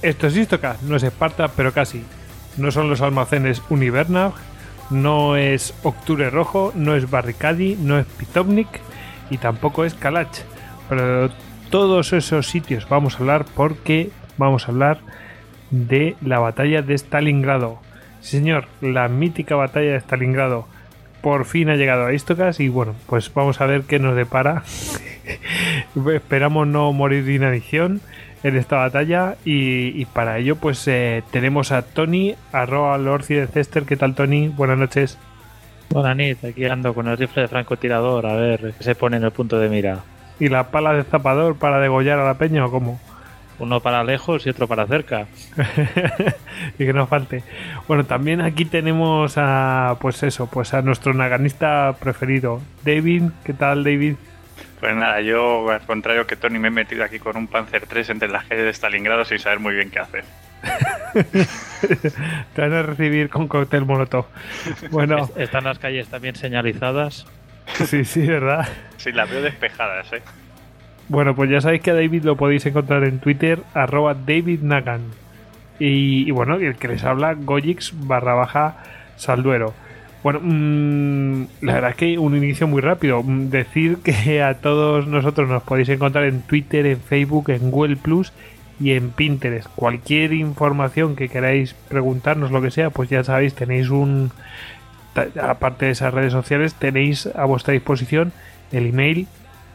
Esto es Istokas, no es Esparta, pero casi. No son los almacenes Univernag, no es Octubre Rojo, no es Barricadi, no es Pitovnik y tampoco es Kalach. Pero todos esos sitios vamos a hablar porque vamos a hablar de la batalla de Stalingrado. señor, la mítica batalla de Stalingrado por fin ha llegado a Istocas y bueno, pues vamos a ver qué nos depara. Esperamos no morir de inanición, en esta batalla y, para ello pues eh, tenemos a Tony, a arroba de Cester. ¿Qué tal Tony? Buenas noches. Buenas noches, aquí ando con el rifle de francotirador a ver qué se pone en el punto de mira. ¿Y la pala de zapador para degollar a la peña o cómo? Uno para lejos y otro para cerca. y que no falte. Bueno, también aquí tenemos a, pues eso, pues a nuestro naganista preferido, David. ¿Qué tal, David? Pues nada, yo al contrario que Tony me he metido aquí con un Panzer 3 entre las calles de Stalingrado sin saber muy bien qué hacer. Te van a recibir con cóctel molotov. Bueno. Están las calles también señalizadas. Sí, sí, ¿verdad? Sí, las veo despejadas, ¿eh? Bueno, pues ya sabéis que a David lo podéis encontrar en Twitter, arroba David Nagan. Y, bueno, el que les habla, goyix barra baja Salduero. Bueno, mm, la verdad es que un inicio muy rápido. Mm, decir que a todos nosotros nos podéis encontrar en Twitter, en Facebook, en Google Plus y en Pinterest. Cualquier información que queráis preguntarnos, lo que sea, pues ya sabéis, tenéis un. Aparte de esas redes sociales, tenéis a vuestra disposición el email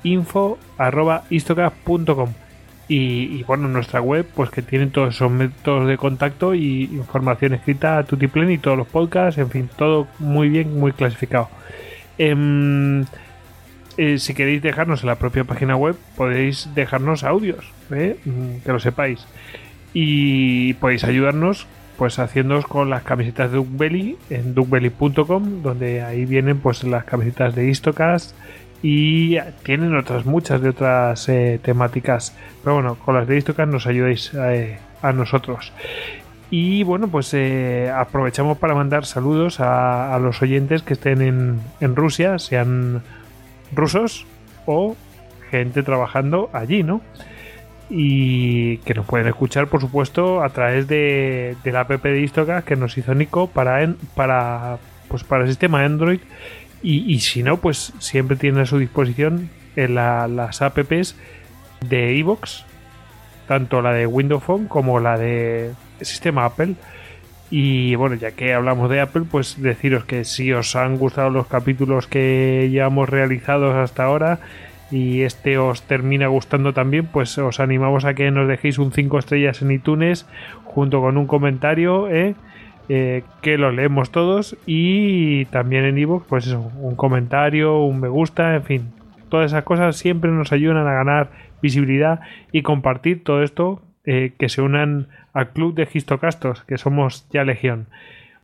info.istocast.com y, bueno, nuestra web, pues que tienen todos esos métodos de contacto y información escrita a Tutiplen y todos los podcasts, en fin, todo muy bien, muy clasificado. Em, eh, si queréis dejarnos en la propia página web, podéis dejarnos audios, ¿eh? mm, que lo sepáis. Y podéis ayudarnos pues haciéndoos con las camisetas de Duckbelly en duckbelly.com, donde ahí vienen pues las camisetas de Istocast, y tienen otras muchas de otras eh, temáticas. Pero bueno, con las de Istoca nos ayudáis eh, a nosotros. Y bueno, pues eh, aprovechamos para mandar saludos a, los oyentes que estén en, Rusia, sean rusos o gente trabajando allí, ¿no? Y que nos pueden escuchar, por supuesto, a través de, la app de Istoca que nos hizo Nico para, en, para, pues para el sistema Android y, si no, pues siempre tiene a su disposición eh, las apps de iBox, tanto la de Windows Phone como la de sistema Apple. Y bueno, ya que hablamos de Apple, pues deciros que si os han gustado los capítulos que ya hemos realizado hasta ahora y este os termina gustando también, pues os animamos a que nos dejéis un 5 estrellas en iTunes junto con un comentario, ¿eh? Eh, que lo leemos todos y también en ebook pues eso, un comentario, un me gusta, en fin, todas esas cosas siempre nos ayudan a ganar visibilidad y compartir todo esto, eh, que se unan al club de Gistocastos que somos ya legión.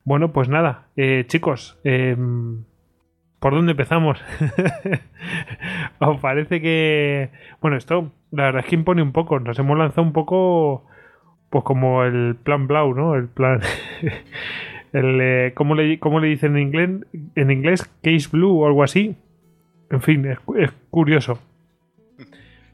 Bueno, pues nada, eh, chicos, em, ¿por dónde empezamos? ¿Os parece que... Bueno, esto la verdad es que impone un poco, nos hemos lanzado un poco pues como el plan blau, ¿no? El plan... el, eh, ¿cómo, le, ¿Cómo le dicen en inglés, en inglés? Case blue o algo así. En fin, es, curioso.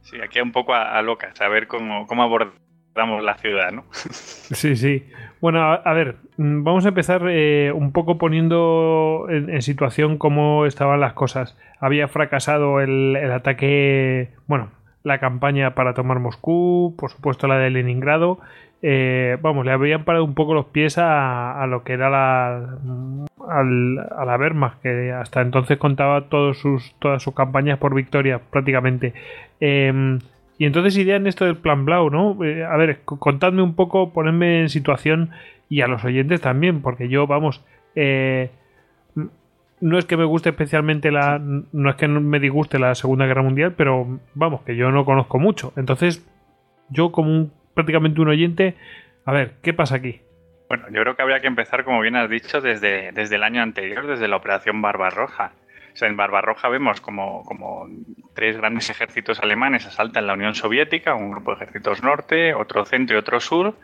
Sí, aquí un poco a, a loca, saber cómo, abordamos la ciudad, ¿no? sí, sí. Bueno, a, ver, mm, vamos a empezar eh, un poco poniendo en, en, situación cómo estaban las cosas. Había fracasado el, el, ataque, bueno, la campaña para tomar Moscú, por supuesto la de Leningrado, eh, vamos, le habían parado un poco los pies a, lo que era la, al, a la Wehrmacht, que hasta entonces contaba todos sus, todas sus campañas por victoria prácticamente. Em, y entonces idea en esto del plan Blau, ¿no? Eh, a ver, contadme un poco, ponedme en situación y a los oyentes también, porque yo, vamos, eh, no es que me guste especialmente la. No es que me disguste la Segunda Guerra Mundial, pero vamos, que yo no conozco mucho. Entonces, yo como un prácticamente un oyente. A ver, ¿qué pasa aquí? Bueno, yo creo que habría que empezar, como bien has dicho, desde, desde el año anterior, desde la Operación Barbarroja. O sea, en Barbarroja vemos como, tres grandes ejércitos alemanes asaltan la Unión Soviética, un grupo de ejércitos norte, otro centro y otro sur.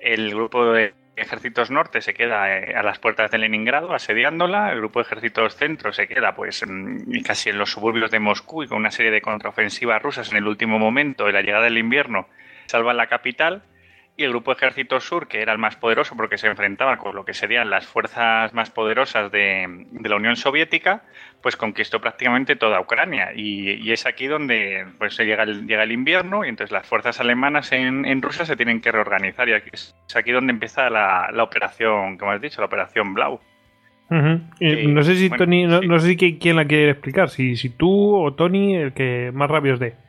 El grupo de ejércitos norte se queda eh, a las puertas de Leningrado asediándola, el grupo de ejércitos centro se queda pues mm, casi en los suburbios de Moscú y con una serie de contraofensivas rusas en el último momento de la llegada del invierno salvan la capital y el grupo Ejército Sur, que era el más poderoso porque se enfrentaba con lo que serían las fuerzas más poderosas de, la Unión Soviética, pues conquistó prácticamente toda Ucrania. Y, es aquí donde pues, llega, el, llega el invierno y entonces las fuerzas alemanas en, Rusia se tienen que reorganizar. Y aquí, es aquí donde empieza la, operación, como has dicho, la operación Blau. no sé si Tony, no, sé quién la quiere explicar, si, tú o Tony, el que más rabios dé. de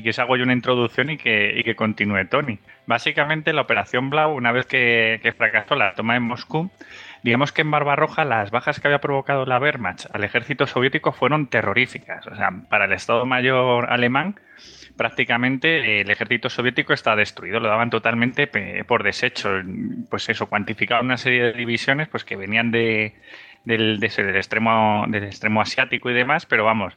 que os hago yo una introducción y que, que continúe Tony. Básicamente la operación Blau, una vez que, fracasó la toma en Moscú, digamos que en Barbarroja las bajas que había provocado la Wehrmacht al ejército soviético fueron terroríficas. O sea, para el Estado Mayor alemán prácticamente el ejército soviético está destruido, lo daban totalmente por desecho. Pues eso, cuantificaban una serie de divisiones pues que venían de, del, extremo, del extremo asiático y demás, pero vamos,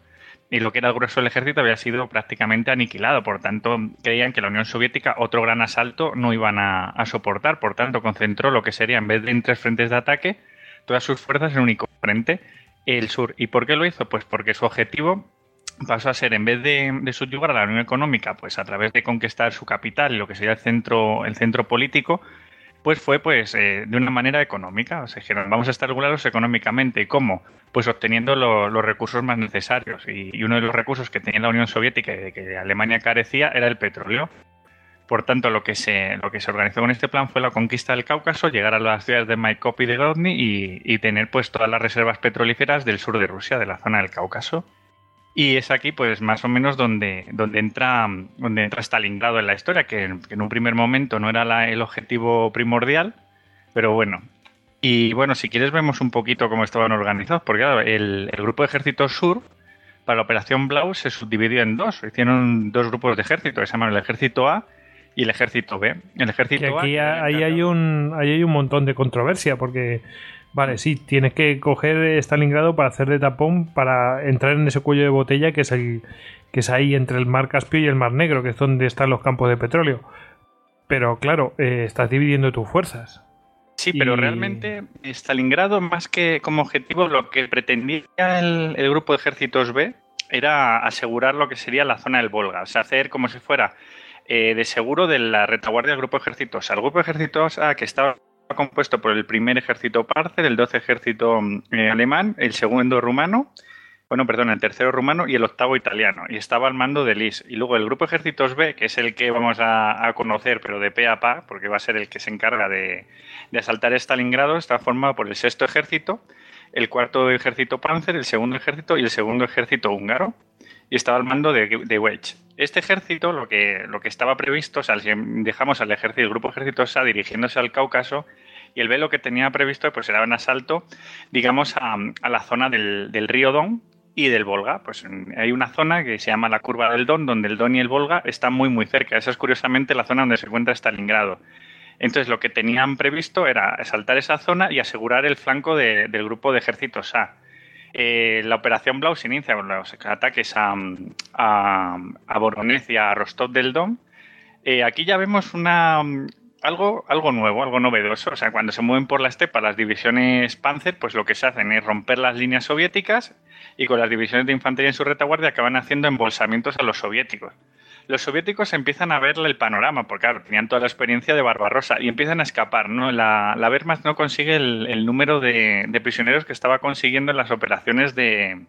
y lo que era el grueso del ejército había sido prácticamente aniquilado. Por tanto, creían que la Unión Soviética otro gran asalto no iban a, soportar. Por tanto, concentró lo que sería, en vez de en tres frentes de ataque, todas sus fuerzas en un único frente, el sur. ¿Y por qué lo hizo? Pues porque su objetivo pasó a ser, en vez de, de, subyugar a la Unión Económica, pues a través de conquistar su capital y lo que sería el centro, el centro político, pues fue pues eh, de una manera económica. O sea, dijeron, vamos a estar regulados económicamente. ¿Y cómo? Pues obteniendo los recursos más necesarios. Y, uno de los recursos que tenía la Unión Soviética y de que Alemania carecía era el petróleo. Por tanto, lo que, se, lo que se organizó con este plan fue la conquista del Cáucaso, llegar a las ciudades de Maikop y de Grodny y, y tener pues todas las reservas petrolíferas del sur de Rusia, de la zona del Cáucaso. Y es aquí, pues, más o menos donde, donde, entra, donde entra Stalingrado en la historia, que, en un primer momento no era el objetivo primordial, pero bueno. Y bueno, si quieres vemos un poquito cómo estaban organizados, porque el, grupo de ejército sur para la operación Blau se subdividió en dos. Hicieron dos grupos de ejército, se llamaron el ejército A y el ejército B. El aquí ahí, hay un, hay un montón de controversia, porque Vale, sí, tienes que coger Stalingrado para hacer de tapón para entrar en ese cuello de botella que es, el, que es ahí entre el mar Caspio y el mar Negro, que es donde están los campos de petróleo. Pero claro, eh, estás dividiendo tus fuerzas. Sí, pero realmente eh, Stalingrado, más que como objetivo, lo que pretendía el, grupo de ejércitos B era asegurar lo que sería la zona del Volga, o sea, hacer como si fuera eh, de seguro de la retaguardia del grupo de ejércitos. el grupo de ejércitos A que estaba compuesto por el primer ejército parcer, el 12 ejército mm, eh, alemán, el segundo rumano, bueno, perdón, el tercero rumano y el octavo italiano. Y estaba al mando de Lis. Y luego el grupo Ejércitos B, que es el que vamos a, conocer, pero de pe a pa, porque va a ser el que se encarga de, asaltar Stalingrado, está formado por el sexto ejército, el cuarto ejército panzer, el segundo ejército y el segundo ejército húngaro y estaba al mando de, de Este ejército, lo que, lo que estaba previsto, o sea, dejamos al ejército, el grupo ejército dirigiéndose al Cáucaso, y el velo que tenía previsto pues, era un asalto, digamos, a, la zona del, río Don y del Volga. Pues hay una zona que se llama la curva del Don, donde el Don y el Volga están muy, muy cerca. Esa es curiosamente la zona donde se encuentra Stalingrado. Entonces, lo que tenían previsto era asaltar esa zona y asegurar el flanco del grupo de ejército SA. Eh, la operación Blau se inicia con los ataques a, a, y a Rostov del Don. Eh, aquí ya vemos algo, algo nuevo, algo novedoso. O sea, cuando se mueven por la estepa las divisiones Panzer, pues lo que se hacen es romper las líneas soviéticas y con las divisiones de infantería en su retaguardia acaban haciendo embolsamientos a los soviéticos los soviéticos empiezan a ver el panorama, porque claro, tenían toda la experiencia de Barbarossa y empiezan a escapar, ¿no? La, la Wehrmacht no consigue el, número de, prisioneros que estaba consiguiendo en las operaciones del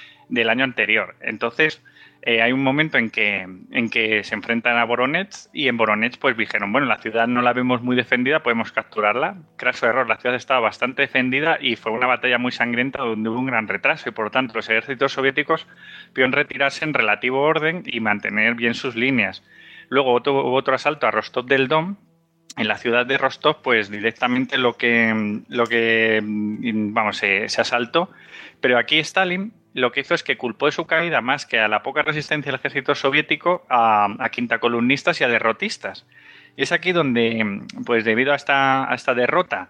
año anterior. Entonces, eh, hay un momento en que, en que se enfrentan a Voronezh y en Voronezh pues dijeron, bueno, la ciudad no la vemos muy defendida, podemos capturarla. Craso error, la ciudad estaba bastante defendida y fue una batalla muy sangrienta donde hubo un gran retraso y por lo tanto los ejércitos soviéticos pion retirarse en relativo orden y mantener bien sus líneas. Luego hubo otro asalto a Rostov del Don en la ciudad de Rostov, pues directamente lo que, lo que mm, vamos, se, asaltó. Pero aquí Stalin lo que hizo es que culpó de su caída más que a la poca resistencia del ejército soviético a, quinta columnistas y a derrotistas. Y es aquí donde, mm, pues debido a esta, esta derrota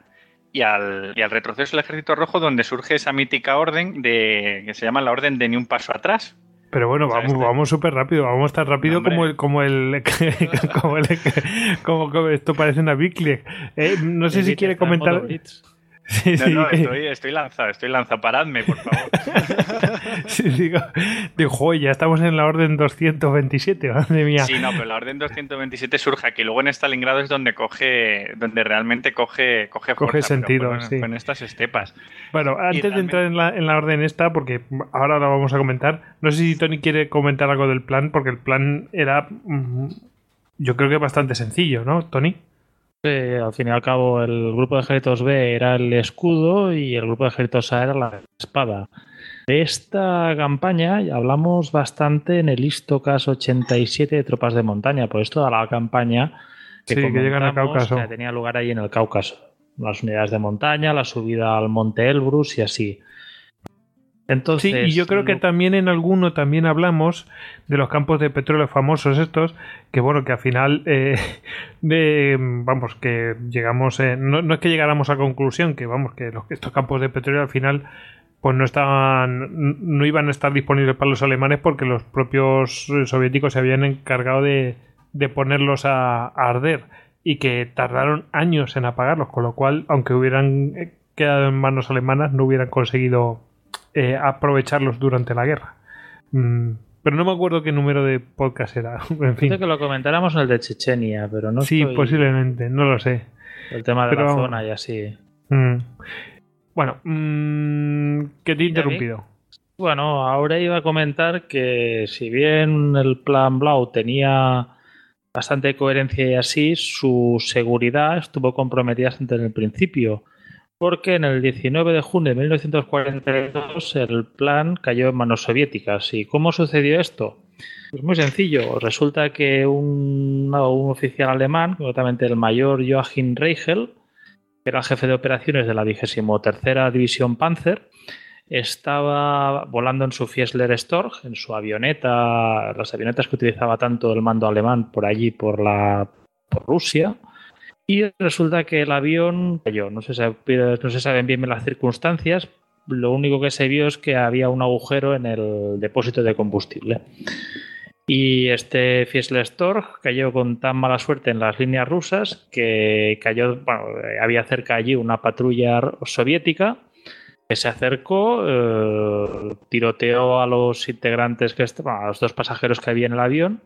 y al, y al, retroceso del ejército rojo, donde surge esa mítica orden de, que se llama la orden de ni un paso atrás, pero bueno, este vamos súper vamos rápido, vamos tan rápido como el, como el, como esto parece una biclie. Eh, no sé si quiere comentar. Sí, no, no, estoy, estoy lanzado, estoy lanzado. Paradme, por favor. sí, digo, digo, ya estamos en la orden 227, madre mía. Sí, no, pero la orden 227 surge aquí. Luego en Stalingrado es donde coge, donde realmente coge, coge, coge sentido. Con, estas estepas. Bueno, antes de entrar en la, en la orden esta, porque ahora la vamos a comentar, no sé si Tony quiere comentar algo del plan, porque el plan era, mm, yo creo que bastante sencillo, ¿no, Tony? al fin y al cabo el grupo de ejércitos B era el escudo y el grupo de ejércitos A era la espada. De esta campaña hablamos bastante en el Istocas 87 de tropas de montaña, por esto a la campaña que, al tenía lugar ahí en el Cáucaso. Las unidades de montaña, la subida al monte Elbrus y así sí, y yo creo que también en alguno también hablamos de los campos de petróleo famosos estos, que bueno, que al final, eh, de, vamos, que llegamos, eh, no, es que llegáramos a conclusión, que vamos, que estos campos de petróleo al final pues no estaban, no iban a estar disponibles para los alemanes porque los propios soviéticos se habían encargado de, ponerlos a arder y que tardaron años en apagarlos, con lo cual, aunque hubieran eh, quedado en manos alemanas, no hubieran conseguido eh, aprovecharlos durante la guerra. Mm, pero no me acuerdo qué número de podcast era. en que lo comentáramos en el de Chechenia, pero no. Sí, posiblemente, no lo sé. El tema de la zona y así. Mm. Bueno, ¿qué mm, que te he interrumpido. Bueno, ahora iba a comentar que si bien el plan Blau tenía bastante coherencia y así, su seguridad estuvo comprometida desde el principio porque en el 19 de junio de 1942 el plan cayó en manos soviéticas. ¿Y cómo sucedió esto? Es pues muy sencillo. Resulta que un, oficial alemán, concretamente el mayor Joachim Reichel, que era jefe de operaciones de la 23 División Panzer, estaba volando en su Fiesler Storch, en su avioneta, las avionetas que utilizaba tanto el mando alemán por allí, por, la, por Rusia, y resulta que el avión cayó. No se, no se saben bien las circunstancias. Lo único que se vio es que había un agujero en el depósito de combustible. Y este Storch cayó con tan mala suerte en las líneas rusas que cayó, había cerca allí una patrulla soviética que se acercó, eh, tiroteó a los integrantes, que, a los dos pasajeros que había en el avión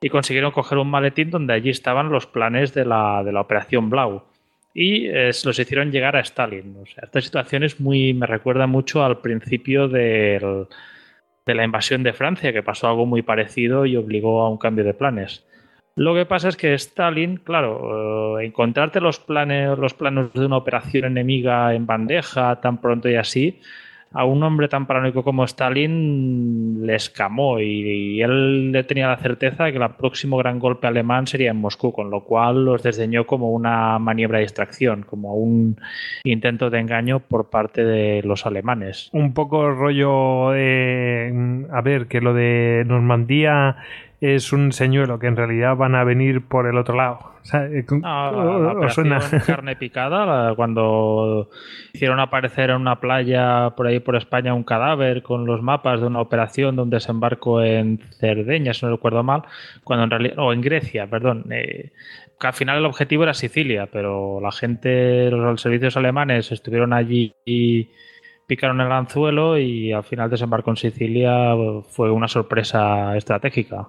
y consiguieron coger un maletín donde allí estaban los planes de la, operación Blau y eh, los hicieron llegar a Stalin. O sea, esta situación es muy, me recuerda mucho al principio de la invasión de Francia, que pasó algo muy parecido y obligó a un cambio de planes. Lo que pasa es que Stalin, claro, eh, encontrarte los planes, los planos de una operación enemiga en bandeja tan pronto y así, a un hombre tan paranoico como Stalin le escamó y, él él tenía la certeza de que el próximo gran golpe alemán sería en Moscú, con lo cual los desdeñó como una maniobra de distracción, como un intento de engaño por parte de los alemanes. Un poco rollo, de, eh, a ver, que lo de Normandía es un señuelo, que en realidad van a venir por el otro lado. O sea, eh, la, carne picada, cuando hicieron aparecer en una playa por ahí por España un cadáver con los mapas de una operación de un desembarco en Cerdeña, si no recuerdo mal, cuando en realidad, o en Grecia, perdón, eh, que al final el objetivo era Sicilia, pero la gente, los servicios alemanes estuvieron allí y picaron el anzuelo y al final desembarco en Sicilia fue una sorpresa estratégica.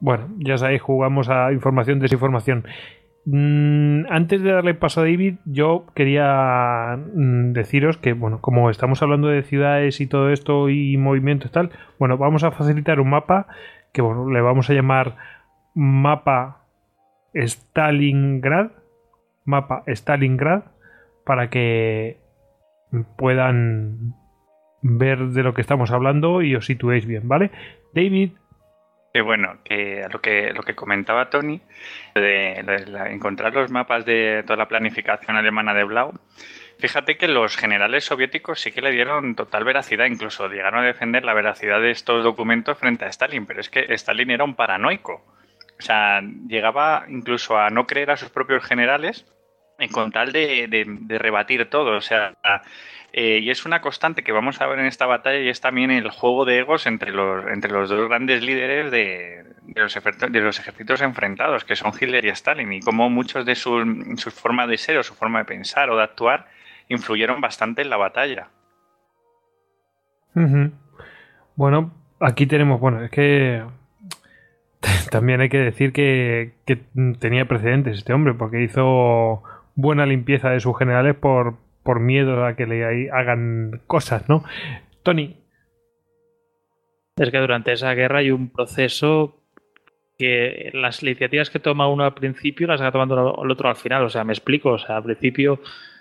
Bueno, ya sabéis, jugamos a información, desinformación. Mm, antes de darle paso a David, yo quería mm, deciros que, bueno, como estamos hablando de ciudades y todo esto y movimientos y tal, bueno, vamos a facilitar un mapa que, le vamos a llamar mapa Stalingrad, mapa Stalingrad, para que puedan ver de lo que estamos hablando y os situéis bien, ¿vale? David, y bueno, que lo que, lo que comentaba Tony, de, encontrar los mapas de toda la planificación alemana de Blau, fíjate que los generales soviéticos sí que le dieron total veracidad, incluso llegaron a defender la veracidad de estos documentos frente a Stalin, pero es que Stalin era un paranoico. O sea, llegaba incluso a no creer a sus propios generales en con de, de rebatir todo. O sea, eh, y es una constante que vamos a ver en esta batalla y es también el juego de egos entre los, entre los dos grandes líderes de, los, ejércitos enfrentados, que son Hitler y Stalin, y cómo muchos de sus su formas de ser o su forma de pensar o de actuar influyeron bastante en la batalla. Bueno, aquí tenemos, bueno, es que también hay que decir que tenía precedentes este hombre, porque hizo buena limpieza de sus generales por, por miedo a que le hagan cosas, ¿no? Tony. Es que durante esa guerra hay un proceso que las iniciativas que toma uno al principio las va tomando el otro al final. O sea, me explico. O sea, al principio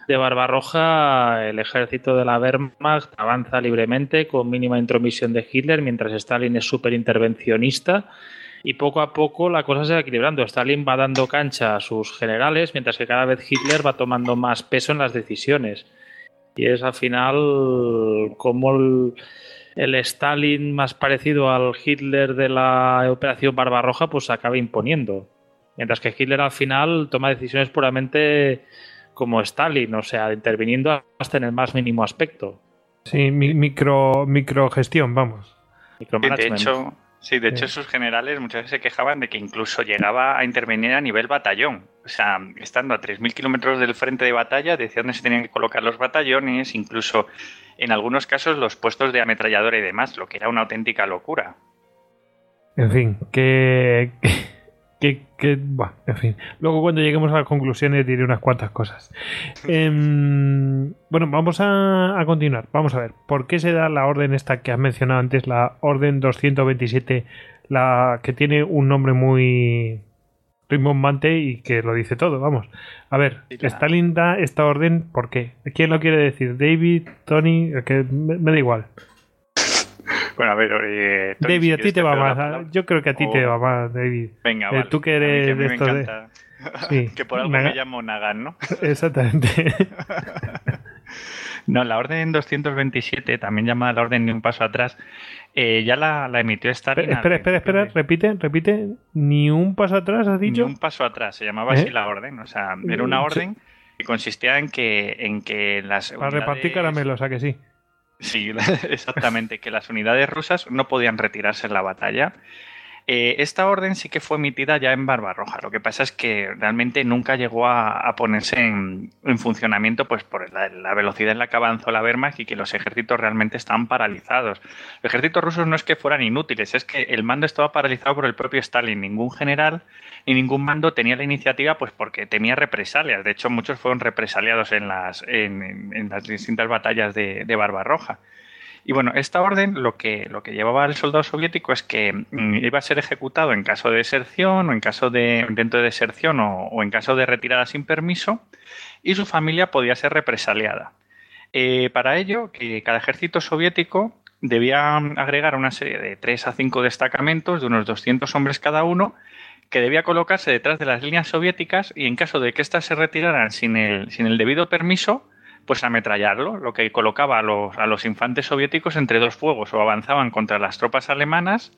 de Barbarroja, el ejército de la Wehrmacht avanza libremente con mínima intromisión de Hitler, mientras Stalin es súper intervencionista y poco a poco la cosa se va equilibrando. Stalin va dando cancha a sus generales, mientras que cada vez Hitler va tomando más peso en las decisiones. Y es al final como el, Stalin más parecido al Hitler de la Operación Barbarroja, pues se acaba imponiendo. Mientras que Hitler al final toma decisiones puramente como Stalin, o sea, interviniendo hasta en el más mínimo aspecto. Sí, micro, microgestión, vamos. De Sí, de hecho, sus generales muchas veces se quejaban de que incluso llegaba a intervenir a nivel batallón. O sea, estando a 3.000 kilómetros del frente de batalla, decía dónde se tenían que colocar los batallones, incluso en algunos casos los puestos de ametralladora y demás, lo que era una auténtica locura. En fin, que, que, en fin. Luego cuando lleguemos a las conclusiones diré unas cuantas cosas. Em, bueno, vamos a, continuar. Vamos a ver, ¿por qué se da la orden esta que has mencionado antes, la orden 227, la que tiene un nombre muy rimbombante y que lo dice todo, vamos. A ver, está linda esta orden, ¿por qué? ¿Quién lo quiere decir? ¿David? ¿Tony? Que me da igual. Bueno, a ver, eh, David, a ti te va más. Yo creo que a ti te va más, David. Venga, eh, Tú que eres a esto de. que por algo me llamo Nagan, ¿no? Exactamente. no, la orden 227, también llamada la orden ni un paso atrás, eh, ya la, emitió esta. Espera, espera, espera, repite, repite. Ni un paso atrás, has dicho. Ni un paso atrás, se llamaba así la orden. O sea, era una orden que consistía en que, en que las. Para repartir caramelos, a que sí. Sí, exactamente, que las unidades rusas no podían retirarse en la batalla eh, esta orden sí que fue emitida ya en Barbarroja. Lo que pasa es que realmente nunca llegó a, ponerse en, funcionamiento pues por la, velocidad en la que avanzó la Wehrmacht y que los ejércitos realmente estaban paralizados. Los ejércitos rusos no es que fueran inútiles, es que el mando estaba paralizado por el propio Stalin. Ningún general y ningún mando tenía la iniciativa pues porque tenía represalias. De hecho, muchos fueron represaliados en las, distintas batallas de, de Barbarroja. Y bueno, esta orden lo que, lo que llevaba el soldado soviético es que mm, iba a ser ejecutado en caso de deserción o en caso de intento de deserción o, en caso de retirada sin permiso y su familia podía ser represaliada. Eh, para ello, que eh, cada ejército soviético debía mm, agregar una serie de tres a cinco destacamentos de unos 200 hombres cada uno que debía colocarse detrás de las líneas soviéticas y en caso de que éstas se retiraran sin el, sin el debido permiso, pues ametrallarlo, lo que colocaba a los, a los infantes soviéticos entre dos fuegos, o avanzaban contra las tropas alemanas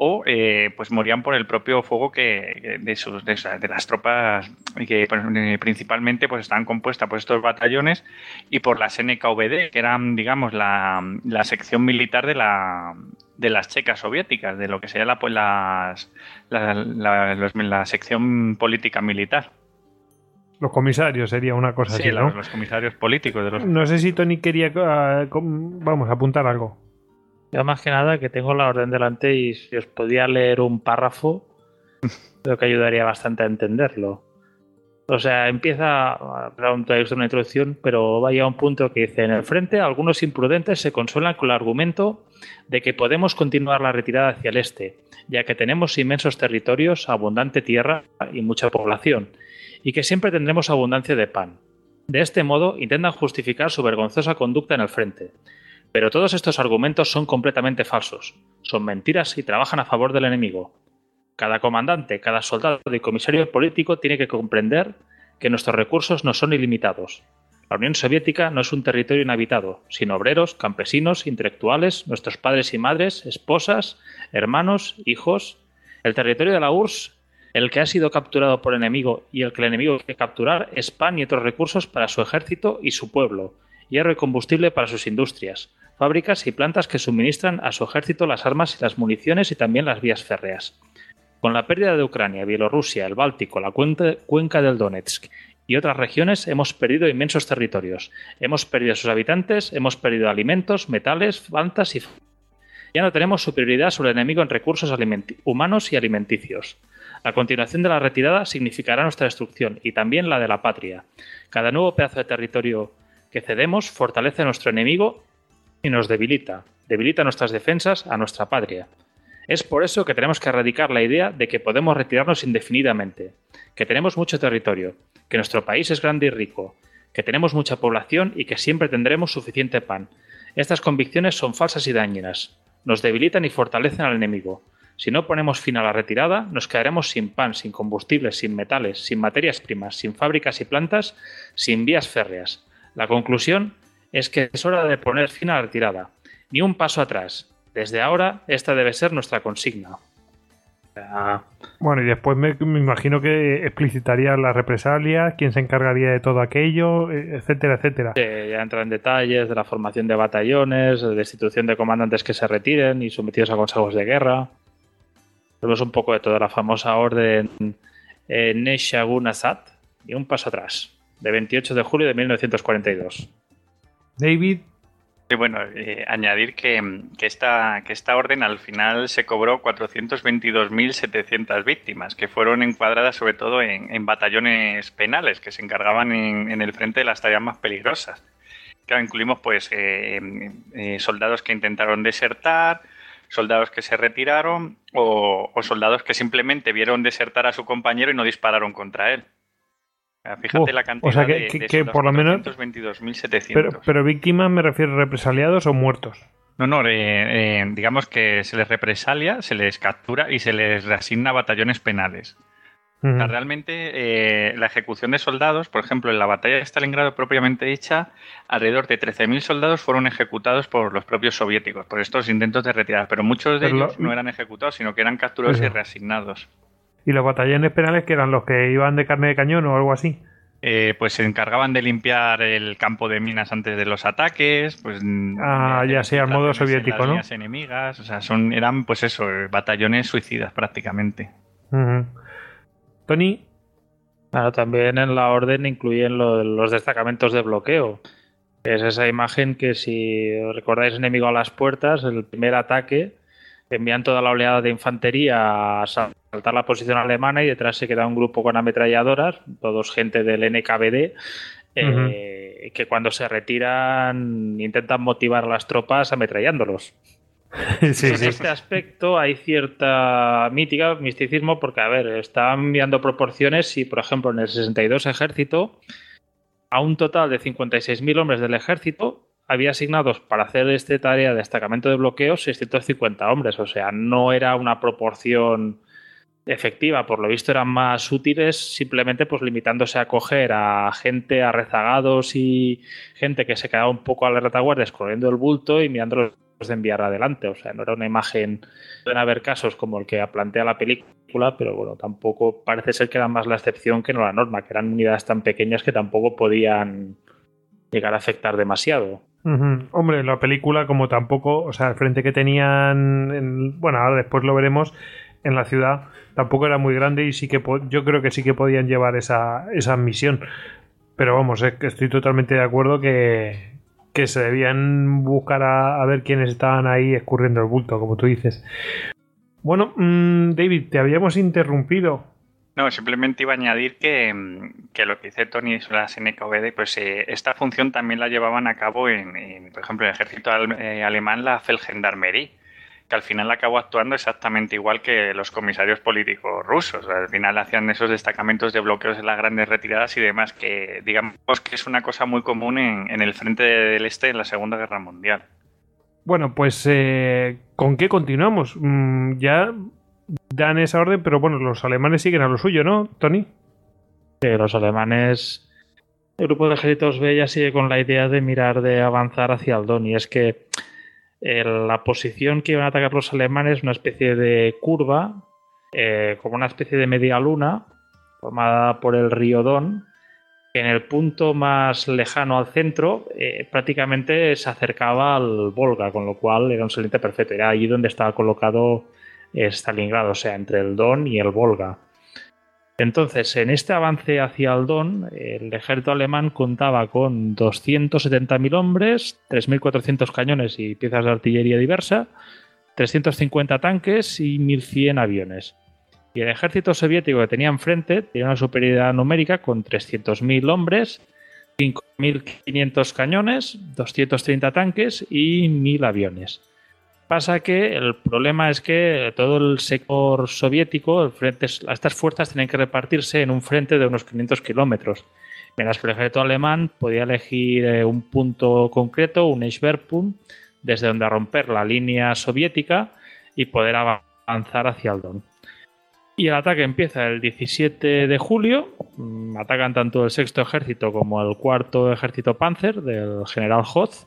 o eh, pues morían por el propio fuego que de, de, las tropas que pues, principalmente pues están compuestas por estos batallones y por las NKVD, que eran digamos la, la sección militar de la de las checas soviéticas, de lo que sería la, pues, las, la sección política militar. Los comisarios sería una cosa así, ¿no? los, los, comisarios políticos de los... No sé si Tony quería, ah, vamos, apuntar algo. Yo más que nada que tengo la orden delante y si os podía leer un párrafo, creo que ayudaría bastante a entenderlo. O sea, empieza, perdón, una introducción, pero vaya a un punto que dice, en el frente algunos imprudentes se consuelan con el argumento de que podemos continuar la retirada hacia el este, ya que tenemos inmensos territorios, abundante tierra y mucha población y que siempre tendremos abundancia de pan. De este modo intentan justificar su vergonzosa conducta en el frente. Pero todos estos argumentos son completamente falsos, son mentiras y trabajan a favor del enemigo. Cada comandante, cada soldado y comisario político tiene que comprender que nuestros recursos no son ilimitados. La Unión Soviética no es un territorio inhabitado, sino obreros, campesinos, intelectuales, nuestros padres y madres, esposas, hermanos, hijos. El territorio de la URSS el que ha sido capturado por el enemigo y el que el enemigo quiere capturar es pan y otros recursos para su ejército y su pueblo, hierro y combustible para sus industrias, fábricas y plantas que suministran a su ejército las armas y las municiones y también las vías férreas. Con la pérdida de Ucrania, Bielorrusia, el Báltico, la cuenca del Donetsk y otras regiones hemos perdido inmensos territorios, hemos perdido a sus habitantes, hemos perdido alimentos, metales, plantas y... Ya no tenemos superioridad sobre el enemigo en recursos humanos y alimenticios. La continuación de la retirada significará nuestra destrucción y también la de la patria. Cada nuevo pedazo de territorio que cedemos fortalece a nuestro enemigo y nos debilita, debilita nuestras defensas a nuestra patria. Es por eso que tenemos que erradicar la idea de que podemos retirarnos indefinidamente, que tenemos mucho territorio, que nuestro país es grande y rico, que tenemos mucha población y que siempre tendremos suficiente pan. Estas convicciones son falsas y dañinas, nos debilitan y fortalecen al enemigo, si no ponemos fin a la retirada, nos quedaremos sin pan, sin combustibles, sin metales, sin materias primas, sin fábricas y plantas, sin vías férreas. La conclusión es que es hora de poner fin a la retirada. Ni un paso atrás. Desde ahora, esta debe ser nuestra consigna. Bueno, y después me, imagino que explicitaría la represalia, quién se encargaría de todo aquello, etcétera, etcétera. ya entra en detalles de la formación de batallones, de destitución de comandantes que se retiren y sometidos a consejos de guerra. Vemos un poco de toda la famosa orden eh, Neshagun y un paso atrás, de 28 de julio de 1942. David. bueno, eh, añadir que, que, esta, orden al final se cobró 422.700 víctimas, que fueron encuadradas sobre todo en, batallones penales que se encargaban en, el frente de las tareas más peligrosas. Claro, incluimos pues eh, eh, soldados que intentaron desertar, soldados que se retiraron o, soldados que simplemente vieron desertar a su compañero y no dispararon contra él. Fíjate la cantidad o sea que, de, por lo menos Pero, víctimas me refiero a represaliados o muertos. No, no, eh, eh, digamos que se les represalia, se les captura y se les reasigna batallones penales realmente eh, la ejecución de soldados, por ejemplo, en la batalla de Stalingrado propiamente dicha, alrededor de 13.000 soldados fueron ejecutados por los propios soviéticos, por estos intentos de retirada, pero muchos de ellos no eran ejecutados, sino que eran capturados y reasignados. ¿Y los batallones penales que eran los que iban de carne de cañón o algo así? Eh, pues se encargaban de limpiar el campo de minas antes de los ataques, pues mm, ah, ya sea en modo soviético, las ¿no? enemigas, o sea, son eran pues eso, eh, batallones suicidas prácticamente. Tony. también en la orden incluyen los destacamentos de bloqueo. Es esa imagen que si recordáis enemigo a las puertas, el primer ataque, envían toda la oleada de infantería a saltar la posición alemana y detrás se queda un grupo con ametralladoras, todos gente del NKVD, eh, que cuando se retiran intentan motivar a las tropas ametrallándolos en este aspecto hay cierta mítica, misticismo, porque, a ver, están mirando proporciones y, por ejemplo, en el 62 ejército, a un total de 56.000 hombres del ejército, había asignados para hacer esta tarea de destacamento de bloqueos 650 hombres, o sea, no era una proporción efectiva, por lo visto eran más útiles simplemente pues limitándose a coger a gente a rezagados y gente que se quedaba un poco a la retaguardia escorriendo el bulto y mirando de enviar adelante. O sea, no era una imagen. Pueden haber casos como el que plantea la película, pero bueno, tampoco parece ser que era más la excepción que no la norma, que eran unidades tan pequeñas que tampoco podían llegar a afectar demasiado. Hombre, la película, como tampoco, o sea, el frente que tenían, en, bueno, ahora después lo veremos, en la ciudad tampoco era muy grande y sí que yo creo que sí que podían llevar esa, esa misión. Pero vamos, estoy totalmente de acuerdo que, que se debían buscar a, ver quiénes estaban ahí escurriendo el bulto, como tú dices. Bueno, mm, David, te habíamos interrumpido. No, simplemente iba a añadir que, mm, lo que dice Tony sobre la NKVD, pues eh, esta función también la llevaban a cabo, en, por ejemplo, en el ejército eh, alemán, la Feldgendarmerie que al final acabó actuando exactamente igual que los comisarios políticos rusos. Al final hacían esos destacamentos de bloqueos en las grandes retiradas y demás, que digamos que es una cosa muy común en, el frente del este en la Segunda Guerra Mundial. Bueno, pues eh, ¿con qué continuamos? Mm, ya dan esa orden, pero bueno, los alemanes siguen a lo suyo, ¿no, Tony? los alemanes el grupo de ejércitos B ya sigue con la idea de mirar de avanzar hacia el Don y es que eh, la posición que iban a atacar los alemanes, una especie de curva, eh, como una especie de media luna, formada por el río Don, que en el punto más lejano al centro eh, prácticamente se acercaba al Volga, con lo cual era un saliente perfecto. Era allí donde estaba colocado Stalingrado, o sea, entre el Don y el Volga. Entonces, en este avance hacia Aldón, el ejército alemán contaba con 270.000 hombres, 3.400 cañones y piezas de artillería diversa, 350 tanques y 1.100 aviones. Y el ejército soviético que tenía enfrente tenía una superioridad numérica con 300.000 hombres, 5.500 cañones, 230 tanques y 1.000 aviones. Pasa que el problema es que todo el sector soviético, frente, estas fuerzas tienen que repartirse en un frente de unos 500 kilómetros. Mientras que el ejército alemán podía elegir eh, un punto concreto, un Eichbergpunkt, desde donde romper la línea soviética y poder avanzar hacia el Don. Y el ataque empieza el 17 de julio. Mm, atacan tanto el sexto ejército como el cuarto ejército Panzer del general Hoth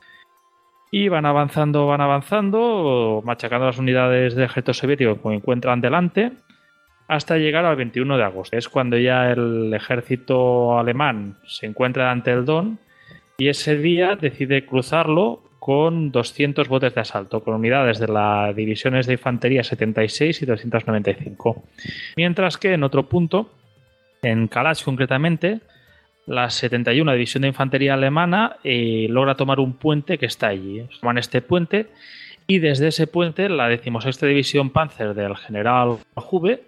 y van avanzando, van avanzando, machacando las unidades de ejército soviético que encuentran delante, hasta llegar al 21 de agosto. Es cuando ya el ejército alemán se encuentra ante el Don y ese día decide cruzarlo con 200 botes de asalto, con unidades de las divisiones de infantería 76 y 295. Mientras que en otro punto, en Kalash concretamente, la 71 División de Infantería Alemana eh, logra tomar un puente que está allí. Toman ¿eh? este puente y desde ese puente la 16 División Panzer del general Hube,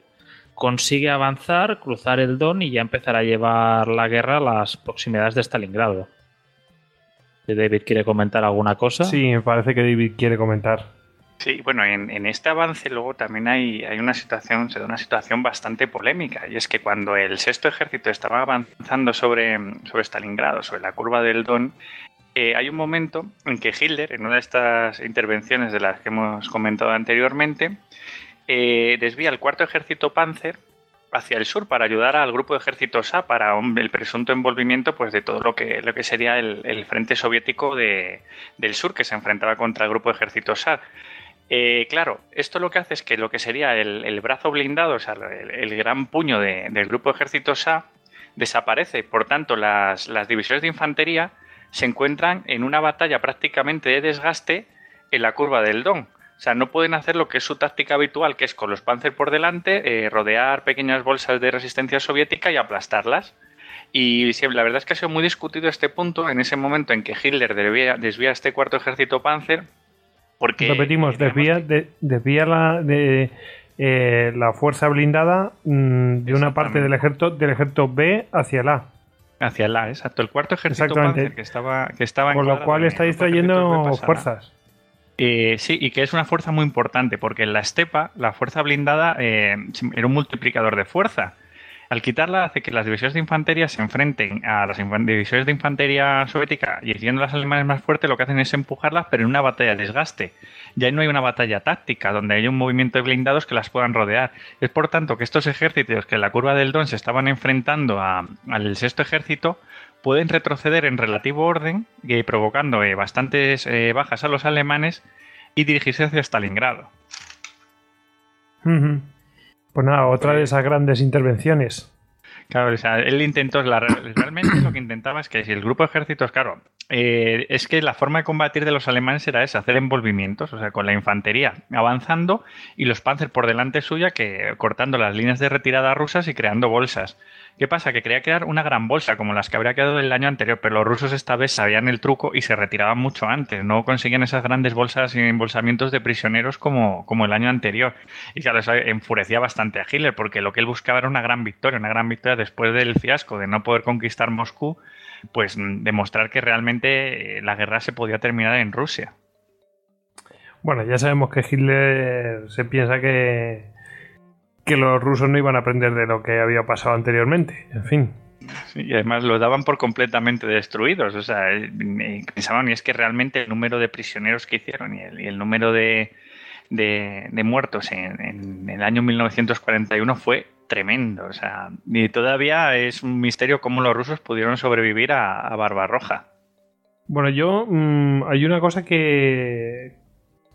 consigue avanzar, cruzar el Don y ya empezar a llevar la guerra a las proximidades de Stalingrado. David quiere comentar alguna cosa. Sí, me parece que David quiere comentar. Sí, bueno, en, este avance luego también hay, una situación, se da una situación bastante polémica, y es que cuando el sexto ejército estaba avanzando sobre, sobre Stalingrado, sobre la curva del Don, eh, hay un momento en que Hitler, en una de estas intervenciones de las que hemos comentado anteriormente, eh, desvía el cuarto ejército Panzer hacia el sur para ayudar al grupo de ejércitos A para el presunto envolvimiento pues, de todo lo que, lo que sería el, frente soviético del sur que se enfrentaba contra el grupo de ejércitos A. Eh, claro, esto lo que hace es que lo que sería el, brazo blindado, o sea, el, gran puño del grupo ejército SA, desaparece. Por tanto, las, divisiones de infantería se encuentran en una batalla prácticamente de desgaste en la curva del Don. O sea, no pueden hacer lo que es su táctica habitual, que es con los panzer por delante, eh, rodear pequeñas bolsas de resistencia soviética y aplastarlas. Y la verdad es que ha sido muy discutido este punto en ese momento en que Hitler desvía, desvía este cuarto ejército panzer Repetimos, desvía, la, de, eh, la fuerza blindada mm, de una parte del ejército, del ejército B hacia el A. Hacia el A, exacto. El cuarto ejército que estaba, que estaba Con lo cual está distrayendo fuerzas. Eh, sí, y que es una fuerza muy importante, porque en la estepa la fuerza blindada eh, era un multiplicador de fuerza al quitarla hace que las divisiones de infantería se enfrenten a las divisiones de infantería soviética y siendo las alemanes más fuertes lo que hacen es empujarlas pero en una batalla de desgaste. Ya no hay una batalla táctica donde hay un movimiento de blindados que las puedan rodear. Es por tanto que estos ejércitos que en la curva del Don se estaban enfrentando al sexto ejército pueden retroceder en relativo orden y eh, provocando eh, bastantes eh, bajas a los alemanes y dirigirse hacia Stalingrado. Pues nada, otra pues de esas grandes intervenciones. Claro, o sea, él intentó, la, realmente lo que intentaba es que si el grupo de ejércitos, claro, eh, es que la forma de combatir de los alemanes era esa, hacer envolvimientos, o sea, con la infantería avanzando y los panzers por delante suya que cortando las líneas de retirada rusas y creando bolsas. ¿Qué pasa? Que quería crear una gran bolsa, como las que habría quedado el año anterior, pero los rusos esta vez sabían el truco y se retiraban mucho antes. No conseguían esas grandes bolsas y embolsamientos de prisioneros como, como el año anterior. Y claro, eso enfurecía bastante a Hitler, porque lo que él buscaba era una gran victoria, una gran victoria después del fiasco de no poder conquistar Moscú, pues mm, demostrar que realmente eh, la guerra se podía terminar en Rusia. Bueno, ya sabemos que Hitler se piensa que, que los rusos no iban a aprender de lo que había pasado anteriormente. En fin. Sí, y además lo daban por completamente destruidos. O sea, eh, pensaban, y es que realmente el número de prisioneros que hicieron y el, número de, de, muertos en, el año 1941 fue tremendo. O sea, y todavía es un misterio cómo los rusos pudieron sobrevivir a, a Barbarroja. Bueno, yo mm, hay una cosa que,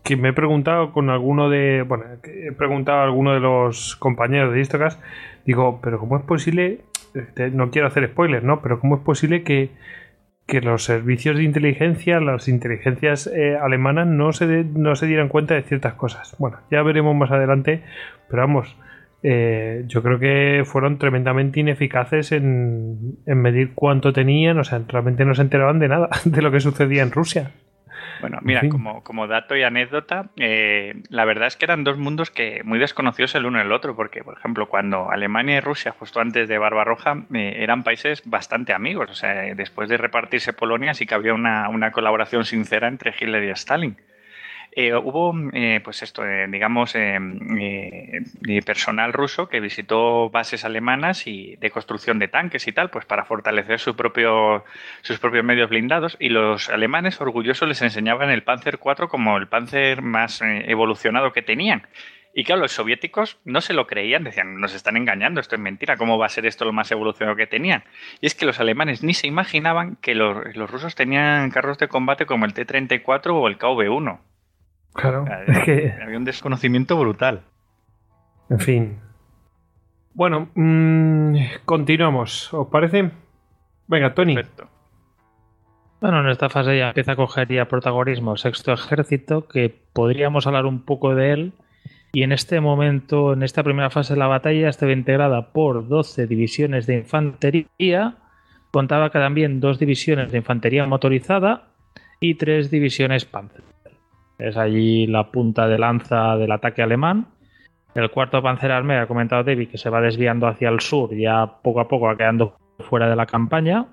que me he preguntado con alguno de. Bueno, he preguntado a alguno de los compañeros de Histocast. Digo, pero ¿cómo es posible? Este, no quiero hacer spoilers, ¿no? Pero ¿cómo es posible que, que los servicios de inteligencia, las inteligencias eh, alemanas, no se, no se dieran cuenta de ciertas cosas? Bueno, ya veremos más adelante, pero vamos. Eh, yo creo que fueron tremendamente ineficaces en, en medir cuánto tenían, o sea, realmente no se enteraban de nada de lo que sucedía en Rusia. Bueno, mira, como, como, dato y anécdota, eh, la verdad es que eran dos mundos que muy desconocidos el uno el otro, porque, por ejemplo, cuando Alemania y Rusia, justo antes de Barbarroja, eh, eran países bastante amigos. O sea, después de repartirse Polonia, sí que había una, una colaboración sincera entre Hitler y Stalin. Eh, hubo, mm, eh, pues esto, eh, digamos, mm, personal ruso que visitó bases alemanas y de construcción de tanques y tal, pues para fortalecer su propio, sus propios medios blindados. Y los alemanes orgullosos les enseñaban el Panzer IV como el Panzer más evolucionado que tenían. Y claro, los soviéticos no se lo creían, decían, nos están engañando, esto es mentira, ¿cómo va a ser esto lo más evolucionado que tenían? Y es que los alemanes ni se imaginaban que los, los rusos tenían carros de combate como el T-34 o el KV-1. Claro. Es que... Había un desconocimiento brutal. En fin. Bueno, mm, continuamos. ¿Os parece? Venga, Tony. Bueno, en esta fase ya empieza a coger ya protagonismo Sexto Ejército, que podríamos hablar un poco de él. Y en este momento, en esta primera fase de la batalla, estaba integrada por 12 divisiones de infantería. Contaba que también dos divisiones de infantería motorizada y tres divisiones panzer. Es allí la punta de lanza del ataque alemán. El cuarto Panzer ha comentado David, que se va desviando hacia el sur, ya poco a poco va quedando fuera de la campaña.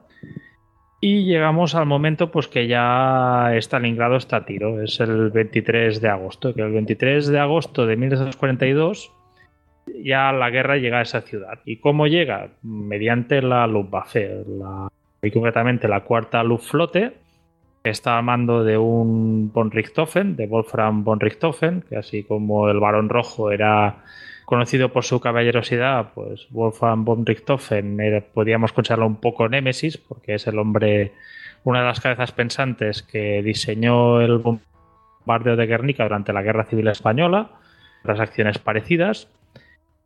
Y llegamos al momento pues que ya Stalingrado está a tiro, es el 23 de agosto, que el 23 de agosto de 1942 ya la guerra llega a esa ciudad. ¿Y cómo llega? Mediante la Luftwaffe, y concretamente la cuarta Luftflotte, está a mando de un von Richthofen, de Wolfram von Richthofen, que así como el Barón Rojo era conocido por su caballerosidad, pues Wolfram von Richthofen era, podíamos considerarlo un poco némesis, porque es el hombre, una de las cabezas pensantes que diseñó el bombardeo de Guernica durante la Guerra Civil Española, otras acciones parecidas,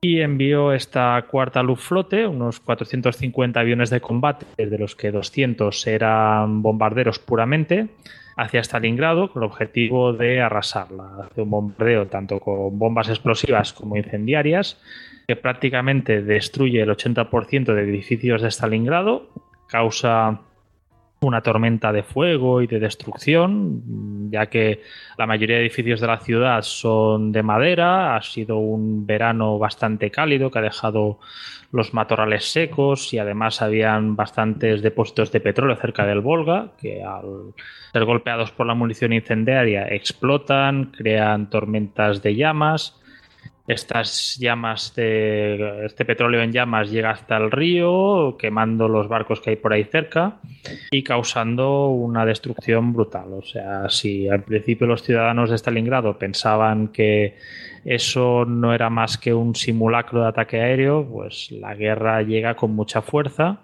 y envió esta cuarta flote, unos 450 aviones de combate, de los que 200 eran bombarderos puramente, hacia Stalingrado con el objetivo de arrasarla. Hace un bombardeo tanto con bombas explosivas como incendiarias, que prácticamente destruye el 80% de edificios de Stalingrado, causa una tormenta de fuego y de destrucción, ya que la mayoría de edificios de la ciudad son de madera, ha sido un verano bastante cálido que ha dejado los matorrales secos y además habían bastantes depósitos de petróleo cerca del Volga, que al ser golpeados por la munición incendiaria explotan, crean tormentas de llamas estas llamas, de, este petróleo en llamas llega hasta el río, quemando los barcos que hay por ahí cerca y causando una destrucción brutal. O sea, si al principio los ciudadanos de Stalingrado pensaban que eso no era más que un simulacro de ataque aéreo, pues la guerra llega con mucha fuerza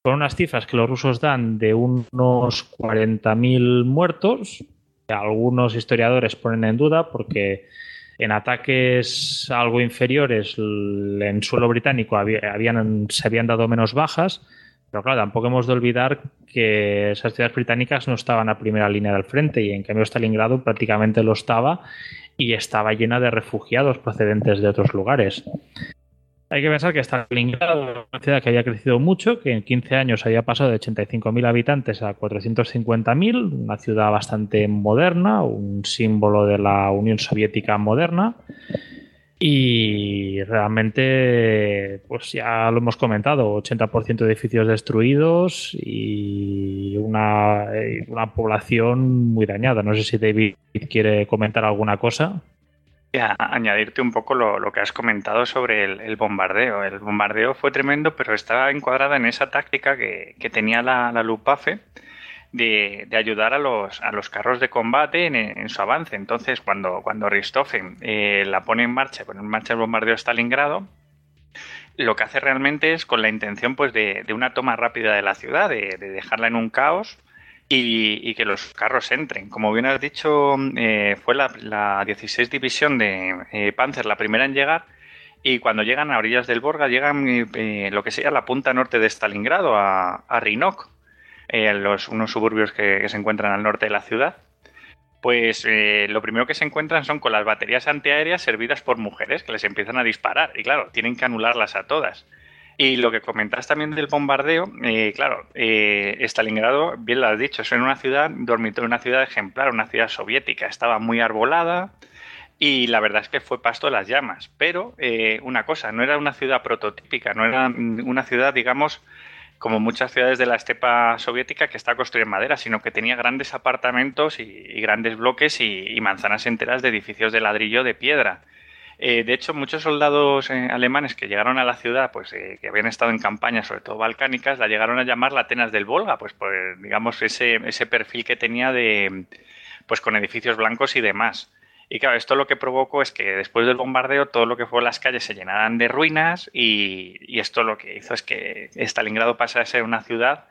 con unas cifras que los rusos dan de unos 40.000 muertos, que algunos historiadores ponen en duda porque en ataques algo inferiores, en suelo británico habían, se habían dado menos bajas, pero claro, tampoco hemos de olvidar que esas ciudades británicas no estaban a primera línea del frente y en cambio Stalingrado prácticamente lo estaba y estaba llena de refugiados procedentes de otros lugares. Hay que pensar que está Stalingrado una ciudad que haya crecido mucho, que en 15 años haya pasado de 85.000 habitantes a 450.000, una ciudad bastante moderna, un símbolo de la Unión Soviética moderna. Y realmente, pues ya lo hemos comentado, 80% de edificios destruidos y eh, una población muy dañada. No sé si David quiere comentar alguna cosa añadirte un poco lo, que has comentado sobre el, bombardeo. El bombardeo fue tremendo, pero estaba encuadrada en esa táctica que, tenía la, Lupafe de, ayudar a los, a los carros de combate en, su avance. Entonces, cuando, cuando Ristoffen eh, la pone en marcha, pone en marcha el bombardeo de Stalingrado, lo que hace realmente es con la intención pues, de, una toma rápida de la ciudad, de dejarla en un caos y, que los carros entren. Como bien has dicho, eh, fue la, 16 división de eh, Panzer la primera en llegar y cuando llegan a orillas del Borga llegan eh, lo que sea la punta norte de Stalingrado, a, a Rinok, los, unos suburbios que, que, se encuentran al norte de la ciudad. Pues lo primero que se encuentran son con las baterías antiaéreas servidas por mujeres que les empiezan a disparar y claro, tienen que anularlas a todas. Y lo que comentas también del bombardeo, eh, claro, eh, Stalingrado, bien lo has dicho, es una ciudad dormitorio, una ciudad ejemplar, una ciudad soviética, estaba muy arbolada y la verdad es que fue pasto de las llamas. Pero eh, una cosa, no era una ciudad prototípica, no era una ciudad, digamos, como muchas ciudades de la estepa soviética que está construida en madera, sino que tenía grandes apartamentos y, grandes bloques y manzanas enteras de edificios de ladrillo de piedra. Eh, de hecho, muchos soldados eh, alemanes que llegaron a la ciudad, pues eh, que habían estado en campañas, sobre todo balcánicas, la llegaron a llamar la Atenas del Volga, pues por, digamos, ese, ese perfil que tenía de, pues con edificios blancos y demás. Y claro, esto lo que provocó es que después del bombardeo todo lo que fue las calles se llenaran de ruinas y, esto lo que hizo es que Stalingrado pasase a ser una ciudad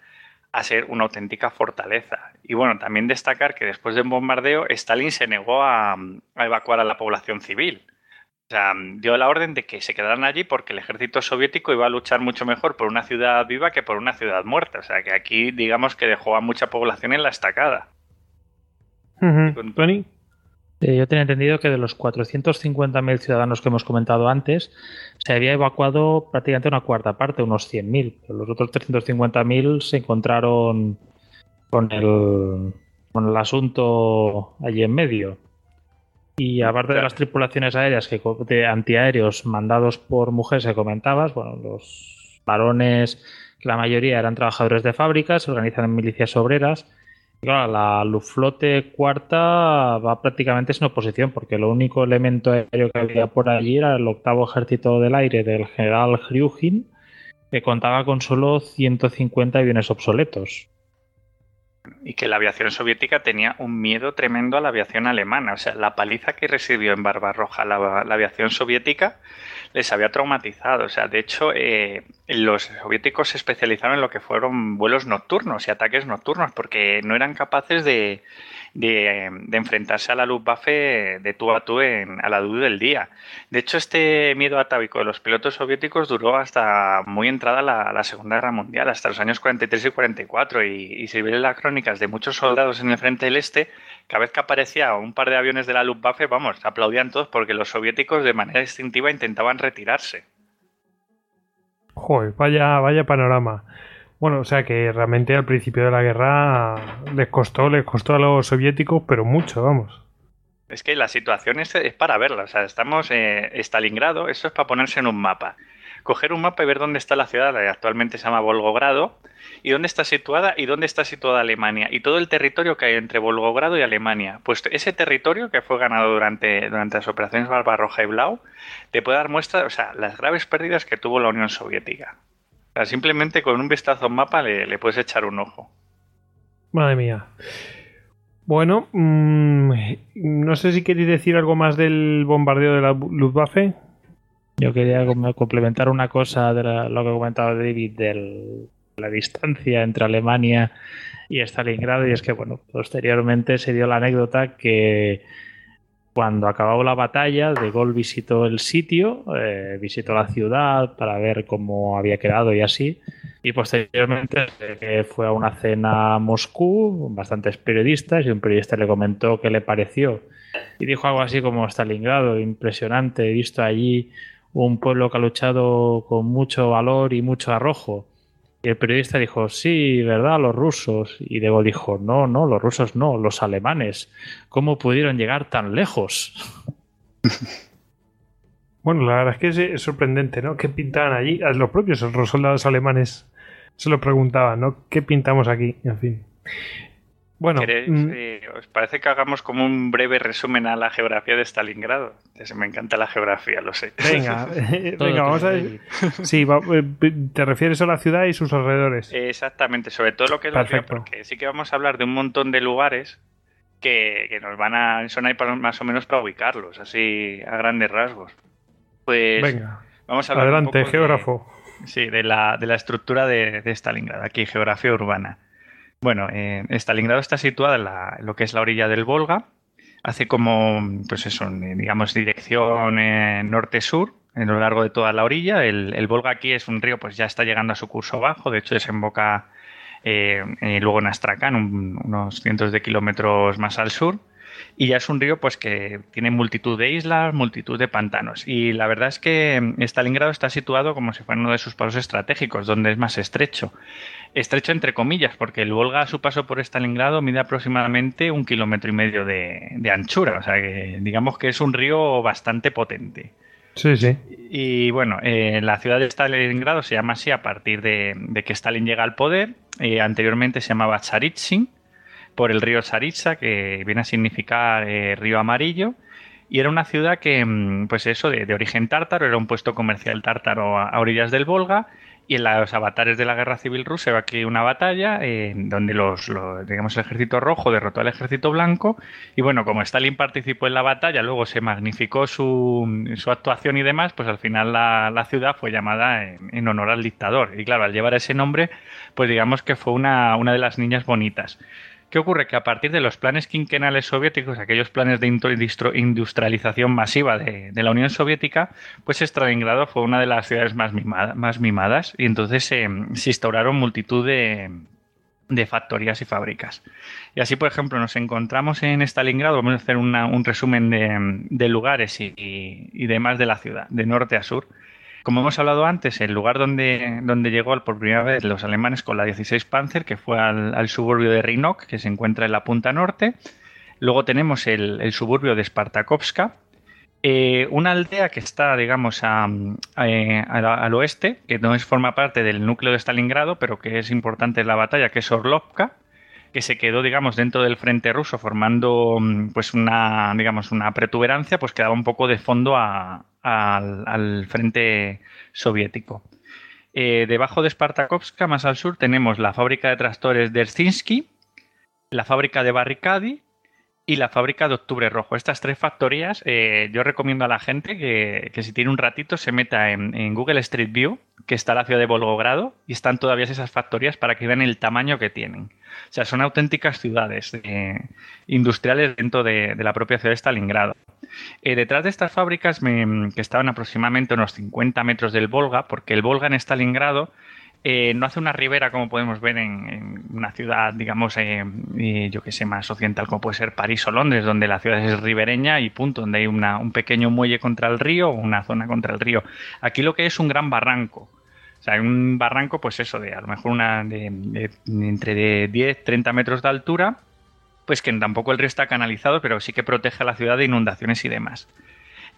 a ser una auténtica fortaleza. Y bueno, también destacar que después del bombardeo Stalin se negó a evacuar a la población civil. O sea, mm, dio la orden de que se quedaran allí porque el ejército soviético iba a luchar mucho mejor por una ciudad viva que por una ciudad muerta. O sea, que aquí digamos que dejó a mucha población en la estacada. Tony. Eh, yo tenía entendido que de los 450.000 ciudadanos que hemos comentado antes, se había evacuado prácticamente una cuarta parte, unos 100.000. los otros 350.000 se encontraron con el, con el asunto allí en medio. Y aparte de las tripulaciones aéreas que, de antiaéreos mandados por mujeres que comentabas, bueno, los varones, que la mayoría eran trabajadores de fábricas, se organizan en milicias obreras. Y claro, la Luflote cuarta va prácticamente sin oposición, porque lo único elemento aéreo que había por allí era el octavo ejército del aire del general Hryugin, que contaba con solo 150 aviones obsoletos y que la aviación soviética tenía un miedo tremendo a la aviación alemana. O sea, la paliza que recibió en Barbarroja la, la aviación soviética les había traumatizado. O sea, de hecho, eh, los soviéticos se especializaron en lo que fueron vuelos nocturnos y ataques nocturnos porque no eran capaces de de, enfrentarse a la Luftwaffe de tú a tú en, a la duda del día. De hecho, este miedo atávico de los pilotos soviéticos duró hasta muy entrada la, Segunda Guerra Mundial, hasta los años 43 y 44, y, si ven las crónicas de muchos soldados en el frente del este cada vez que aparecía un par de aviones de la Luftwaffe, vamos, aplaudían todos porque los soviéticos de manera distintiva intentaban retirarse. Joder, vaya, vaya panorama. Bueno, o sea que realmente al principio de la guerra les costó, les costó a los soviéticos, pero mucho, vamos. Es que la situación es, para verla. O sea, estamos en eh, Stalingrado, eso es para ponerse en un mapa. Coger un mapa y ver dónde está la ciudad, eh, actualmente se llama Volgogrado, y dónde está situada y dónde está situada Alemania, y todo el territorio que hay entre Volgogrado y Alemania. Pues ese territorio que fue ganado durante, durante las operaciones Barbarroja y Blau, te puede dar muestra, o sea, las graves pérdidas que tuvo la Unión Soviética simplemente con un vistazo a mapa le, puedes echar un ojo. Madre mía. Bueno, mm, no sé si queréis decir algo más del bombardeo de la Luftwaffe. Yo quería complementar una cosa de lo que comentaba David de la distancia entre Alemania y Stalingrado y es que bueno posteriormente se dio la anécdota que cuando acabó la batalla, De Gaulle visitó el sitio, eh, visitó la ciudad para ver cómo había quedado y así. Y posteriormente eh, fue a una cena a Moscú, bastantes periodistas, y un periodista le comentó qué le pareció. Y dijo algo así como Stalingrado, impresionante, he visto allí un pueblo que ha luchado con mucho valor y mucho arrojo y el periodista dijo, sí, ¿verdad? Los rusos. Y Debo dijo, no, no, los rusos no, los alemanes. ¿Cómo pudieron llegar tan lejos? Bueno, la verdad es que es sorprendente, ¿no? ¿Qué pintaban allí? A los propios soldados alemanes se lo preguntaban, ¿no? ¿Qué pintamos aquí? En fin. Bueno, mm. eh, ¿os parece que hagamos como un breve resumen a la geografía de Stalingrado? Me encanta la geografía, lo sé. Venga, venga vamos a ver. Sí, eh, te refieres a la ciudad y sus alrededores. Exactamente, sobre todo lo que es la ciudad, porque sí que vamos a hablar de un montón de lugares que, nos van a sonar más o menos para ubicarlos, así a grandes rasgos. Pues venga, vamos a hablar. Adelante, geógrafo. sí, de la, de la estructura de, de Stalingrado, aquí, geografía urbana. Bueno, eh, Stalingrado está situada en, la, lo que es la orilla del Volga. Hace como, pues eso, digamos, dirección eh, norte-sur a lo largo de toda la orilla. El, Volga aquí es un río, pues ya está llegando a su curso bajo. De hecho, desemboca eh, eh, luego en Astracán unos cientos de kilómetros más al sur. Y ya es un río pues que tiene multitud de islas, multitud de pantanos. Y la verdad es que mm, Stalingrado está situado como si fuera uno de sus pasos estratégicos, donde es más estrecho estrecho entre comillas, porque el Volga a su paso por Stalingrado mide aproximadamente un kilómetro y medio de, anchura, o sea que digamos que es un río bastante potente. Sí, sí. Y bueno, eh, la ciudad de Stalingrado se llama así a partir de, que Stalin llega al poder. Eh, anteriormente se llamaba Tsaritsin, por el río Tsaritsa, que viene a significar eh, río amarillo. Y era una ciudad que, mm, pues eso, de, origen tártaro, era un puesto comercial tártaro a orillas del Volga y en los avatares de la guerra civil rusa va aquí una batalla en eh, donde los, digamos, el ejército rojo derrotó al ejército blanco. Y bueno, como Stalin participó en la batalla, luego se magnificó su, su actuación y demás, pues al final la, ciudad fue llamada en, honor al dictador. Y claro, al llevar ese nombre, pues digamos que fue una, una de las niñas bonitas. ¿Qué ocurre? Que a partir de los planes quinquenales soviéticos, aquellos planes de industrialización masiva de, la Unión Soviética, pues Stalingrado fue una de las ciudades más, más mimadas y entonces se instauraron multitud de, factorías y fábricas. Y así, por ejemplo, nos encontramos en Stalingrado, vamos a hacer un resumen de, lugares y demás de la ciudad, de norte a sur como hemos hablado antes, el lugar donde, donde llegó por primera vez los alemanes con la 16 Panzer, que fue al, suburbio de Rynok, que se encuentra en la punta norte. Luego tenemos el, suburbio de Spartakovska, eh, una aldea que está, digamos, al oeste, que no es, forma parte del núcleo de Stalingrado, pero que es importante en la batalla, que es Orlovka, que se quedó, digamos, dentro del frente ruso, formando mm, pues una, digamos, una protuberancia, pues quedaba un poco de fondo a, al, frente soviético. Eh, debajo de Spartakovska, más al sur, tenemos la fábrica de tractores de Erzinski, la fábrica de Barricadi y la fábrica de Octubre Rojo. Estas tres factorías, eh, yo recomiendo a la gente que, si tiene un ratito se meta en, Google Street View, que está la ciudad de Volgogrado, y están todavía esas factorías para que vean el tamaño que tienen. O sea, son auténticas ciudades eh, industriales dentro de, la propia ciudad de Stalingrado. Eh, detrás de estas fábricas, mm, que estaban aproximadamente unos 50 metros del Volga, porque el Volga en Stalingrado eh, no hace una ribera como podemos ver en, una ciudad, digamos, eh, yo que sé, más occidental como puede ser París o Londres, donde la ciudad es ribereña y punto, donde hay un pequeño muelle contra el río o una zona contra el río. Aquí lo que es un gran barranco. O sea, un barranco, pues eso, de a lo mejor una de, entre de 10, 30 metros de altura, pues que tampoco el río está canalizado, pero sí que protege a la ciudad de inundaciones y demás.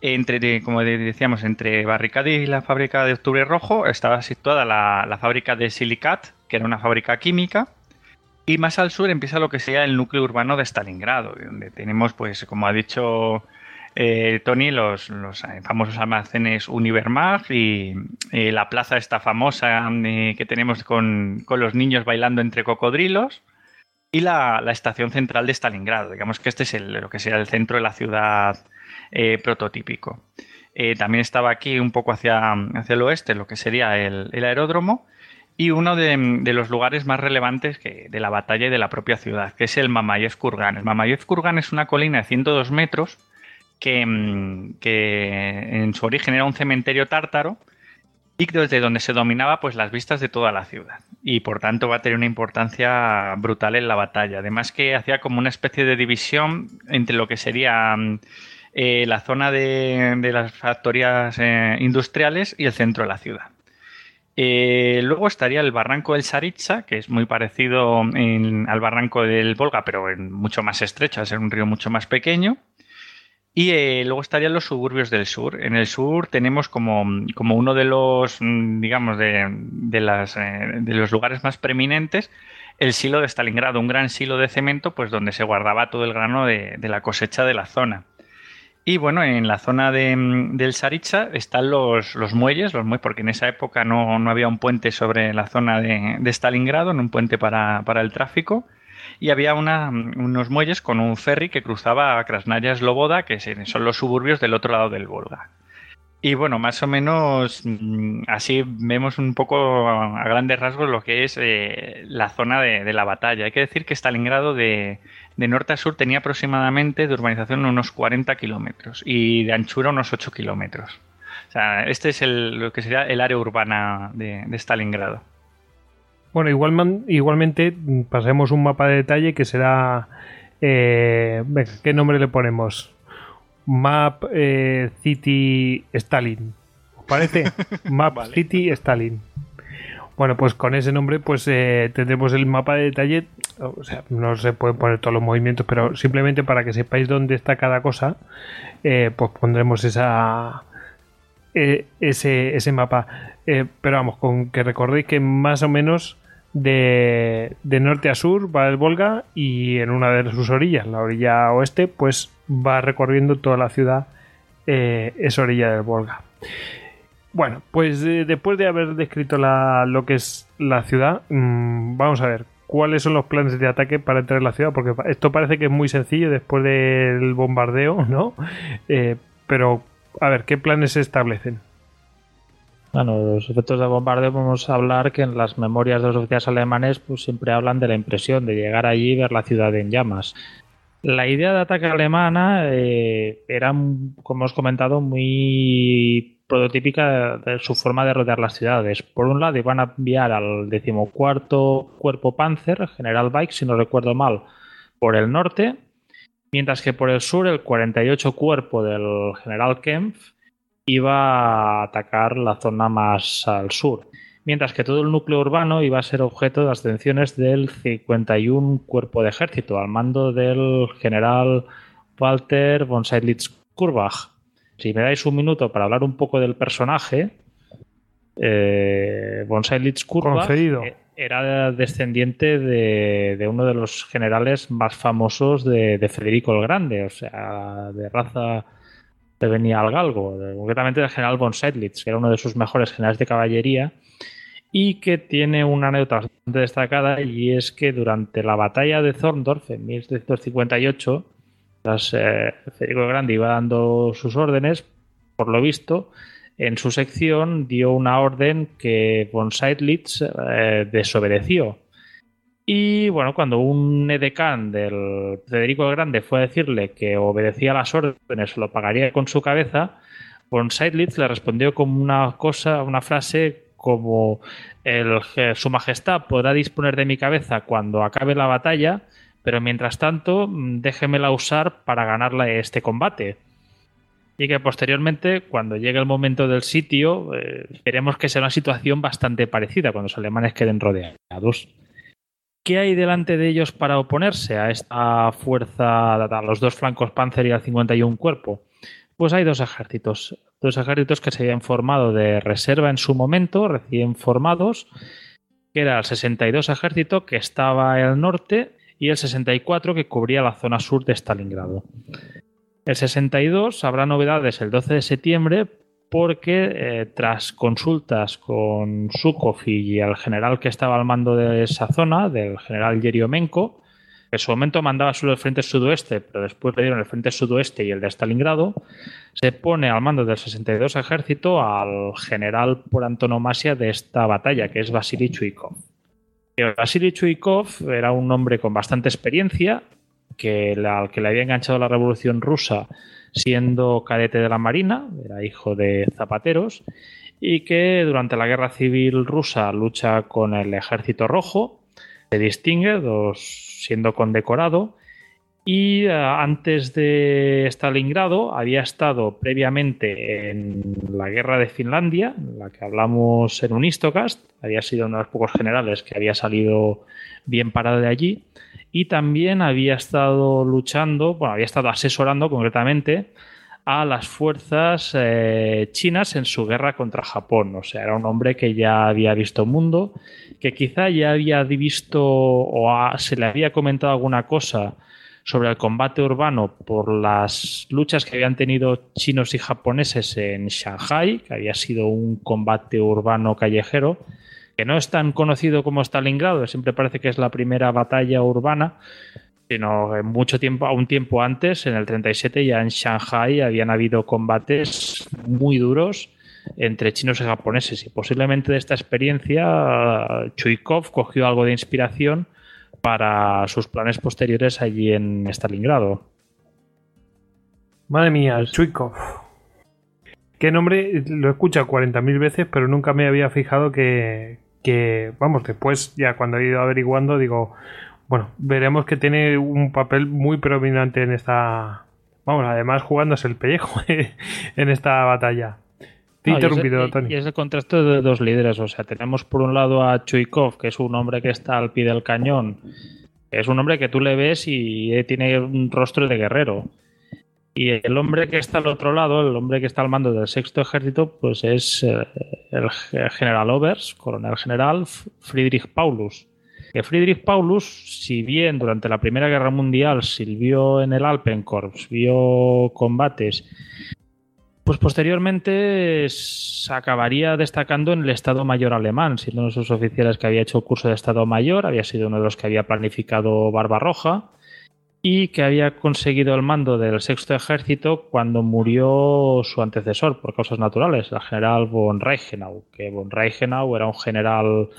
Entre, como decíamos, entre Barricade y la fábrica de Octubre Rojo estaba situada la, fábrica de Silicat, que era una fábrica química, y más al sur empieza lo que sería el núcleo urbano de Stalingrado, donde tenemos, pues, como ha dicho eh, Tony, los, famosos almacenes Univermag y eh, la plaza esta famosa eh, que tenemos con, con, los niños bailando entre cocodrilos y la, estación central de Stalingrado. Digamos que este es lo que sería el centro de la ciudad eh, prototípico. Eh, también estaba aquí un poco hacia, el oeste, lo que sería el, aeródromo, y uno de, los lugares más relevantes de la batalla y de la propia ciudad, que es el Mamayev Kurgan. El Mamayev Kurgan es una colina de 102 metros que, mm, que en su origen era un cementerio tártaro, y desde donde se dominaba pues las vistas de toda la ciudad y por tanto va a tener una importancia brutal en la batalla además que hacía como una especie de división entre lo que sería mm, eh, la zona de, las factorías eh, industriales y el centro de la ciudad eh, luego estaría el barranco del Saritsa, que es muy parecido mm, al barranco del Volga, pero en, mucho más estrecho, es ser un río mucho más pequeño. Y eh, luego estarían los suburbios del sur. En el sur tenemos como, como uno de los, mm, digamos, eh, de, los lugares más preeminentes el silo de Stalingrado, un gran silo de cemento, pues donde se guardaba todo el grano de, la cosecha de la zona. Y bueno, en la zona mm, del Saricha están los, muelles, los muelles, porque en esa época no, había un puente sobre la zona de, Stalingrado, no un puente para el tráfico y había una, unos muelles con un ferry que cruzaba a Krasnaya Sloboda, que son los suburbios del otro lado del Volga. Y bueno, más o menos mm, así vemos un poco a grandes rasgos lo que es eh, la zona de, la batalla. Hay que decir que Stalingrado de, norte a sur tenía aproximadamente de urbanización unos 40 kilómetros y de anchura unos 8 kilómetros. este es lo que sería el área urbana de Stalingrado. Bueno, igualmente mm, pasemos un mapa de detalle que será... Eh, ¿Qué nombre le ponemos? Map eh, City Stalin. ¿Os parece? Map City Stalin. Bueno, pues con ese nombre pues eh, tendremos el mapa de detalle. O sea, no se pueden poner todos los movimientos, pero simplemente para que sepáis dónde está cada cosa, pues pondremos esa eh, ese, ese, mapa. Eh, pero vamos, con que recordéis que más o menos de, norte a sur va el Volga y en una de sus orillas, la orilla oeste, pues va recorriendo toda la ciudad eh, esa orilla del Volga. Bueno, pues después de haber descrito lo que es la ciudad, mm, vamos a ver cuáles son los planes de ataque para entrar en la ciudad, porque esto parece que es muy sencillo después del bombardeo, ¿no? pero a ver, ¿qué planes se establecen? Bueno, los efectos de bombardeo vamos a hablar que en las memorias de los oficiales alemanes pues, siempre hablan de la impresión de llegar allí y ver la ciudad en llamas. La idea de ataque alemana eh, era, como os he comentado, muy prototípica de su forma de rodear las ciudades. Por un lado, iban a enviar al decimocuarto cuerpo panzer, General Bike, si no recuerdo mal, por el norte, mientras que por el sur el 48 cuerpo del general Kempf iba a atacar la zona más al sur, mientras que todo el núcleo urbano iba a ser objeto de las tensiones del 51 cuerpo de ejército al mando del general Walter von Seydlitz-Kurbach. Si me dais un minuto para hablar un poco del personaje, eh, von Seydlitz-Kurbach era descendiente de, uno de los generales más famosos de, Federico el Grande, o sea, de raza que venía al galgo, concretamente del general von Seydlitz, que era uno de sus mejores generales de caballería y que tiene una anécdota bastante destacada y es que durante la batalla de Zorndorf en 1758, eh, Federico el Grande iba dando sus órdenes, por lo visto, en su sección dio una orden que von Seidlitz eh, desobedeció. Y bueno, cuando un edecán del Federico el Grande fue a decirle que obedecía las órdenes, lo pagaría con su cabeza, von Seidlitz le respondió con una cosa, una frase como el, su majestad podrá disponer de mi cabeza cuando acabe la batalla, pero mientras tanto déjemela usar para ganarle este combate y que posteriormente, cuando llegue el momento del sitio, ...esperemos eh, veremos que sea una situación bastante parecida cuando los alemanes queden rodeados. ¿Qué hay delante de ellos para oponerse a esta fuerza, a los dos flancos Panzer y al 51 cuerpo? Pues hay dos ejércitos, dos ejércitos que se habían formado de reserva en su momento, recién formados, que era el 62 ejército que estaba al norte y el 64 que cubría la zona sur de Stalingrado. El 62 habrá novedades el 12 de septiembre porque eh, tras consultas con Sukov y el general que estaba al mando de esa zona, del general Yeriomenko, que en su momento mandaba solo el frente sudoeste, pero después le dieron el frente sudoeste y el de Stalingrado, se pone al mando del 62 ejército al general por antonomasia de esta batalla, que es Vasily Chuikov. Eh, Vasily Chuikov era un hombre con bastante experiencia, que al que le había enganchado la Revolución Rusa siendo cadete de la Marina, era hijo de zapateros, y que durante la Guerra Civil Rusa lucha con el Ejército Rojo, se distingue dos, siendo condecorado, y eh, antes de Stalingrado había estado previamente en la guerra de Finlandia, la que hablamos en un histocast, había sido uno de los pocos generales que había salido bien parado de allí, y también había estado luchando, bueno, había estado asesorando concretamente a las fuerzas eh, chinas en su guerra contra Japón. O sea, era un hombre que ya había visto mundo, que quizá ya había visto o se le había comentado alguna cosa sobre el combate urbano por las luchas que habían tenido chinos y japoneses en Shanghai, que había sido un combate urbano callejero que no es tan conocido como Stalingrado, siempre parece que es la primera batalla urbana, sino mucho tiempo, a un tiempo antes, en el 37, ya en Shanghai habían habido combates muy duros entre chinos y japoneses y posiblemente de esta experiencia Chuikov cogió algo de inspiración para sus planes posteriores allí en Stalingrado. Madre mía, Chuikov. Qué nombre, lo he escuchado 40.000 veces, pero nunca me había fijado que, que, vamos, después pues ya cuando he ido averiguando, digo, bueno, veremos que tiene un papel muy predominante en esta... Vamos, además jugándose el pellejo en esta batalla. es, ah, Y es el contraste de dos líderes. O sea, tenemos por un lado a Chuikov, que es un hombre que está al pie del cañón. Es un hombre que tú le ves y eh, tiene un rostro de guerrero. Y el hombre que está al otro lado, el hombre que está al mando del sexto ejército, pues es eh, el general Overs, coronel general Friedrich Paulus. Que Friedrich Paulus, si bien durante la Primera Guerra Mundial sirvió en el Alpenkorps, vio combates, pues posteriormente se acabaría destacando en el Estado Mayor alemán, siendo uno de esos oficiales que había hecho el curso de Estado Mayor, había sido uno de los que había planificado Barbarroja y que había conseguido el mando del sexto ejército cuando murió su antecesor por causas naturales, el general von Reichenau, que von Reichenau era un general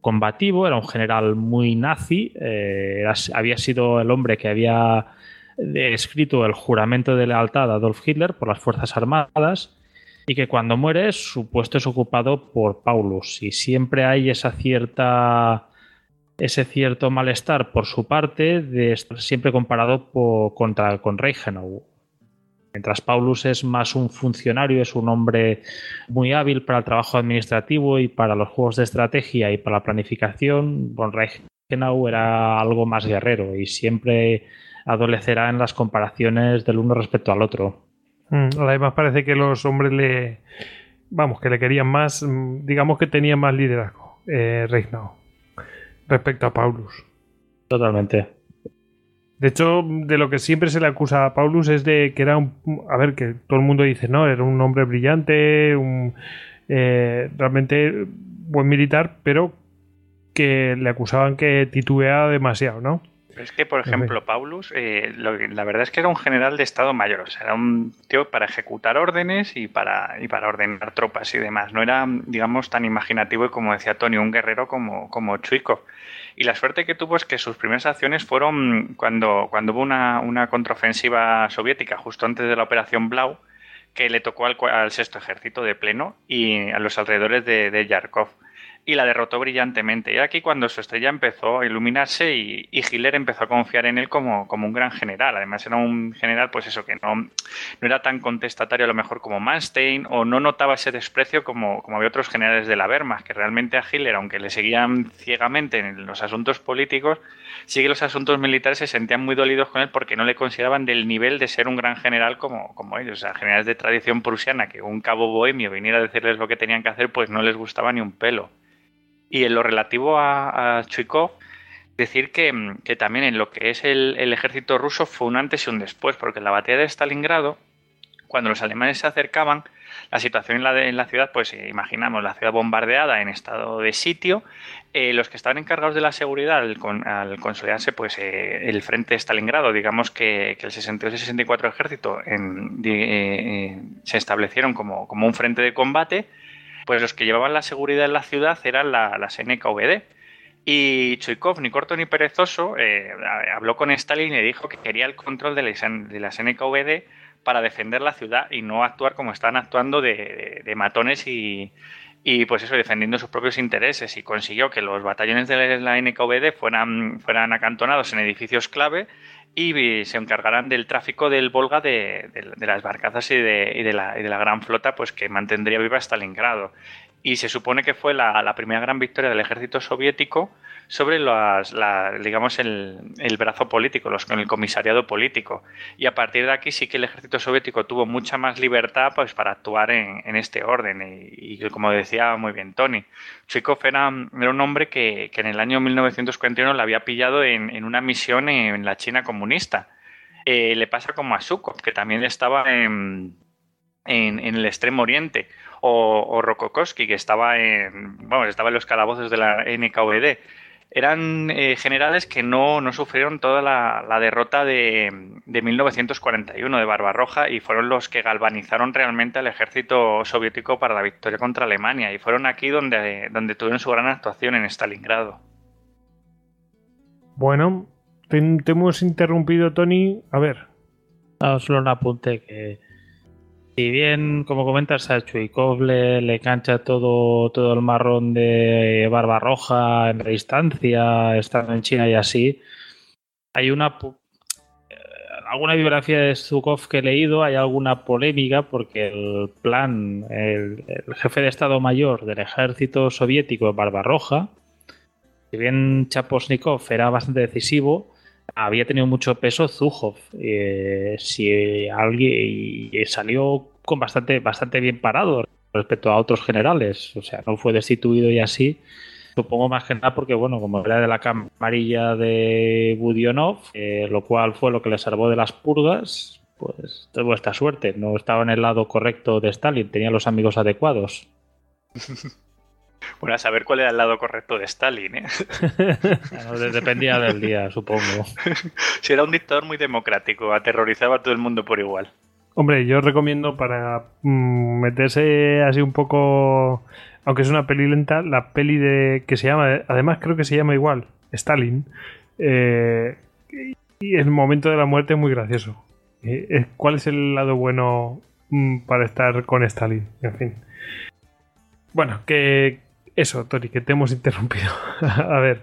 combativo, era un general muy nazi, eh, había sido el hombre que había eh, escrito el juramento de lealtad a Adolf Hitler por las Fuerzas Armadas y que cuando muere su puesto es ocupado por Paulus y siempre hay esa cierta ese cierto malestar por su parte de estar siempre comparado con Reichenau. Mientras Paulus es más un funcionario, es un hombre muy hábil para el trabajo administrativo y para los juegos de estrategia y para la planificación, Con Reichenau era algo más guerrero y siempre adolecerá en las comparaciones del uno respecto al otro. Hmm, además parece que los hombres le, vamos, que le querían más, mm, digamos que tenía más liderazgo eh, Reichenau respecto a Paulus. Totalmente. De hecho, de lo que siempre se le acusa a Paulus es de que era un... A ver, que todo el mundo dice, no, era un hombre brillante, un... Eh, realmente buen militar, pero que le acusaban que titubeaba demasiado, ¿no? es que, por ejemplo, Paulus, eh, la verdad es que era un general de Estado Mayor, o sea, era un tío para ejecutar órdenes y para, para ordenar tropas y demás. No era, digamos, tan imaginativo y, como decía Tony, un guerrero como, como Chuikov. Y la suerte que tuvo es que sus primeras acciones fueron cuando, cuando hubo una, contraofensiva soviética justo antes de la Operación Blau, que le tocó al, al sexto ejército de pleno y a los alrededores de, de Yarkov y la derrotó brillantemente. Y aquí cuando su estrella empezó a iluminarse y, y Hitler empezó a confiar en él como, un gran general. Además era un general, pues eso, que no, no era tan contestatario a lo mejor como Manstein o no notaba ese desprecio como, como había otros generales de la Wehrmacht, que realmente a Hitler, aunque le seguían ciegamente en los asuntos políticos, sí que los asuntos militares se sentían muy dolidos con él porque no le consideraban del nivel de ser un gran general como, como ellos. O sea, generales de tradición prusiana que un cabo bohemio viniera a decirles lo que tenían que hacer, pues no les gustaba ni un pelo. Y en lo relativo a, a Chuikov, decir que, también en lo que es el, el, ejército ruso fue un antes y un después, porque en la batalla de Stalingrado, cuando los alemanes se acercaban, la situación en la, la ciudad, pues eh, imaginamos la ciudad bombardeada en estado de sitio. Eh, los que estaban encargados de la seguridad al, con, al consolidarse pues eh, el frente de Stalingrado, digamos que, el 62-64 ejército en, se establecieron como, como, un frente de combate, pues los que llevaban la seguridad en la ciudad eran la, las NKVD. Y Chuikov, ni corto ni perezoso, habló con Stalin y dijo que quería el control de la, de las NKVD para defender la ciudad y no actuar como están actuando de, de, matones y, pues eso, defendiendo sus propios intereses. Y consiguió que los batallones de la NKVD fueran, fueran acantonados en edificios clave y se encargarán del tráfico del Volga de, las barcazas y de, y, la, y de, la, gran flota pues que mantendría viva Stalingrado y se supone que fue la, primera gran victoria del ejército soviético sobre las, digamos el, brazo político, los, el comisariado político. Y a partir de aquí sí que el ejército soviético tuvo mucha más libertad pues, para actuar en, en este orden. Y, como decía muy bien Tony, Chikov era, era un hombre que, en el año 1941 la había pillado en, una misión en, la China comunista. Eh, le pasa como a que también estaba en, en el extremo oriente o, o que estaba en, bueno, estaba en los calabozos de la NKVD. Eran eh, generales que no, sufrieron toda la, derrota de, 1941 de Barbarroja y fueron los que galvanizaron realmente al ejército soviético para la victoria contra Alemania. Y fueron aquí donde, donde tuvieron su gran actuación en Stalingrado. Bueno, te, hemos interrumpido, Tony. A ver. solo un apunte que si bien, como comentas, a Chuikov le cancha todo, todo el marrón de Barbarroja en la distancia, estando en China y así, hay una eh, alguna biografía de Zukov que he leído, hay alguna polémica porque el plan, el, jefe de Estado Mayor del ejército soviético Barbarroja, si bien Chaposnikov era bastante decisivo, había tenido mucho peso Zukov. Eh, si alguien y salió con bastante, bastante bien parado respecto a otros generales. O sea, no fue destituido y así. Supongo más general, porque, bueno, como era de la camarilla de Budionov, eh, lo cual fue lo que le salvó de las purgas, pues tuvo esta suerte. No estaba en el lado correcto de Stalin, tenía los amigos adecuados. Bueno, a saber cuál era el lado correcto de Stalin, ¿eh? dependía del día, supongo. Si era un dictador muy democrático, aterrorizaba a todo el mundo por igual. Hombre, yo recomiendo para mm, meterse así un poco, aunque es una peli lenta, la peli de que se llama, además creo que se llama igual, Stalin. Eh, y el momento de la muerte es muy gracioso. Eh, eh, ¿Cuál es el lado bueno mm, para estar con Stalin? En fin. Bueno, que eso, Tori, que te hemos interrumpido. A ver.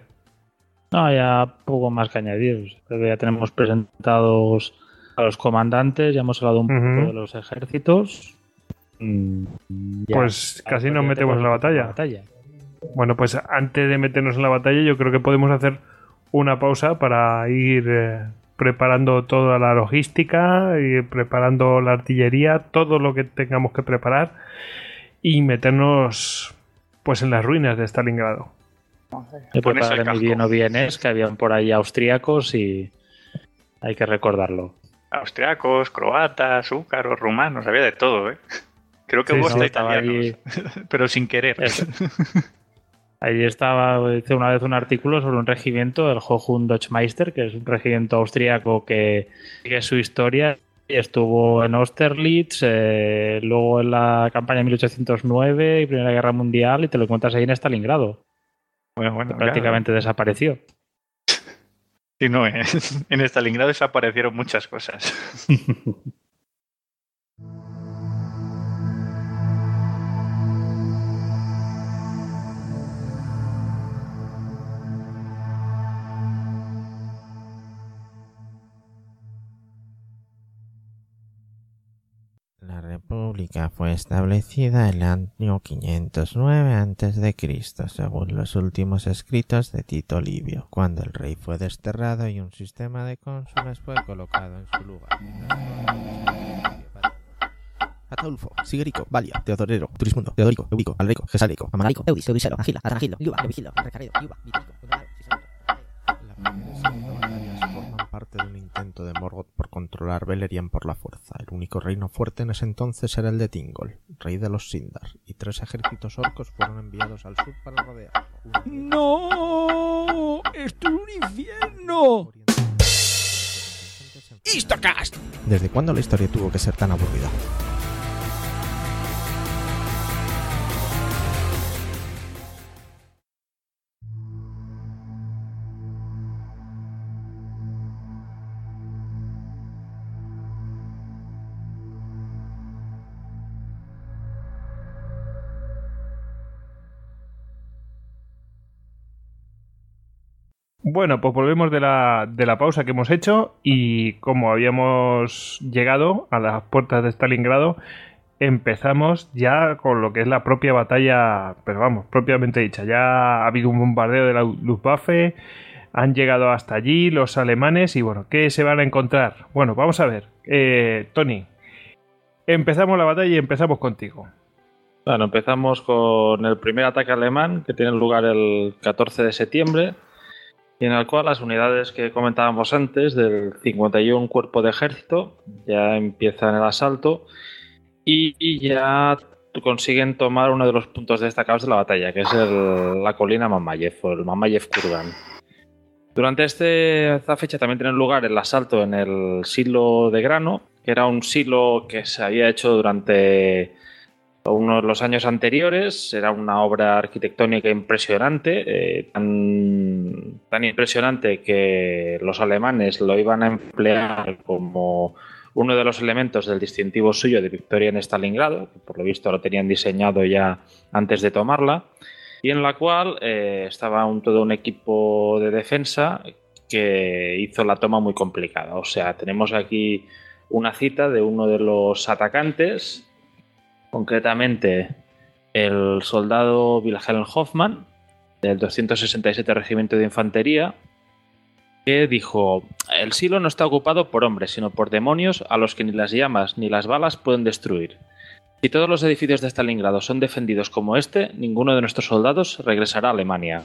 No, ya poco más que añadir. ya tenemos presentados a los comandantes, ya hemos hablado un poco de los ejércitos. Mm, pues casi nos metemos en la batalla. Bueno, pues antes de meternos en la batalla, yo creo que podemos hacer una pausa para ir eh, preparando toda la logística, ir preparando la artillería, todo lo que tengamos que preparar y meternos pues en las ruinas de Stalingrado. Y ¿eh? que habían por ahí austríacos y hay que recordarlo austriacos, croatas, húcaros, rumanos, había de todo, ¿eh? Creo que hubo hasta italianos, pero sin querer. Ahí estaba, hice una vez un artículo sobre un regimiento, el Hohun Deutschmeister, que es un regimiento austriaco que sigue su historia y estuvo en Austerlitz, eh, luego en la campaña de 1809 y Primera Guerra Mundial, y te lo cuentas ahí en Stalingrado. prácticamente desapareció. Sí, no es. En Stalingrado desaparecieron muchas cosas. república fue establecida el año 509 a.C., según los últimos escritos de Tito Livio, cuando el rey fue desterrado y un sistema de cónsules fue colocado en su lugar. Ataulfo, Sigerico, Valia, Teodorero, Turismundo, Teodorico, Eubico, Alrico, Gesalico, Amarico, Eudis, Eudiselo, Agila, Atragilo, Liuba, Vigilo, Recaredo, Liuba, Vitrico, de un intento de Morgoth por controlar Beleriand por la fuerza. El único reino fuerte en ese entonces era el de Tingol, rey de los Sindar, y tres ejércitos orcos fueron enviados al sur para rodearlo. ¡No! ¡Esto es un infierno! ¡Histocast! ¿Desde cuándo la historia tuvo que ser tan aburrida? Bueno, pues volvemos de la, pausa que hemos hecho y como habíamos llegado a las puertas de Stalingrado, empezamos ya con lo que es la propia batalla, pero vamos, propiamente dicha. Ya ha habido un bombardeo de la Luftwaffe, han llegado hasta allí los alemanes y bueno, ¿qué se van a encontrar? Bueno, vamos a ver, eh, Tony, empezamos la batalla y empezamos contigo. Bueno, empezamos con el primer ataque alemán que tiene lugar el 14 de septiembre y en el cual las unidades que comentábamos antes del 51 Cuerpo de Ejército ya empiezan el asalto y, ya consiguen tomar uno de los puntos destacados de la batalla, que es la colina Mamayev o el Mamayev Kurgan. Durante este, esta fecha también tiene lugar el asalto en el silo de grano, que era un silo que se había hecho durante uno de los años anteriores. Era una obra arquitectónica impresionante, eh, tan, impresionante que los alemanes lo iban a emplear como uno de los elementos del distintivo suyo de victoria en Stalingrado, que por lo visto lo tenían diseñado ya antes de tomarla, y en la cual eh, estaba todo un equipo de defensa que hizo la toma muy complicada. O sea, tenemos aquí una cita de uno de los atacantes concretamente el soldado Wilhelm Hoffmann, del 267 Regimiento de Infantería, que dijo, el silo no está ocupado por hombres, sino por demonios a los que ni las llamas ni las balas pueden destruir. Si todos los edificios de Stalingrado son defendidos como este, ninguno de nuestros soldados regresará a Alemania.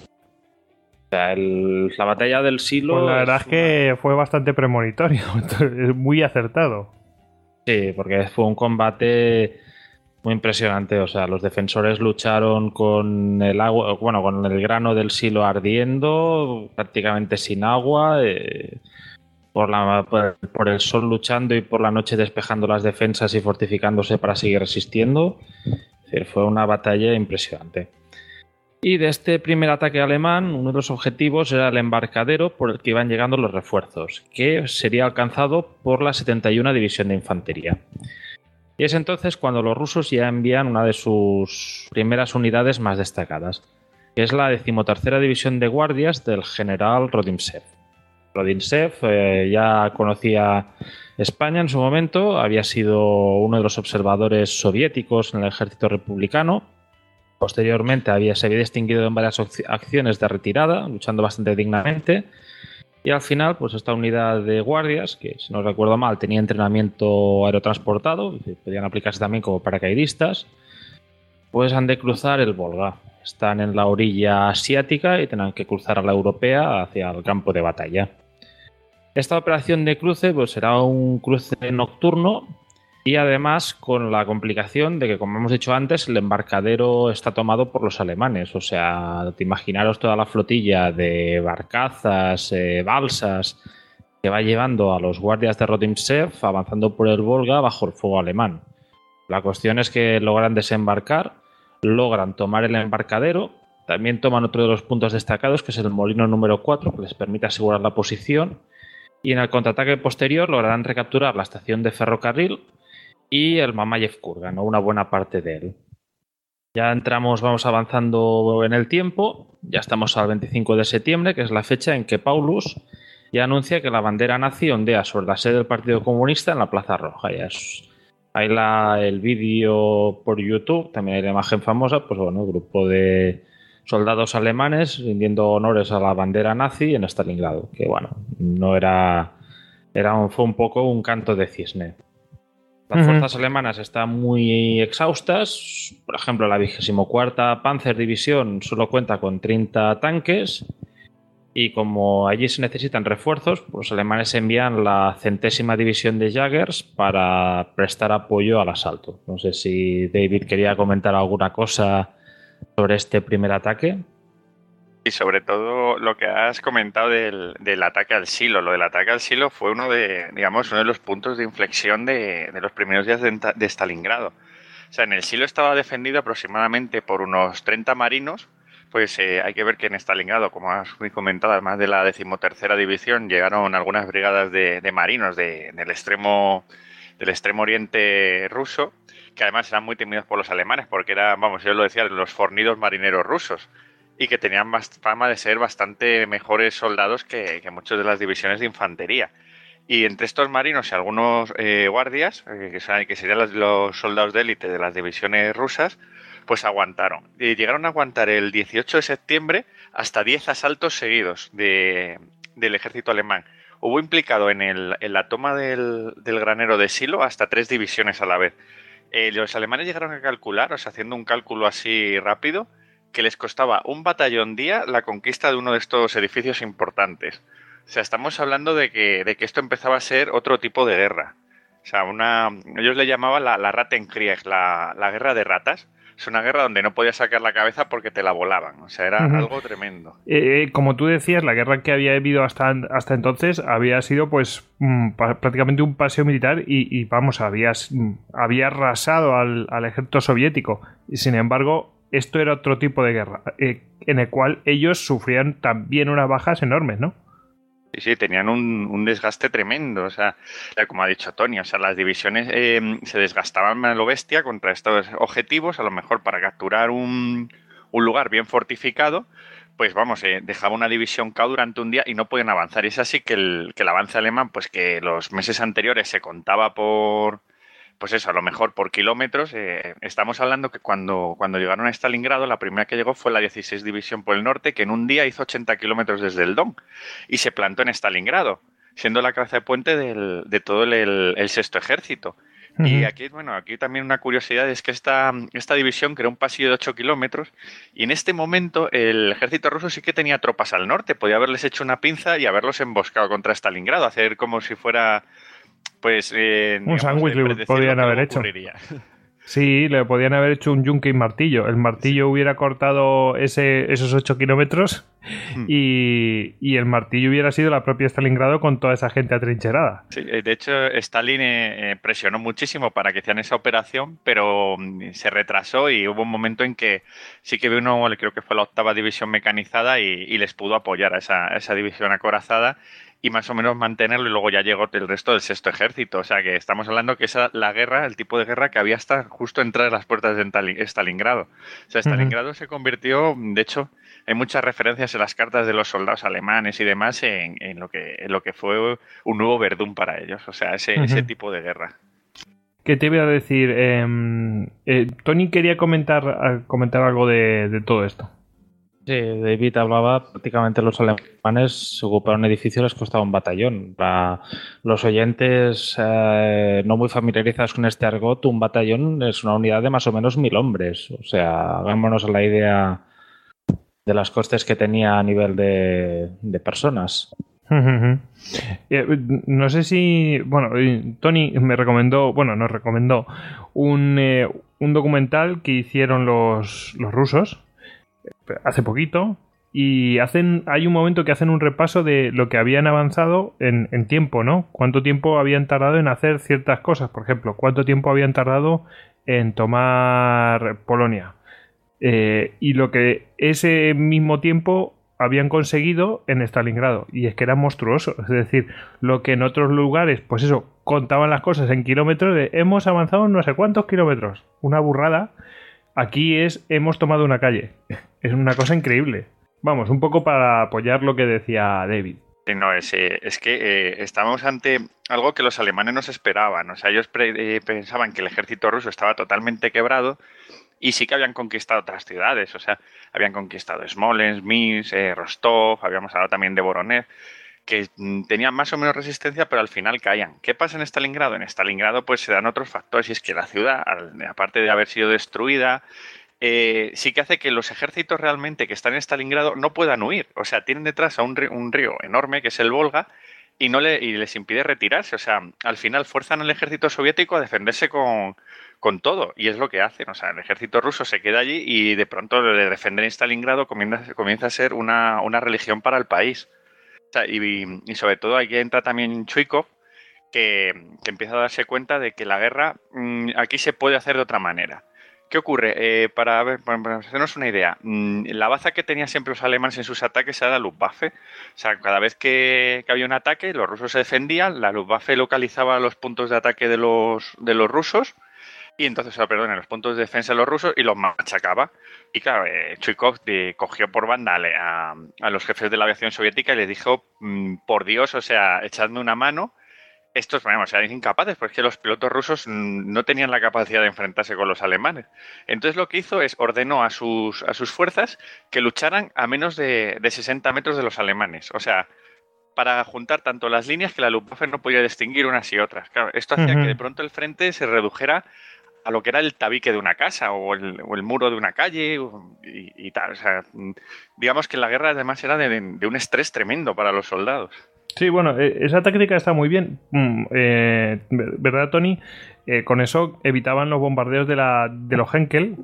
la batalla del silo... Pues la verdad es, que fue bastante premonitorio, muy acertado. Sí, porque fue un combate muy impresionante. O sea, los defensores lucharon con el agua, bueno, con el grano del silo ardiendo, prácticamente sin agua. Eh, por, la, por el sol luchando y por la noche despejando las defensas y fortificándose para seguir resistiendo. fue una batalla impresionante. Y de este primer ataque alemán, uno de los objetivos era el embarcadero por el que iban llegando los refuerzos, que sería alcanzado por la 71 División de Infantería. Y es entonces cuando los rusos ya envían una de sus primeras unidades más destacadas, que es la decimotercera división de guardias del general Rodimsev. Rodimsev eh, ya conocía España en su momento, había sido uno de los observadores soviéticos en el ejército republicano. Posteriormente había, se había distinguido en varias acciones de retirada, luchando bastante dignamente. Y al final, pues esta unidad de guardias, que si no recuerdo mal, tenía entrenamiento aerotransportado, podían aplicarse también como paracaidistas, pues han de cruzar el Volga. Están en la orilla asiática y tendrán que cruzar a la europea hacia el campo de batalla. Esta operación de cruce pues, será un cruce nocturno y además con la complicación de que, como hemos dicho antes, el embarcadero está tomado por los alemanes. O sea, te imaginaros toda la flotilla de barcazas, eh, balsas, que va llevando a los guardias de Rotimsev avanzando por el Volga bajo el fuego alemán. La cuestión es que logran desembarcar, logran tomar el embarcadero, también toman otro de los puntos destacados, que es el molino número 4, que les permite asegurar la posición, y en el contraataque posterior lograrán recapturar la estación de ferrocarril, y el Mamayev Kurgan, una buena parte de él. Ya entramos, vamos avanzando en el tiempo, ya estamos al 25 de septiembre, que es la fecha en que Paulus ya anuncia que la bandera nazi ondea sobre la sede del Partido Comunista en la Plaza Roja. Ya hay la, el vídeo por YouTube, también hay la imagen famosa, pues bueno, grupo de soldados alemanes rindiendo honores a la bandera nazi en Stalingrado, que bueno, no era, era un, fue un poco un canto de cisne. Las fuerzas alemanas están muy exhaustas. Por ejemplo, la 24 Panzer División solo cuenta con 30 tanques. Y como allí se necesitan refuerzos, pues los alemanes envían la centésima división de Jaggers para prestar apoyo al asalto. No sé si David quería comentar alguna cosa sobre este primer ataque. Y sobre todo lo que has comentado del, ataque al silo. Lo del ataque al silo fue uno de, digamos, uno de los puntos de inflexión de, de los primeros días de, Stalingrado. O sea, en el silo estaba defendido aproximadamente por unos 30 marinos. Pues eh, hay que ver que en Stalingrado, como has comentado, además de la decimotercera división, llegaron algunas brigadas de, de marinos del, extremo, del extremo oriente ruso, que además eran muy temidos por los alemanes, porque eran, vamos, yo lo decía, los fornidos marineros rusos y que tenían más fama de ser bastante mejores soldados que, que muchas de las divisiones de infantería. Y entre estos marinos y algunos eh, guardias, eh, que, serían los, soldados de élite de las divisiones rusas, pues aguantaron. Y llegaron a aguantar el 18 de septiembre hasta 10 asaltos seguidos del ejército alemán. Hubo implicado en, la toma del, granero de Silo hasta tres divisiones a la vez. Eh, los alemanes llegaron a calcular, o sea, haciendo un cálculo así rápido, que les costaba un batallón día la conquista de uno de estos edificios importantes. O sea, estamos hablando de que, de que esto empezaba a ser otro tipo de guerra. O sea, una, ellos le llamaban la, la Rattenkrieg, la, la guerra de ratas. Es una guerra donde no podías sacar la cabeza porque te la volaban. O sea, era algo tremendo. Eh, como tú decías, la guerra que había habido hasta, hasta entonces había sido pues mm, prácticamente un paseo militar y, vamos, mm, había, arrasado al, al ejército soviético. Y sin embargo, esto era otro tipo de guerra, eh, en el cual ellos sufrían también unas bajas enormes, ¿no? Sí, sí, tenían un, desgaste tremendo. O sea, como ha dicho Tony, o sea, las divisiones eh, se desgastaban a lo bestia contra estos objetivos, a lo mejor para capturar un, lugar bien fortificado, pues vamos, eh, dejaba una división K durante un día y no podían avanzar. Y es así que el avance alemán, pues que los meses anteriores se contaba por, pues eso, a lo mejor por kilómetros, eh, estamos hablando que cuando, cuando llegaron a Stalingrado, la primera que llegó fue la 16 División por el Norte, que en un día hizo 80 kilómetros desde el Don y se plantó en Stalingrado, siendo la cabeza de puente de todo el, sexto ejército. Y aquí, bueno, aquí también una curiosidad es que esta, esta división creó un pasillo de 8 kilómetros y en este momento el ejército ruso sí que tenía tropas al norte, podía haberles hecho una pinza y haberlos emboscado contra Stalingrado, hacer como si fuera pues... Eh, un sándwich le podrían haber hecho. Sí, le podían haber hecho un yunque y martillo. El martillo hubiera cortado esos 8 kilómetros hmm. y, el martillo hubiera sido la propia Stalingrado con toda esa gente atrincherada. Eh, de hecho, Stalin eh, presionó muchísimo para que hicieran esa operación, pero mm, se retrasó y hubo un momento en que sí que vino, creo que fue la octava división mecanizada y, les pudo apoyar a esa división acorazada y más o menos mantenerlo y luego ya llegó el resto del sexto ejército. O sea que estamos hablando que esa la guerra, el tipo de guerra que había hasta justo entrar las puertas de Stalingrado. O sea, Stalingrado se convirtió, de hecho, hay muchas referencias en las cartas de los soldados alemanes y demás en, lo, que, lo que fue un nuevo Verdún para ellos. O sea, ese, tipo de guerra. ¿Qué te iba a decir? Em, eh, Tony quería comentar, ah, comentar algo de todo esto. Sí, David hablaba, prácticamente los alemanes ocuparon edificios, les costaba un batallón. Para los oyentes eh, no muy familiarizados con este argot, un batallón es una unidad de más o menos mil hombres. O sea, hagámonos la idea de las costes que tenía a nivel de, personas. Eh, no sé si, bueno, Tony me recomendó, bueno, nos recomendó un, eh, un documental que hicieron los, los rusos, hace poquito, y hacen hay un momento que hacen un repaso de lo que habían avanzado en, tiempo, ¿no? Cuánto tiempo habían tardado en hacer ciertas cosas, por ejemplo, cuánto tiempo habían tardado en tomar Polonia. Eh, y lo que ese mismo tiempo habían conseguido en Stalingrado. Y es que era monstruoso. Es decir, lo que en otros lugares, pues eso, contaban las cosas en kilómetros de hemos avanzado no sé cuántos kilómetros. Una burrada Aquí es hemos tomado una calle. Es una cosa increíble. Vamos, un poco para apoyar lo que decía David. no, es, eh, que estábamos eh, estamos ante algo que los alemanes no esperaban. O sea, ellos eh, pensaban que el ejército ruso estaba totalmente quebrado y sí que habían conquistado otras ciudades. O sea, habían conquistado Smolensk, Minsk, Rostov, habíamos hablado también de Voronezh que mm, tenían más o menos resistencia, pero al final caían. ¿Qué pasa en Stalingrado? En Stalingrado pues se dan otros factores, y es que la ciudad, aparte de haber sido destruida, eh, sí que hace que los ejércitos realmente que están en Stalingrado no puedan huir. O sea, tienen detrás a un río, enorme que es el Volga y, no les impide retirarse. O sea, al final fuerzan al ejército soviético a defenderse con, todo. Y es lo que hacen. O sea, el ejército ruso se queda allí y de pronto le defender Stalingrado comienza, a ser una religión para el país y, sobre todo aquí entra también Chuikov, que, empieza a darse cuenta de que la guerra mm, aquí se puede hacer de otra manera. ¿Qué ocurre? Eh, para, hacernos una idea, mm, la baza que tenían siempre los alemanes en sus ataques era la Luftwaffe. O sea, cada vez que, que había un ataque, los rusos se defendían, la Luftwaffe localizaba los puntos de ataque de los, de los rusos y entonces, o ah, sea, perdón, en los puntos de defensa de los rusos y los machacaba. Y claro, eh, Chuikov eh, cogió por banda a, los jefes de la aviación soviética y les dijo, mm, por Dios, o sea, echadme una mano. Estos, bueno, eran incapaces, porque los pilotos rusos mm, no tenían la capacidad de enfrentarse con los alemanes. Entonces lo que hizo es ordenó a sus, a sus fuerzas que lucharan a menos de, de 60 metros de los alemanes. O sea, para juntar tanto las líneas que la Luftwaffe no podía distinguir unas y otras. Claro, esto hacía que de pronto el frente se redujera a lo que era el tabique de una casa o el, muro de una calle y, tal. digamos que la guerra además era de, un estrés tremendo para los soldados. Sí, bueno, e, esa táctica está muy bien, mm, eh, ¿verdad, Tony? Eh, con eso evitaban los bombardeos de, de los Henkel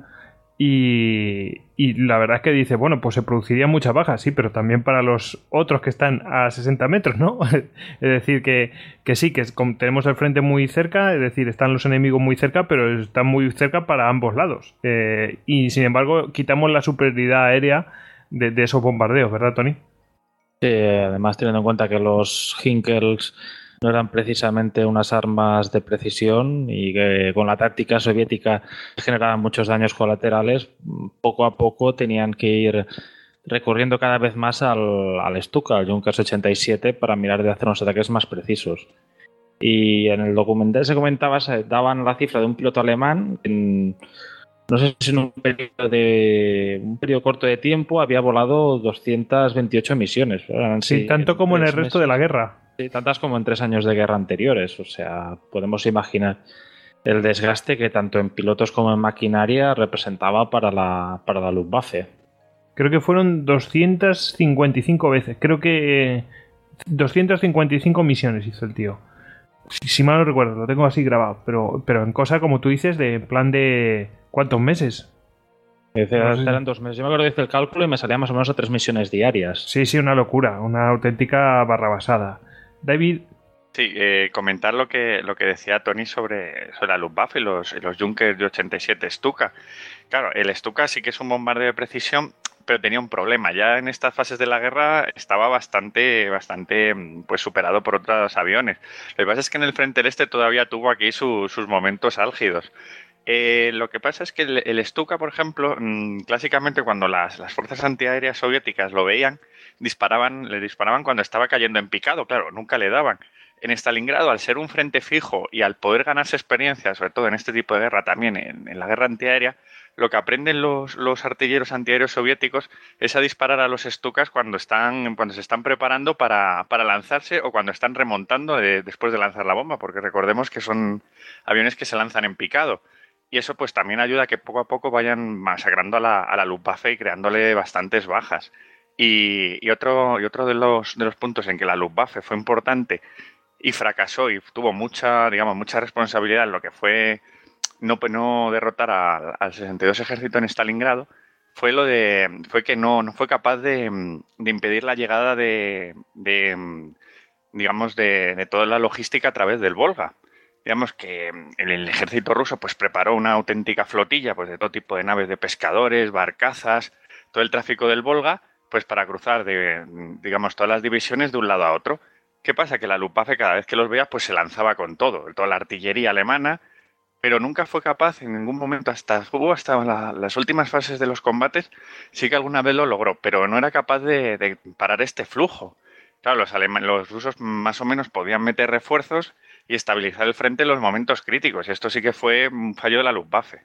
y, la verdad es que dice, bueno, pues se produciría muchas bajas, sí, pero también para los otros que están a 60 metros, ¿no? es decir, que, que sí, que tenemos el frente muy cerca, es decir, están los enemigos muy cerca, pero están muy cerca para ambos lados. Eh, y sin embargo, quitamos la superioridad aérea de, de esos bombardeos, ¿verdad, Tony? Sí, además teniendo en cuenta que los Hinkels no eran precisamente unas armas de precisión y que con la táctica soviética generaban muchos daños colaterales, poco a poco tenían que ir recorriendo cada vez más al, al Stuka, al Junkers 87, para mirar de hacer unos ataques más precisos. Y en el documental se comentaba, se daban la cifra de un piloto alemán, en, no sé si en un periodo, de, un periodo corto de tiempo había volado 228 misiones. sí, tanto como en el resto de la guerra tantas como en tres años de guerra anteriores. O sea, podemos imaginar el desgaste que tanto en pilotos como en maquinaria representaba para la, para la Luftwaffe. Creo que fueron 255 veces. Creo que 255 eh, misiones hizo el tío. Si mal no recuerdo, lo tengo así grabado. Pero, pero en cosa, como tú dices, de plan de. ¿Cuántos meses? eran dos meses. Yo me acuerdo que hice el cálculo y me salía más o menos a tres misiones diarias. Sí, sí, una locura, una auténtica barrabasada. David. Sí, eh, comentar lo que, lo que decía Tony sobre, sobre la Luftwaffe y los, Junkers de 87 Stuka. Claro, el Stuka sí que es un bombardeo de precisión, pero tenía un problema. Ya en estas fases de la guerra estaba bastante, bastante mm, pues superado por otros aviones. Lo que pasa es que en el frente del este todavía tuvo aquí sus momentos álgidos. Eh, lo que pasa es que el, Stuka, por ejemplo, mm, clásicamente cuando las, las, fuerzas antiaéreas soviéticas lo veían, disparaban, le disparaban cuando estaba cayendo en picado, claro, nunca le daban. En Stalingrado, al ser un frente fijo y al poder ganarse experiencia, sobre todo en este tipo de guerra, también en, la guerra antiaérea, lo que aprenden los, artilleros antiaéreos soviéticos es a disparar a los estucas cuando están se están preparando para, lanzarse o cuando están remontando eh, después de lanzar la bomba, porque recordemos que son aviones que se lanzan en picado. Y eso pues también ayuda a que poco a poco vayan masacrando a la, a y creándole bastantes bajas. Y, otro, y otro de, los, puntos en que la Luftwaffe fue importante y fracasó y tuvo mucha, digamos, mucha responsabilidad en lo que fue no, pues, no derrotar al, 62 ejército en Stalingrado, fue lo de fue que no, fue capaz de, impedir la llegada de, digamos de, toda la logística a través del Volga. Digamos que el, el, ejército ruso pues preparó una auténtica flotilla pues de todo tipo de naves de pescadores, barcazas, todo el tráfico del Volga pues para cruzar, de, digamos, todas las divisiones de un lado a otro. ¿Qué pasa? Que la Luftwaffe cada vez que los veía pues se lanzaba con todo, toda la artillería alemana, pero nunca fue capaz en ningún momento, hasta hasta las últimas fases de los combates, sí que alguna vez lo logró, pero no era capaz de, parar este flujo. Claro, los, los rusos más o menos podían meter refuerzos y estabilizar el frente en los momentos críticos. Esto sí que fue un fallo de la Luftwaffe.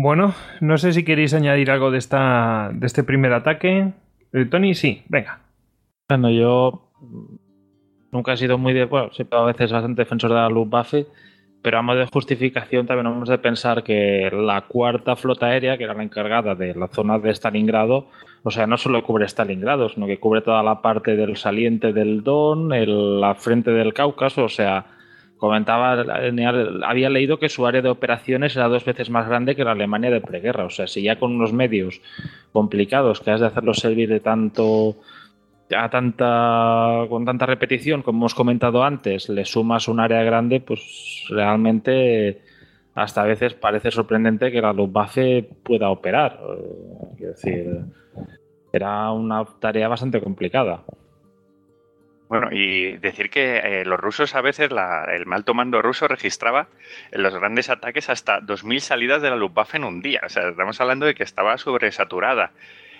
Bueno, no sé si queréis añadir algo de, esta, de este primer ataque. Eh, Tony, sí, venga. Bueno, yo nunca he sido muy de. Bueno, siempre a veces bastante defensor de la luz pero pero modo de justificación también vamos de pensar que la cuarta flota aérea, que era la encargada de la zona de Stalingrado, o sea, no solo cubre Stalingrado, sino que cubre toda la parte del saliente del Don, el, la frente del Cáucaso, o sea, comentaba, había leído que su área de operaciones era dos veces más grande que la Alemania de preguerra. O sea, si ya con unos medios complicados que has de hacerlo servir de tanto a tanta con tanta repetición como hemos comentado antes, le sumas un área grande, pues realmente hasta a veces parece sorprendente que la Luftwaffe pueda operar. Eh, quiero decir, era una tarea bastante complicada. Bueno, y decir que eh, los rusos a veces, el mal tomando ruso registraba en los grandes ataques hasta 2.000 salidas de la Luftwaffe en un día. O sea, estamos hablando de que estaba sobresaturada.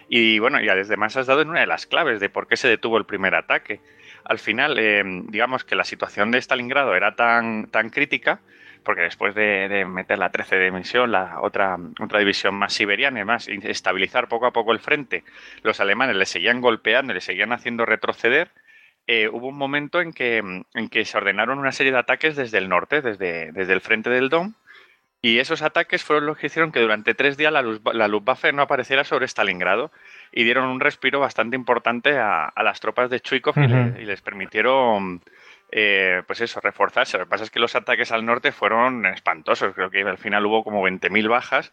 Y bueno, ya desde más has dado en una de las claves de por qué se detuvo el primer ataque. Al final, eh, digamos que la situación de Stalingrado era tan, tan crítica, porque después de, meter la 13 de misión, la otra, otra división más siberiana y más, estabilizar poco a poco el frente, los alemanes le seguían golpeando, le seguían haciendo retroceder eh, hubo un momento en que, mm, en que, se ordenaron una serie de ataques desde el norte, desde, desde el frente del Don, y esos ataques fueron los que hicieron que durante tres días la, la Luftwaffe no apareciera sobre Stalingrado y dieron un respiro bastante importante a, las tropas de Chuikov y, les, permitieron, eh, pues eso, reforzarse. Lo que pasa es que los ataques al norte fueron espantosos. Creo que al final hubo como 20.000 bajas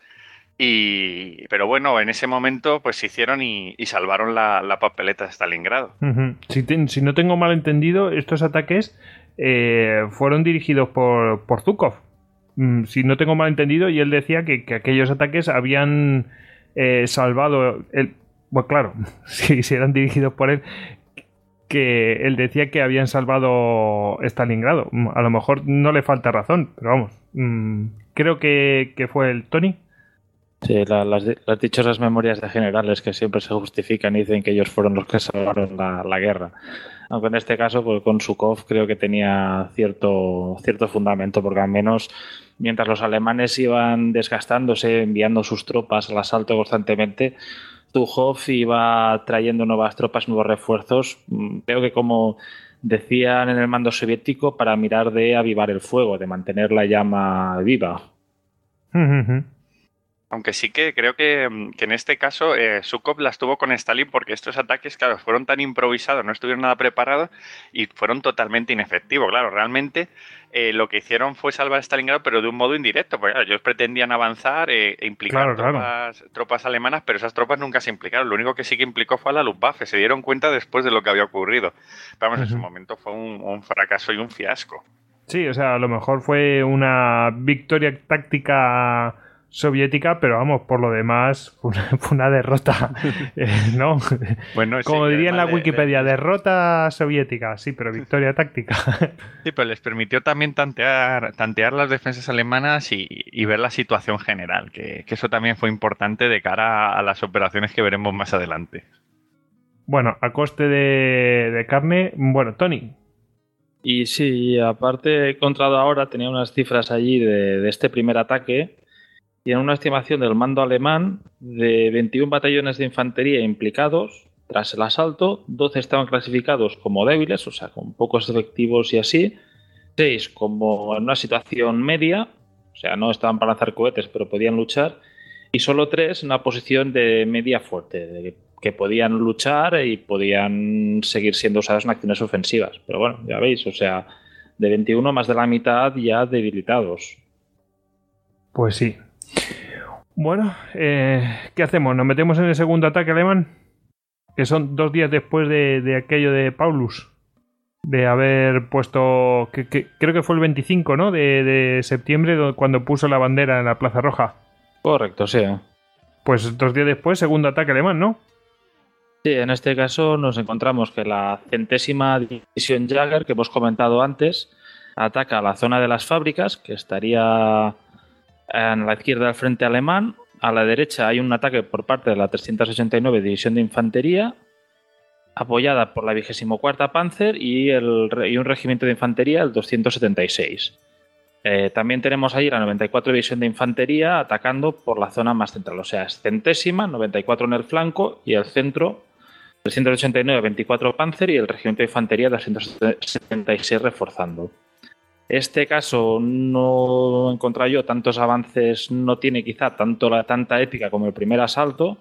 y, pero bueno, en ese momento pues se hicieron y, salvaron la, papeleta de Stalingrado. si, no tengo mal entendido, estos ataques eh, fueron dirigidos por, Zukov. Mm, si no tengo mal entendido, y él decía que, aquellos ataques habían eh, salvado... El, bueno, claro, si, eran dirigidos por él, que él decía que habían salvado Stalingrado. Mm, a lo mejor no le falta razón, pero vamos. Mm, creo que, que, fue el Tony. Sí, las, las, dichosas memorias de generales que siempre se justifican y dicen que ellos fueron los que salvaron la, guerra. Aunque en este caso, pues, con Sukov creo que tenía cierto, cierto fundamento, porque al menos mientras los alemanes iban desgastándose, enviando sus tropas al asalto constantemente, Tuchov iba trayendo nuevas tropas, nuevos refuerzos, mm, creo que como decían en el mando soviético, para mirar de avivar el fuego, de mantener la llama viva. Aunque sí que creo que, mm, en este caso eh, Sukov las tuvo con Stalin porque estos ataques, claro, fueron tan improvisados, no estuvieron nada preparados y fueron totalmente inefectivos. Claro, realmente eh, lo que hicieron fue salvar a Stalingrado, pero de un modo indirecto, porque ellos pretendían avanzar eh, e implicar tropas, tropas, alemanas, pero esas tropas nunca se implicaron. Lo único que sí que implicó fue a la Luftwaffe, se dieron cuenta después de lo que había ocurrido. Vamos, en su momento fue un fracaso y un fiasco. Sí, o sea, a lo mejor fue una victoria táctica soviética, pero vamos, por lo demás, fue una, derrota, eh, ¿no? Bueno, pues Como diría en la Wikipedia, derrota soviética, sí, pero victoria táctica. Sí, pero les permitió también tantear, tantear las defensas alemanas y, ver la situación general, que, eso también fue importante de cara a, las operaciones que veremos más adelante. Bueno, a coste de, carne, bueno, Tony, y sí, aparte he encontrado ahora, tenía unas cifras allí de, este primer ataque, y en una estimación del mando alemán de 21 batallones de infantería implicados, tras el asalto, 12 estaban clasificados como débiles, o sea, con pocos efectivos y así, 6 como en una situación media, o sea, no estaban para lanzar cohetes, pero podían luchar, y solo 3 en una posición de media fuerte, que podían luchar y podían seguir siendo usadas en acciones ofensivas. Pero bueno, ya veis, o sea, de 21 más de la mitad ya debilitados. Pues sí, bueno, eh, ¿qué hacemos? ¿Nos metemos en el segundo ataque alemán? Que son dos días después de, aquello de Paulus. De haber puesto. Que, creo que fue el 25, ¿no? De, septiembre, cuando puso la bandera en la Plaza Roja. Correcto, sí. ¿eh? Pues dos días después, segundo ataque alemán, ¿no? Sí, en este caso nos encontramos que la centésima división Jagger, que hemos comentado antes, ataca la zona de las fábricas, que estaría en la izquierda del frente alemán, a la derecha hay un ataque por parte de la 389 División de Infantería, apoyada por la 24 Panzer y, un regimiento de infantería, el 276. Eh, también tenemos ahí la 94 División de Infantería atacando por la zona más central, o sea, es centésima, 94 en el flanco y el centro 389, 24 Panzer y el Regimiento de Infantería 276 reforzando. Este caso no encontré yo tantos avances, no tiene quizá tanto la, tanta épica como el primer asalto,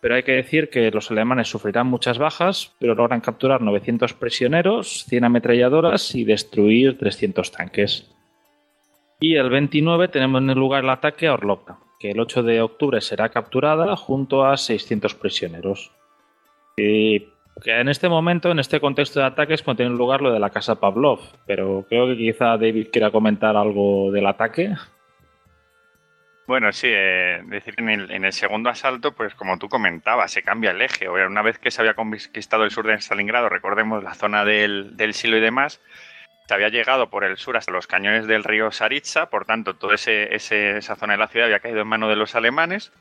pero hay que decir que los alemanes sufrirán muchas bajas, pero logran capturar 900 prisioneros, 100 ametralladoras y destruir 300 tanques. Y el 29 tenemos en el lugar el ataque a Orlovka, que el 8 de octubre será capturada junto a 600 prisioneros. Y eh, que en este momento, en este contexto de ataques, contiene pues, un lugar lo de la casa Pavlov, pero creo que quizá David quiera comentar algo del ataque. Bueno, sí, eh, decir en el, segundo asalto, pues como tú comentabas, se cambia el eje. Una vez que se había conquistado el sur de Stalingrado, recordemos la zona del, silo y demás, se había llegado por el sur hasta los cañones del río Saritsa, por tanto, toda esa zona de la ciudad había caído en manos de los alemanes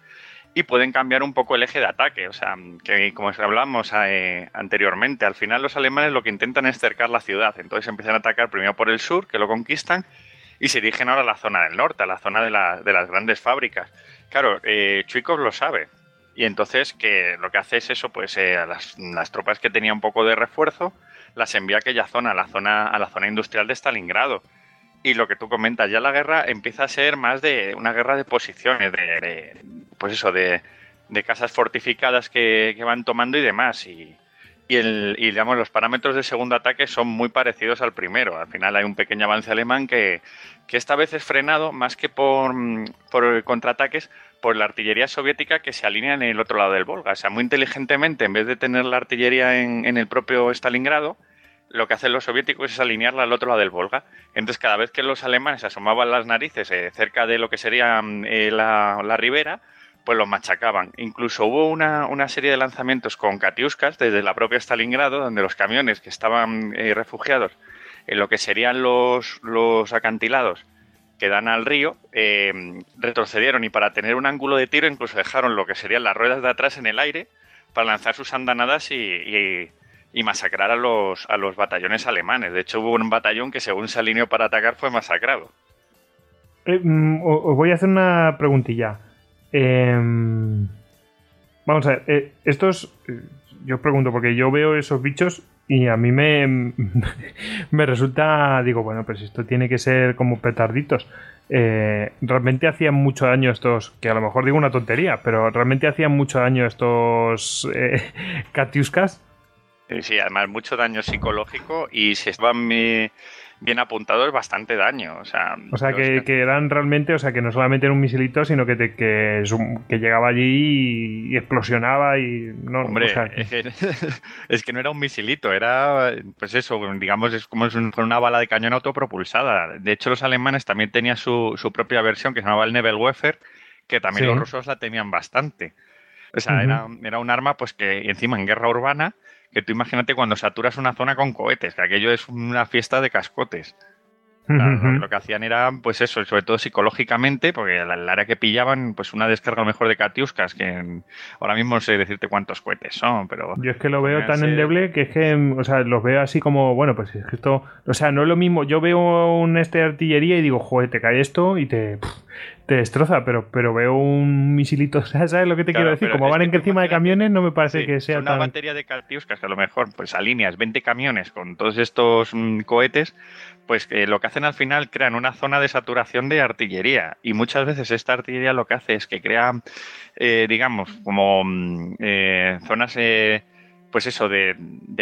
y pueden cambiar un poco el eje de ataque. O sea, que como hablábamos eh, anteriormente, al final los alemanes lo que intentan es cercar la ciudad. Entonces empiezan a atacar primero por el sur, que lo conquistan, y se dirigen ahora a la zona del norte, a la zona de, las grandes fábricas. Claro, eh, lo sabe. Y entonces que lo que hace es eso, pues eh, a las, tropas que tenía un poco de refuerzo las envía a aquella zona, la zona, a la zona industrial de Stalingrado y lo que tú comentas, ya la guerra empieza a ser más de una guerra de posiciones, de, pues eso, de, de casas fortificadas que, que, van tomando y demás. Y, y, el, y digamos, los parámetros del segundo ataque son muy parecidos al primero. Al final hay un pequeño avance alemán que, que esta vez es frenado más que por, por contraataques por la artillería soviética que se alinea en el otro lado del Volga. O sea, muy inteligentemente, en vez de tener la artillería en, en el propio Stalingrado, lo que hacen los soviéticos es alinearla al otro lado del Volga. Entonces, cada vez que los alemanes asomaban las narices eh, cerca de lo que sería mm, eh, la, ribera, pues los machacaban. Incluso hubo una, serie de lanzamientos con Katiuskas desde la propia Stalingrado, donde los camiones que estaban eh, refugiados en lo que serían los, los acantilados que dan al río, retrocedieron y para tener un ángulo de tiro incluso dejaron lo que serían las ruedas de atrás en el aire para lanzar sus andanadas y y masacrar a los, a los batallones alemanes. De hecho, hubo un batallón que según se alineó para atacar fue masacrado. Eh, mm, os voy a hacer una preguntilla. Em, vamos a ver, eh, estos... Eh, yo os pregunto, porque yo veo esos bichos y a mí me, me resulta, digo, bueno, pues esto tiene que ser como petarditos. realmente hacían mucho daño estos, que a lo mejor digo una tontería, pero realmente hacían mucho daño estos Katiuskas. Sí, además mucho daño psicológico y si estaban bien apuntados, bastante daño. O sea, o sea que, que, realmente, o sea, que no solamente era un misilito, sino que, te, que, llegaba allí y, explosionaba y... No, es que no era un misilito, era, pues eso, digamos, es como una bala de cañón autopropulsada. De hecho, los alemanes también tenían su, propia versión que se llamaba el Nebelwefer, que también los rusos la tenían bastante. O sea, era, era un arma pues que encima en guerra urbana que tú imagínate cuando saturas una zona con cohetes, que aquello es una fiesta de cascotes. Lo que hacían era, pues eso, sobre todo psicológicamente, porque la, que pillaban, pues una descarga lo mejor de Katiuskas, que ahora mismo no sé decirte cuántos cohetes son, pero... Yo es que lo veo eh, tan endeble que es que, mm, o sea, los veo así como, bueno, pues es que esto, o sea, no es lo mismo, yo veo un este de artillería y digo, joder, te cae esto y te... te destroza, pero, pero veo un misilito, ¿sabes lo que te quiero decir? Como van encima de camiones, no me parece que sea una batería de Katiuskas que a lo mejor pues alineas 20 camiones con todos estos mm, cohetes, pues que eh, lo que hacen al final crean una zona de saturación de artillería y muchas veces esta artillería lo que hace es que crea, eh, digamos, como mm, eh, zonas pues eso, de,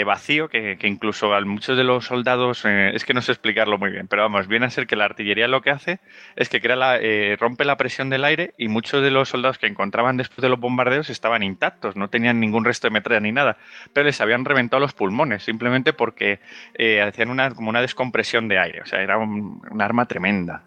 vacío, que, incluso a muchos de los soldados, eh, es que no sé explicarlo muy bien, pero vamos, viene a ser que la artillería lo que hace es que crea la, eh, rompe la presión del aire y muchos de los soldados que encontraban después de los bombardeos estaban intactos, no tenían ningún resto de metralla ni nada, pero les habían reventado los pulmones, simplemente porque eh, hacían una, como una descompresión de aire, o sea, era un arma tremenda.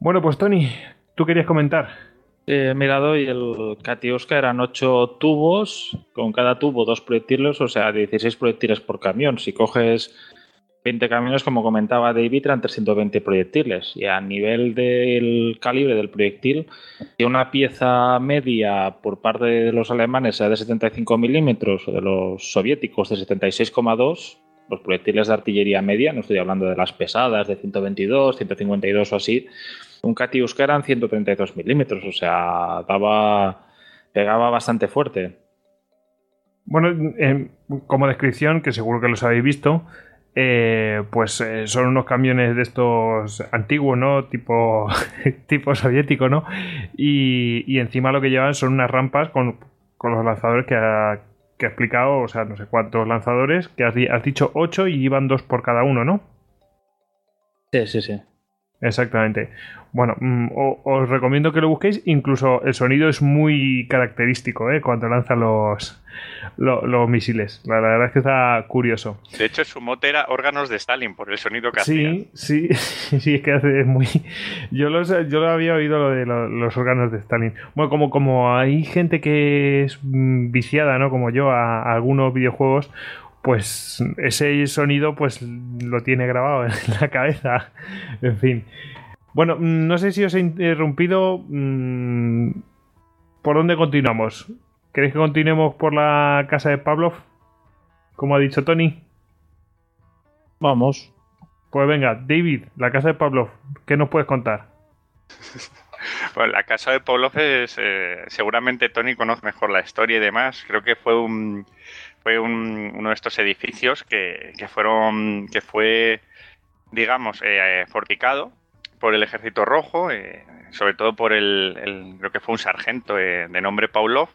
Bueno, pues Tony, tú querías comentar he mirado y el Katiuska eran ocho tubos, con cada tubo dos proyectiles, o sea, 16 proyectiles por camión. Si coges 20 camiones, como comentaba David, eran 320 proyectiles. Y a nivel del calibre del proyectil, si una pieza media por parte de los alemanes era de 75 milímetros o de los soviéticos de 76,2, los proyectiles de artillería media, no estoy hablando de las pesadas, de 122, 152 o así, un Katiuska eran 132 milímetros, o sea, daba, pegaba bastante fuerte. Bueno, em, como descripción, que seguro que los habéis visto, eh, pues eh, son unos camiones de estos antiguos, ¿no? Tipo, tipo soviético, ¿no? Y, encima lo que llevan son unas rampas con, con los lanzadores que ha, que explicado, o sea, no sé cuántos lanzadores, que has, dicho 8 y iban dos por cada uno, ¿no? Sí, sí, sí. Exactamente. Bueno, mm, os recomiendo que lo busquéis. Incluso el sonido es muy característico ¿eh? cuando lanza los, los misiles. La, verdad es que está curioso. De hecho, su mote era órganos de Stalin por el sonido que sí, hacía. Sí, sí, es que hace muy. Yo, yo lo había oído lo de los órganos de Stalin. Bueno, como, como hay gente que es mm, viciada, ¿no? Como yo, a algunos videojuegos pues ese sonido pues lo tiene grabado en la cabeza. en fin. Bueno, no sé si os he interrumpido. Mm, ¿Por dónde continuamos? ¿Queréis que continuemos por la casa de Pavlov? Como ha dicho Tony. Vamos. Pues venga, David, la casa de Pavlov, ¿qué nos puedes contar? Pues la casa de Pavlov es. Eh, seguramente Tony conoce mejor la historia y demás. Creo que fue un fue uno de estos edificios que, fueron, que fue, digamos, eh, eh, fortificado forticado por el Ejército Rojo, eh, sobre todo por el, creo que fue un sargento de nombre Paulov,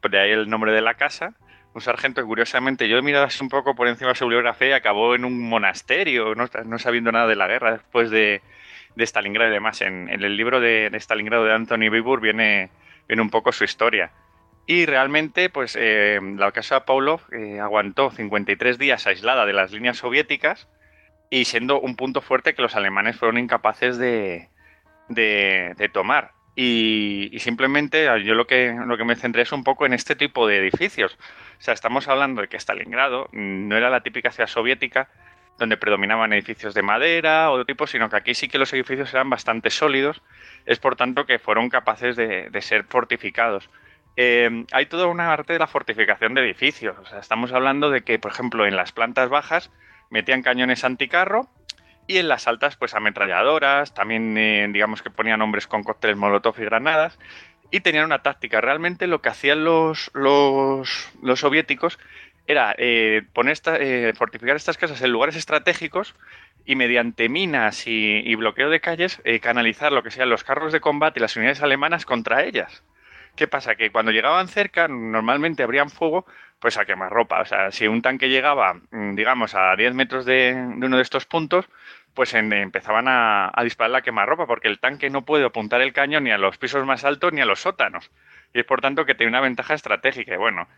pues de ahí el nombre de la casa, un sargento que curiosamente yo he mirado un poco por encima de su biografía y acabó en un monasterio, no, sabiendo nada de la guerra después de, de Stalingrado y demás. En, el libro de, Stalingrado de Anthony Bibur viene, viene un poco su historia. Y realmente, pues eh, la Casa Pavlov eh, aguantó 53 días aislada de las líneas soviéticas y siendo un punto fuerte que los alemanes fueron incapaces de, tomar. Y, simplemente ah, yo lo que, lo que me centré es un poco en este tipo de edificios. O sea, estamos hablando de que Stalingrado mm, no era la típica ciudad soviética donde predominaban edificios de madera o de tipo, sino que aquí sí que los edificios eran bastante sólidos, es por tanto que fueron capaces de ser fortificados. Em, hay toda una arte de la fortificación de edificios. estamos hablando de que, por ejemplo, en las plantas bajas metían cañones anticarro y en las altas, pues ametralladoras, también eh, digamos que ponían hombres con cócteles molotov y granadas y tenían una táctica. Realmente lo que hacían los, soviéticos era eh, eh, fortificar estas casas en lugares estratégicos y mediante minas y, y bloqueo de calles canalizar lo que sean los carros de combate y las unidades alemanas contra ellas. ¿Qué pasa? Que cuando llegaban cerca, normalmente abrían fuego pues a quemarropa. O sea, si un tanque llegaba, mm, digamos, a 10 metros de, uno de estos puntos, pues empezaban a, disparar la quemarropa, porque el tanque no puede apuntar el cañón ni a los pisos más altos ni a los sótanos. Y es por tanto que tiene una ventaja estratégica. Y bueno,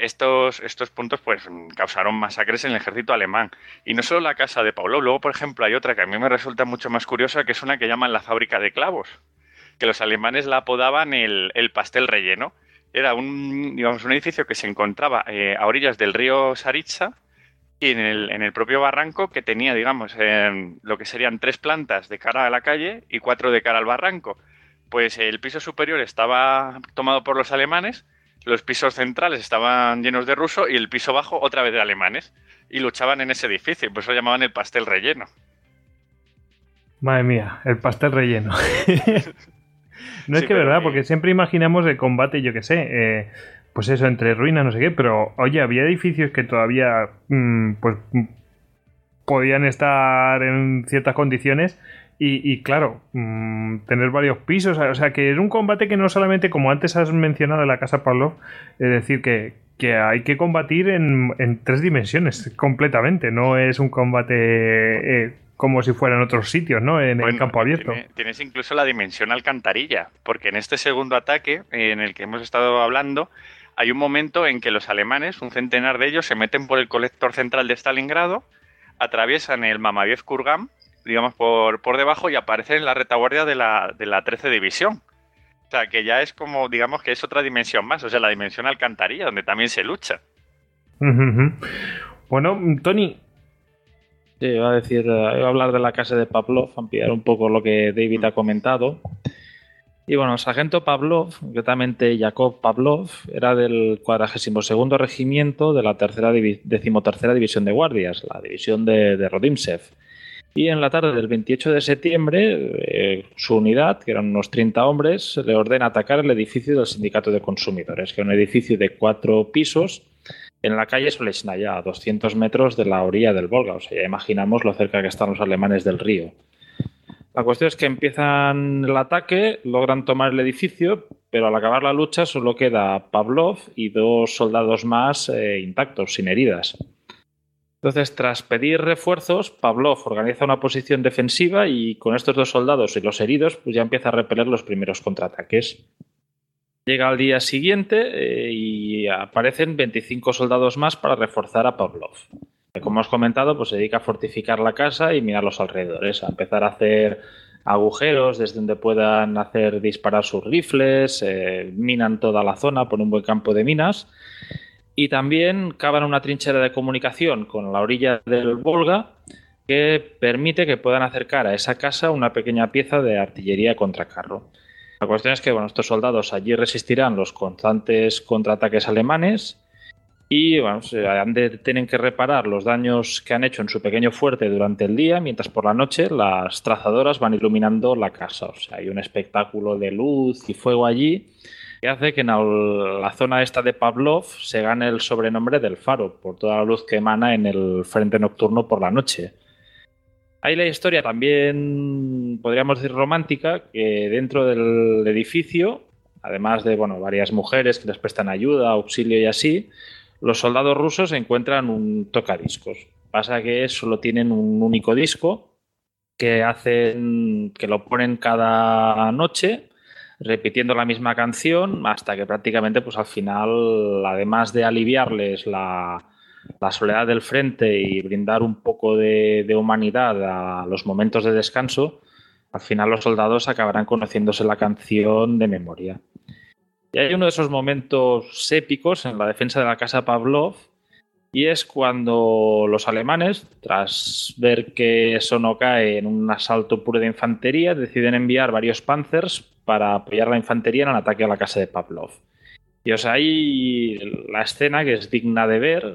estos, estos puntos pues causaron masacres en el ejército alemán. Y no solo la casa de Paulo, luego por ejemplo hay otra que a mí me resulta mucho más curiosa, que es una que llaman la fábrica de clavos que los alemanes la apodaban el, pastel relleno. Era un, digamos, un edificio que se encontraba eh, a orillas del río Saritza y en el, propio barranco que tenía, digamos, lo que serían tres plantas de cara a la calle y cuatro de cara al barranco. Pues el piso superior estaba tomado por los alemanes, los pisos centrales estaban llenos de ruso y el piso bajo otra vez de alemanes. Y luchaban en ese edificio, por eso lo llamaban el pastel relleno. Madre mía, el pastel relleno. No es que verdad, porque siempre imaginamos el combate, yo qué sé, eh, pues eso, entre ruinas, no sé qué, pero oye, había edificios que todavía, mm, pues, mm, podían estar en ciertas condiciones. Y, claro, mm, tener varios pisos, o sea, que es un combate que no solamente, como antes has mencionado la Casa Pavlov, es decir, que, hay que combatir en, tres dimensiones completamente, no es un combate eh, como si fueran otros sitios, ¿no? En el campo abierto. tienes incluso la dimensión alcantarilla, porque en este segundo ataque en el que hemos estado hablando, hay un momento en que los alemanes, un centenar de ellos, se meten por el colector central de Stalingrado, atraviesan el mamaviev Kurgam, digamos, por, por debajo y aparecen en la retaguardia de la, de 13 División. O sea, que ya es como, digamos, que es otra dimensión más, o sea, la dimensión alcantarilla, donde también se lucha. Bueno, Tony, Sí, iba a decir, eh, hablar de la casa de Pavlov, ampliar un poco lo que David ha comentado. Y bueno, el sargento Pavlov, concretamente Yakov Pavlov, era del 42 Regimiento de la 13 División de Guardias, la división de, de, Rodimsev. Y en la tarde del 28 de septiembre, eh, su unidad, que eran unos 30 hombres, le ordena atacar el edificio del Sindicato de Consumidores, que es un edificio de cuatro pisos en la calle ya a 200 metros de la orilla del Volga. O sea, ya imaginamos lo cerca que están los alemanes del río. La cuestión es que empiezan el ataque, logran tomar el edificio, pero al acabar la lucha solo queda Pavlov y dos soldados más eh, intactos, sin heridas. Entonces, tras pedir refuerzos, Pavlov organiza una posición defensiva y con estos dos soldados y los heridos, pues ya empieza a repeler los primeros contraataques. Llega al día siguiente eh, y aparecen 25 soldados más para reforzar a Pavlov. Como os comentado, pues se dedica a fortificar la casa y mirar los alrededores, a empezar a hacer agujeros desde donde puedan hacer disparar sus rifles, eh, minan toda la zona por un buen campo de minas y también cavan una trinchera de comunicación con la orilla del Volga que permite que puedan acercar a esa casa una pequeña pieza de artillería contra carro. La cuestión es que bueno, estos soldados allí resistirán los constantes contraataques alemanes y bueno, tienen que reparar los daños que han hecho en su pequeño fuerte durante el día, mientras por la noche las trazadoras van iluminando la casa. O sea, hay un espectáculo de luz y fuego allí que hace que en la zona esta de Pavlov se gane el sobrenombre del faro por toda la luz que emana en el frente nocturno por la noche. Hay la historia también, podríamos decir, romántica, que dentro del edificio, además de bueno, varias mujeres que les prestan ayuda, auxilio y así, los soldados rusos encuentran un tocadiscos. Pasa que solo tienen un único disco que hacen que lo ponen cada noche repitiendo la misma canción hasta que prácticamente pues al final además de aliviarles la, la soledad del frente y brindar un poco de, humanidad a los momentos de descanso, al final los soldados acabarán conociéndose la canción de memoria. Y hay uno de esos momentos épicos en la defensa de la casa Pavlov, y es cuando los alemanes, tras ver que eso no cae en un asalto puro de infantería, deciden enviar varios panzers para apoyar la infantería en el ataque a la casa de Pavlov. Y os hay ahí la escena que es digna de ver,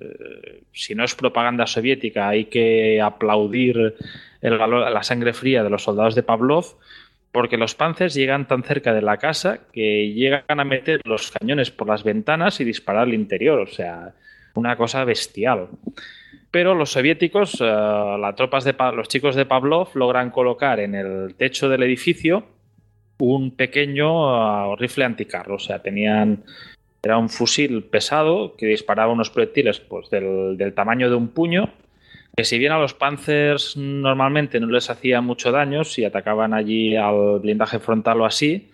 eh, si no es propaganda soviética, hay que aplaudir el la sangre fría de los soldados de Pavlov, porque los panzers llegan tan cerca de la casa que llegan a meter los cañones por las ventanas y disparar al interior, o sea, una cosa bestial. Pero los soviéticos, eh, las tropas de los chicos de Pavlov logran colocar en el techo del edificio un pequeño eh, rifle anticarro, o sea, tenían era un fusil pesado que disparaba unos proyectiles pues, del, del, tamaño de un puño, que si bien a los panzers normalmente no les hacía mucho daño, si atacaban allí al blindaje frontal o así,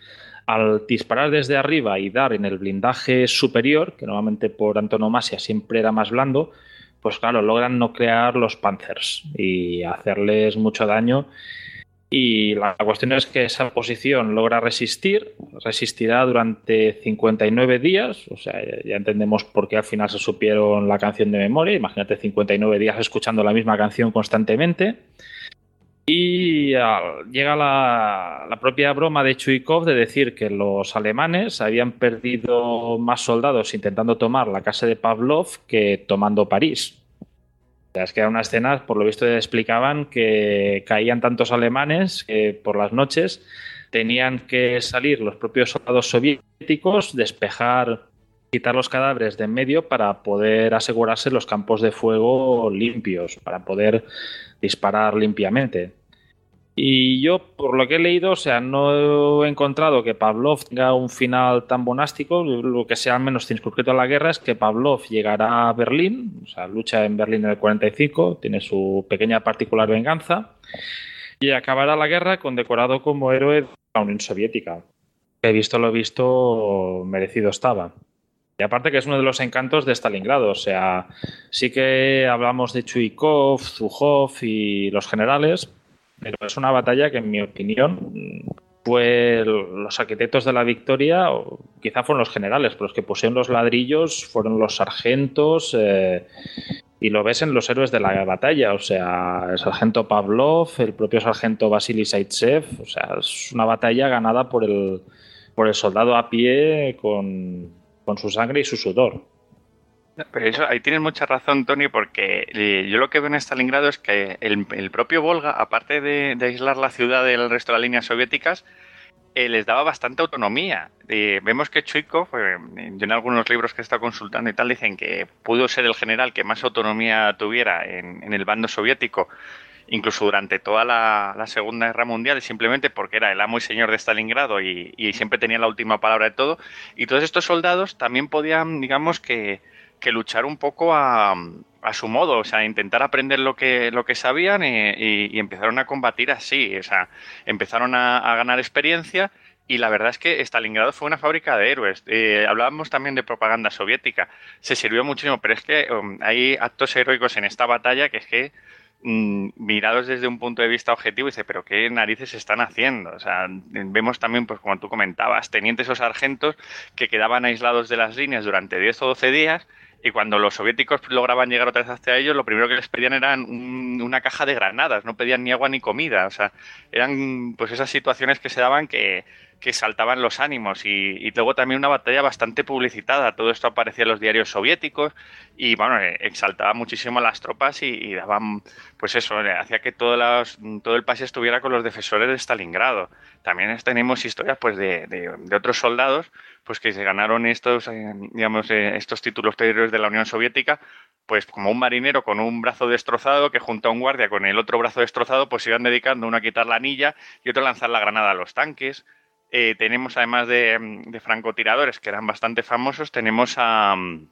al disparar desde arriba y dar en el blindaje superior, que normalmente por antonomasia siempre era más blando, pues claro, logran no crear los panzers y hacerles mucho daño y la cuestión es que esa posición logra resistir, resistirá durante 59 días, o sea, ya entendemos por qué al final se supieron la canción de memoria, imagínate 59 días escuchando la misma canción constantemente. Y llega la, la, propia broma de Chuikov de decir que los alemanes habían perdido más soldados intentando tomar la casa de Pavlov que tomando París. Es que era una escena, por lo visto explicaban que caían tantos alemanes que por las noches tenían que salir los propios soldados soviéticos, despejar, quitar los cadáveres de en medio para poder asegurarse los campos de fuego limpios, para poder disparar limpiamente. Y yo, por lo que he leído, o sea, no he encontrado que Pavlov tenga un final tan bonástico. Lo que sea al menos circunscrito a la guerra es que Pavlov llegará a Berlín, o sea, lucha en Berlín en el 45, tiene su pequeña particular venganza, y acabará la guerra condecorado como héroe de la Unión Soviética. Que visto lo visto, merecido estaba. Y aparte que es uno de los encantos de Stalingrado, o sea, sí que hablamos de Chuikov, Zhukov y los generales, pero es una batalla que, en mi opinión, fue los arquitectos de la victoria, quizá fueron los generales, pero los que pusieron los ladrillos fueron los sargentos. Eh, y lo ves en los héroes de la batalla, o sea, el sargento Pavlov, el propio sargento Vasily Saitsev, o sea, es una batalla ganada por el, por el soldado a pie con su sangre y su sudor. Pero eso, ahí tienes mucha razón, Tony, porque eh, yo lo que veo en Stalingrado es que el, propio Volga, aparte de, aislar la ciudad del resto de las líneas soviéticas, eh, les daba bastante autonomía. Eh, vemos que Chuikov, en algunos libros que he estado consultando y tal, dicen que pudo ser el general que más autonomía tuviera en, el bando soviético, incluso durante toda la, Segunda Guerra Mundial, simplemente porque era el amo y señor de Stalingrado y, y siempre tenía la última palabra de todo. Y todos estos soldados también podían, digamos que que luchar un poco a, a su modo, o sea, intentar aprender lo que, lo que sabían y, empezaron a combatir así, o sea, empezaron a, ganar experiencia y la verdad es que Stalingrado fue una fábrica de héroes. Eh, hablábamos también de propaganda soviética, se sirvió muchísimo, pero es que um, hay actos heroicos en esta batalla que es que mm, mirados desde un punto de vista objetivo, dice, pero qué narices están haciendo. O sea, vemos también, pues como tú comentabas, tenientes o sargentos que quedaban aislados de las líneas durante 10 o 12 días y cuando los soviéticos lograban llegar otra vez hacia ellos, lo primero que les pedían eran una caja de granadas, no pedían ni agua ni comida. O sea, eran pues esas situaciones que se daban que, que saltaban los ánimos y, luego también una batalla bastante publicitada. Todo esto aparecía en los diarios soviéticos y bueno, eh, exaltaba muchísimo a las tropas y, daban, pues eso, eh, hacía que todo, el país estuviera con los defensores de Stalingrado. También tenemos historias pues de, otros soldados pues que se ganaron estos, eh, digamos, estos títulos de de la Unión Soviética pues como un marinero con un brazo destrozado que junto a un guardia con el otro brazo destrozado pues iban dedicando uno a quitar la anilla y otro a lanzar la granada a los tanques eh, tenemos, además mm, de, francotiradores, que eran bastante famosos, tenemos mm,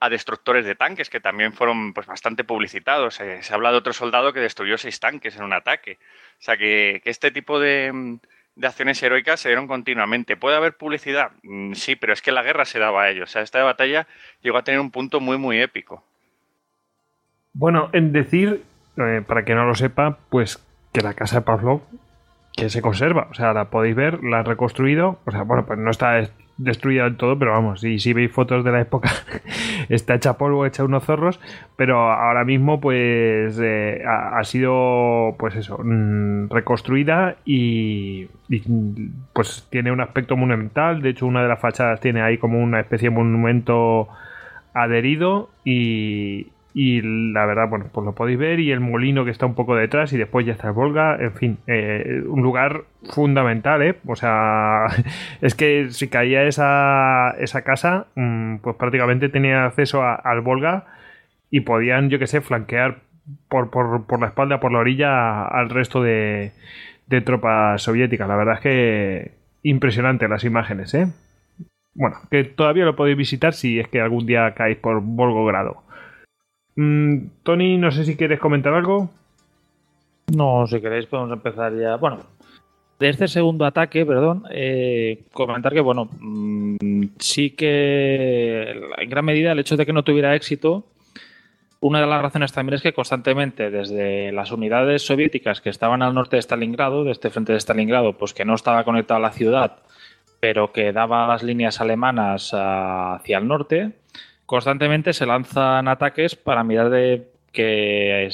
a, destructores de tanques, que también fueron pues, bastante publicitados. Eh, se habla de otro soldado que destruyó seis tanques en un ataque. O sea, que, este tipo mm, de, acciones heroicas se dieron continuamente. ¿Puede haber publicidad? Sí, pero es que la guerra se daba a ellos. O sea, esta batalla llegó a tener un punto muy, muy épico. Bueno, en decir, eh, para que no lo sepa, pues que la casa de Pavlov que se conserva. O sea, la podéis ver, la han reconstruido. O sea, bueno, pues no está destruida del todo, pero vamos, y si veis fotos de la época, está hecha polvo, hecha unos zorros, pero ahora mismo pues eh, ha, sido pues eso, mm, reconstruida y, pues tiene un aspecto monumental, de hecho una de las fachadas tiene ahí como una especie de monumento adherido y, y la verdad, bueno, pues lo podéis ver y el molino que está un poco detrás y después ya está el Volga, en fin, eh, un lugar fundamental, ¿eh? O sea, es que si caía esa, casa, mm, pues prácticamente tenía acceso al Volga y podían, yo que sé, flanquear por, por, la espalda, por la orilla al resto de, de tropas soviéticas. La verdad es que impresionante las imágenes, ¿eh? Bueno, que todavía lo podéis visitar si es que algún día caéis por Volgogrado. Mm, Tony, no sé si quieres comentar algo. No, si queréis podemos empezar ya. Bueno, de este segundo ataque, perdón, eh, comentar que, bueno, mm, sí que en gran medida el hecho de que no tuviera éxito, una de las razones también es que constantemente desde las unidades soviéticas que estaban al norte de Stalingrado, de este frente de Stalingrado, pues que no estaba conectado a la ciudad, pero que daba las líneas alemanas hacia el norte, constantemente se lanzan ataques para mirar de que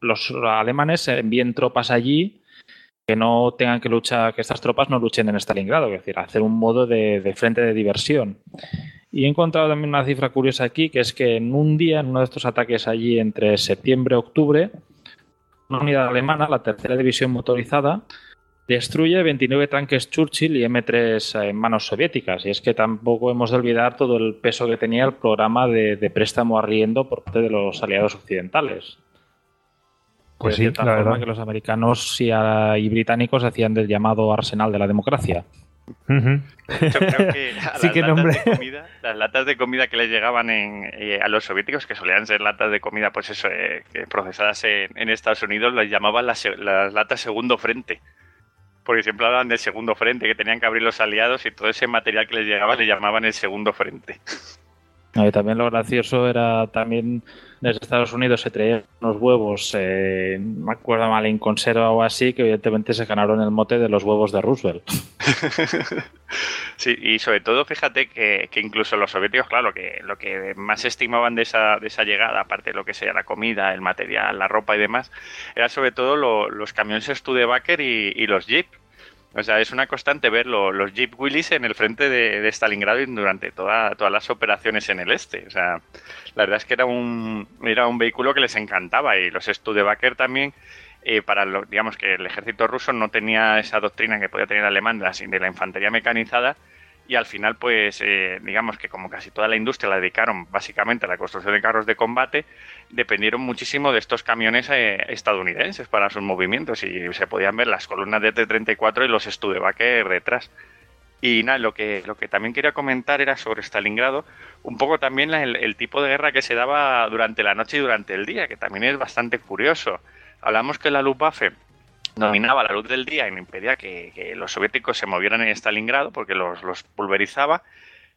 los alemanes envíen tropas allí que no tengan que luchar, que estas tropas no luchen en Stalingrado, es decir, hacer un modo de, de, frente de diversión. Y he encontrado también una cifra curiosa aquí, que es que en un día, en uno de estos ataques allí entre septiembre y octubre, una unidad alemana, la tercera división motorizada, Destruye 29 tanques Churchill y M3 en manos soviéticas. Y es que tampoco hemos de olvidar todo el peso que tenía el programa de, préstamo arriendo por parte de los aliados occidentales. Pues de sí, la verdad. que los americanos y, británicos hacían del llamado arsenal de la democracia. Yo creo que, las, latas de comida, que les llegaban eh, a los soviéticos, que solían ser latas de comida, pues eso, eh, procesadas en, Estados Unidos, las llamaban las latas segundo frente porque siempre hablaban del segundo frente, que tenían que abrir los aliados y todo ese material que les llegaba le llamaban el segundo frente. también lo gracioso era también desde Estados Unidos se traían unos huevos, eh, me acuerdo mal, en conserva o así, que evidentemente se ganaron el mote de los huevos de Roosevelt. sí, y sobre todo fíjate que, incluso los soviéticos, claro, que lo que más estimaban de esa, llegada, aparte de lo que sea la comida, el material, la ropa y demás, era sobre todo los camiones Studebaker y, y los Jeep. O sea, es una constante ver los Jeep Willys en el frente de, de Stalingrado durante todas las operaciones en el este. O sea, la verdad es que era un, era un vehículo que les encantaba y los Studebaker también. Eh, para lo, digamos que el ejército ruso no tenía esa doctrina que podía tener Alemania alemán de la infantería mecanizada, y al final, pues eh, digamos que como casi toda la industria la dedicaron básicamente a la construcción de carros de combate, dependieron muchísimo de estos camiones eh, estadounidenses para sus movimientos y se podían ver las columnas de T-34 y los Studebaker detrás. Y nada, lo que, lo que también quería comentar era sobre Stalingrado, un poco también el, el tipo de guerra que se daba durante la noche y durante el día, que también es bastante curioso. Hablamos que la Luftwaffe dominaba la luz del día y no impedía que, los soviéticos se movieran en Stalingrado porque los, pulverizaba.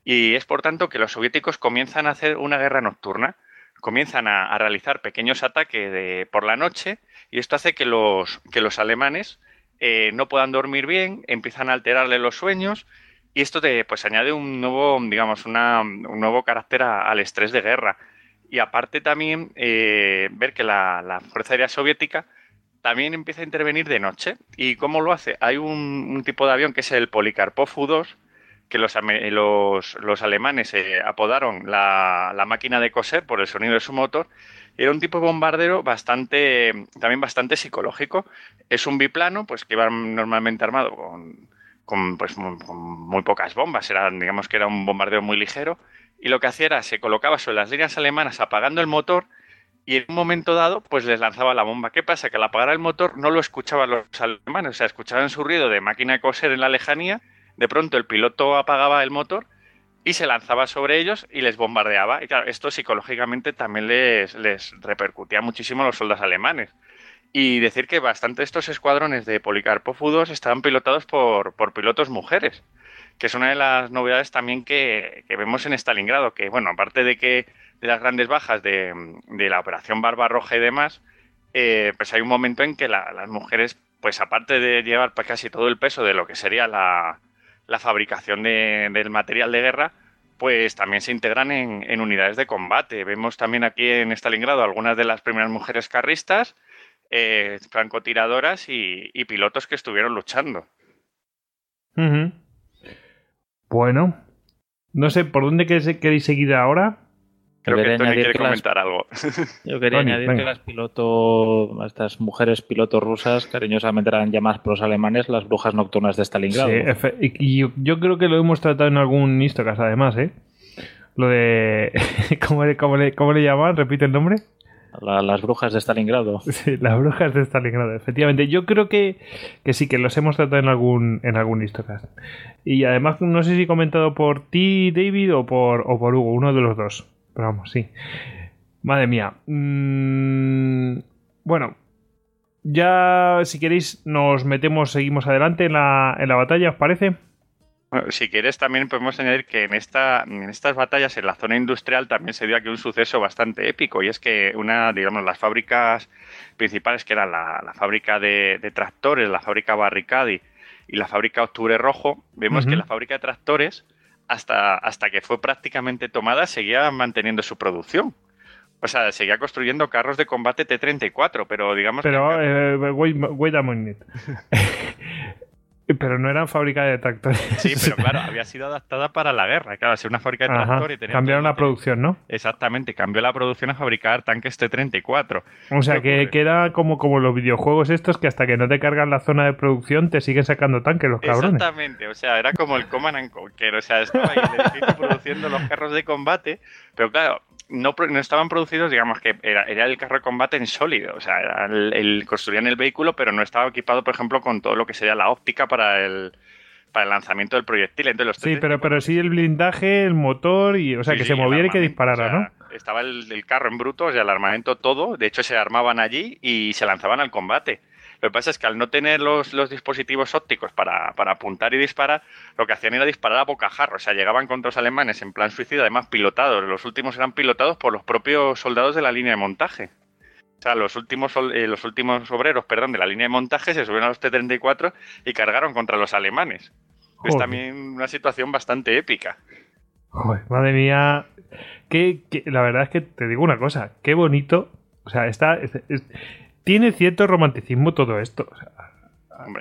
Y es por tanto que los soviéticos comienzan a hacer una guerra nocturna, comienzan a, realizar pequeños ataques por la noche y esto hace que los, que los alemanes eh, no puedan dormir bien, empiezan a alterarle los sueños y esto te, pues añade un nuevo, digamos, una, un nuevo carácter al estrés de guerra. Y aparte también eh, ver que la, la Fuerza Aérea Soviética también empieza a intervenir de noche. ¿Y cómo lo hace? Hay un, tipo de avión que es el Polikarpov U-2, que los, alemanes eh, apodaron la, máquina de coser por el sonido de su motor. Era un tipo de bombardero bastante, también bastante psicológico. Es un biplano, pues que iba normalmente armado pues, con, muy, pocas bombas. Era, digamos que era un bombardeo muy ligero. Y lo que hacía era, se colocaba sobre las líneas alemanas apagando el motor y en un momento dado, pues les lanzaba la bomba. ¿Qué pasa? Que al apagar el motor no lo escuchaban los alemanes, o sea, escuchaban su ruido de máquina de coser en la lejanía. De pronto el piloto apagaba el motor y se lanzaba sobre ellos y les bombardeaba. Y claro, esto psicológicamente también les, les repercutía muchísimo a los soldados alemanes. Y decir que bastante estos escuadrones de Policarpo Fudos estaban pilotados por, pilotos mujeres, que es una de las novedades también que, que vemos en Stalingrado, que bueno, aparte de que de las grandes bajas de, la operación Barbarroja y demás, eh, pues hay un momento en que las mujeres, pues aparte de llevar pues, casi todo el peso de lo que sería la, fabricación del material de guerra, pues también se integran en, unidades de combate. Vemos también aquí en Stalingrado algunas de las primeras mujeres carristas, eh, francotiradoras y, pilotos que estuvieron luchando. Bueno, no sé por dónde queréis seguir ahora. Creo que Tony quiere comentar algo. Yo quería añadir que las piloto, estas mujeres pilotos rusas, cariñosamente eran llamadas por los alemanes las brujas nocturnas de Stalingrado. y yo creo que lo hemos tratado en algún Istocas además, ¿eh? Lo de... ¿Cómo le, cómo llaman? ¿Repite el nombre? las brujas de Stalingrado. Sí, las brujas de Stalingrado, efectivamente. Yo creo que, que sí, que los hemos tratado en algún, en algún Y además, no sé si comentado por ti, David, por, o por Hugo, uno de los dos vamos, sí. Madre mía. Mm, bueno, ya si queréis nos metemos, seguimos adelante en la, batalla, ¿os parece? si quieres también podemos añadir que en, esta, en estas batallas en la zona industrial también se dio aquí un suceso bastante épico y es que una, digamos, las fábricas principales que era la, fábrica de, tractores, la fábrica Barricadi y la fábrica Octubre Rojo, vemos que la fábrica de tractores hasta, hasta que fue prácticamente tomada, seguía manteniendo su producción. O sea, seguía construyendo carros de combate T-34, pero digamos... Pero, que... Eh, a Pero no eran fábrica de tractores. Sí, pero claro, había sido adaptada para la guerra. Claro, era una fábrica de tractores. Cambiaron la producción, ¿no? Exactamente, cambió la producción a fabricar tanques T-34. O sea, que, era pues como, como los videojuegos estos que hasta que no te cargan la zona de producción te siguen sacando tanques los cabrones. Exactamente, o sea, era como el Command Que Conquer. O sea, estaba ahí produciendo los carros de combate, pero claro, no, estaban producidos, digamos que era, era, el carro de combate en sólido, o sea, el, construían el vehículo, pero no estaba equipado, por ejemplo, con todo lo que sería la óptica para el, para el lanzamiento del proyectil. Entonces, sí, pero, pero sí el blindaje, el motor, y, o sea, que se moviera y que disparara, ¿no? Estaba el, carro en bruto, o sea, el armamento todo. De hecho, se armaban allí y se lanzaban al combate. Lo que pasa es que al no tener los, dispositivos ópticos para, apuntar y disparar, lo que hacían era disparar a bocajarro. O sea, llegaban contra los alemanes en plan suicida, además pilotados. Los últimos eran pilotados por los propios soldados de la línea de montaje. O sea, los últimos, eh, los últimos obreros perdón, de la línea de montaje se subieron a los T-34 y cargaron contra los alemanes. Es también una situación bastante épica. madre mía. la verdad es que te digo una cosa. Qué bonito. O sea, está, tiene cierto romanticismo todo esto.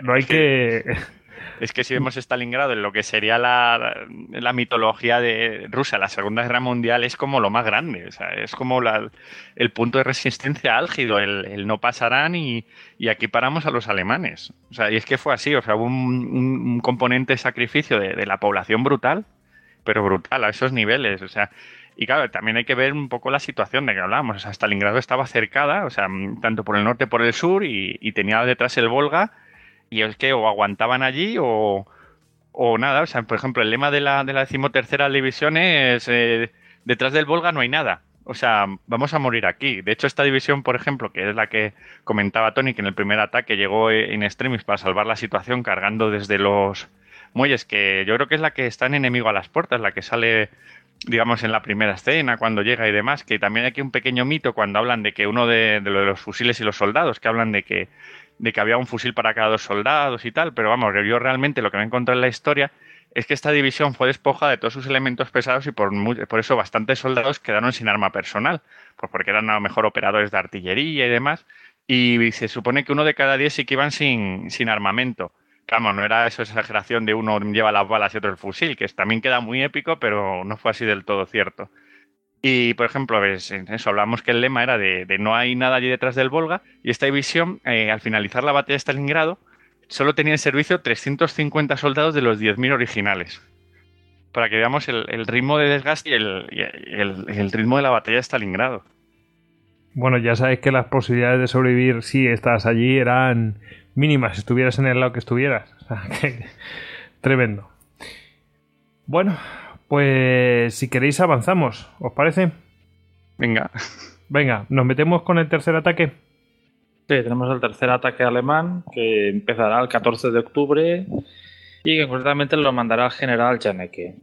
no hay que... Es que si vemos Stalingrado en lo que sería la, mitología de Rusia, la Segunda Guerra Mundial, es como lo más grande. O sea, es como el punto de resistencia álgido, el, no pasarán y, aquí paramos a los alemanes. sea, y es que fue así. O sea, hubo un, componente de sacrificio de, de, la población brutal, pero brutal a esos niveles. O sea, y claro, también hay que ver un poco la situación de que hablábamos. O sea, Stalingrado estaba cercada, o sea, tanto por el norte como por el sur, y, y, tenía detrás el Volga, y es que o aguantaban allí o, nada. O sea, por ejemplo, el lema de la, de la decimotercera división es eh, detrás del Volga no hay nada o sea, vamos a morir aquí. De hecho, esta división, por ejemplo, que es la que comentaba Tony, que en el primer ataque llegó en eh, extremis para salvar la situación cargando desde los muelles, que yo creo que es la que está en enemigo a las puertas, la que sale, digamos, en la primera escena, cuando llega y demás, que también hay aquí un pequeño mito cuando hablan de que uno de, los fusiles y los soldados, que hablan de que, de que había un fusil para cada dos soldados y tal, pero vamos, yo realmente lo que me encontrado en la historia es que esta división fue despoja de todos sus elementos pesados y por, eso bastantes soldados quedaron sin arma personal, pues porque eran a lo mejor operadores de artillería y demás, y se supone que uno de cada diez sí que iban sin, armamento. Claro, no era esa exageración de uno lleva las balas y otro el fusil, que también queda muy épico, pero no fue así del todo cierto. Y, por ejemplo, en eso hablamos que el lema era de, no hay nada allí detrás del Volga, y esta división, eh, al finalizar la batalla de Stalingrado, solo tenía en servicio 350 soldados de los 10.000 originales. Para que veamos el, ritmo de desgaste y el, ritmo de la batalla de Stalingrado. Bueno, ya sabéis que las posibilidades de sobrevivir si estás allí eran mínimas, estuvieras en el lado que estuvieras. tremendo. Bueno, pues si queréis avanzamos, ¿os parece? Venga. Venga, nos metemos con el tercer ataque tenemos el tercer ataque alemán que empezará el 14 de octubre y que concretamente lo mandará el general Janeke.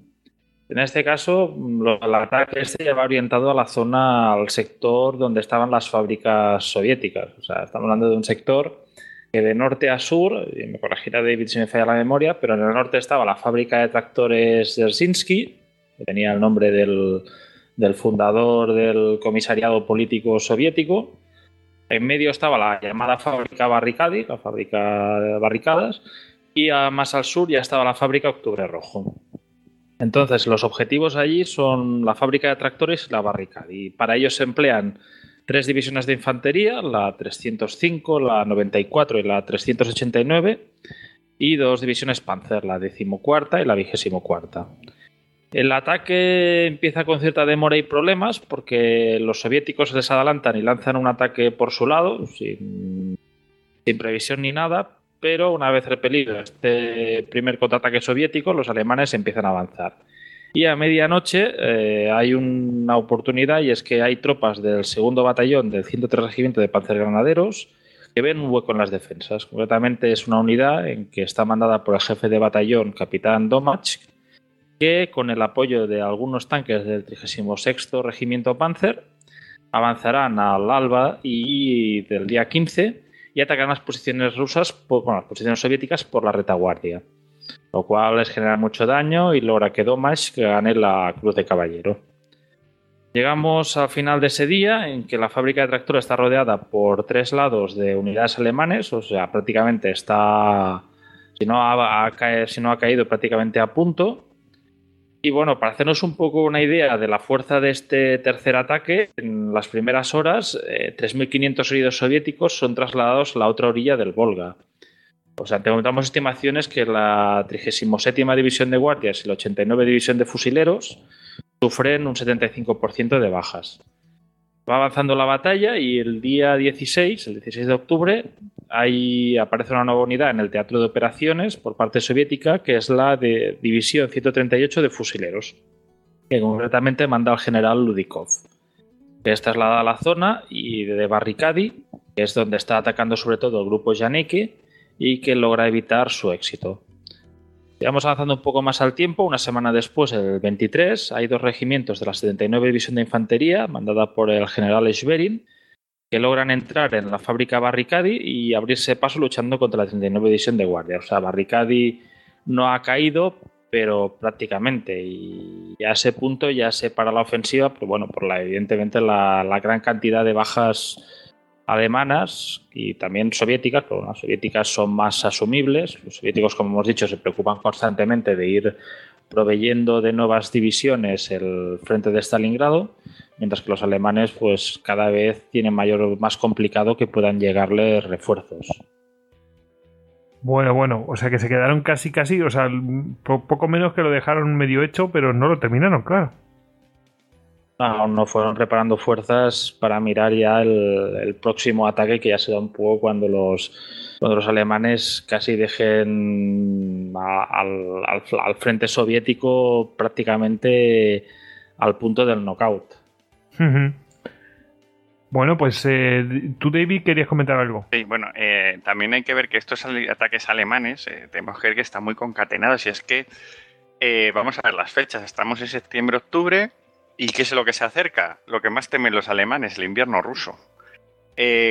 En este caso, el ataque este ya va orientado a la zona, al sector donde estaban las fábricas soviéticas. O sea, estamos hablando de un sector que de norte a sur, me corregirá David si me falla la memoria, pero en el norte estaba la fábrica de tractores Zersinski, que tenía el nombre del, del fundador del comisariado político soviético en medio estaba la llamada fábrica Barricadi, la fábrica de barricadas, y más al sur ya estaba la fábrica Octubre Rojo. Entonces, los objetivos allí son la fábrica de tractores y la barricada. Y para ello se emplean tres divisiones de infantería, la 305, la 94 y la 389, y dos divisiones Panzer, la decimocuarta y la 24 el ataque empieza con cierta demora y problemas porque los soviéticos se les y lanzan un ataque por su lado, sin, previsión ni nada, pero una vez repelido este primer contraataque soviético, los alemanes empiezan a avanzar. Y a medianoche eh, hay una oportunidad y es que hay tropas del segundo batallón del 103 Regimiento de Panzergranaderos que ven un hueco en las defensas. Concretamente es una unidad en que está mandada por el jefe de batallón, capitán Domach, que con el apoyo de algunos tanques del 36 Regimiento Panzer avanzarán al alba y del día 15 y atacarán las posiciones rusas, las posiciones soviéticas por la retaguardia, lo cual les genera mucho daño y logra que Domash gane la Cruz de Caballero. Llegamos al final de ese día en que la fábrica de tractores está rodeada por tres lados de unidades alemanes, o sea, prácticamente está, si no ha caído prácticamente a punto, y bueno, para hacernos un poco una idea de la fuerza de este tercer ataque, en las primeras horas, 3.500 eh, heridos soviéticos son trasladados a la otra orilla del Volga. O sea, tenemos estimaciones que la 37 División de Guardias y la 89 División de Fusileros sufren un 75% de bajas. Va avanzando la batalla y el día 16, el 16 de octubre, hay, aparece una nueva unidad en el Teatro de Operaciones por parte soviética, que es la de División 138 de Fusileros, que concretamente manda al general Ludikov, Esta es trasladada a la zona y de Barricadi, que es donde está atacando sobre todo el grupo Yaneke, y que logra evitar su éxito. Vamos avanzando un poco más al tiempo. Una semana después, el 23, hay dos regimientos de la 79 División de Infantería, mandada por el general Schwerin, que logran entrar en la fábrica Barricadi y abrirse paso luchando contra la 39 división de Guardia. O sea, Barricadi no ha caído, pero prácticamente. Y a ese punto ya se para la ofensiva, pero pues bueno, por la, evidentemente la, gran cantidad de bajas alemanas y también soviéticas, pero las soviéticas son más asumibles. Los soviéticos, como hemos dicho, se preocupan constantemente de ir proveyendo de nuevas divisiones el frente de Stalingrado mientras que los alemanes pues cada vez tienen mayor, más complicado que puedan llegarle refuerzos. Bueno, bueno, o sea que se quedaron casi, casi, o sea, poco menos que lo dejaron medio hecho, pero no lo terminaron, claro. No, no fueron reparando fuerzas para mirar ya el, próximo ataque que ya se da un poco cuando los, cuando los alemanes casi dejen al frente soviético prácticamente al punto del knockout. Bueno, pues eh, tú, David, querías comentar algo. Sí, bueno, eh, también hay que ver que estos ataques alemanes, eh, tenemos que ver que están muy concatenados. Y es que, vamos a ver las fechas, estamos en septiembre, octubre, y ¿qué es lo que se acerca? Lo que más temen los alemanes, el invierno ruso.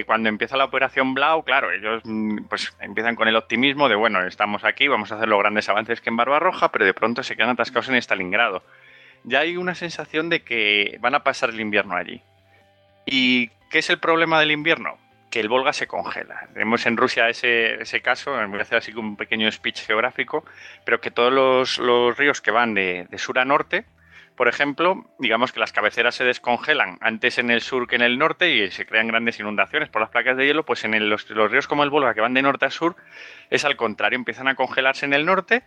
cuando empieza la operación Blau, claro, ellos mm, pues empiezan con el optimismo de bueno, estamos aquí, vamos a hacer los grandes avances que en Barbarroja, pero de pronto se quedan atascados en Stalingrado ya hay una sensación de que van a pasar el invierno allí. ¿Y qué es el problema del invierno? Que el Volga se congela. Tenemos en Rusia ese, caso, voy a hacer así un pequeño speech geográfico, pero que todos los, ríos que van de, sur a norte, por ejemplo, digamos que las cabeceras se descongelan antes en el sur que en el norte y se crean grandes inundaciones por las placas de hielo, pues en los, los, ríos como el Volga que van de norte a sur es al contrario, empiezan a congelarse en el norte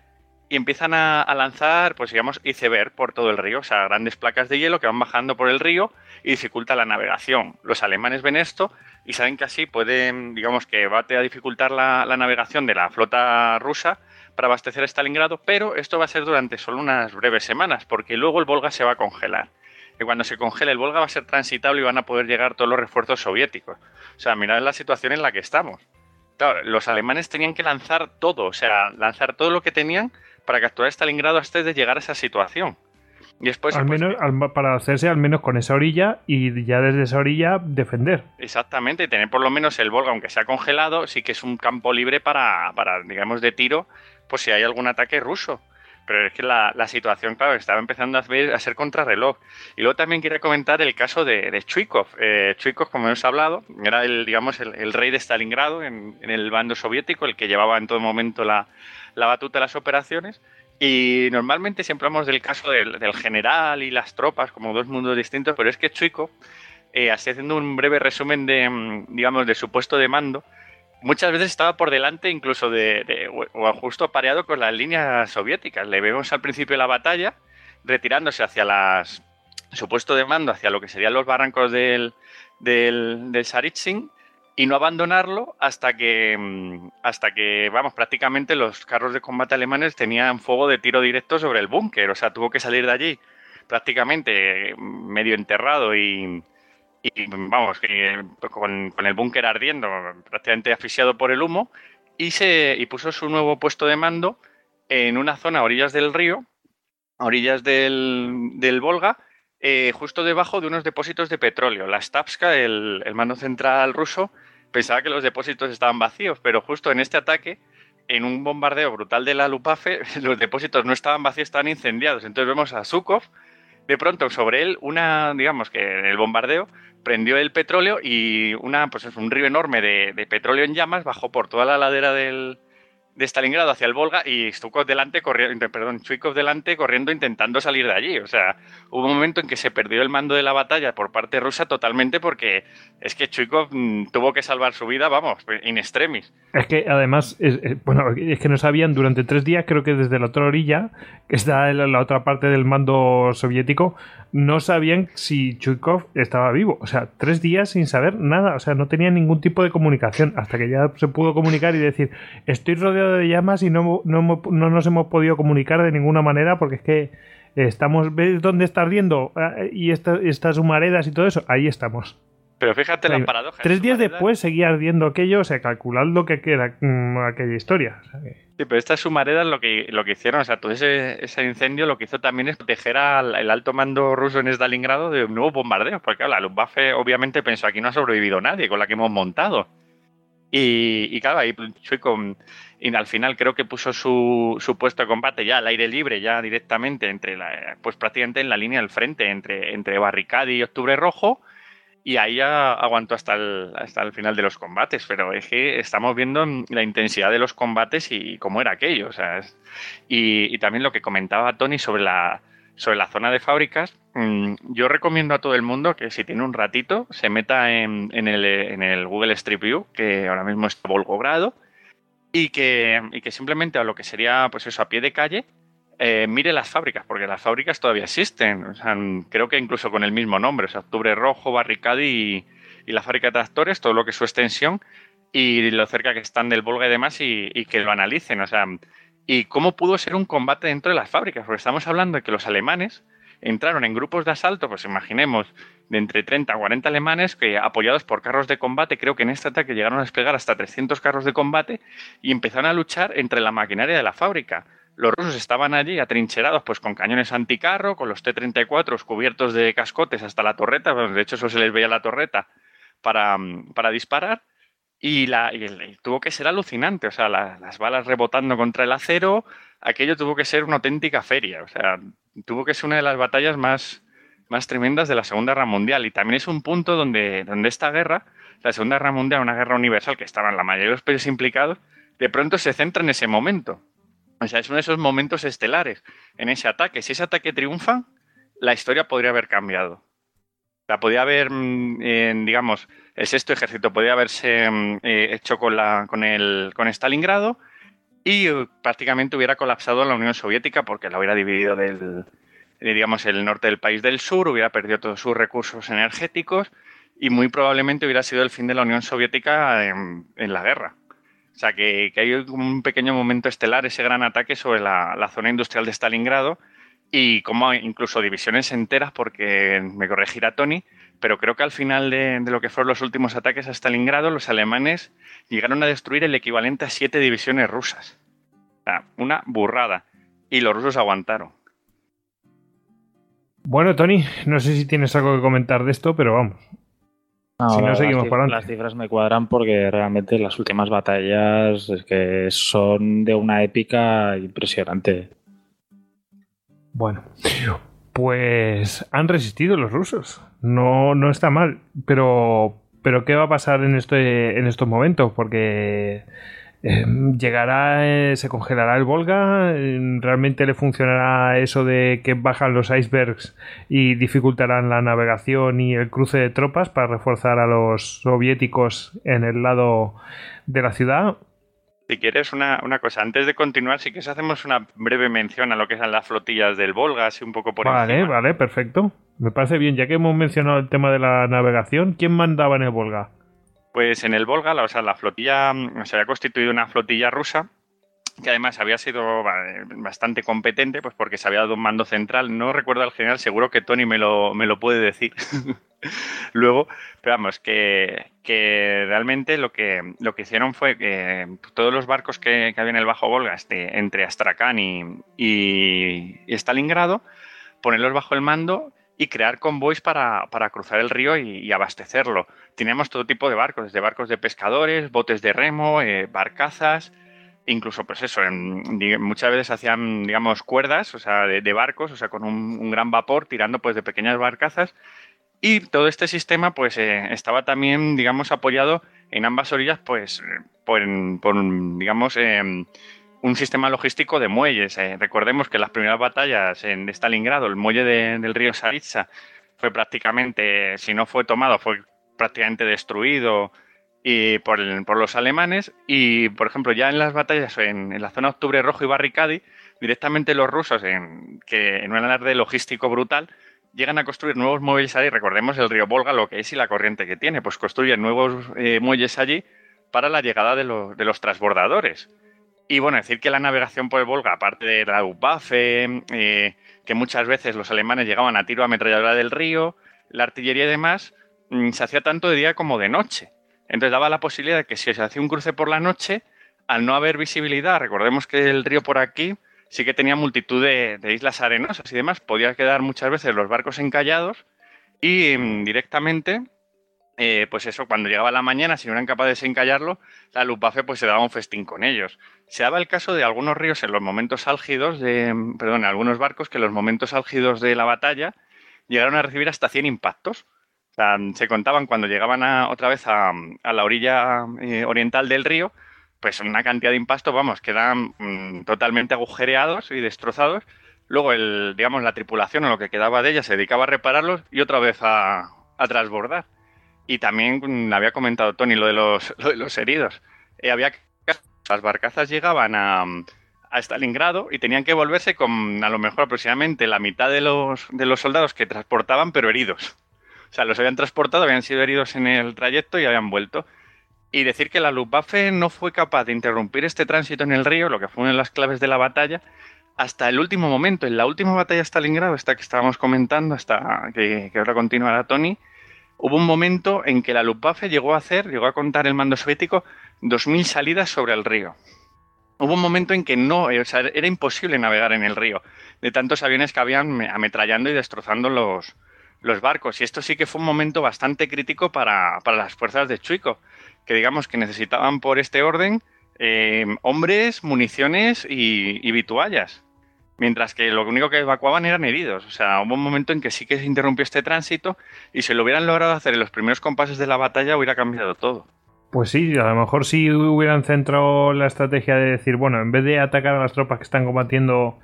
y empiezan a, lanzar, pues digamos, iceberg por todo el río, o sea, grandes placas de hielo que van bajando por el río y dificulta la navegación. Los alemanes ven esto y saben que así pueden, digamos, que va a dificultar la, navegación de la flota rusa para abastecer Stalingrado, pero esto va a ser durante solo unas breves semanas, porque luego el Volga se va a congelar. Y cuando se congele el Volga va a ser transitable y van a poder llegar todos los refuerzos soviéticos. O sea, mirad la situación en la que estamos. Claro, los alemanes tenían que lanzar todo, o sea, lanzar todo lo que tenían para capturar Stalingrado antes de llegar a esa situación. Y después, al pues, menos, para hacerse al menos con esa orilla y ya desde esa orilla defender. Exactamente, y tener por lo menos el Volga, aunque sea congelado, sí que es un campo libre para, para digamos, de tiro, pues si hay algún ataque ruso. Pero es que la, situación, claro, estaba empezando a, a ser contrarreloj. Y luego también quería comentar el caso de, Chuikov. Eh, Chuikov, como hemos hablado, era el, digamos, el, rey de Stalingrado en, en el bando soviético, el que llevaba en todo momento la, la batuta de las operaciones. Y normalmente siempre hablamos del caso del, general y las tropas como dos mundos distintos, pero es que Chuico, eh, así haciendo un breve resumen de, mm, digamos, de su puesto de mando, muchas veces estaba por delante incluso de, o justo pareado con las líneas soviéticas. Le vemos al principio de la batalla retirándose hacia las su puesto de mando, hacia lo que serían los barrancos del, del, del Saritsin, y no abandonarlo hasta que, mm, hasta que, vamos, prácticamente los carros de combate alemanes tenían fuego de tiro directo sobre el búnker, o sea, tuvo que salir de allí prácticamente eh, medio enterrado y, vamos, eh, pues con, el búnker ardiendo, prácticamente asfixiado por el humo, y, puso su nuevo puesto de mando en una zona a orillas del río, a orillas del, del Volga, eh, justo debajo de unos depósitos de petróleo. La Stavska, el mando central ruso, pensaba que los depósitos estaban vacíos, pero justo en este ataque, en un bombardeo brutal de la Lupafe, los depósitos no estaban vacíos, estaban incendiados. Entonces vemos a Sukov de pronto sobre él, una, digamos que en el bombardeo, prendió el petróleo y una, pues un río enorme de petróleo en llamas bajó por toda la ladera del, de Stalingrado hacia el Volga y Stukov delante corriendo, perdón, Chuikov delante corriendo intentando salir de allí. O sea, hubo un momento en que se perdió el mando de la batalla por parte rusa totalmente porque es que Chuikov mm, tuvo que salvar su vida, vamos, in extremis. Es que además, es, eh, bueno, es que no sabían durante tres días, creo que desde la otra orilla, que está en la otra parte del mando soviético, no sabían si Chuikov estaba vivo. O sea, tres días sin saber nada, o sea, no tenían ningún tipo de comunicación hasta que ya se pudo comunicar y decir, estoy rodeado de llamas y no, no, no nos hemos podido comunicar de ninguna manera porque es que estamos. ¿Ves dónde está ardiendo? Ah, y estas humaredas y todo eso. Ahí estamos. Pero fíjate la paradoja. Tres días después seguía ardiendo aquello, o sea, calculad lo que queda mm, aquella historia. Sí, pero estas humaredas lo que, lo que hicieron, o sea, todo ese, incendio lo que hizo también es proteger al el alto mando ruso en Stalingrado de nuevos bombardeos, porque la Luftwaffe obviamente pensó, aquí no ha sobrevivido nadie con la que hemos montado. Y, y claro, ahí con y al final creo que puso su, puesto de combate ya al aire libre, ya directamente, entre la, pues prácticamente en la línea del frente, entre, entre Barricadi y Octubre Rojo, y ahí ya aguantó hasta el, hasta el final de los combates, pero es que estamos viendo la intensidad de los combates y cómo era aquello, Y, y también lo que comentaba Tony sobre la, sobre la zona de fábricas, mm, yo recomiendo a todo el mundo que si tiene un ratito se meta en, en, el, en el, Google Street View, que ahora mismo está Volgogrado, y que, simplemente a lo que sería, pues eso, a pie de calle, eh, mire las fábricas, porque las fábricas todavía existen. creo que incluso con el mismo nombre, o sea, Octubre Rojo, Barricadi y, la fábrica de tractores, todo lo que es su extensión y lo cerca que están del Volga y demás, y, y, que lo analicen. O sea, y cómo pudo ser un combate dentro de las fábricas, porque estamos hablando de que los alemanes entraron en grupos de asalto, pues imaginemos, de entre 30 a 40 alemanes que, apoyados por carros de combate, creo que en este ataque llegaron a desplegar hasta 300 carros de combate y empezaron a luchar entre la maquinaria de la fábrica. Los rusos estaban allí atrincherados pues con cañones anticarro, con los T-34 cubiertos de cascotes hasta la torreta, de hecho eso se les veía la torreta para, para disparar, y, la, tuvo que ser alucinante, o sea, las balas rebotando contra el acero, aquello tuvo que ser una auténtica feria, o sea, tuvo que ser una de las batallas más, más tremendas de la Segunda Guerra Mundial. Y también es un punto donde, donde esta guerra, la Segunda Guerra Mundial, una guerra universal que estaban la mayoría de los países implicados, de pronto se centra en ese momento. O sea, es uno de esos momentos estelares en ese ataque. Si ese ataque triunfa, la historia podría haber cambiado. La podría haber, mm, digamos, el sexto ejército podía haberse mm, eh, hecho con, Stalingrado y eh, prácticamente hubiera colapsado la Unión Soviética porque la hubiera dividido del eh, digamos el norte del país del sur, hubiera perdido todos sus recursos energéticos y muy probablemente hubiera sido el fin de la Unión Soviética en, la guerra. O sea que, hay un pequeño momento estelar, ese gran ataque sobre la, la zona industrial de Stalingrado y como incluso divisiones enteras, porque me corregirá Tony, pero creo que al final de, lo que fueron los últimos ataques a Stalingrado, los alemanes llegaron a destruir el equivalente a siete divisiones rusas. sea, una burrada. Y los rusos aguantaron. Bueno, Tony, no sé si tienes algo que comentar de esto, pero vamos. si no, seguimos Las cifras me cuadran porque realmente las últimas batallas que son de una épica impresionante. Bueno, pues han resistido los rusos no, no está mal, pero, pero ¿qué va a pasar en, este, en estos momentos? Porque em, llegará, eh, se congelará el Volga, em, realmente le funcionará eso de que bajan los icebergs y dificultarán la navegación y el cruce de tropas para reforzar a los soviéticos en el lado de la ciudad si quieres, una, una, cosa. Antes de continuar, si quieres, hacemos una breve mención a lo que son las flotillas del Volga, así un poco por Vale, encima. vale, perfecto. Me parece bien, ya que hemos mencionado el tema de la navegación, ¿quién mandaba en el Volga? Pues en el Volga, la, o sea, la flotilla mm, se había constituido una flotilla rusa que además había sido eh, bastante competente, pues porque se había dado un mando central. No recuerdo al general, seguro que Tony me lo, puede decir luego, pero vamos, que, realmente lo que, lo que hicieron fue que pues, todos los barcos que, que había en el Bajo Volga, este, entre Astrakhan y, Stalingrado, ponerlos bajo el mando y crear convoys para, cruzar el río y, abastecerlo. Teníamos todo tipo de barcos, desde barcos de pescadores, botes de remo, eh, barcazas, incluso pues eso, en, muchas veces hacían, digamos, cuerdas, o sea, de, barcos, o sea, con un, gran vapor tirando pues de pequeñas barcazas. Y todo este sistema pues eh, estaba también, digamos, apoyado en ambas orillas pues por, digamos, em, un sistema logístico de muelles. Eh, recordemos que las primeras batallas en Stalingrado, el muelle del río Saritsa fue prácticamente, si no fue tomado, fue prácticamente destruido por, los alemanes. Y, por ejemplo, ya en las batallas en, la zona Octubre Rojo y Barricadi, directamente los rusos, en, que en un de logístico brutal, llegan a construir nuevos muelles allí. Recordemos el río Volga, lo que es y la corriente que tiene. Pues construyen nuevos eh, muelles allí para la llegada de, los transbordadores. Y bueno, decir que la navegación por el Volga, aparte de la Luftwaffe, eh, que muchas veces los alemanes llegaban a tiro a ametralladora del río, la artillería y demás, mm, se hacía tanto de día como de noche. Entonces daba la posibilidad de que si se hacía un cruce por la noche, al no haber visibilidad, recordemos que el río por aquí sí que tenía multitud de, islas arenosas y demás, podía quedar muchas veces los barcos encallados y mm, directamente, eh, pues eso, cuando llegaba la mañana, si no eran capaces de encallarlo, la Lupafe pues se daba un festín con ellos. Se daba el caso de algunos ríos en los momentos álgidos, de, mm, perdón, algunos barcos que en los momentos álgidos de la batalla llegaron a recibir hasta 100 impactos se contaban cuando llegaban a, otra vez a, la orilla eh, oriental del río, pues una cantidad de impastos, vamos, quedan mm, totalmente agujereados y destrozados. Luego, el, digamos, la tripulación o lo que quedaba de ella se dedicaba a repararlos y otra vez a, trasbordar. transbordar. Y también mm, había comentado Tony lo de los, heridos. Eh, había las barcazas llegaban a, Stalingrado y tenían que volverse con a lo mejor aproximadamente la mitad de los soldados que transportaban, pero heridos. O sea, los habían transportado, habían sido heridos en el trayecto y habían vuelto. Y decir que la Luftwaffe no fue capaz de interrumpir este tránsito en el río, lo que fue una de las claves de la batalla, hasta el último momento. En la última batalla de Stalingrado, esta que estábamos comentando, hasta que, ahora continuará Tony, hubo un momento en que la Luftwaffe llegó a hacer, llegó a contar el mando soviético, 2.000 salidas sobre el río. Hubo un momento en que no, o sea, era imposible navegar en el río, de tantos aviones que habían ametrallando y destrozando los, los barcos. Y esto sí que fue un momento bastante crítico para, las fuerzas de Chuico, que digamos que necesitaban por este orden eh, hombres, municiones y, vituallas. Mientras que lo único que evacuaban eran heridos. O sea, hubo un momento en que sí que se interrumpió este tránsito y si lo hubieran logrado hacer en los primeros compases de la batalla hubiera cambiado todo. Pues sí, a lo mejor si sí hubieran centrado la estrategia de decir, bueno, en vez de atacar a las tropas que están combatiendo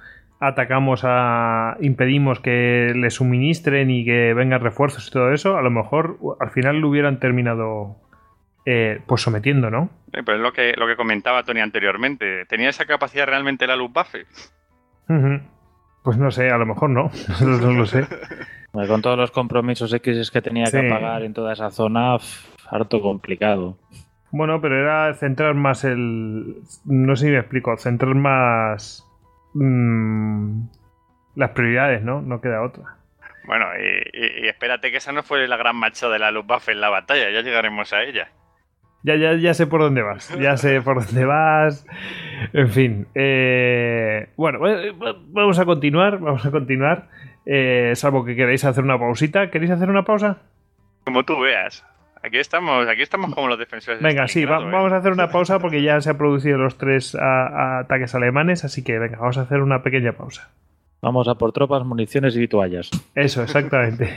atacamos a. impedimos que le suministren y que vengan refuerzos y todo eso, a lo mejor al final lo hubieran terminado eh, pues sometiendo, ¿no? pero es lo que, lo que comentaba Tony anteriormente. ¿Tenía esa capacidad realmente la Luftwaffe? Pues no sé, a lo mejor no. no, lo sé. con todos los compromisos X que tenía que pagar en toda esa zona, harto complicado. Bueno, pero era centrar más el. No sé si me explico, centrar más Mm, las prioridades, ¿no? No queda otra. Bueno, y, espérate que esa no fue la gran marcha de la luz buff en la batalla, ya llegaremos a ella. Ya, ya, sé por dónde vas, ya sé por dónde vas. En fin, eh, bueno, eh, vamos a continuar, vamos a continuar. Eh, salvo que queréis hacer una pausita, ¿queréis hacer una pausa? Como tú veas. Aquí estamos, aquí estamos como los defensores. Venga, este sí, ¿eh? vamos a hacer una pausa porque ya se han producido los tres ataques alemanes, así que venga, vamos a hacer una pequeña pausa. Vamos a por tropas, municiones y toallas. Eso, exactamente.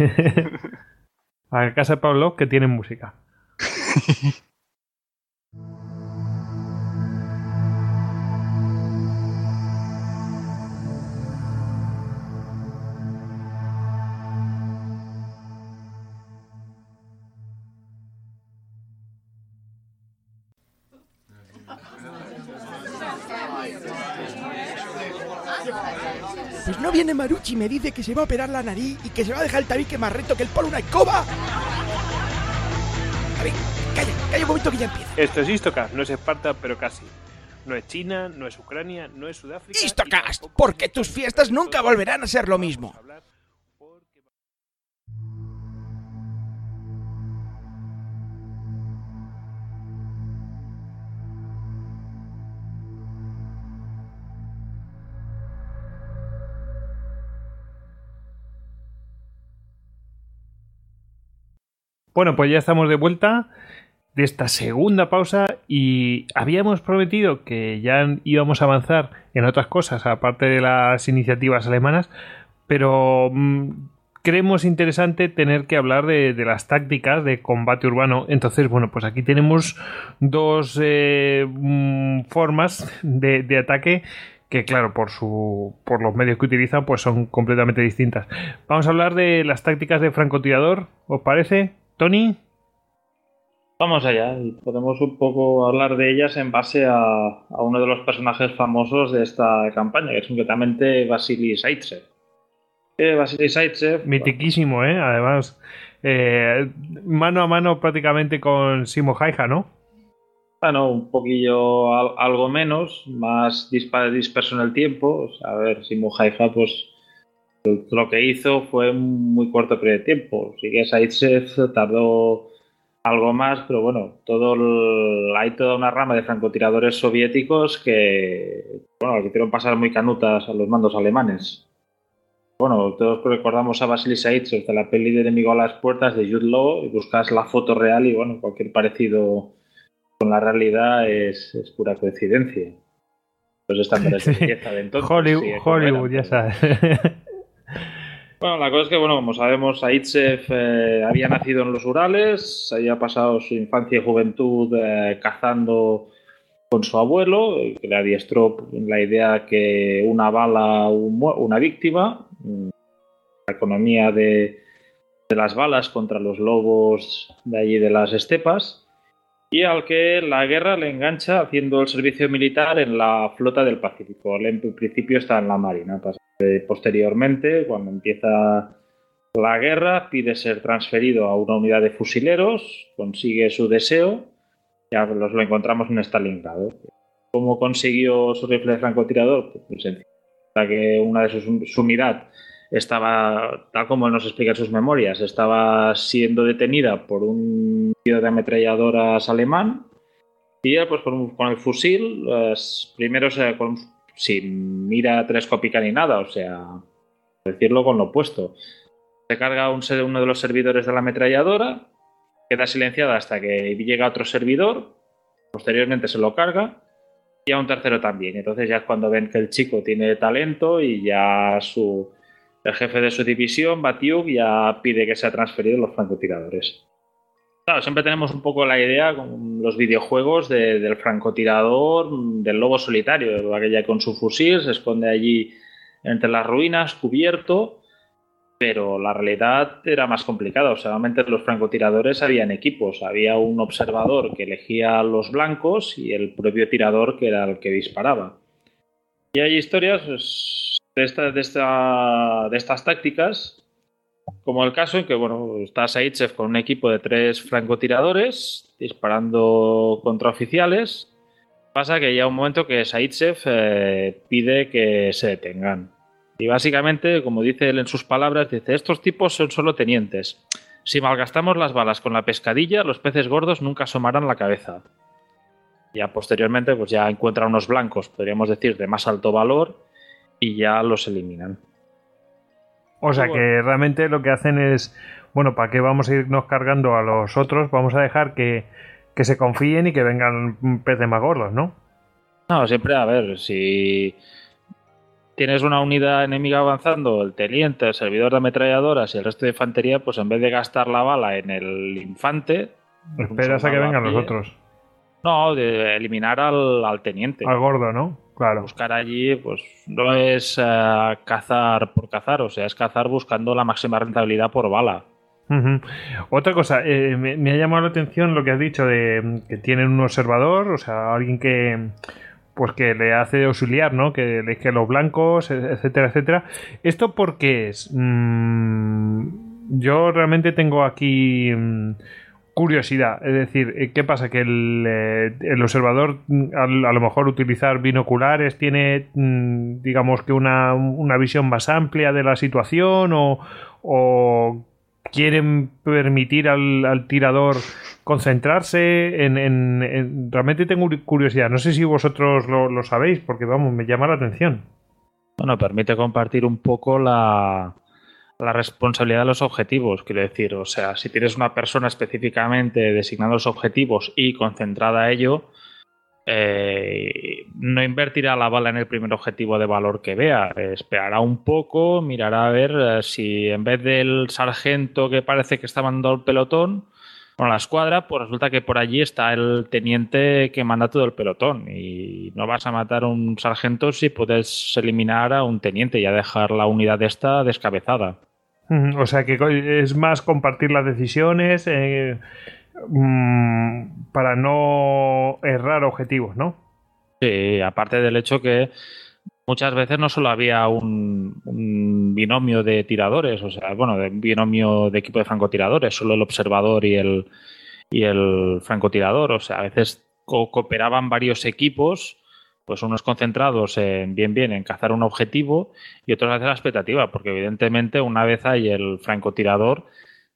a casa de Pablo que tienen música. no viene Maruchi y me dice que se va a operar la nariz y que se va a dejar el tabique más recto que el polo una escoba. A ver, calla, calla un momento que ya empieza. Esto es Istocast, no es Esparta, pero casi. No es China, no es Ucrania, no es Sudáfrica. Istocast, porque tus fiestas nunca volverán a ser lo mismo. Bueno, pues ya estamos de vuelta de esta segunda pausa y habíamos prometido que ya íbamos a avanzar en otras cosas, aparte de las iniciativas alemanas, pero mm, creemos interesante tener que hablar de, las tácticas de combate urbano. Entonces, bueno, pues aquí tenemos dos eh, mm, formas de, de ataque que claro, por, su, por los medios que utilizan, pues son completamente distintas. Vamos a hablar de las tácticas de francotirador, ¿os parece? Tony. Vamos allá, podemos un poco hablar de ellas en base a, uno de los personajes famosos de esta campaña, que es concretamente Vasily Saitsev. Eh, Vasily Saitsev. Mitiquísimo, ¿eh? Además, eh, mano a mano prácticamente con Simo Jaija, ¿no? Bueno, un poquillo algo menos, más disperso en el tiempo. a ver, Simo Jaija, pues lo que hizo fue un muy corto periodo de tiempo. Sí que Saitsev tardó algo más, pero bueno, todo el, hay toda una rama de francotiradores soviéticos que, bueno, que hicieron pasar muy canutas a los mandos alemanes. Bueno, todos recordamos a Vasily Saitsev de la peli de Enemigo a las Puertas de Jude y buscas la foto real y bueno, cualquier parecido con la realidad es, pura coincidencia. Pues esta de entonces. Hollywood, Hollywood ya sabes. Bueno, la cosa es que, bueno, como sabemos, Aitsev eh, había nacido en los Urales, había pasado su infancia y juventud eh, cazando con su abuelo, que le adiestró la idea que una bala, una víctima, la economía de, de las balas contra los lobos de allí de las estepas y al que la guerra le engancha haciendo el servicio militar en la flota del Pacífico. Él en principio está en la Marina. Posteriormente, cuando empieza la guerra, pide ser transferido a una unidad de fusileros, consigue su deseo, ya los lo encontramos en Stalingrado. ¿Cómo consiguió su rifle de francotirador? Pues que una de sus unidades estaba, tal como nos explica sus memorias, estaba siendo detenida por un tío de ametralladoras alemán y ya pues con, el fusil, pues, primero sin mira telescópica ni nada, o sea, decirlo con lo opuesto. Se carga un, uno de los servidores de la ametralladora, queda silenciada hasta que llega otro servidor, posteriormente se lo carga y a un tercero también. Entonces ya es cuando ven que el chico tiene talento y ya su, el jefe de su división, Batiuk, ya pide que ha transferido los francotiradores. Claro, siempre tenemos un poco la idea con los videojuegos del francotirador, del lobo solitario, aquella con su fusil se esconde allí entre las ruinas, cubierto, pero la realidad era más complicada. O solamente los francotiradores habían equipos. Había un observador que elegía los blancos y el propio tirador que era el que disparaba. Y hay historias, pues, de, de, estas tácticas, como el caso en que bueno, está Saitsev con un equipo de tres francotiradores disparando contra oficiales. Pasa que llega un momento que Saichev eh, pide que se detengan. Y básicamente, como dice él en sus palabras, dice, estos tipos son solo tenientes. Si malgastamos las balas con la pescadilla, los peces gordos nunca asomarán la cabeza. Ya posteriormente, pues ya encuentra unos blancos, podríamos decir, de más alto valor, y ya los eliminan. O sea que realmente lo que hacen es, bueno, ¿para qué vamos a irnos cargando a los otros? Vamos a dejar que, que se confíen y que vengan pez de más gordos, ¿no? No, siempre a ver, si tienes una unidad enemiga avanzando, el teniente, el servidor de ametralladoras y el resto de infantería, pues en vez de gastar la bala en el infante... Esperas pues a que vengan los otros. No, de eliminar al, al teniente. Al gordo, ¿no? Buscar allí, pues no es eh, cazar por cazar, o sea, es cazar buscando la máxima rentabilidad por bala. Otra cosa, eh, me, ha llamado la atención lo que has dicho de que tienen un observador, o sea, alguien que pues que le hace auxiliar, ¿no? Que le que los blancos, e, etcétera, etcétera. ¿Esto porque es? Mm, yo realmente tengo aquí. Mm, curiosidad. Es decir, eh, ¿qué pasa? Que el, eh, observador, mm, a lo mejor utilizar binoculares, tiene, mm, digamos que una, visión más amplia de la situación o, quieren permitir al, tirador concentrarse en, Realmente tengo curiosidad. No sé si vosotros lo, lo sabéis, porque vamos, me llama la atención. Bueno, permite compartir un poco la, la responsabilidad de los objetivos, quiero decir, o sea, si tienes una persona específicamente designada los objetivos y concentrada a ello, eh, no invertirá la bala en el primer objetivo de valor que vea. esperará un poco, mirará a ver eh, si en vez del sargento que parece que está mandando el pelotón con la escuadra, pues resulta que por allí está el teniente que manda todo el pelotón. Y no vas a matar a un sargento si puedes eliminar a un teniente y a dejar la unidad esta descabezada. O sea que es más compartir las decisiones eh, mm, para no errar objetivos, ¿no? Sí, aparte del hecho que muchas veces no solo había un, binomio de tiradores, o sea, bueno, un binomio de equipo de francotiradores, solo el observador y el, y el francotirador, o sea, a veces cooperaban varios equipos pues unos concentrados en bien bien en cazar un objetivo y otros hacer la expectativa, porque evidentemente una vez hay el francotirador,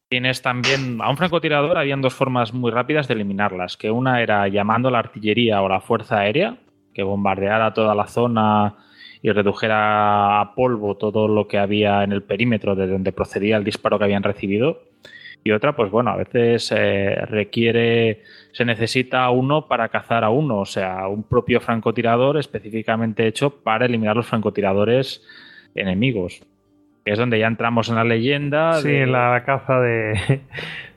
tienes también a un francotirador habían dos formas muy rápidas de eliminarlas, que una era llamando la artillería o la fuerza aérea, que bombardeara toda la zona y redujera a polvo todo lo que había en el perímetro de donde procedía el disparo que habían recibido. Y otra, pues bueno, a veces eh, requiere se necesita uno para cazar a uno, o sea, un propio francotirador específicamente hecho para eliminar los francotiradores enemigos. es donde ya entramos en la leyenda. Sí, en la caza de,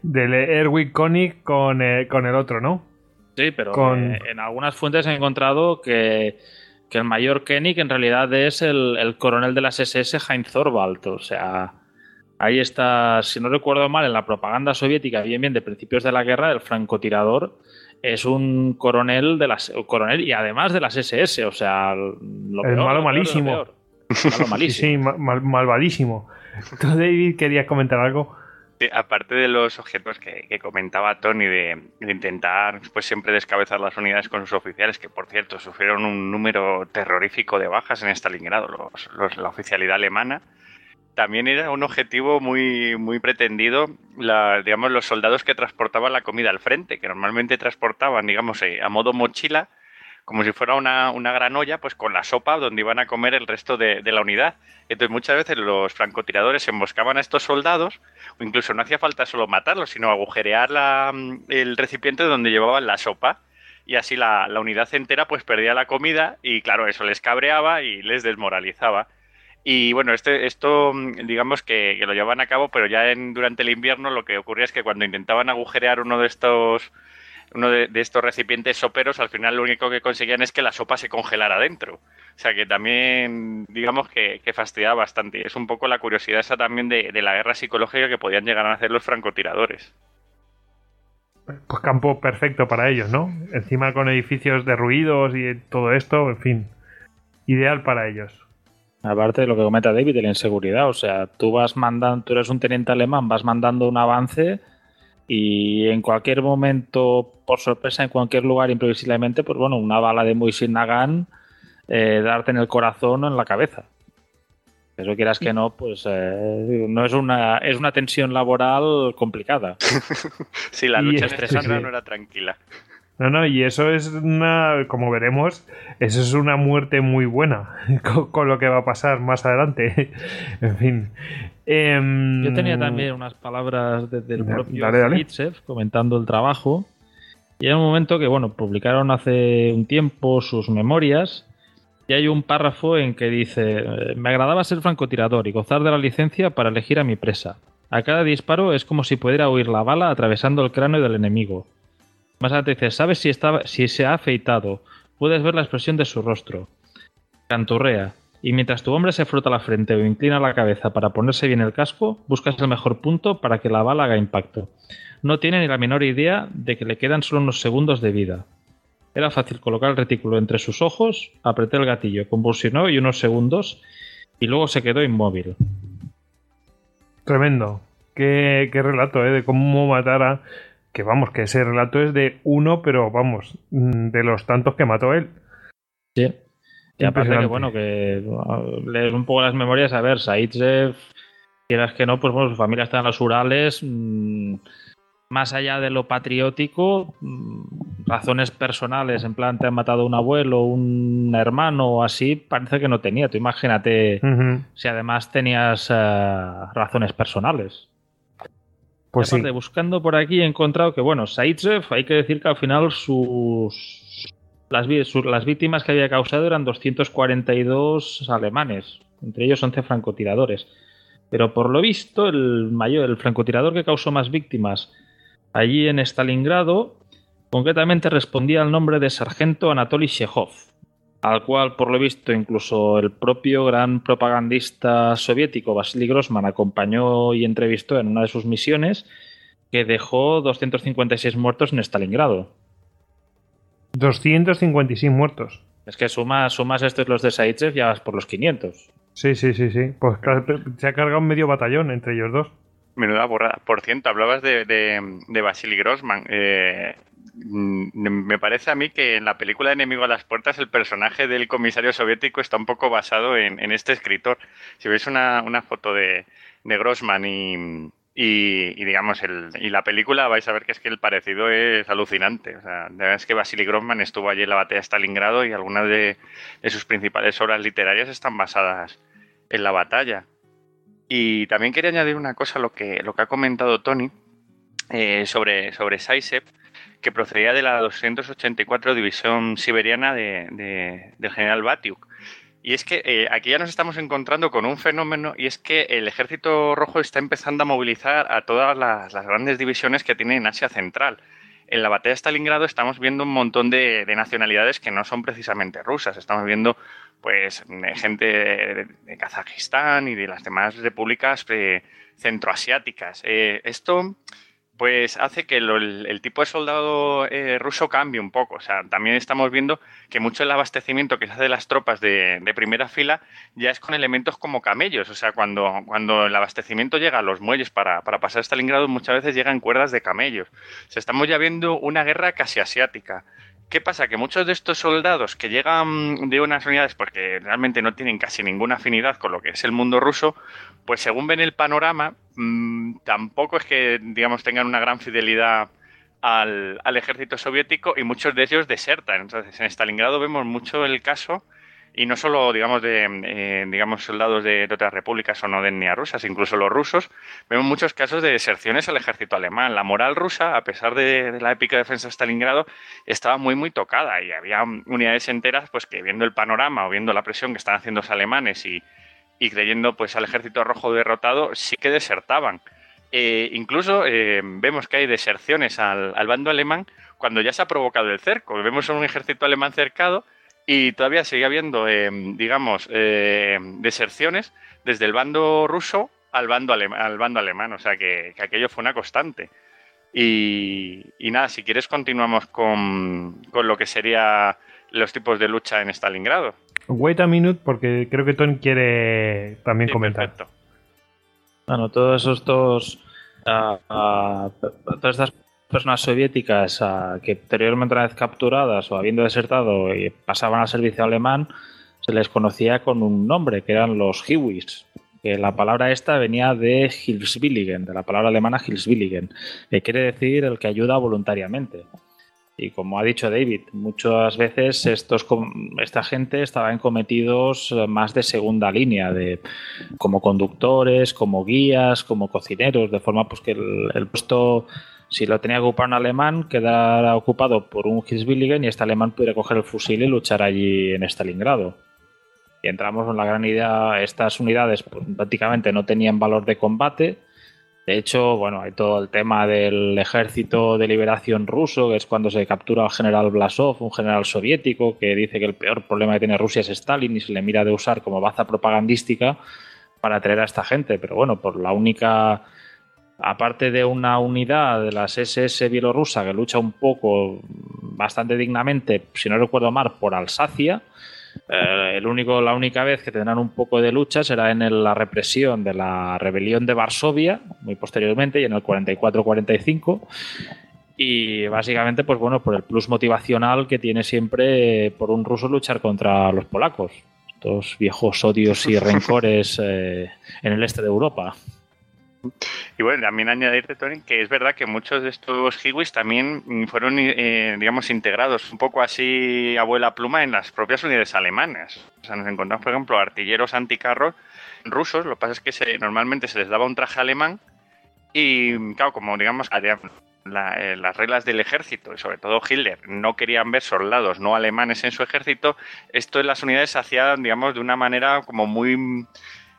de Erwin Koenig con, eh, el otro, ¿no? Sí, pero eh, en algunas fuentes he encontrado que, que el mayor Koenig en realidad es el, coronel de las SS, Heinz Thorvald, o sea Ahí está, si no recuerdo mal, en la propaganda soviética, bien, bien, de principios de la guerra, el francotirador es un coronel de las coronel y además de las SS, o sea, lo el malo malísimo. Sí, mal, malvadísimo. David, querías comentar algo? aparte de los objetos que, comentaba Tony de, intentar pues siempre descabezar las unidades con sus oficiales, que por cierto sufrieron un número terrorífico de bajas en Stalingrado, los, la oficialidad alemana, también era un objetivo muy, muy pretendido, digamos, los soldados que transportaban la comida al frente, que normalmente transportaban, digamos, eh, a modo mochila, como si fuera una, una gran olla, pues con la sopa donde iban a comer el resto de, la unidad. Entonces muchas veces los francotiradores emboscaban a estos soldados, o incluso no hacía falta solo matarlos, sino agujerear la, mm, el recipiente donde llevaban la sopa. Y así la, la unidad entera pues perdía la comida y claro, eso les cabreaba y les desmoralizaba. Y bueno, este, esto mm, digamos que, lo llevaban a cabo, pero ya en, durante el invierno lo que ocurría es que cuando intentaban agujerear uno de estos uno de, estos recipientes soperos, al final lo único que conseguían es que la sopa se congelara dentro. O sea que también, digamos que, que fastidiaba bastante. Es un poco la curiosidad esa también de, de, la guerra psicológica que podían llegar a hacer los francotiradores. Pues campo perfecto para ellos, ¿no? Encima con edificios derruidos y todo esto, en fin, ideal para ellos. Aparte de lo que comenta David, de la inseguridad, o sea, tú vas mandando, tú eres un teniente alemán, vas mandando un avance y en cualquier momento, por sorpresa, en cualquier lugar, imprevisiblemente, pues bueno, una bala de Moisés eh, darte en el corazón o en la cabeza. Eso quieras que no, pues eh, no es una, es una tensión laboral complicada. sí, la lucha estresante no era tranquila. No, no, y eso es una, como veremos, eso es una muerte muy buena con, lo que va a pasar más adelante. en fin. Em, Yo tenía también unas palabras del propio dale, comentando el trabajo. Y en un momento que, bueno, publicaron hace un tiempo sus memorias. Y hay un párrafo en que dice: eh, Me agradaba ser francotirador y gozar de la licencia para elegir a mi presa. A cada disparo es como si pudiera oír la bala atravesando el cráneo del enemigo. Más adelante dice, sabes si, estaba, si se ha afeitado, puedes ver la expresión de su rostro. Canturrea, y mientras tu hombre se frota la frente o inclina la cabeza para ponerse bien el casco, buscas el mejor punto para que la bala haga impacto. No tiene ni la menor idea de que le quedan solo unos segundos de vida. Era fácil colocar el retículo entre sus ojos, apreté el gatillo, convulsionó y unos segundos, y luego se quedó inmóvil. Tremendo. Qué, qué relato, ¿eh? De cómo matar a que vamos, que ese relato es de uno, pero vamos, mm, de los tantos que mató él. Sí. Y aparte que, bueno, que ah, leer un poco las memorias, a ver, Saidzev, quieras que no, pues bueno, su familia está en los Urales, mm, más allá de lo patriótico, mm, razones personales, en plan te han matado un abuelo, un hermano o así, parece que no tenía. Tú imagínate si además tenías eh, razones personales. Pues buscando por aquí he encontrado que, bueno, Saitsev, hay que decir que al final sus las, las, víctimas que había causado eran 242 alemanes, entre ellos 11 francotiradores. Pero por lo visto, el, mayor, el francotirador que causó más víctimas allí en Stalingrado, concretamente respondía al nombre de sargento Anatoly Shehov al cual, por lo visto, incluso el propio gran propagandista soviético Vasily Grossman acompañó y entrevistó en una de sus misiones, que dejó 256 muertos en Stalingrado. 256 muertos. Es que sumas, sumas estos los de Saitsev ya vas por los 500. Sí, sí, sí, sí. Pues se ha cargado un medio batallón entre ellos dos. Menuda borrada. Por cierto, hablabas de, de, Vasily Grossman. Eh, mm, me parece a mí que en la película Enemigo a las Puertas el personaje del comisario soviético está un poco basado en, este escritor. Si veis una, foto de, de Grossman y, digamos el, y la película vais a ver que es que el parecido es alucinante o sea, la verdad es que Vasily Grossman estuvo allí en la batalla de Stalingrado y algunas de, de sus principales obras literarias están basadas en la batalla y también quería añadir una cosa a lo que, lo que ha comentado Tony eh, sobre, sobre que procedía de la 284 División Siberiana de, del general Batiuk. Y es que eh, aquí ya nos estamos encontrando con un fenómeno y es que el Ejército Rojo está empezando a movilizar a todas las, las grandes divisiones que tiene en Asia Central en la batalla de Stalingrado estamos viendo un montón de, nacionalidades que no son precisamente rusas. Estamos viendo pues eh, gente de, Kazajistán y de las demás repúblicas eh, centroasiáticas. Eh, esto pues hace que el, tipo de soldado eh, ruso cambie un poco. O sea, también estamos viendo que mucho del abastecimiento que se hace de las tropas de, primera fila ya es con elementos como camellos. O sea, cuando, cuando el abastecimiento llega a los muelles para, para pasar a Stalingrado, muchas veces llegan cuerdas de camellos. Se estamos ya viendo una guerra casi asiática. ¿Qué pasa? Que muchos de estos soldados que llegan de unas unidades porque realmente no tienen casi ninguna afinidad con lo que es el mundo ruso, pues según ven el panorama, mm, tampoco es que, digamos, tengan una gran fidelidad al, al, ejército soviético y muchos de ellos desertan. Entonces, en Stalingrado vemos mucho el caso y no solo, digamos, de eh, digamos soldados de, otras repúblicas o no de etnia rusas, incluso los rusos, vemos muchos casos de deserciones al ejército alemán. La moral rusa, a pesar de, la épica defensa de Stalingrado, estaba muy, muy tocada y había unidades enteras pues que viendo el panorama o viendo la presión que están haciendo los alemanes y, y creyendo pues al ejército rojo derrotado, sí que desertaban. Eh, incluso eh, vemos que hay deserciones al, al bando alemán cuando ya se ha provocado el cerco. Vemos un ejército alemán cercado y todavía sigue habiendo, eh, digamos, eh, deserciones desde el bando ruso al bando, al bando alemán, o sea que, aquello fue una constante. Y, nada, si quieres continuamos con, con, lo que sería los tipos de lucha en Stalingrado. Wait a minute porque creo que Tony quiere también comentar. Perfecto. Bueno, todos estos... Ah, ah, todas estas personas soviéticas ah, que anteriormente una vez capturadas o habiendo desertado y pasaban al servicio alemán, se les conocía con un nombre, que eran los Hiwis. Que la palabra esta venía de Hilfswilligen, de la palabra alemana Hilfswilligen, que quiere decir el que ayuda voluntariamente. Y como ha dicho David, muchas veces estos, esta gente estaba en cometidos eh, más de segunda línea, de, como conductores, como guías, como cocineros, de forma pues, que el puesto si lo tenía que ocupar un alemán, quedara ocupado por un Hitzbilligen y este alemán pudiera coger el fusil y luchar allí en Stalingrado. Y entramos en la gran idea, estas unidades pues, prácticamente no tenían valor de combate. De hecho, bueno, hay todo el tema del ejército de liberación ruso, que es cuando se captura al general Blasov, un general soviético, que dice que el peor problema que tiene Rusia es Stalin y se le mira de usar como baza propagandística para atraer a esta gente. Pero bueno, por la única aparte de una unidad de las SS bielorrusa que lucha un poco bastante dignamente, si no recuerdo mal, por Alsacia, eh, el único, la única vez que tendrán un poco de lucha será en la represión de la rebelión de Varsovia, muy posteriormente, y en el 44-45. Y básicamente, pues bueno, por el plus motivacional que tiene siempre por un ruso luchar contra los polacos, estos viejos odios y rencores eh, en el este de Europa. Y bueno, también añadirte, Tony, que es verdad que muchos de estos Hiwis también fueron, eh, digamos, integrados un poco así abuela pluma en las propias unidades alemanas. O sea, nos encontramos, por ejemplo, artilleros anticarros rusos, lo que pasa es que normalmente se les daba un traje alemán y, claro, como digamos, eh, las reglas del ejército y sobre todo Hitler no querían ver soldados no alemanes en su ejército, esto en las unidades se hacía, digamos, de una manera como muy...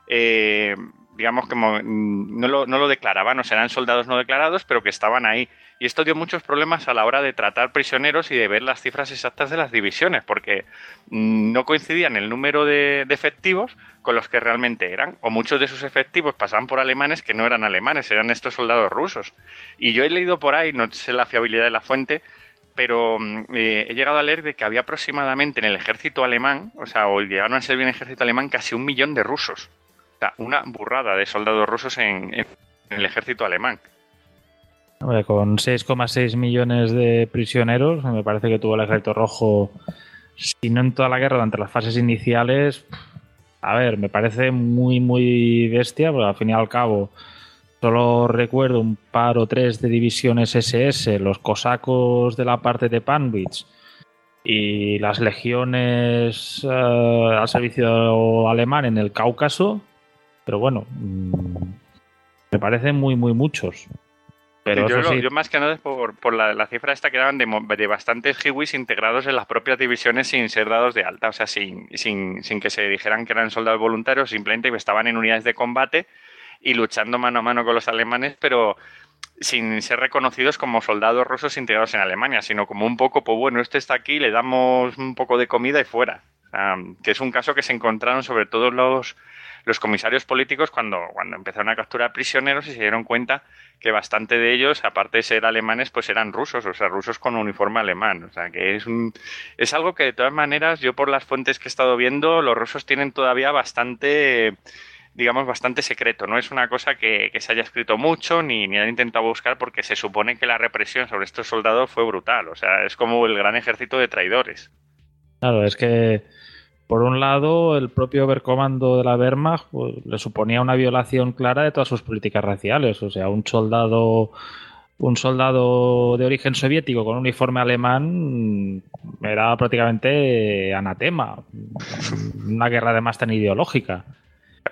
Eh, digamos, que mm, no lo, declaraban, o eran soldados no declarados, pero que estaban ahí. Y esto dio muchos problemas a la hora de tratar prisioneros y de ver las cifras exactas de las divisiones, porque mm, no coincidían el número de, efectivos con los que realmente eran, o muchos de sus efectivos pasaban por alemanes que no eran alemanes, eran estos soldados rusos. Y yo he leído por ahí, no sé la fiabilidad de la fuente, pero mm, eh, he llegado a leer de que había aproximadamente en el ejército alemán, o sea, o llegaron a ser bien ejército alemán casi un millón de rusos una burrada de soldados rusos en, el ejército alemán. con 6,6 millones de prisioneros, me parece que tuvo el ejército rojo, si no en toda la guerra, durante las fases iniciales, a ver, me parece muy, muy bestia, pero al fin y al cabo, solo recuerdo un par o tres de divisiones SS, los cosacos de la parte de Panwitz y las legiones eh, al servicio alemán en el Cáucaso, pero bueno, mm, me parecen muy, muy muchos. Pero yo, más que nada por, la, la, cifra esta que de, bastantes Hiwis integrados en las propias divisiones sin ser dados de alta, o sea, sin, que se dijeran que eran soldados voluntarios, simplemente que estaban en unidades de combate y luchando mano a mano con los alemanes, pero sin ser reconocidos como soldados rusos integrados en Alemania, sino como un poco, pues bueno, este está aquí, le damos un poco de comida y fuera. que es un caso que se encontraron sobre todos los los comisarios políticos cuando, cuando empezaron a capturar prisioneros y se dieron cuenta que bastante de ellos, aparte de ser alemanes, pues eran rusos, o sea, rusos con uniforme alemán. O sea, que es, un, es algo que de todas maneras, yo por las fuentes que he estado viendo, los rusos tienen todavía bastante digamos, bastante secreto. No es una cosa que, se haya escrito mucho ni, ni, han intentado buscar porque se supone que la represión sobre estos soldados fue brutal. O sea, es como el gran ejército de traidores. Claro, es que por un lado, el propio bercomando de la Wehrmacht le suponía una violación clara de todas sus políticas raciales. O sea, un soldado, un soldado de origen soviético con uniforme alemán era prácticamente anatema. Una guerra además tan ideológica.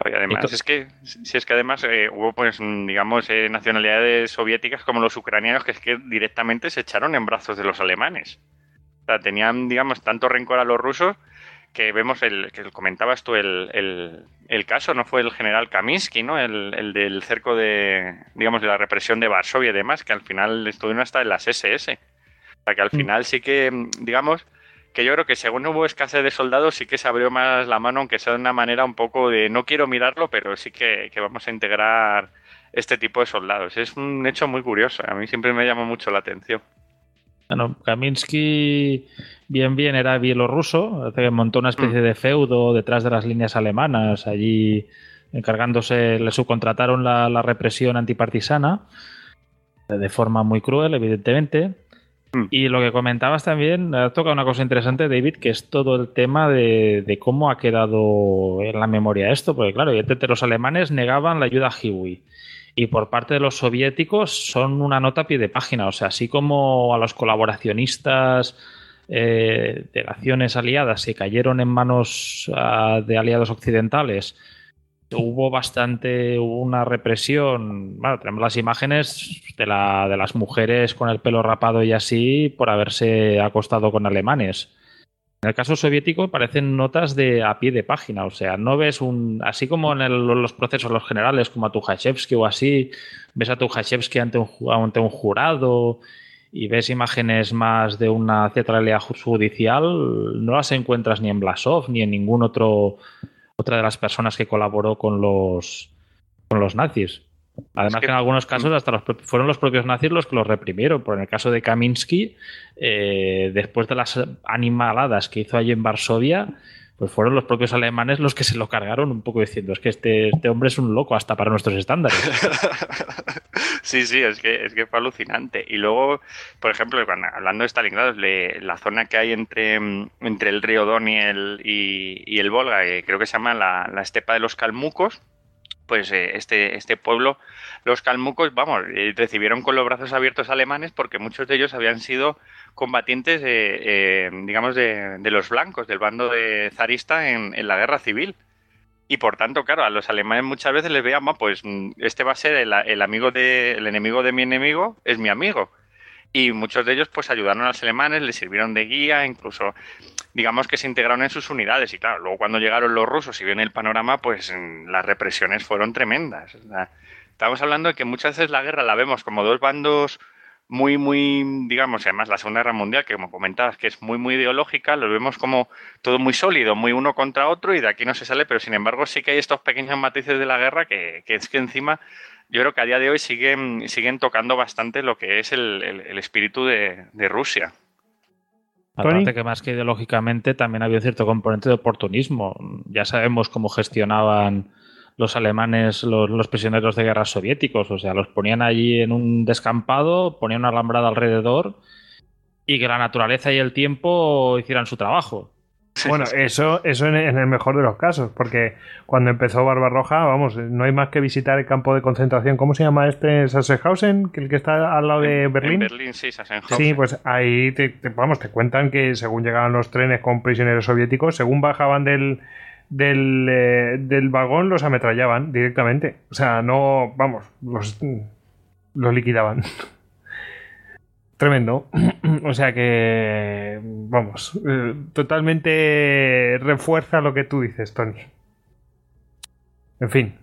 Y además, que, si es que además eh, hubo, pues, digamos, eh, nacionalidades soviéticas como los ucranianos que es que directamente se echaron en brazos de los alemanes. O tenían, digamos, tanto rencor a los rusos que vemos el que comentabas tú el, el, caso, ¿no? Fue el general Kaminsky, ¿no? El, del cerco de, digamos, de la represión de Varsovia y demás, que al final estuvieron hasta en las SS. O sea, que al mm. final sí que, mm, digamos, que yo creo que según hubo escasez de soldados, sí que se abrió más la mano, aunque sea de una manera un poco de no quiero mirarlo, pero sí que, que vamos a integrar este tipo de soldados. Es un hecho muy curioso, a mí siempre me llama mucho la atención. Bueno, Kaminsky, bien, bien, era bielorruso, montó una especie mm. de feudo detrás de las líneas alemanas, allí encargándose, le subcontrataron la, represión antipartisana, de forma muy cruel, evidentemente. Mm. Y lo que comentabas también, toca una cosa interesante, David, que es todo el tema de, de, cómo ha quedado en la memoria esto, porque claro, los alemanes negaban la ayuda a Hiwi y por parte de los soviéticos son una nota a pie de página. O sea, así como a los colaboracionistas eh, de naciones aliadas se cayeron en manos ah, de aliados occidentales, hubo bastante, una represión. Bueno, tenemos las imágenes de, la, de las mujeres con el pelo rapado y así por haberse acostado con alemanes. En el caso soviético parecen notas de a pie de página, o sea, no ves un, así como en los procesos los generales, como a Tukhachevsky o así, ves a Tukhachevsky ante un, ante un jurado y ves imágenes más de una cierta judicial, no las encuentras ni en Blasov ni en ningún otro otra de las personas que colaboró con los con los nazis. Además que, en algunos casos mm. hasta los, fueron los propios nazis los que los reprimieron. Por en el caso de Kaminsky, eh, después de las animaladas que hizo allí en Varsovia, pues fueron los propios alemanes los que se lo cargaron un poco diciendo, es que este, este hombre es un loco hasta para nuestros estándares. sí, sí, es que, es que fue alucinante. Y luego, por ejemplo, hablando de Stalingrado, la zona que hay entre, el río Don y el, el Volga, que creo que se llama la, la estepa de los Calmucos, pues eh, este, este pueblo, los calmucos, vamos, eh, recibieron con los brazos abiertos alemanes porque muchos de ellos habían sido combatientes, eh, digamos, de, los blancos, del bando de zarista en, la guerra civil. Y por tanto, claro, a los alemanes muchas veces les veían, pues este va a ser el, amigo de, el enemigo de mi enemigo, es mi amigo y muchos de ellos pues ayudaron a los alemanes, les sirvieron de guía, incluso digamos que se integraron en sus unidades y claro, luego cuando llegaron los rusos y vieron el panorama pues las represiones fueron tremendas. estamos hablando de que muchas veces la guerra la vemos como dos bandos muy, muy, digamos, además la Segunda Guerra Mundial, que como comentabas, que es muy, muy ideológica, lo vemos como todo muy sólido, muy uno contra otro y de aquí no se sale, pero sin embargo sí que hay estos pequeños matices de la guerra que, que es que encima yo creo que a día de hoy siguen, siguen tocando bastante lo que es el, espíritu de, de Rusia. Aparte que más que ideológicamente también había cierto componente de oportunismo. Ya sabemos cómo gestionaban los alemanes los, los, prisioneros de guerra soviéticos. O sea, los ponían allí en un descampado, ponían una alambrada alrededor y que la naturaleza y el tiempo hicieran su trabajo. Bueno, eso, eso en, el mejor de los casos, porque cuando empezó Barbarroja, vamos, no hay más que visitar el campo de concentración. ¿Cómo se llama este? ¿Sachsenhausen? ¿El que está al lado de Berlín? Berlín, sí, Sachsenhausen. Sí, pues ahí, te, vamos, te cuentan que según llegaban los trenes con prisioneros soviéticos, según bajaban del, del, eh, vagón, los ametrallaban directamente. O sea, no, vamos, los, los liquidaban. Tremendo. o sea que, vamos, eh, totalmente refuerza lo que tú dices, Tony. En fin.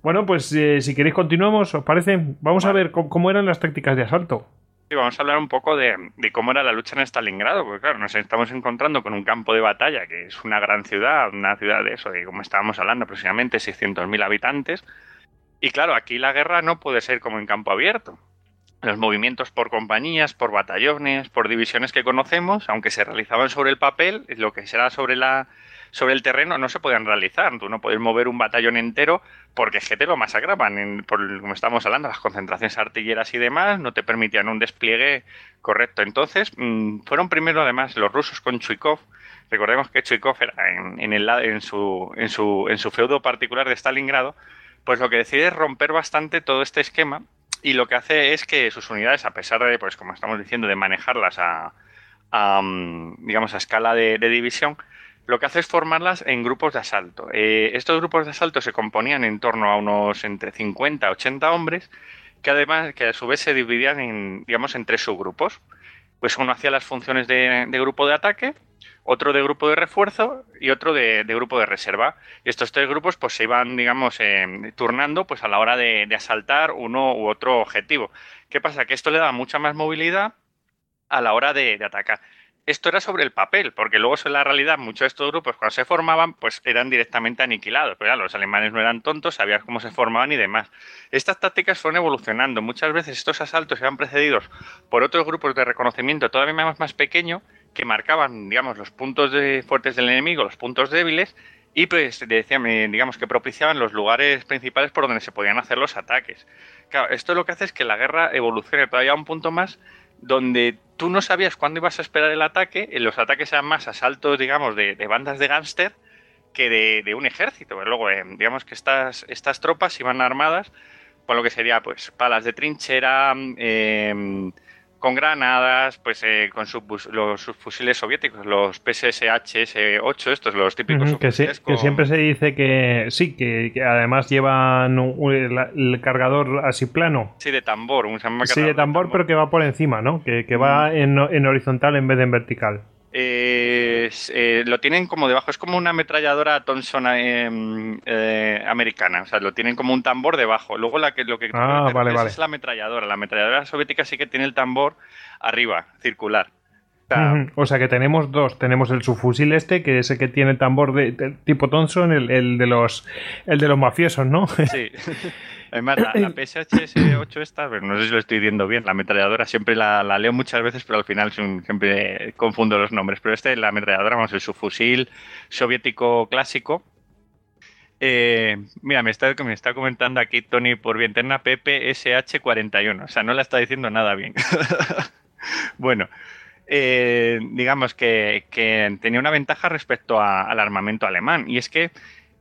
Bueno, pues eh, si queréis continuamos, ¿os parece? Vamos a ver cómo, eran las tácticas de asalto. Sí, vamos a hablar un poco de, cómo era la lucha en Stalingrado, porque claro, nos estamos encontrando con un campo de batalla que es una gran ciudad, una ciudad de eso, de como estábamos hablando, aproximadamente 600.000 habitantes. Y claro, aquí la guerra no puede ser como en campo abierto los movimientos por compañías, por batallones, por divisiones que conocemos, aunque se realizaban sobre el papel, lo que será sobre la sobre el terreno no se podían realizar. Tú no puedes mover un batallón entero porque es que te lo masacraban. por, como estamos hablando, las concentraciones artilleras y demás no te permitían un despliegue correcto. Entonces, mm, fueron primero además los rusos con Chuikov. Recordemos que Chuikov era en, el, en, su, en, su, en su feudo particular de Stalingrado. Pues lo que decide es romper bastante todo este esquema y lo que hace es que sus unidades, a pesar de, pues como estamos diciendo, de manejarlas a, mm, digamos, a escala de, división, lo que hace es formarlas en grupos de asalto. Eh, estos grupos de asalto se componían en torno a unos entre 50 y 80 hombres, que además, que a su vez se dividían en, digamos, en tres subgrupos. Pues uno hacía las funciones de grupo de ataque, otro de grupo de refuerzo y otro de, grupo de reserva. Y estos tres grupos pues se iban, digamos, em, turnando pues a la hora de, asaltar uno u otro objetivo. ¿Qué pasa? Que esto le da mucha más movilidad a la hora de, atacar esto era sobre el papel, porque luego en la realidad muchos de estos grupos cuando se formaban pues eran directamente aniquilados, pero ya los alemanes no eran tontos, sabían cómo se formaban y demás. Estas tácticas fueron evolucionando, muchas veces estos asaltos eran precedidos por otros grupos de reconocimiento todavía más, más pequeño que marcaban, digamos, los puntos de, fuertes del enemigo, los puntos débiles, y pues decían, digamos que propiciaban los lugares principales por donde se podían hacer los ataques. Claro, esto lo que hace es que la guerra evolucione todavía a un punto más donde tú no sabías cuándo ibas a esperar el ataque, los ataques eran más asaltos, digamos, de, bandas de gángster que de, un ejército. luego, eh, digamos que estas, estas tropas iban armadas con lo que sería pues palas de trinchera, em, con granadas, pues eh, con sus, los subfusiles soviéticos, los PSSH-8, estos los típicos que, siempre se dice que sí, que, además llevan el, cargador así plano. Sí, de tambor. Un sí, de tambor, pero que va por encima, ¿no? Que, que va en, horizontal en vez de en vertical. Eh, lo tienen como debajo, es como una ametralladora Thompson eh, em, eh, americana, o sea, lo tienen como un tambor debajo. Luego la que, lo que ah, es la ametralladora, la ametralladora soviética sí que tiene el tambor arriba, circular. O sea, que tenemos dos, tenemos el subfusil este, que es el que tiene tambor de, tipo Thompson, el, de los el de los mafiosos, ¿no? Sí. Además, la, la PSHS-8 esta, pero no sé si lo estoy viendo bien, la ametralladora siempre la, leo muchas veces, pero al final siempre confundo los nombres. Pero este, la ametralladora, vamos, es su fusil soviético clásico. Eh, mira, me está, me está comentando aquí Tony por bien, interna PPSH41. O sea, no la está diciendo nada bien. bueno, eh, digamos que, tenía una ventaja respecto al armamento alemán. Y es que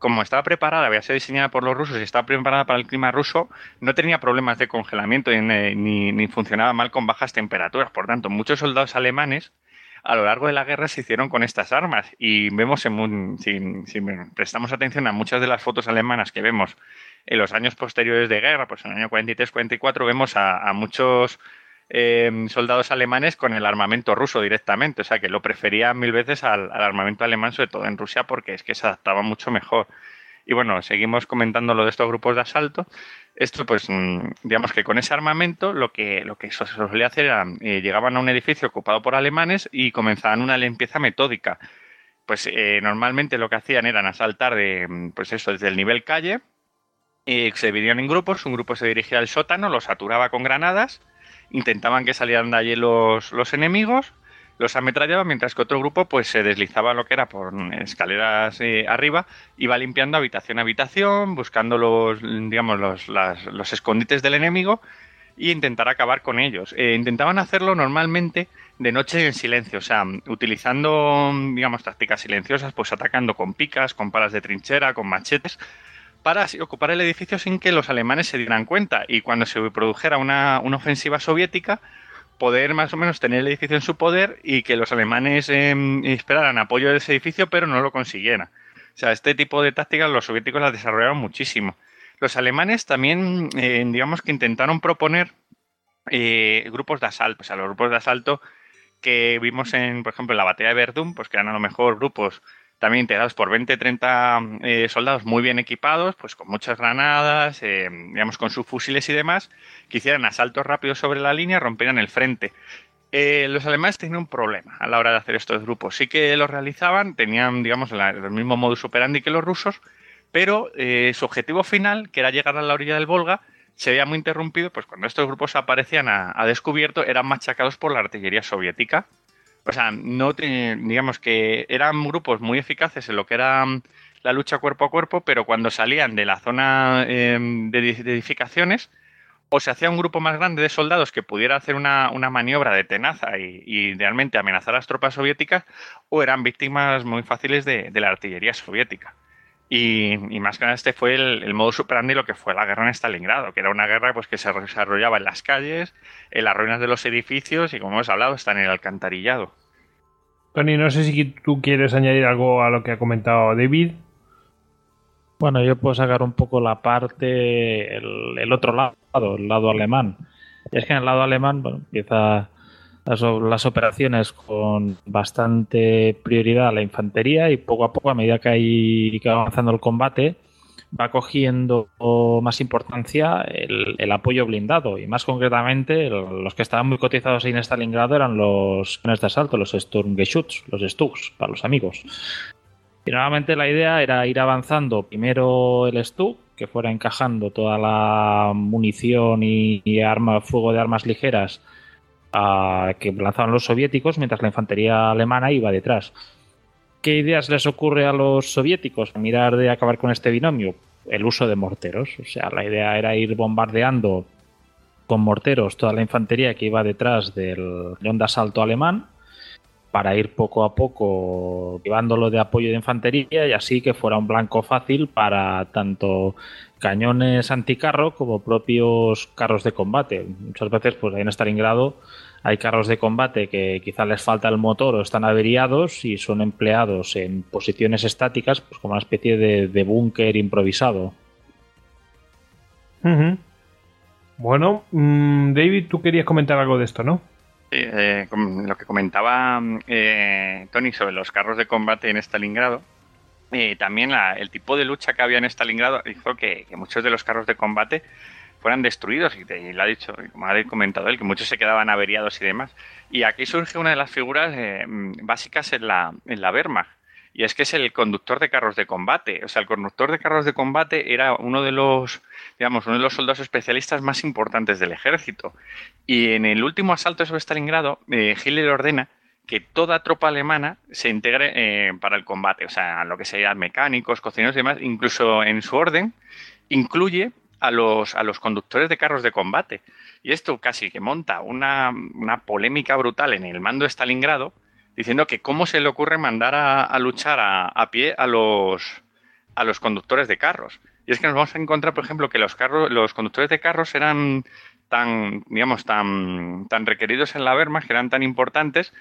como estaba preparada, había sido diseñada por los rusos y estaba preparada para el clima ruso, no tenía problemas de congelamiento ni, funcionaba mal con bajas temperaturas. Por tanto, muchos soldados alemanes a lo largo de la guerra se hicieron con estas armas. Y vemos, en si, prestamos atención a muchas de las fotos alemanas que vemos en los años posteriores de guerra, pues en el año 43-44, vemos a, muchos Em, soldados alemanes con el armamento ruso directamente. O sea que lo prefería mil veces al, armamento alemán, sobre todo en Rusia, porque es que se adaptaba mucho mejor. Y bueno, seguimos comentando lo de estos grupos de asalto. Esto, pues, mm, digamos que con ese armamento lo que, lo que se solía hacer era, eh, llegaban a un edificio ocupado por alemanes y comenzaban una limpieza metódica pues eh, normalmente lo que hacían eran asaltar de, mm, pues desde el nivel calle, y se dividían en grupos, un grupo se dirigía al sótano, lo saturaba con granadas intentaban que salieran de allí los, enemigos, los ametrallaban, mientras que otro grupo pues se deslizaba lo que era por escaleras eh, arriba, iba limpiando habitación a habitación, buscando los, digamos, los, escondites del enemigo e intentar acabar con ellos. Eh, intentaban hacerlo normalmente de noche en silencio, o sea, utilizando, digamos, tácticas silenciosas, pues atacando con picas, con palas de trinchera, con machetes, para ocupar el edificio sin que los alemanes se dieran cuenta y cuando se produjera una, ofensiva soviética poder más o menos tener el edificio en su poder y que los alemanes em, esperaran apoyo de ese edificio pero no lo consiguieran. O sea, este tipo de tácticas los soviéticos las desarrollaron muchísimo. Los alemanes también, em, digamos que intentaron proponer eh, grupos de asalto, o sea, los grupos de asalto que vimos en, por ejemplo, la batalla de Verdún, pues que eran a lo mejor grupos también integrados por 20, 30 eh, soldados muy bien equipados, pues con muchas granadas, eh, digamos con sus fusiles y demás, que hicieran asaltos rápidos sobre la línea, rompieran el frente. Eh, los alemanes tenían un problema a la hora de hacer estos grupos. Sí que los realizaban, tenían, digamos, el mismo modus operandi que los rusos, pero su objetivo final, que era llegar a la orilla del Volga, se veía muy interrumpido, pues cuando estos grupos aparecían a descubierto, eran machacados por la artillería soviética o sea, no digamos que eran grupos muy eficaces en lo que era mm, la lucha cuerpo a cuerpo, pero cuando salían de la zona em, de, edificaciones, o se hacía un grupo más grande de soldados que pudiera hacer una, maniobra de tenaza y, realmente amenazar a las tropas soviéticas, o eran víctimas muy fáciles de la artillería soviética. Y, más que nada este fue el, el, modo superandi lo que fue la guerra en Stalingrado, que era una guerra pues, que se desarrollaba en las calles, en las ruinas de los edificios y como hemos hablado, está en el alcantarillado. Tony, no sé si tú quieres añadir algo a lo que ha comentado David. Bueno, yo puedo sacar un poco la parte, el, el otro lado, el lado alemán. Y es que en el lado alemán, bueno, empieza las, operaciones con bastante prioridad a la infantería y poco a poco, a medida que, hay, va avanzando el combate, va cogiendo más importancia el, apoyo blindado y más concretamente los que estaban muy cotizados ahí en Stalingrado eran los planes de asalto, los Sturmgeschütz, los Stugs para los amigos. Y nuevamente la idea era ir avanzando primero el Stug, que fuera encajando toda la munición y, y arma, fuego de armas ligeras que lanzaban los soviéticos mientras la infantería alemana iba detrás. ¿Qué ideas les ocurre a los soviéticos a mirar de acabar con este binomio? El uso de morteros. O sea, la idea era ir bombardeando con morteros toda la infantería que iba detrás del león de asalto alemán para ir poco a poco llevándolo de apoyo de infantería y así que fuera un blanco fácil para tanto cañones anticarro como propios carros de combate. Muchas veces, pues ahí en Stalingrado hay carros de combate que quizá les falta el motor o están averiados y son empleados en posiciones estáticas, pues como una especie de, búnker improvisado. Bueno, mm, David, tú querías comentar algo de esto, ¿no? Sí, eh, lo que comentaba mm, eh, Tony sobre los carros de combate en Stalingrado eh, también el tipo de lucha que había en Stalingrado hizo que, muchos de los carros de combate fueran destruidos, y, lo ha dicho, como ha comentado él, que muchos se quedaban averiados y demás. Y aquí surge una de las figuras eh, mm, básicas en la, en la Wehrmacht, y es que es el conductor de carros de combate. O sea, el conductor de carros de combate era uno de los, digamos, uno de los soldados especialistas más importantes del ejército. Y en el último asalto sobre Stalingrado, eh, Hitler ordena que toda tropa alemana se integre eh, para el combate, o sea, lo que sea mecánicos, cocineros y demás, incluso en su orden, incluye a los, a los conductores de carros de combate. Y esto casi que monta una, polémica brutal en el mando de Stalingrado, diciendo que cómo se le ocurre mandar a, luchar a, pie a los, a los conductores de carros. Y es que nos vamos a encontrar, por ejemplo, que los, carros, los conductores de carros eran tan, digamos, tan, tan requeridos en la Wehrmacht, que eran tan importantes,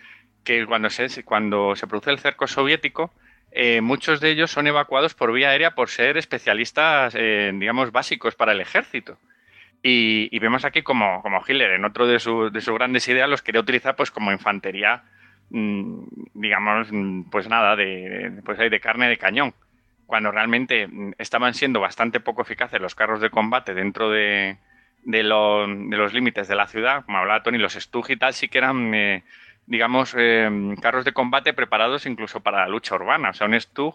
que cuando se, cuando se produce el cerco soviético, eh, muchos de ellos son evacuados por vía aérea por ser especialistas, eh, digamos, básicos para el ejército. Y, vemos aquí como, como, Hitler, en otro de, de, sus grandes ideas, los quería utilizar pues como infantería, mm, digamos, mm, pues nada, de, pues de carne de cañón cuando realmente mm, estaban siendo bastante poco eficaces los carros de combate dentro de, de, de los límites de la ciudad, como hablaba Tony, los Stug y tal, sí que eran eh, digamos, em, carros de combate preparados incluso para la lucha urbana. O sea, un Stug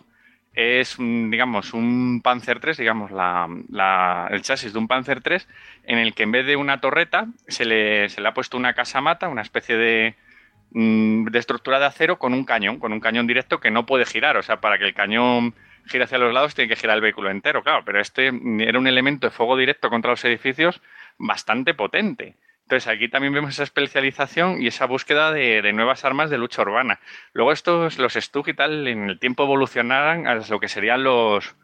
es, mm, digamos, un Panzer III, digamos, la, el chasis de un Panzer III en el que en vez de una torreta se le, ha puesto una casamata, una especie mm, de estructura de acero con un cañón, con un cañón directo que no puede girar. O sea, para que el cañón gire hacia los lados tiene que girar el vehículo entero, claro, pero este era un elemento de fuego directo contra los edificios bastante potente. Entonces aquí también vemos esa especialización y esa búsqueda de, nuevas armas de lucha urbana. Luego estos, los Stug y tal, en el tiempo evolucionaran a lo que serían los,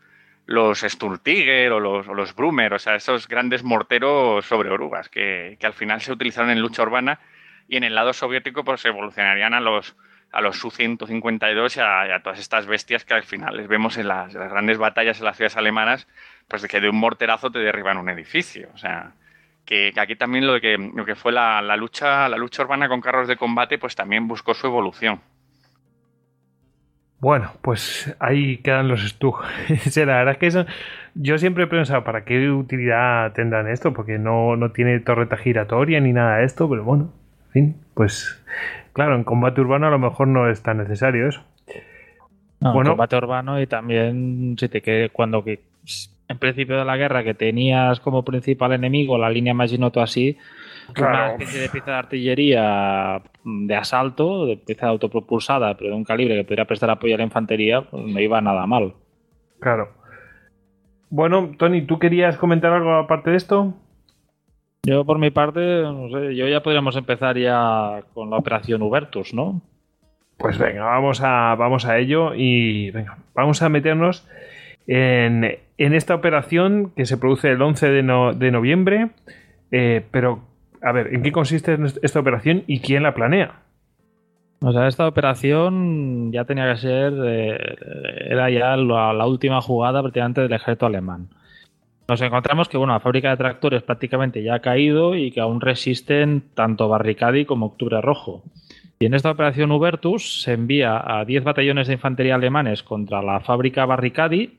los Sturtiger o los, los Brumer, o sea, esos grandes morteros sobre orugas que, al final se utilizaron en lucha urbana y en el lado soviético pues evolucionarían a los a los Su-152 y a, todas estas bestias que al final les vemos en las, grandes batallas en las ciudades alemanas, pues de que de un morterazo te derriban un edificio, o sea que, aquí también lo que, lo que fue la, lucha, la lucha urbana con carros de combate, pues también buscó su evolución. Bueno, pues ahí quedan los Stug. la verdad es que yo siempre he pensado, ¿para qué utilidad tendrán esto? Porque no, tiene torreta giratoria ni nada de esto, pero bueno, en fin, pues claro, en combate urbano a lo mejor no es tan necesario eso. No, bueno, combate urbano y también si te cuando que, en principio de la guerra que tenías como principal enemigo la línea Maginoto así, una especie de pieza de artillería mm, de asalto, de pieza autopropulsada, pero de un calibre que pudiera prestar apoyo a la infantería, pues no iba nada mal. Claro. Bueno, Tony, ¿tú querías comentar algo aparte de esto? Yo por mi parte, no sé, yo ya podríamos empezar ya con la operación Ubertus, ¿no? Pues venga, vamos a, vamos a ello y venga, vamos a meternos en, esta operación que se produce el 11 de, noviembre, eh, pero a ver, ¿en qué consiste esta operación y quién la planea? O sea, esta operación ya tenía que ser, eh, era ya la, última jugada prácticamente del ejército alemán. Nos encontramos que bueno, la fábrica de tractores prácticamente ya ha caído y que aún resisten tanto Barricadi como Octubre Rojo. Y en esta operación Ubertus se envía a 10 batallones de infantería alemanes contra la fábrica Barricadi,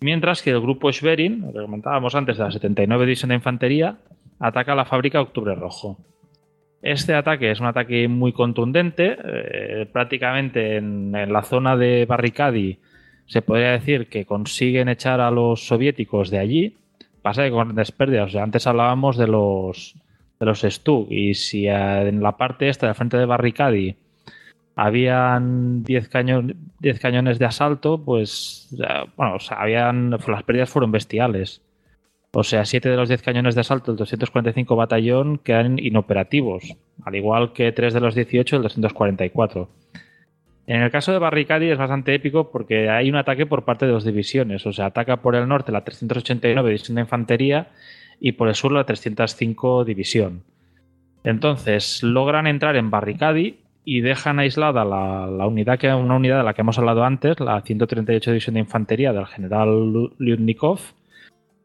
Mientras que el grupo Schwerin, lo que comentábamos antes de la 79 División de Infantería, ataca la fábrica Octubre Rojo. Este ataque es un ataque muy contundente, eh, prácticamente en, la zona de Barricadi se podría decir que consiguen echar a los soviéticos de allí, pasa que con grandes pérdidas, o sea, antes hablábamos de los, de los Stu, y si en la parte esta de frente de Barricadi habían 10 cañones de asalto, pues, bueno, o sea, habían, pues, las pérdidas fueron bestiales. O sea, 7 de los 10 cañones de asalto del 245 batallón quedan inoperativos, al igual que 3 de los 18 del 244. En el caso de Barricadi es bastante épico porque hay un ataque por parte de dos divisiones. O sea, ataca por el norte la 389 División de Infantería y por el sur la 305 División. Entonces, logran entrar en Barricadi y dejan aislada la, unidad que una unidad de la que hemos hablado antes, la 138 División de Infantería del general Lutnikov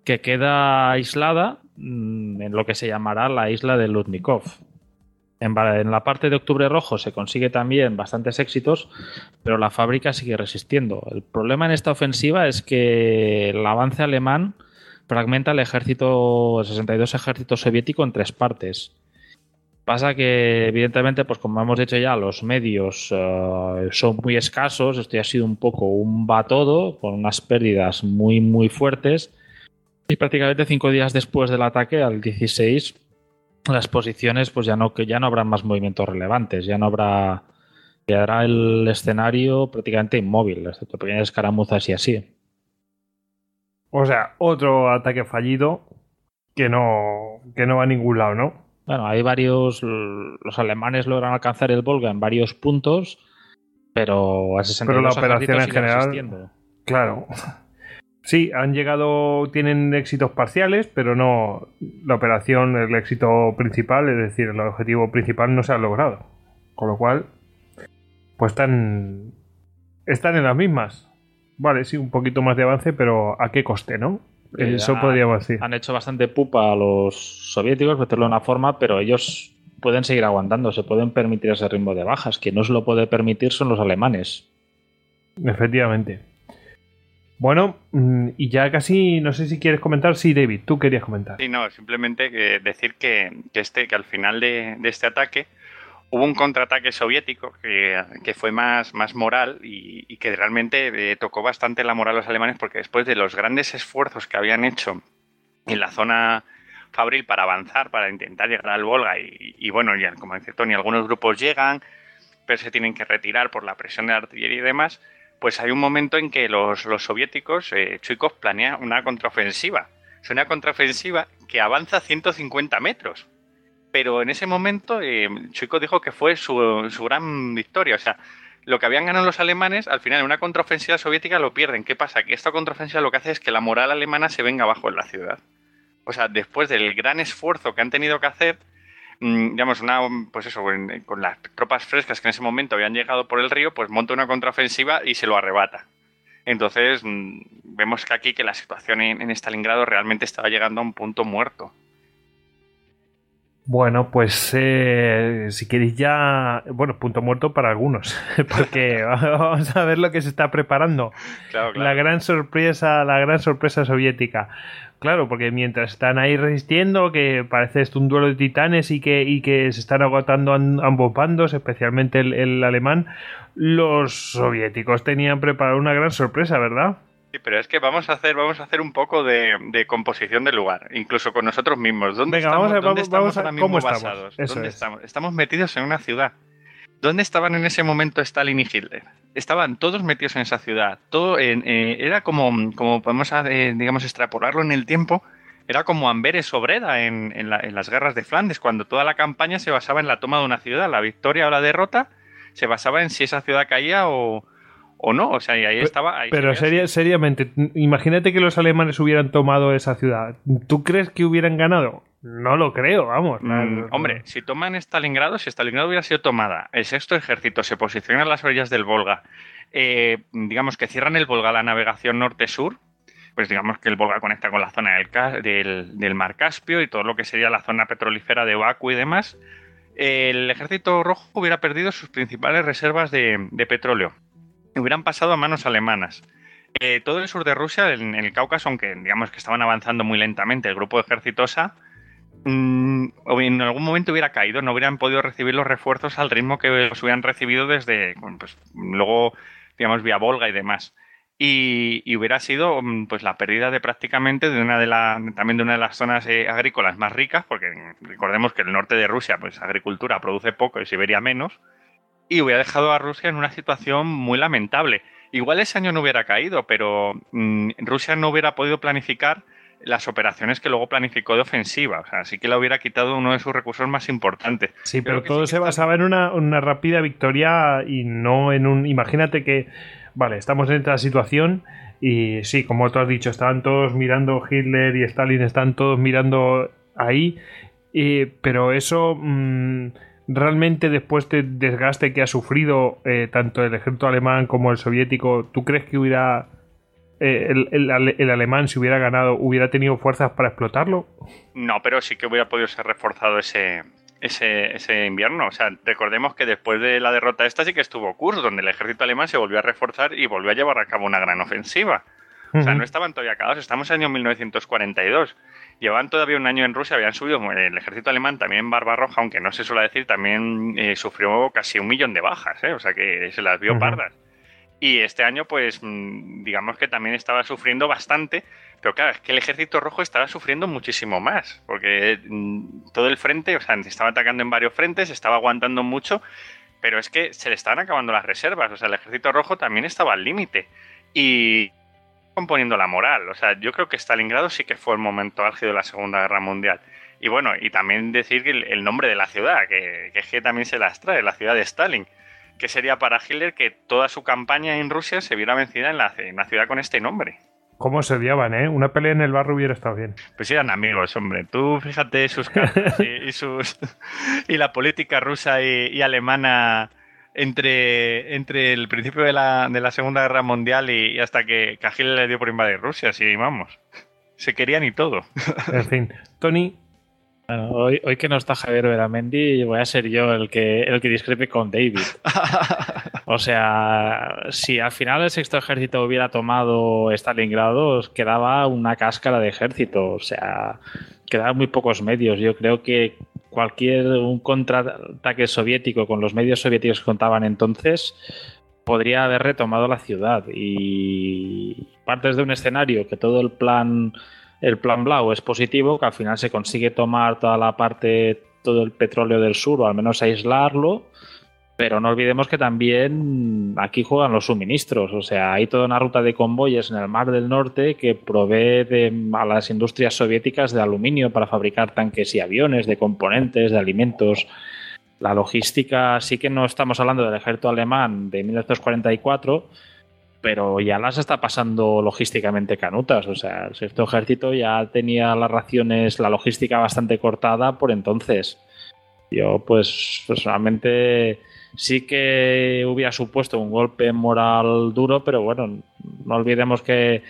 que queda aislada mm, en lo que se llamará la isla de Lutnikov En, la parte de Octubre Rojo se consigue también bastantes éxitos, pero la fábrica sigue resistiendo. El problema en esta ofensiva es que el avance alemán fragmenta el ejército, el 62 ejército soviético en tres partes Pasa que, evidentemente, pues como hemos dicho ya, los medios eh, son muy escasos. Esto ya ha sido un poco un batodo con unas pérdidas muy, muy fuertes. Y prácticamente cinco días después del ataque, al 16, las posiciones pues ya no, que ya no habrá más movimientos relevantes, ya no habrá quedará el escenario prácticamente inmóvil, excepto pequeñas escaramuzas y así. O sea, otro ataque fallido que no, que no va a ningún lado, ¿no? Bueno, hay varios. Los alemanes logran alcanzar el Volga en varios puntos, pero a 60 Pero la operación en general. Claro. Sí, han llegado, tienen éxitos parciales, pero no la operación, el éxito principal, es decir, el objetivo principal no se ha logrado. Con lo cual, pues están, están en las mismas. Vale, sí, un poquito más de avance, pero ¿a qué coste, no? Eh, eh, eso podríamos decir. Han hecho bastante pupa a los soviéticos, por decirlo de una forma, pero ellos pueden seguir aguantando, se pueden permitir ese ritmo de bajas. Que no se lo puede permitir son los alemanes. Efectivamente. Bueno, mm, y ya casi no sé si quieres comentar. Sí, David, tú querías comentar. Sí, no, simplemente decir que, este, que al final de este ataque hubo un contraataque soviético que, fue más, más moral y, que realmente eh, tocó bastante la moral a los alemanes porque después de los grandes esfuerzos que habían hecho en la zona fabril para avanzar, para intentar llegar al Volga y, bueno, ya, como dice Tony, algunos grupos llegan, pero se tienen que retirar por la presión de la artillería y demás, pues hay un momento en que los, soviéticos, eh, Chuikov planea una contraofensiva. Es una contraofensiva que avanza 150 metros pero en ese momento eh, Chico dijo que fue su, su, gran victoria. O sea, lo que habían ganado los alemanes, al final en una contraofensiva soviética lo pierden. ¿Qué pasa? Que esta contraofensiva lo que hace es que la moral alemana se venga abajo en la ciudad. O sea, después del gran esfuerzo que han tenido que hacer, mm, digamos, una, pues eso, con las tropas frescas que en ese momento habían llegado por el río, pues monta una contraofensiva y se lo arrebata. Entonces, mm, vemos que aquí que la situación en, en Stalingrado realmente estaba llegando a un punto muerto. Bueno, pues eh, si queréis ya, bueno, punto muerto para algunos, porque vamos a ver lo que se está preparando. La gran sorpresa, la gran sorpresa soviética. Claro, porque mientras están ahí resistiendo, que parece esto un duelo de titanes y que, que se están agotando ambos bandos, especialmente el, el alemán, los soviéticos tenían preparado una gran sorpresa, ¿verdad? Sí, pero es que vamos a hacer, vamos a hacer un poco de, composición del lugar, incluso con nosotros mismos. ¿Dónde estamos, ¿dónde estamos ahora mismo estamos? basados? ¿Dónde estamos? Estamos metidos en una ciudad. ¿Dónde estaban en ese momento Stalin y Hitler? Estaban todos metidos en esa ciudad. Todo eh, era como, como podemos eh, digamos extrapolarlo en el tiempo. Era como Amberes Obreda en las guerras de Flandes, cuando toda la campaña se basaba en la toma de una ciudad. La victoria o la derrota se basaba en si esa ciudad caía o, o no, o sea, y ahí estaba. pero seriamente, imagínate que los alemanes hubieran tomado esa ciudad. ¿Tú crees que hubieran ganado? No lo creo, vamos. Mm, hombre, si toman Stalingrado, si Stalingrado hubiera sido tomada, el sexto ejército se posiciona en las orillas del Volga, eh, digamos que cierran el Volga la navegación norte-sur, pues digamos que el Volga conecta con la zona del, Mar Caspio y todo lo que sería la zona petrolífera de Baku y demás, el ejército rojo hubiera perdido sus principales reservas de petróleo hubieran pasado a manos alemanas. Eh, todo el sur de Rusia, en el Cáucaso, aunque digamos que estaban avanzando muy lentamente, el grupo de ejércitosa, mmm, en algún momento hubiera caído, no hubieran podido recibir los refuerzos al ritmo que los hubieran recibido desde, pues, luego, digamos, vía Volga y demás. Y, hubiera sido mm, pues la pérdida de prácticamente de una de también de una de las zonas eh, agrícolas más ricas porque mm, recordemos que el norte de Rusia pues agricultura produce poco y Siberia menos y hubiera dejado a Rusia en una situación muy lamentable. Igual ese año no hubiera caído, pero mm, Rusia no hubiera podido planificar las operaciones que luego planificó de ofensiva. así que le hubiera quitado uno de sus recursos más importantes. Sí, pero todo se basaba en una, rápida victoria y no en un. Imagínate que, vale, estamos en esta situación y sí, como tú has dicho, estaban todos mirando Hitler y Stalin, están todos mirando ahí, eh, pero eso. Mm, realmente después del desgaste que ha sufrido eh, tanto el ejército alemán como el soviético, ¿tú crees que hubiera eh, el, alemán, si hubiera ganado, hubiera tenido fuerzas para explotarlo? No, pero sí que hubiera podido ser reforzado ese, ese, invierno. O sea, recordemos que después de la derrota esta sí que estuvo curso, donde el ejército alemán se volvió a reforzar y volvió a llevar a cabo una gran ofensiva. O sea, no estaban todavía acabados, estamos en el año 1942. Llevaban todavía un año en Rusia, habían subido. El ejército alemán también barba roja, aunque no se suele decir, también eh, sufrió casi un millón de bajas, eh, o sea que se las vio pardas. Y este año, pues, mm, digamos que también estaba sufriendo bastante. Pero claro, es que el ejército rojo estaba sufriendo muchísimo más, porque mm, todo el frente, o sea, se estaba atacando en varios frentes, estaba aguantando mucho, pero es que se le estaban acabando las reservas, o sea, el ejército rojo también estaba al límite. Y, componiendo la moral. O sea, yo creo que Stalingrado sí que fue el momento álgido de la Segunda Guerra Mundial. Y bueno, y también decir el, nombre de la ciudad, que, que, es que también se las trae, la ciudad de Stalin. Que sería para Hitler que toda su campaña en Rusia se viera vencida en la, ciudad con este nombre. ¿Cómo se odiaban, eh? Una pelea en el barrio hubiera estado bien. Pues eran amigos, hombre. Tú fíjate sus cartas y, sus. y la política rusa y alemana entre, entre el principio de la, Segunda Guerra Mundial y, hasta que Cahill le dio por invadir Rusia, sí, vamos. Se querían y todo. En fin. Tony. hoy, hoy, que no está Javier Veramendi, voy a ser yo el que, el que discrepe con David. o sea, si al final el sexto ejército hubiera tomado Stalingrado, quedaba una cáscara de ejército. O sea, quedaban muy pocos medios. Yo creo que cualquier un contraataque soviético con los medios soviéticos que contaban entonces podría haber retomado la ciudad y partes de un escenario que todo el plan el plan blau es positivo que al final se consigue tomar toda la parte todo el petróleo del sur o al menos aislarlo pero no olvidemos que también aquí juegan los suministros, o sea, hay toda una ruta de convoyes en el Mar del Norte que provee a las industrias soviéticas de aluminio para fabricar tanques y aviones, de componentes, de alimentos. La logística sí que no estamos hablando del ejército alemán de 1944, pero ya las está pasando logísticamente canutas, o sea, el sexto ejército ya tenía las raciones, la logística bastante cortada por entonces. Yo pues personalmente sí que hubiera supuesto un golpe moral duro, pero bueno, no olvidemos que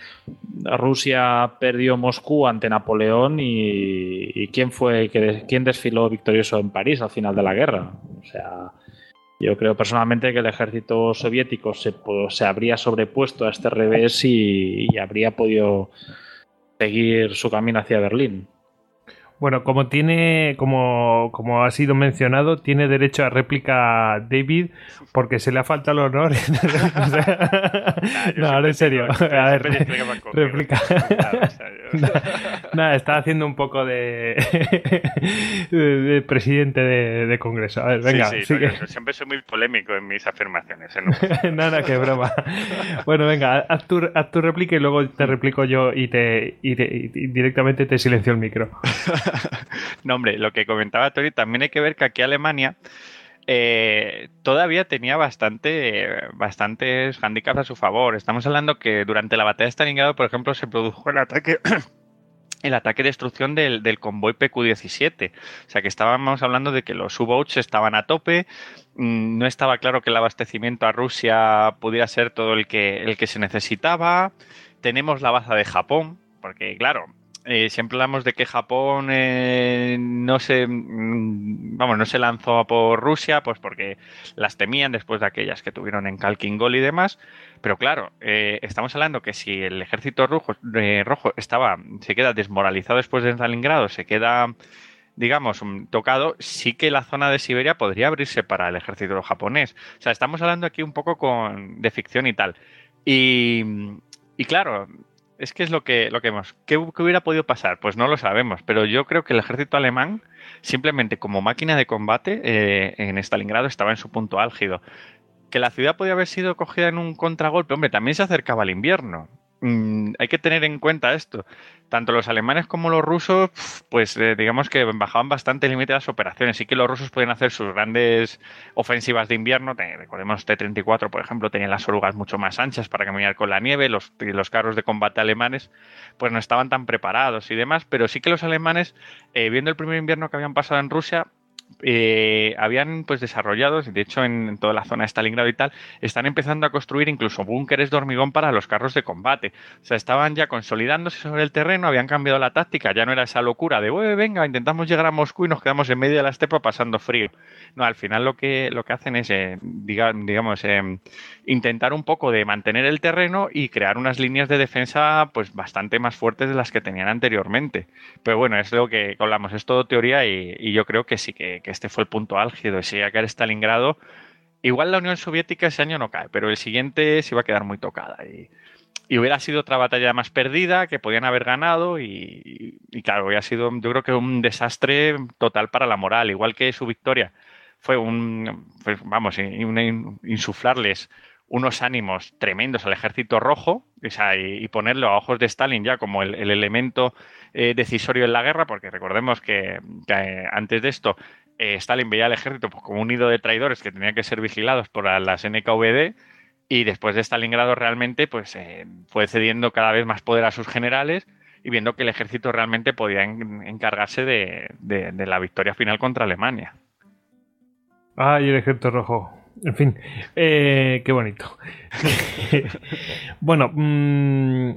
Rusia perdió Moscú ante Napoleón y, quién fue quién desfiló victorioso en París al final de la guerra. O sea, yo creo personalmente que el ejército soviético se, se habría sobrepuesto a este revés y habría podido seguir su camino hacia Berlín. Bueno, como tiene, como, como ha sido mencionado, tiene derecho a réplica David porque se le ha faltado el honor. Ah, no, ahora en serio. a ver, réplica. Nada, está haciendo un poco de, presidente de, Congreso. A ver, venga. siempre soy muy polémico en mis afirmaciones. Nada, qué broma. Bueno, venga, haz tu, haz réplica y luego te mm. replico yo y, te, y directamente te silencio el micro. no, hombre, lo que comentaba Tori, también hay que ver que aquí Alemania eh, todavía tenía bastante, bastantes handicaps a su favor. Estamos hablando que durante la batalla de Stalingrado, por ejemplo, se produjo el ataque. el ataque de destrucción del, convoy PQ-17. O sea que estábamos hablando de que los U-Boats estaban a tope, mm, no estaba claro que el abastecimiento a Rusia pudiera ser todo el que, el que se necesitaba, tenemos la baza de Japón, porque claro, eh, siempre hablamos de que Japón eh, no se mm, vamos, no se lanzó por Rusia, pues porque las temían después de aquellas que tuvieron en Kalkingol y demás. Pero claro, eh, estamos hablando que si el ejército rojo, rojo estaba, se queda desmoralizado después de Stalingrado, se queda digamos, mm, tocado, sí que la zona de Siberia podría abrirse para el ejército japonés. O sea, estamos hablando aquí un poco con, de ficción y tal. Y, y claro, es que es lo que, lo que hemos. ¿Qué, hubiera podido pasar? Pues no lo sabemos, pero yo creo que el ejército alemán, simplemente como máquina de combate, eh, en Stalingrado estaba en su punto álgido. Que la ciudad podía haber sido cogida en un contragolpe, hombre, también se acercaba el invierno. Mm, hay que tener en cuenta esto. Tanto los alemanes como los rusos, pues eh, digamos que bajaban bastante el límite de las operaciones. Sí que los rusos pueden hacer sus grandes ofensivas de invierno. recordemos T-34, por ejemplo, tenían las orugas mucho más anchas para caminar con la nieve. Los, los carros de combate alemanes, pues no estaban tan preparados y demás. Pero sí que los alemanes, eh, viendo el primer invierno que habían pasado en Rusia, eh, habían pues desarrollado, de hecho en, toda la zona de Stalingrado y tal, están empezando a construir incluso búnkeres de hormigón para los carros de combate. O sea, estaban ya consolidándose sobre el terreno, habían cambiado la táctica, ya no era esa locura de, venga, intentamos llegar a Moscú y nos quedamos en medio de la estepa pasando frío. No, al final lo que, lo que hacen es, eh, digamos, eh, intentar un poco de mantener el terreno y crear unas líneas de defensa pues bastante más fuertes de las que tenían anteriormente. Pero bueno, es lo que hablamos, es todo teoría y yo creo que sí que que, este fue el punto álgido. Y si iba a caer Stalingrado, igual la Unión Soviética ese año no cae, pero el siguiente se iba a quedar muy tocada. Y, hubiera sido otra batalla más perdida que podían haber ganado y, claro, hubiera sido yo creo que un desastre total para la moral, igual que su victoria fue un, vamos, insuflarles unos ánimos tremendos al ejército rojo y, ponerlo a ojos de Stalin ya como el, elemento eh, decisorio en la guerra, porque recordemos que, antes de esto eh, Stalin veía al ejército pues, como un nido de traidores que tenían que ser vigilados por las NKVD y después de Stalingrado realmente pues, eh, fue cediendo cada vez más poder a sus generales y viendo que el ejército realmente podía encargarse de, la victoria final contra Alemania. Ay, el ejército rojo. En fin, eh, qué bonito. bueno, mm,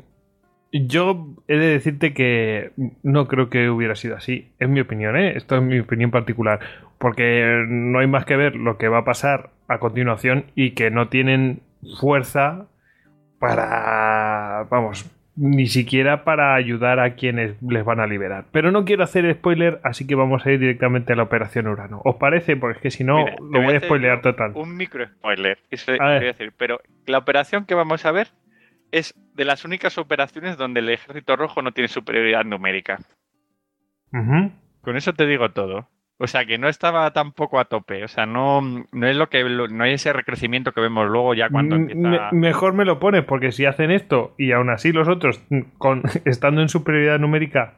yo he de decirte que no creo que hubiera sido así. Es mi opinión, ¿eh? Esto es mi opinión particular. Porque no hay más que ver lo que va a pasar a continuación y que no tienen fuerza para. Vamos, ni siquiera para ayudar a quienes les van a liberar. Pero no quiero hacer spoiler, así que vamos a ir directamente a la operación Urano. ¿Os parece? Porque es que si no, lo voy, a spoilear total. Un micro spoiler, eso voy a decir. Pero la operación que vamos a ver es de las únicas operaciones donde el ejército rojo no tiene superioridad numérica. Con eso te digo todo. O sea que no estaba tampoco a tope. O sea, no, es lo que no hay ese recrecimiento que vemos luego ya cuando mejor me lo pones, porque si hacen esto y aún así los otros, mm, con, estando en superioridad numérica,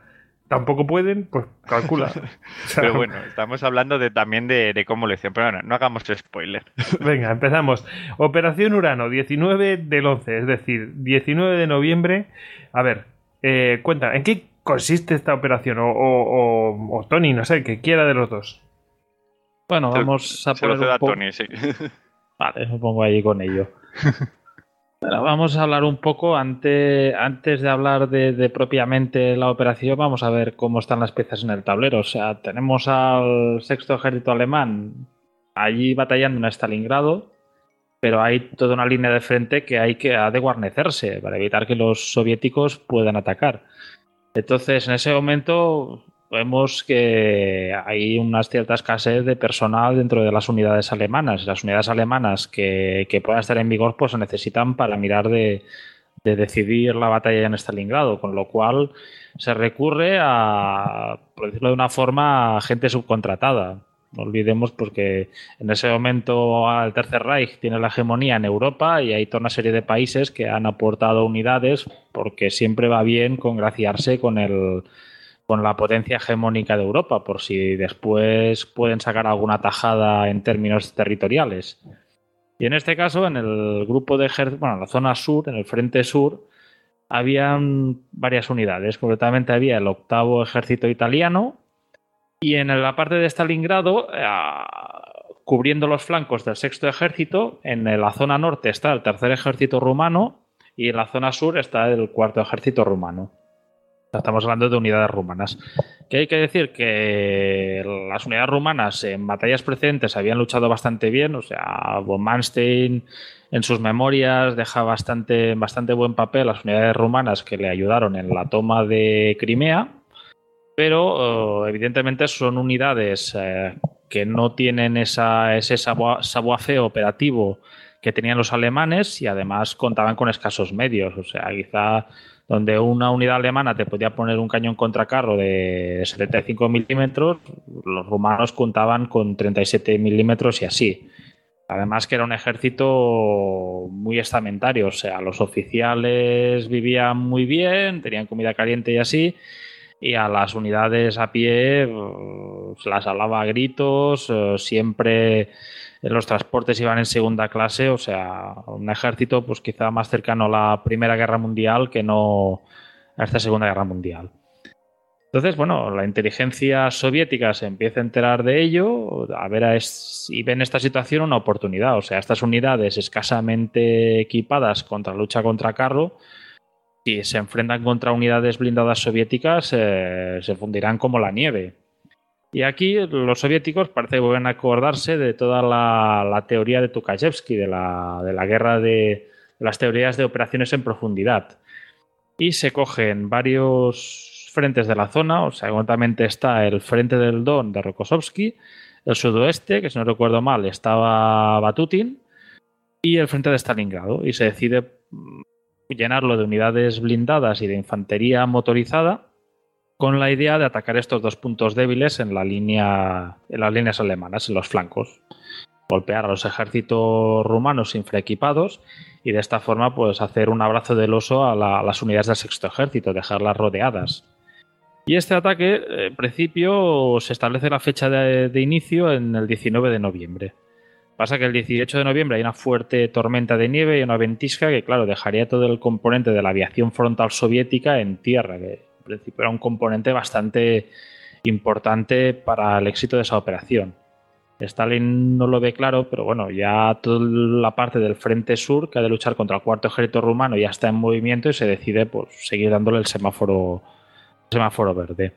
tampoco pueden, pues calcula. pero bueno, estamos hablando de, también de, cómo le hicieron. Pero bueno, no hagamos spoiler. Venga, empezamos. Operación Urano, 19 del 11, es decir, 19 de noviembre. A ver, eh, cuenta, ¿en qué consiste esta operación? O, o, Tony, no sé, que quiera de los dos. Bueno, vamos a poner. sí. Vale, me pongo ahí con ello. vamos a hablar un poco, antes, antes de hablar de, propiamente la operación, vamos a ver cómo están las piezas en el tablero. O sea, tenemos al sexto ejército alemán allí batallando en Stalingrado, pero hay toda una línea de frente que hay que ha de para evitar que los soviéticos puedan atacar. Entonces, en ese momento, vemos que hay una cierta escasez de personal dentro de las unidades alemanas. Las unidades alemanas que, puedan estar en vigor pues se necesitan para mirar de, de decidir la batalla en Stalingrado, con lo cual se recurre a, por decirlo de una forma, gente subcontratada. No olvidemos porque pues, en ese momento el Tercer Reich tiene la hegemonía en Europa y hay toda una serie de países que han aportado unidades porque siempre va bien congraciarse con el con la potencia hegemónica de Europa, por si después pueden sacar alguna tajada en términos territoriales. Y en este caso, en el grupo de ejército, bueno, en la zona sur, en el frente sur, habían varias unidades. completamente había el octavo ejército italiano y en la parte de Stalingrado, eh, cubriendo los flancos del sexto ejército, en la zona norte está el tercer ejército rumano y en la zona sur está el cuarto ejército rumano. Estamos hablando de unidades rumanas. Que hay que decir que las unidades rumanas en batallas precedentes habían luchado bastante bien, o sea, von Manstein en sus memorias deja bastante, bastante buen papel las unidades rumanas que le ayudaron en la toma de Crimea, pero eh, evidentemente son unidades eh, que no tienen ese sabuafeo operativo que tenían los alemanes y además contaban con escasos medios, o sea, quizá donde una unidad alemana te podía poner un cañón contra carro de 75 milímetros, los rumanos contaban con 37 milímetros y así. Además que era un ejército muy estamentario, o sea, los oficiales vivían muy bien, tenían comida caliente y así, y a las unidades a pie pues, las hablaba a gritos, eh, siempre eh, los transportes iban en segunda clase, o sea, un ejército pues quizá más cercano a la Primera Guerra Mundial que no a esta Segunda Guerra Mundial. Entonces, bueno, la inteligencia soviética se empieza a enterar de ello, a ver, si ven esta situación una oportunidad. O sea, estas unidades escasamente equipadas contra lucha contra carro, si se enfrentan contra unidades blindadas soviéticas, eh, se fundirán como la nieve. Y aquí los soviéticos parece que vuelven a acordarse de toda la, teoría de Tukhachevsky, de la, guerra de, las teorías de operaciones en profundidad. Y se cogen varios frentes de la zona, o sea, concretamente está el frente del Don de Rokossovsky, el sudoeste, que si no recuerdo mal estaba Batutin, y el frente de Stalingrado. Y se decide mm, llenarlo de unidades blindadas y de infantería motorizada con la idea de atacar estos dos puntos débiles en, la línea, en las líneas alemanas, en los flancos. Golpear a los ejércitos rumanos infraequipados y de esta forma pues, hacer un abrazo del oso a, las unidades del sexto ejército, dejarlas rodeadas. Y este ataque, en principio, se establece la fecha de, inicio en el 19 de noviembre. Pasa que el 18 de noviembre hay una fuerte tormenta de nieve y una ventisca que, claro, dejaría todo el componente de la aviación frontal soviética en tierra, principio era un componente bastante importante para el éxito de esa operación. Stalin no lo ve claro, pero bueno, ya toda la parte del frente sur que ha de luchar contra el cuarto ejército rumano ya está en movimiento y se decide pues, seguir dándole el semáforo, semáforo verde.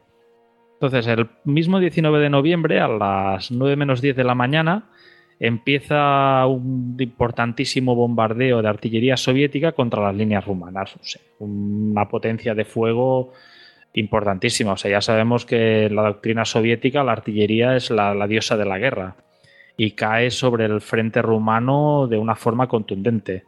Entonces, el mismo 19 de noviembre, a las 9 menos 10 de la mañana, empieza un importantísimo bombardeo de artillería soviética contra las líneas rumanas. una potencia de fuego importantísima. O sea, ya sabemos que en la doctrina soviética la artillería es la, diosa de la guerra y cae sobre el frente rumano de una forma contundente.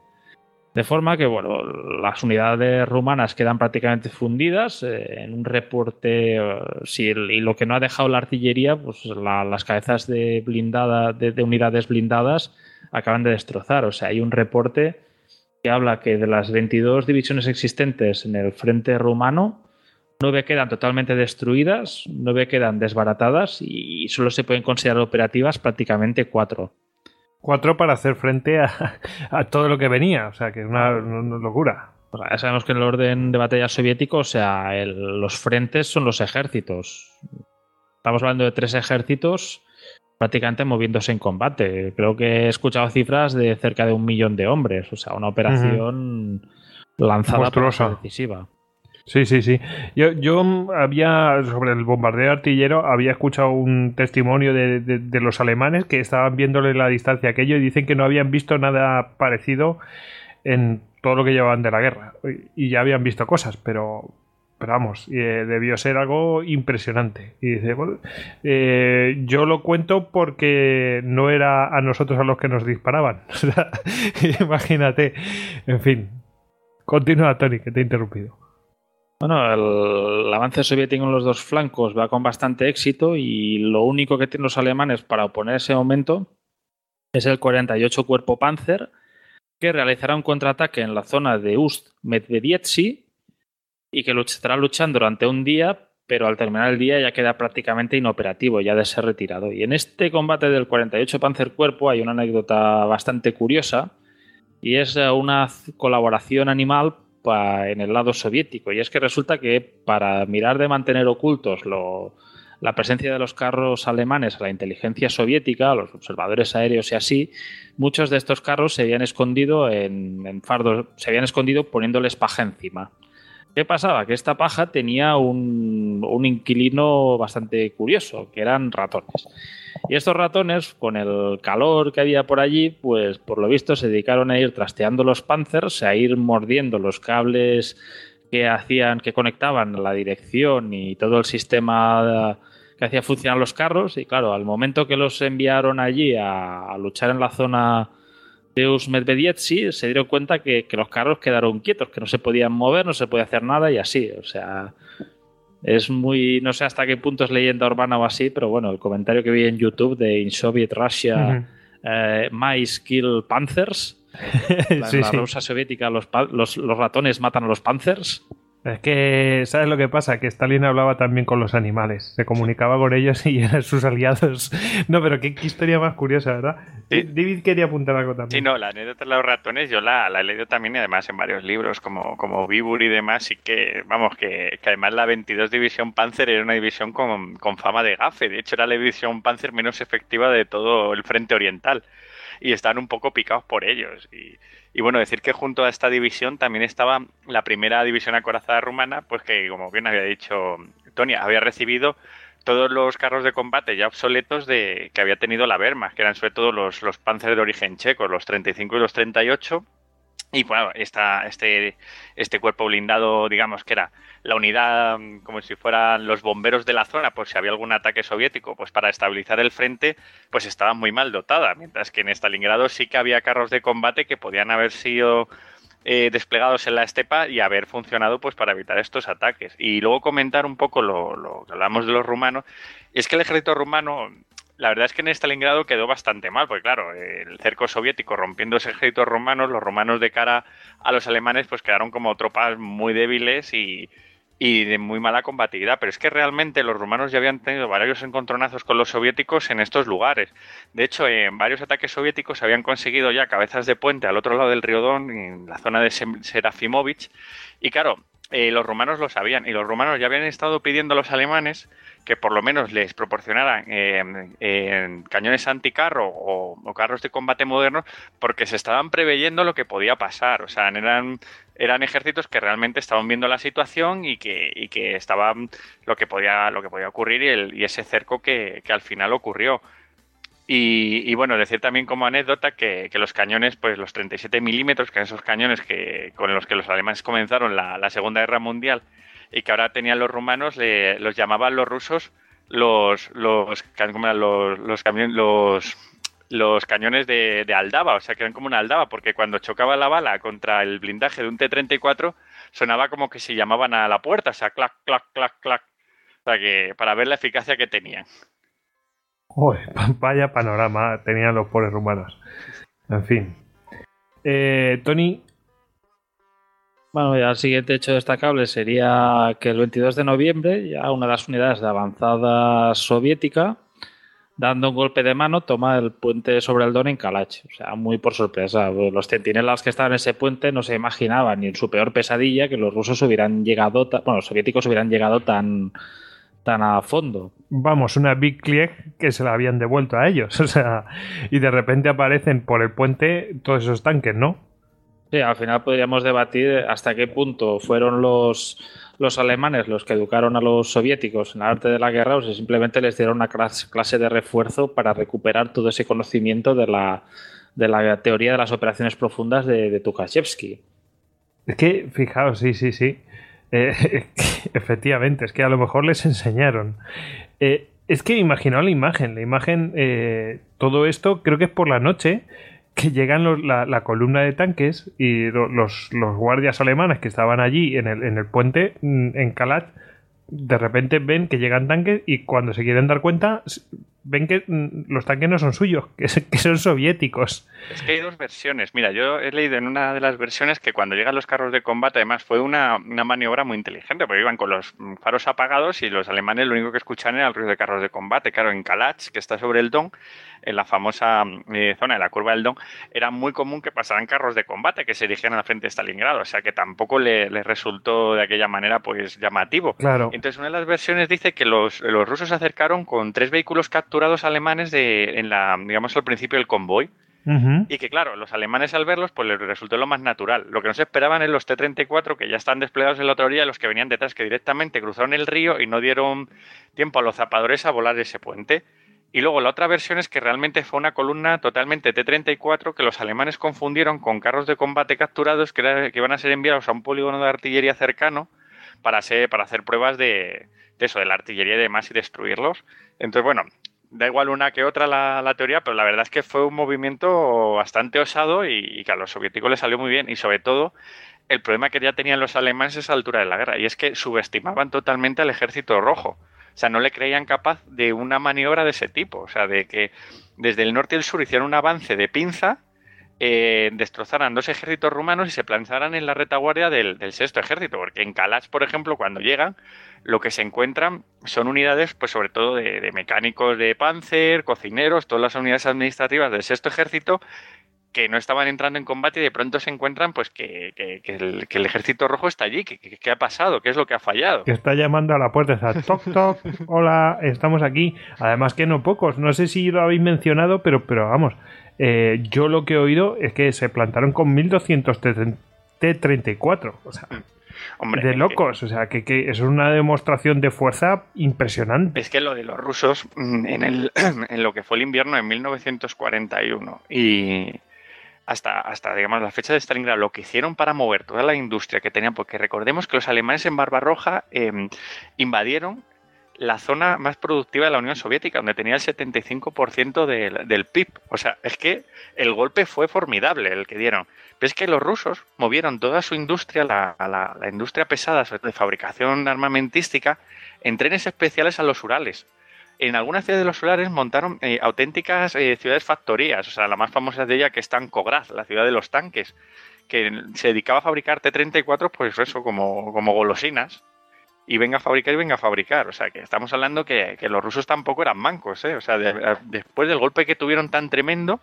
De forma que, bueno, las unidades rumanas quedan prácticamente fundidas eh, en un reporte. Eh, si, y lo que no ha dejado la artillería, pues las cabezas de, blindada, de, de, unidades blindadas acaban de destrozar. O sea, hay un reporte que habla que de las 22 divisiones existentes en el frente rumano, nueve quedan totalmente destruidas, nueve quedan desbaratadas y solo se pueden considerar operativas prácticamente cuatro. Cuatro para hacer frente a, todo lo que venía, o sea que es una, locura. Ya sabemos que en el orden de batalla soviético, o sea, los frentes son los ejércitos. Estamos hablando de tres ejércitos prácticamente moviéndose en combate. Creo que he escuchado cifras de cerca de un millón de hombres, o sea, una operación lanzada decisiva. Sí, sí, sí. Yo, yo había, sobre el bombardeo artillero, había escuchado un testimonio de, los alemanes que estaban viéndole la distancia a aquello y dicen que no habían visto nada parecido en todo lo que llevaban de la guerra. Y ya habían visto cosas, pero, pero vamos, eh, debió ser algo impresionante. Y dice, eh, yo lo cuento porque no era a nosotros a los que nos disparaban. Imagínate. En fin. Continúa, Tony, que te he interrumpido. Bueno, el, avance soviético en los dos flancos va con bastante éxito y lo único que tienen los alemanes para oponer ese aumento es el 48 Cuerpo Panzer, que realizará un contraataque en la zona de Ust-Medvedetsi y que estará luchando durante un día, pero al terminar el día ya queda prácticamente inoperativo, ya de ser retirado. Y en este combate del 48 Panzer Cuerpo hay una anécdota bastante curiosa y es eh, una colaboración animal en el lado soviético. Y es que resulta que para mirar de mantener ocultos la presencia de los carros alemanes a la inteligencia soviética, a los observadores aéreos y así, muchos de estos carros se habían escondido en, fardos, se habían escondido poniéndoles paja encima. ¿Qué pasaba? Que esta paja tenía un, un, inquilino bastante curioso, que eran ratones. Y estos ratones, con el calor que había por allí, pues por lo visto se dedicaron a ir trasteando los panzers, a ir mordiendo los cables que hacían, que conectaban la dirección y todo el sistema que hacía funcionar los carros. Y claro, al momento que los enviaron allí a, a luchar en la zona Deus Medvedev sí se dieron cuenta que, los carros quedaron quietos, que no se podían mover, no se podía hacer nada y así. O sea, es muy. No sé hasta qué punto es leyenda urbana o así, pero bueno, el comentario que vi en YouTube de In Soviet Russia, eh, mice kill My Panthers. La, rusa soviética, los, los, ratones matan a los panzers. Es que, ¿sabes lo que pasa? Que Stalin hablaba también con los animales, se comunicaba con ellos y eran sus aliados. No, pero qué, historia más curiosa, ¿verdad? David quería apuntar algo también. Sí, no, la anécdota de los ratones yo la, he leído también, y además, en varios libros, como, como Vibur y demás, y que, vamos, que, además la 22 División Panzer era una división con, con fama de gafe, de hecho era la división Panzer menos efectiva de todo el frente oriental y están un poco picados por ellos. Y, bueno, decir que junto a esta división también estaba la primera división acorazada rumana, pues que como bien había dicho Tonia, había recibido todos los carros de combate ya obsoletos de que había tenido la Berma que eran sobre todo los, los Panzer de origen checo, los 35 y los 38 y bueno, esta, este, este cuerpo blindado, digamos que era la unidad como si fueran los bomberos de la zona, por si había algún ataque soviético, pues para estabilizar el frente, pues estaba muy mal dotada, mientras que en Stalingrado sí que había carros de combate que podían haber sido eh, desplegados en la estepa y haber funcionado pues para evitar estos ataques. Y luego comentar un poco lo, lo que hablamos de los rumanos, es que el ejército rumano la verdad es que en Stalingrado quedó bastante mal, porque claro, el cerco soviético rompiendo ese ejércitos romanos, los romanos de cara a los alemanes, pues quedaron como tropas muy débiles y, de muy mala combatividad. Pero es que realmente los romanos ya habían tenido varios encontronazos con los soviéticos en estos lugares. De hecho, en varios ataques soviéticos habían conseguido ya cabezas de puente al otro lado del río Don, en la zona de Serafimovich. Y claro, eh, los romanos lo sabían y los romanos ya habían estado pidiendo a los alemanes que por lo menos les proporcionaran eh, eh, cañones anticarro o, o, carros de combate modernos porque se estaban preveyendo lo que podía pasar. O sea, eran, eran ejércitos que realmente estaban viendo la situación y que, y que estaban lo que podía, lo que podía ocurrir y, y ese cerco que, que al final ocurrió. Y, bueno, decir también como anécdota que, los cañones, pues los 37 milímetros, que esos cañones que, con los que los alemanes comenzaron la, Segunda Guerra Mundial y que ahora tenían los rumanos, le, los llamaban los rusos los los, los, cañones de, de, aldaba, o sea que eran como una aldaba, porque cuando chocaba la bala contra el blindaje de un T-34 sonaba como que se llamaban a la puerta, o sea, clac, clac, clac, clac, o sea que para ver la eficacia que tenían. Joder, vaya panorama tenían los pobres rumanos. En fin. Eh, Tony. Bueno, ya el siguiente hecho destacable sería que el 22 de noviembre, ya una de las unidades de avanzada soviética, dando un golpe de mano, toma el puente sobre el Don en Kalach. O sea, muy por sorpresa. Los centinelas que estaban en ese puente no se imaginaban ni en su peor pesadilla que los rusos hubieran llegado, bueno, los soviéticos hubieran llegado tan, tan a fondo. Vamos, una Big Click que se la habían devuelto a ellos. O sea, y de repente aparecen por el puente todos esos tanques, ¿no? Sí, al final podríamos debatir hasta qué punto fueron los, los alemanes los que educaron a los soviéticos en el arte de la guerra o si simplemente les dieron una clase de refuerzo para recuperar todo ese conocimiento de la, teoría de las operaciones profundas de, de Tukhachevsky. Es que, fijaos, sí, sí, sí. Eh, efectivamente, es que a lo mejor les enseñaron. Eh, es que imaginaos la imagen, la imagen, eh, todo esto creo que es por la noche que llegan la, columna de tanques y los, guardias alemanes que estaban allí en el, en el puente mm, en Calat, de repente ven que llegan tanques y cuando se quieren dar cuenta ven que mm, los tanques no son suyos, que, son soviéticos. Es que hay dos versiones. Mira, yo he leído en una de las versiones que cuando llegan los carros de combate, además fue una, maniobra muy inteligente, porque iban con los mm, faros apagados y los alemanes lo único que escuchaban era el ruido de carros de combate. Claro, en Kalach, que está sobre el Don, en la famosa mm, eh, zona de la curva del Don, era muy común que pasaran carros de combate que se dirigían la frente de Stalingrado, o sea que tampoco les resultó de aquella manera pues llamativo. Entonces, una de las versiones dice que los, rusos se acercaron con tres vehículos capturados alemanes de, en la, digamos, al principio del convoy. Y que claro, los alemanes al verlos, pues les resultó lo más natural. Lo que nos esperaban es los T-34 que ya están desplegados en la otra orilla, los que venían detrás, que directamente cruzaron el río y no dieron tiempo a los zapadores a volar ese puente. Y luego la otra versión es que realmente fue una columna totalmente T-34 que los alemanes confundieron con carros de combate capturados que, que iban a ser enviados a un polígono de artillería cercano para hacer, para hacer pruebas de, de eso, de la artillería y demás y destruirlos. Entonces, bueno, da igual una que otra la, teoría, pero la verdad es que fue un movimiento bastante osado y, y, que a los soviéticos les salió muy bien. Y sobre todo, el problema que ya tenían los alemanes a esa altura de la guerra, y es que subestimaban totalmente al ejército rojo. O sea, no le creían capaz de una maniobra de ese tipo. O sea, de que desde el norte y el sur hicieron un avance de pinza eh, destrozaran dos ejércitos rumanos y se plantaran en la retaguardia del, sexto ejército, porque en Calas, por ejemplo, cuando llegan, lo que se encuentran son unidades, pues sobre todo de, de mecánicos de panzer, cocineros, todas las unidades administrativas del sexto ejército, que no estaban entrando en combate y de pronto se encuentran pues que, el, ejército rojo está allí, ¿Qué ha pasado, qué es lo que ha fallado. Que está llamando a la puerta, toc toc, hola, estamos aquí. Además que no pocos, no sé si lo habéis mencionado, pero, pero vamos, eh, yo lo que he oído es que se plantaron con 1.234. o sea... de locos, o sea, que, eso es una demostración de fuerza impresionante. Es que lo de los rusos, mm, en, el, en lo que fue el invierno de 1941 y, hasta, digamos, la fecha de Stalingrado, lo que hicieron para mover toda la industria que tenían, porque recordemos que los alemanes en Barbarroja em, invadieron la zona más productiva de la Unión Soviética, donde tenía el 75% del, del, PIB. O sea, es que el golpe fue formidable el que dieron. Pero es que los rusos movieron toda su industria, la, la, la industria pesada de fabricación armamentística, en trenes especiales a los Urales en algunas ciudades de los solares montaron eh, auténticas eh, ciudades factorías, o sea, la más famosa de ella que es Tancograz, la ciudad de los tanques, que se dedicaba a fabricar T-34, pues eso, como, como golosinas, y venga a fabricar y venga a fabricar, o sea, que estamos hablando que, los rusos tampoco eran mancos, ¿eh? o sea, después del golpe que tuvieron tan tremendo,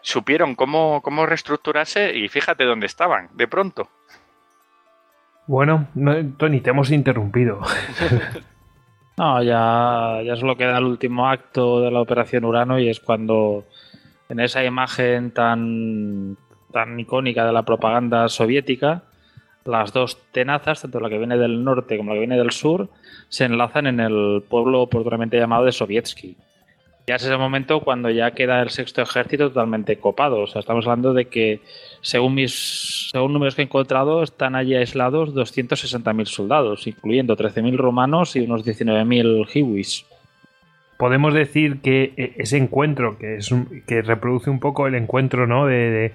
supieron cómo, reestructurarse y fíjate dónde estaban, de pronto. Bueno, Tony, te hemos interrumpido. No, ya, ya solo queda el último acto de la Operación Urano y es cuando en esa imagen tan, tan icónica de la propaganda soviética, las dos tenazas, tanto la que viene del norte como la que viene del sur, se enlazan en el pueblo oportunamente llamado de Sovietsky. Ya es ese momento cuando ya queda el sexto ejército totalmente copado. O sea, estamos hablando de que, según mis según números que he encontrado, están allí aislados 260.000 soldados, incluyendo 13.000 romanos y unos 19.000 hiwis podemos decir que e-, ese encuentro, que, es que reproduce un poco el encuentro ¿no? del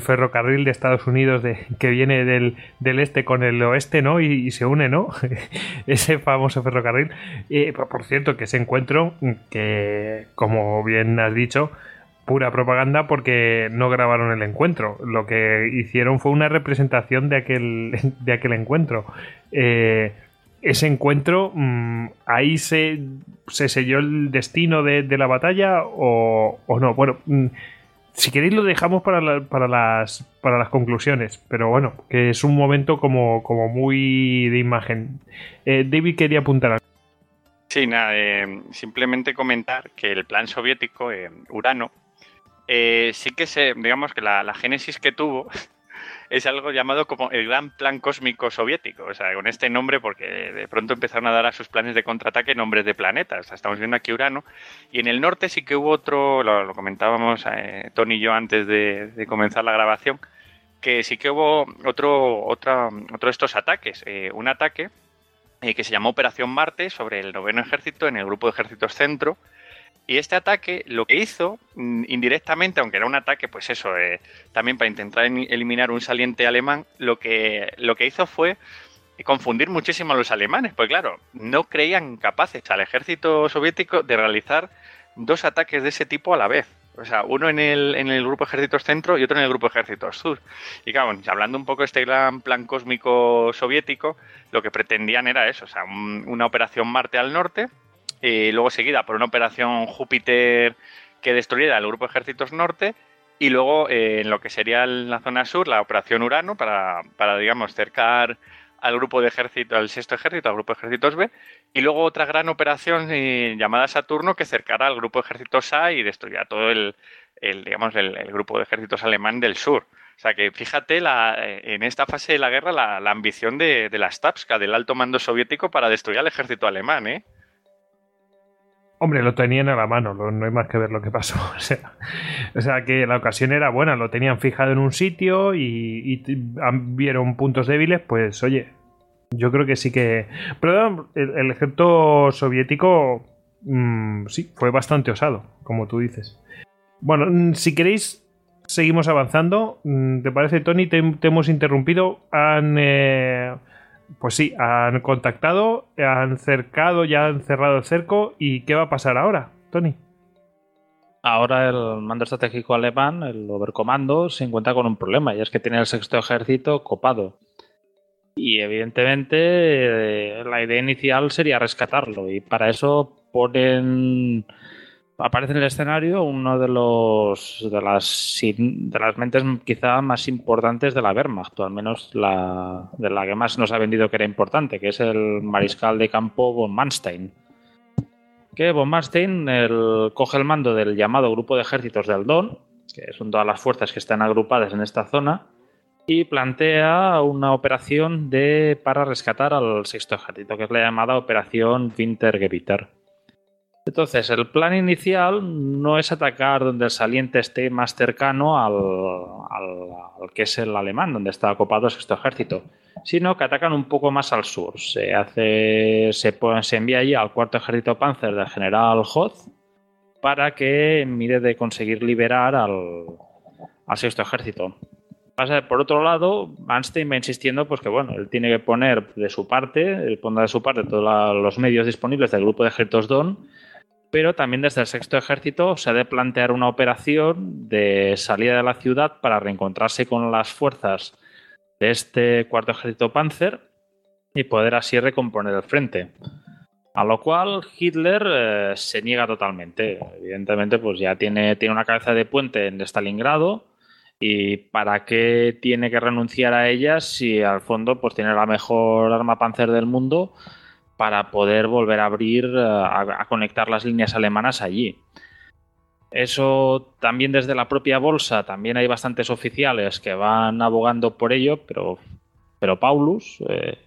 ferrocarril de Estados Unidos de, que viene del, este con el oeste ¿no? y, se une, ¿no? ese famoso ferrocarril. Eh, por cierto, que ese encuentro, que como bien has dicho, pura propaganda porque no grabaron el encuentro. Lo que hicieron fue una representación de aquel, de aquel encuentro. Eh, ese encuentro, mm, ahí se, se, selló el destino de, la batalla o, no. Bueno, mm, si queréis lo dejamos para, las, para las conclusiones, pero bueno, que es un momento como, como muy de imagen. Eh, David quería apuntar algo. Sí, nada, eh, simplemente comentar que el plan soviético, en eh, Urano, sí que se, digamos que la, la génesis que tuvo es algo llamado como el Gran Plan Cósmico Soviético. O sea, con este nombre, porque de pronto empezaron a dar a sus planes de contraataque nombres de planetas. estamos viendo aquí Urano. Y en el norte sí que hubo otro, lo, comentábamos eh, Tony y yo antes de, comenzar la grabación, que sí que hubo otro, otra, otro de estos ataques. Eh, un ataque eh, que se llamó Operación Marte sobre el noveno ejército en el grupo de ejércitos centro y este ataque lo que hizo mm, indirectamente, aunque era un ataque, pues eso, eh, también para intentar eliminar un saliente alemán, lo que, lo que hizo fue confundir muchísimo a los alemanes, pues claro, no creían capaces al ejército soviético de realizar dos ataques de ese tipo a la vez. O sea, uno en el, en el grupo Ejércitos Centro y otro en el grupo Ejércitos Sur. Y claro, hablando un poco de este gran plan cósmico soviético, lo que pretendían era eso, o sea, una operación Marte al norte, eh, luego seguida por una operación Júpiter que destruyera al grupo de ejércitos norte y luego eh, en lo que sería la zona sur la operación Urano para, para digamos cercar al grupo de ejército al sexto ejército al grupo de ejércitos B y luego otra gran operación eh, llamada Saturno que cercará al grupo de ejércitos A y destruirá todo el, digamos el, grupo de ejércitos alemán del sur o sea que fíjate la, en esta fase de la guerra la, ambición de, de la Stavska, del alto mando soviético para destruir al ejército alemán eh Hombre, lo tenían a la mano, no hay más que ver lo que pasó. O sea, que la ocasión era buena, lo tenían fijado en un sitio y, vieron puntos débiles, pues oye, yo creo que sí que... Pero el, ejército soviético mm, sí, fue bastante osado, como tú dices. Bueno, mm, si queréis, seguimos avanzando. Mm, ¿Te parece, Tony? Te, hemos interrumpido. Han... Eh, pues sí, han contactado, han cercado, ya han cerrado el cerco. ¿Y qué va a pasar ahora, Tony? Ahora el mando estratégico alemán, el overcomando, se encuentra con un problema, y es que tiene el sexto ejército copado. Y evidentemente eh, la idea inicial sería rescatarlo, y para eso ponen aparece en el escenario uno de los de las, de las mentes quizá más importantes de la Wehrmacht, o al menos la, de la que más nos ha vendido que era importante, que es el mariscal de campo von Manstein. Que von Manstein coge el mando del llamado Grupo de Ejércitos del Don, que son todas las fuerzas que están agrupadas en esta zona, y plantea una operación de, para rescatar al sexto ejército, que es la llamada Operación Wintergebitter entonces, el plan inicial no es atacar donde el saliente esté más cercano al, que es el alemán, donde está ocupado el sexto este ejército, sino que atacan un poco más al sur. Se, hace, se, se envía allí al cuarto ejército panzer del general Hoth para que mire de conseguir liberar al, sexto ejército. Por otro lado, Einstein va insistiendo pues que bueno, él tiene que poner de su parte, él pondrá de su parte todos los medios disponibles del grupo de ejércitos Don pero también desde el sexto ejército se ha de plantear una operación de salida de la ciudad para reencontrarse con las fuerzas de este cuarto ejército Panzer y poder así recomponer el frente. A lo cual Hitler eh, se niega totalmente. Evidentemente, pues ya tiene, tiene una cabeza de puente en Stalingrado. ¿Y para qué tiene que renunciar a ella si al fondo pues, tiene la mejor arma panzer del mundo para poder volver a abrir, eh, a, conectar las líneas alemanas allí. Eso también desde la propia bolsa, también hay bastantes oficiales que van abogando por ello, pero, pero Paulus eh,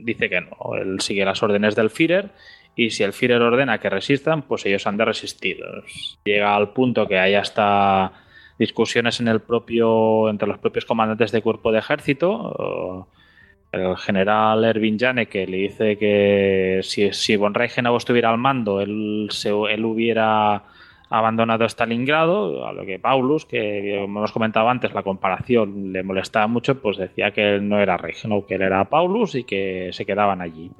dice que no, él sigue las órdenes del Führer y si el Führer ordena que resistan, pues ellos han de resistir. Llega al punto que hay hasta discusiones en el propio, entre los propios comandantes de cuerpo de ejército el general Erwin Janeke le dice que si, si von Reichenau estuviera al mando, él, él hubiera abandonado Stalingrado, a lo que Paulus, que hemos comentado antes, la comparación le molestaba mucho, pues decía que él no era Reichenau, que él era Paulus y que se quedaban allí.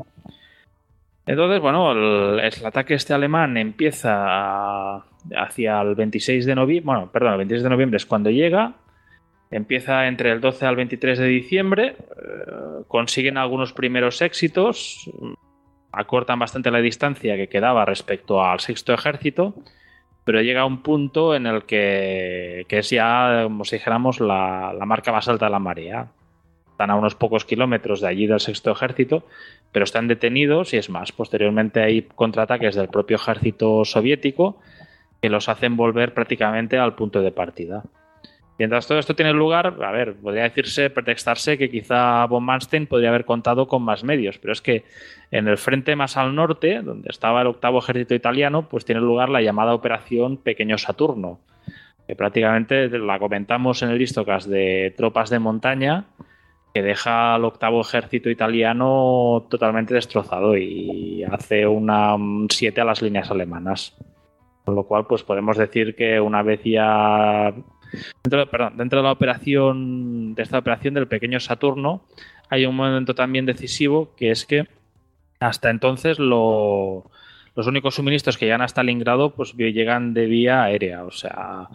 Entonces, bueno, el, el ataque este alemán empieza hacia el 26 de noviembre, bueno, perdón, el 26 de noviembre es cuando llega, Empieza entre el 12 al 23 de diciembre, eh, consiguen algunos primeros éxitos, acortan bastante la distancia que quedaba respecto al sexto ejército, pero llega un punto en el que, es ya, como si dijéramos, la, la marca más alta de la marea. Están a unos pocos kilómetros de allí del sexto ejército, pero están detenidos y es más, posteriormente hay contraataques del propio ejército soviético que los hacen volver prácticamente al punto de partida. Mientras todo esto tiene lugar, a ver, podría decirse, pretextarse que quizá von Manstein podría haber contado con más medios, pero es que en el frente más al norte, donde estaba el octavo ejército italiano, pues tiene lugar la llamada operación Pequeño Saturno, que prácticamente la comentamos en el Istocas de tropas de montaña, que deja al octavo ejército italiano totalmente destrozado y hace una 7 a las líneas alemanas. Con lo cual, pues podemos decir que una vez ya Dentro, dentro de la operación, de esta operación del pequeño Saturno, hay un momento también decisivo que es que hasta entonces los únicos suministros que llegan a Stalingrado pues llegan de vía aérea, o sea,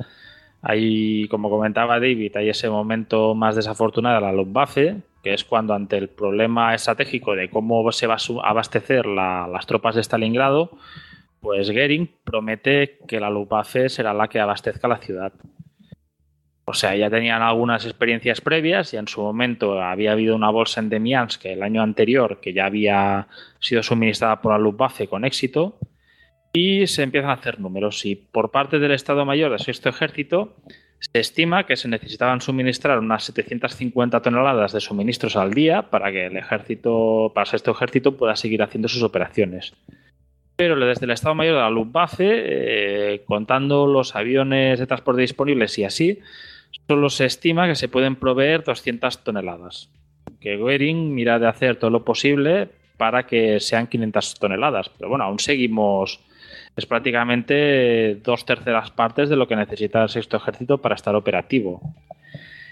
hay, como comentaba David, hay ese momento más desafortunado de la Luftwaffe, que es cuando ante el problema estratégico de cómo se va a abastecer las tropas de Stalingrado, pues Goering promete que la Luftwaffe será la que abastezca la ciudad. O sea, ya tenían algunas experiencias previas y en su momento había habido una bolsa en Demians que el año anterior que ya había sido suministrada por la Luftwaffe con éxito y se empiezan a hacer números y por parte del Estado Mayor del Sexto Ejército se estima que se necesitaban suministrar unas 750 toneladas de suministros al día para que el ejército, para el Sexto Ejército pueda seguir haciendo sus operaciones pero desde el Estado Mayor de la Luftwaffe, eh, contando los aviones de transporte disponibles y así, solo se estima que se pueden proveer 200 toneladas. Que Goering mira de hacer todo lo posible para que sean 500 toneladas. Pero bueno, aún seguimos. Es prácticamente dos terceras partes de lo que necesita el sexto ejército para estar operativo.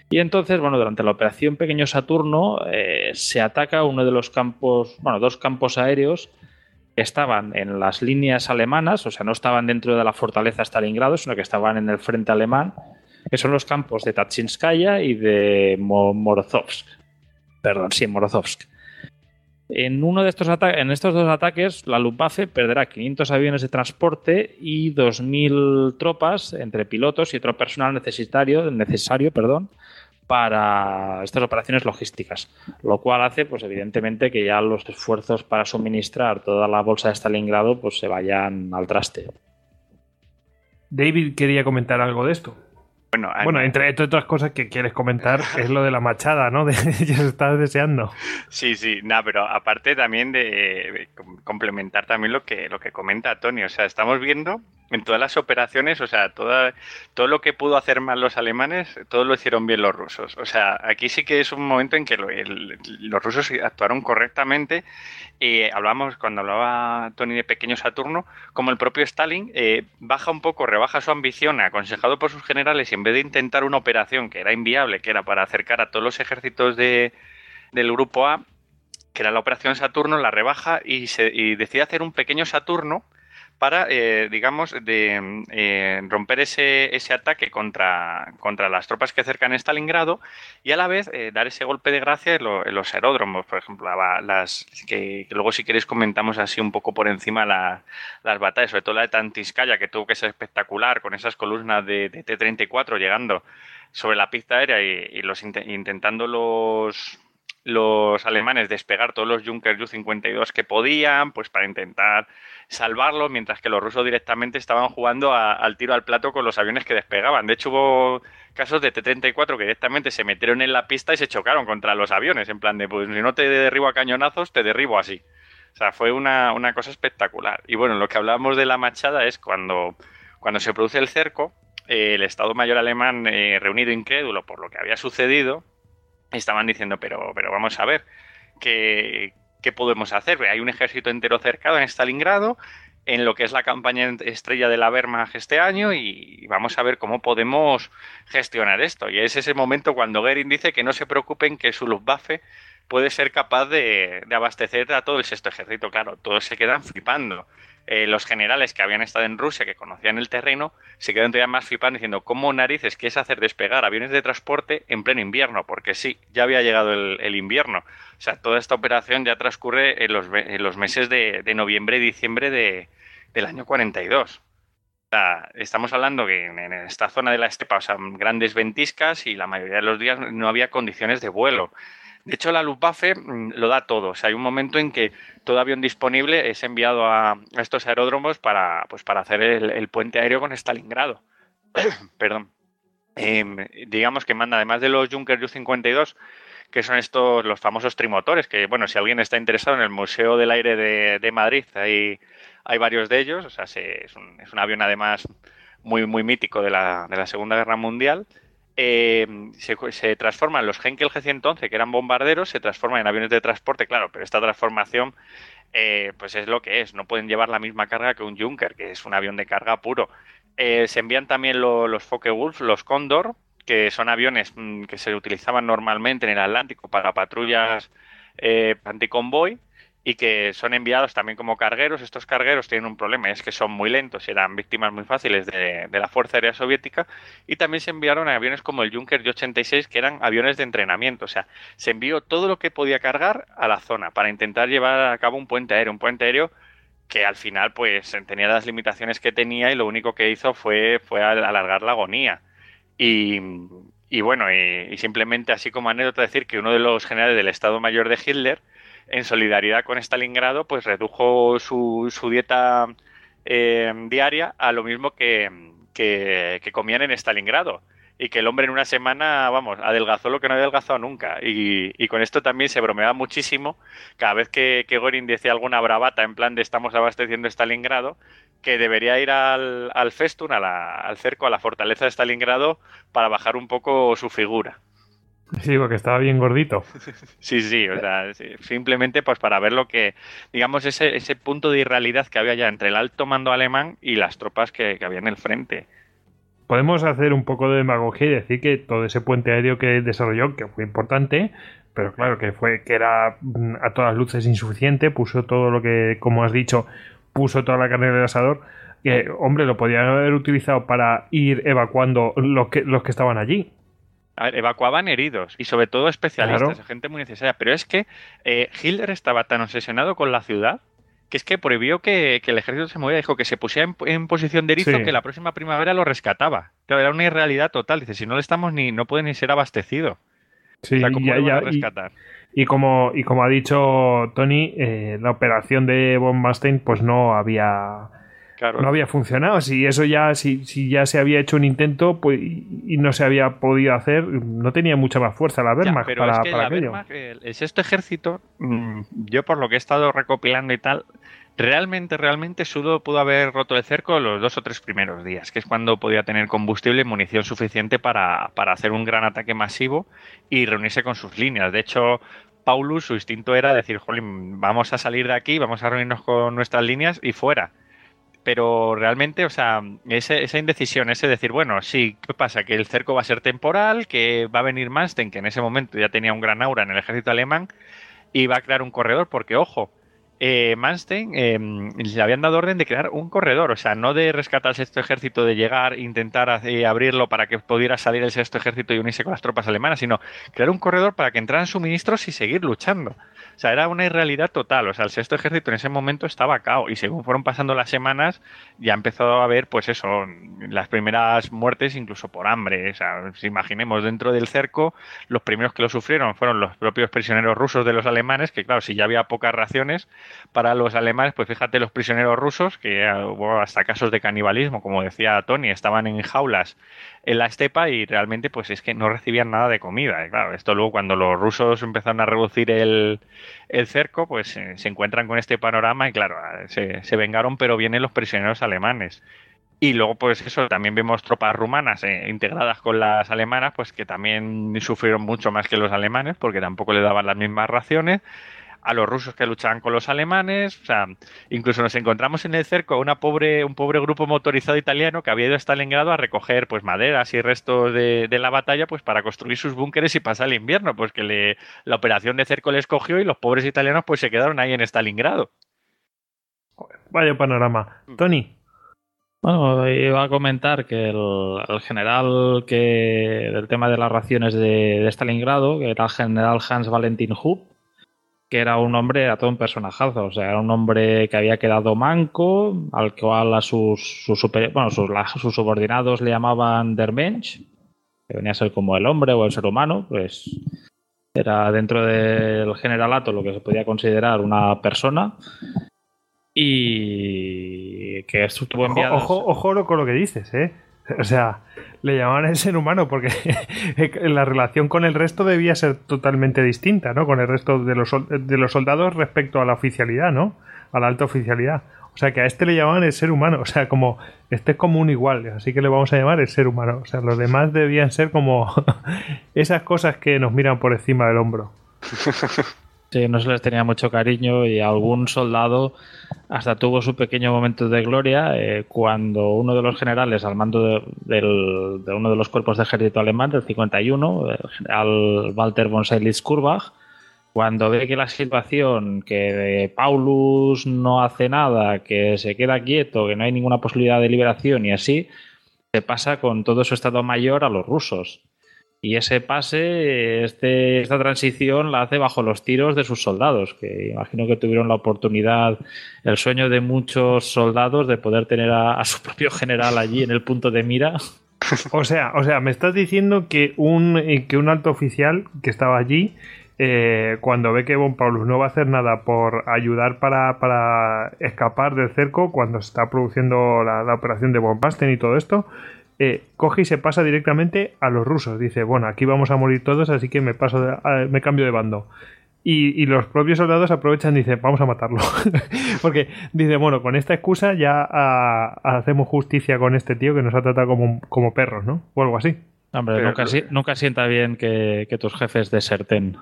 Y entonces, bueno, durante la operación Pequeño Saturno eh, se ataca uno de los campos, bueno, dos campos aéreos que estaban en las líneas alemanas, o sea, no estaban dentro de la fortaleza Stalingrado, sino que estaban en el frente alemán que son los campos de Tatsinskaya y de Morozovsk. Perdón, sí, Morozovsk. En uno de estos en estos dos ataques, la Luftwaffe perderá 500 aviones de transporte y 2.000 tropas entre pilotos y otro personal necesario, necesario perdón, para estas operaciones logísticas, lo cual hace, pues evidentemente, que ya los esfuerzos para suministrar toda la bolsa de Stalingrado pues, se vayan al traste. David quería comentar algo de esto. Bueno, entre otras cosas que quieres comentar es lo de la machada, ¿no? De, ya se estás deseando. Sí, sí, nada, pero aparte también de, complementar también lo que, lo que comenta Tony, o sea, estamos viendo en todas las operaciones, o sea, toda, todo lo que pudo hacer mal los alemanes, todo lo hicieron bien los rusos. O sea, aquí sí que es un momento en que los rusos actuaron correctamente. Eh, hablamos, cuando hablaba Tony de pequeño Saturno, como el propio Stalin eh, baja un poco, rebaja su ambición, aconsejado por sus generales y en vez de intentar una operación que era inviable, que era para acercar a todos los ejércitos de, del grupo A, que era la operación Saturno, la rebaja y, se, y decide hacer un pequeño Saturno para, eh, digamos, de eh, romper ese, ataque contra, contra, las tropas que cercan Stalingrado y a la vez eh, dar ese golpe de gracia en, los aeródromos, por ejemplo, las que, luego si queréis comentamos así un poco por encima las batallas, sobre todo la de Tantiscaya que tuvo que ser espectacular con esas columnas de, T-34 llegando sobre la pista aérea y, y los, intentando los los alemanes despegar todos los Junkers ju 52 que podían, pues para intentar salvarlos, mientras que los rusos directamente estaban jugando al tiro al plato con los aviones que despegaban. De hecho, hubo casos de T-34 que directamente se metieron en la pista y se chocaron contra los aviones, en plan de, pues si no te derribo a cañonazos, te derribo así. O sea, fue una, cosa espectacular. Y bueno, lo que hablábamos de la machada es cuando, cuando se produce el cerco, eh, el Estado Mayor alemán eh, reunido incrédulo por lo que había sucedido, estaban diciendo, pero, pero vamos a ver, ¿qué, ¿qué podemos hacer? Hay un ejército entero cercado en Stalingrado, en lo que es la campaña estrella de la Wehrmacht este año y vamos a ver cómo podemos gestionar esto. Y es ese momento cuando Gering dice que no se preocupen que su Luftwaffe puede ser capaz de, de abastecer a todo el sexto ejército. Claro, todos se quedan flipando. Eh, los generales que habían estado en Rusia, que conocían el terreno, se quedaron todavía más flipando diciendo, ¿cómo narices quieres hacer despegar aviones de transporte en pleno invierno? Porque sí, ya había llegado el, invierno. O sea, toda esta operación ya transcurre en los, meses de, noviembre y diciembre de, del año 42. O sea, estamos hablando que en, esta zona de la estepa, o grandes ventiscas y la mayoría de los días no había condiciones de vuelo. De hecho, la Luftwaffe mm, lo da todo. hay un momento en que todo avión disponible es enviado a, estos aeródromos para, pues, para hacer el, puente aéreo con Stalingrado. Perdón. Em, digamos que manda, además de los Junker Ju 52 que son estos los famosos trimotores, que bueno, si alguien está interesado en el Museo del Aire de, Madrid, hay, hay varios de ellos, o sea, es, un, es, un, avión además muy, muy mítico de la, de la Segunda Guerra Mundial, eh, se, transforman los Henkel G111, que eran bombarderos, se transforman en aviones de transporte, claro, pero esta transformación eh, pues es lo que es, no pueden llevar la misma carga que un Junker, que es un avión de carga puro. Eh, se envían también los focke wolf los Condor, que son aviones mm, que se utilizaban normalmente en el Atlántico para patrullas anticonvoy, y que son enviados también como cargueros. Estos cargueros tienen un problema, es que son muy lentos eran víctimas muy fáciles de, la Fuerza Aérea Soviética. Y también se enviaron aviones como el Junker Y-86, que eran aviones de entrenamiento. O sea, se envió todo lo que podía cargar a la zona para intentar llevar a cabo un puente aéreo. Un puente aéreo que al final pues tenía las limitaciones que tenía y lo único que hizo fue, fue alargar la agonía. Y, bueno, y, y simplemente así como anécdota decir que uno de los generales del Estado Mayor de Hitler en solidaridad con Stalingrado, pues redujo su, su dieta eh, diaria a lo mismo que, que, comían en Stalingrado. Y que el hombre en una semana, vamos, adelgazó lo que no había adelgazado nunca. Y, con esto también se bromeaba muchísimo cada vez que, que, Gorin decía alguna bravata en plan de estamos abasteciendo Stalingrado, que debería ir al, al al cerco, a la fortaleza de Stalingrado, para bajar un poco su figura. Sí, porque estaba bien gordito. sí, sí, o sea, simplemente pues para ver lo que, digamos, ese, punto de irrealidad que había ya entre el alto mando alemán y las tropas que, había en el frente. Podemos hacer un poco de demagogia y decir que todo ese puente aéreo que desarrolló, que fue importante, pero claro que fue que era mm, a todas luces insuficiente, puso todo lo que, como has dicho, puso toda la carne del asador. Que, hombre, lo podían haber utilizado para ir evacuando los que, los que estaban allí evacuaban heridos y sobre todo especialistas, gente muy necesaria. Pero es que eh, Hitler estaba tan obsesionado con la ciudad que es que prohibió que, el ejército se moviera, dijo que se pusiera en, posición de erizo que la próxima primavera lo rescataba. era una irrealidad total. Dice, si no le estamos ni, no puede ni ser abastecido. Sí, Y, como, y como ha dicho Tony, eh, la operación de bombastein pues no había no había funcionado. Si eso ya, si, ya se había hecho un intento pues, y no se había podido hacer, no tenía mucha más fuerza la Wehrmacht para, para aquello. el, eh, este ejército, mm, yo por lo que he estado recopilando y tal, realmente, realmente Sudo pudo haber roto el cerco los dos o tres primeros días, que es cuando podía tener combustible y munición suficiente para, para, hacer un gran ataque masivo y reunirse con sus líneas. De hecho, Paulus, su instinto era decir, jolín, vamos a salir de aquí, vamos a reunirnos con nuestras líneas y fuera pero realmente, o sea, esa indecisión, ese decir, bueno, sí, ¿qué pasa? Que el cerco va a ser temporal, que va a venir Manstein, que en ese momento ya tenía un gran aura en el ejército alemán, y va a crear un corredor, porque ojo, eh, Manstein eh, le habían dado orden de crear un corredor, o sea, no de rescatar al sexto ejército, de llegar, intentar eh, abrirlo para que pudiera salir el sexto ejército y unirse con las tropas alemanas, sino crear un corredor para que entraran suministros y seguir luchando. O sea, era una irrealidad total. O sea, el sexto ejército en ese momento estaba cao. Y según fueron pasando las semanas, ya empezó a haber, pues eso, las primeras muertes incluso por hambre. O sea, imaginemos dentro del cerco, los primeros que lo sufrieron fueron los propios prisioneros rusos de los alemanes, que claro, si ya había pocas raciones para los alemanes, pues fíjate los prisioneros rusos, que hubo hasta casos de canibalismo, como decía Tony, estaban en jaulas en la estepa y realmente pues es que no recibían nada de comida. Y claro, esto luego cuando los rusos empezaron a reducir el, cerco, pues eh, se encuentran con este panorama y claro, ah, se, se, vengaron, pero vienen los prisioneros alemanes. Y luego, pues eso, también vemos tropas rumanas eh, integradas con las alemanas, pues que también sufrieron mucho más que los alemanes, porque tampoco le daban las mismas raciones a los rusos que luchaban con los alemanes, o sea, incluso nos encontramos en el cerco una pobre, un pobre grupo motorizado italiano que había ido a Stalingrado a recoger pues maderas y resto de, la batalla pues para construir sus búnkeres y pasar el invierno, pues que le, la operación de cerco les cogió y los pobres italianos pues se quedaron ahí en Stalingrado. Vaya panorama. Tony. Bueno, iba a comentar que el, general que del tema de las raciones de, Stalingrado, que era el general Hans Valentin Hub, que era un hombre, era todo un personajazo, o sea, era un hombre que había quedado manco, al cual a sus, sus, bueno, sus, subordinados le llamaban Der Mensch, que venía a ser como el hombre o el ser humano, pues era dentro del generalato lo que se podía considerar una persona y que estuvo enviado... Ojo, ojo, ojo con lo que dices, ¿eh? O sea, le llamaban el ser humano porque la relación con el resto debía ser totalmente distinta, ¿no? Con el resto de los, de los soldados respecto a la oficialidad, ¿no? A la alta oficialidad. O sea, que a este le llamaban el ser humano. O sea, como, este es como un igual, así que le vamos a llamar el ser humano. O sea, los demás debían ser como esas cosas que nos miran por encima del hombro. Sí, no se les tenía mucho cariño y algún soldado hasta tuvo su pequeño momento de gloria eh, cuando uno de los generales al mando de, uno de los cuerpos de ejército alemán del 51, el general Walter von Seilitz-Kurbach, cuando ve que la situación, que Paulus no hace nada, que se queda quieto, que no hay ninguna posibilidad de liberación y así, se pasa con todo su estado mayor a los rusos. Y ese pase, este, esta transición la hace bajo los tiros de sus soldados, que imagino que tuvieron la oportunidad, el sueño de muchos soldados de poder tener a, su propio general allí en el punto de mira. O sea, o sea, me estás diciendo que un, que un alto oficial que estaba allí, eh, cuando ve que Von Paulus no va a hacer nada por ayudar para, escapar del cerco, cuando se está produciendo la, operación de Bombasten y todo esto, eh, coge y se pasa directamente a los rusos. Dice, bueno, aquí vamos a morir todos, así que me paso, me cambio de bando. Y, los propios soldados aprovechan y dicen, vamos a matarlo. Porque dice, bueno, con esta excusa ya hacemos justicia con este tío que nos ha tratado como, como perros, ¿no? O algo así. Hombre, nunca, sienta bien que, que tus jefes deserten.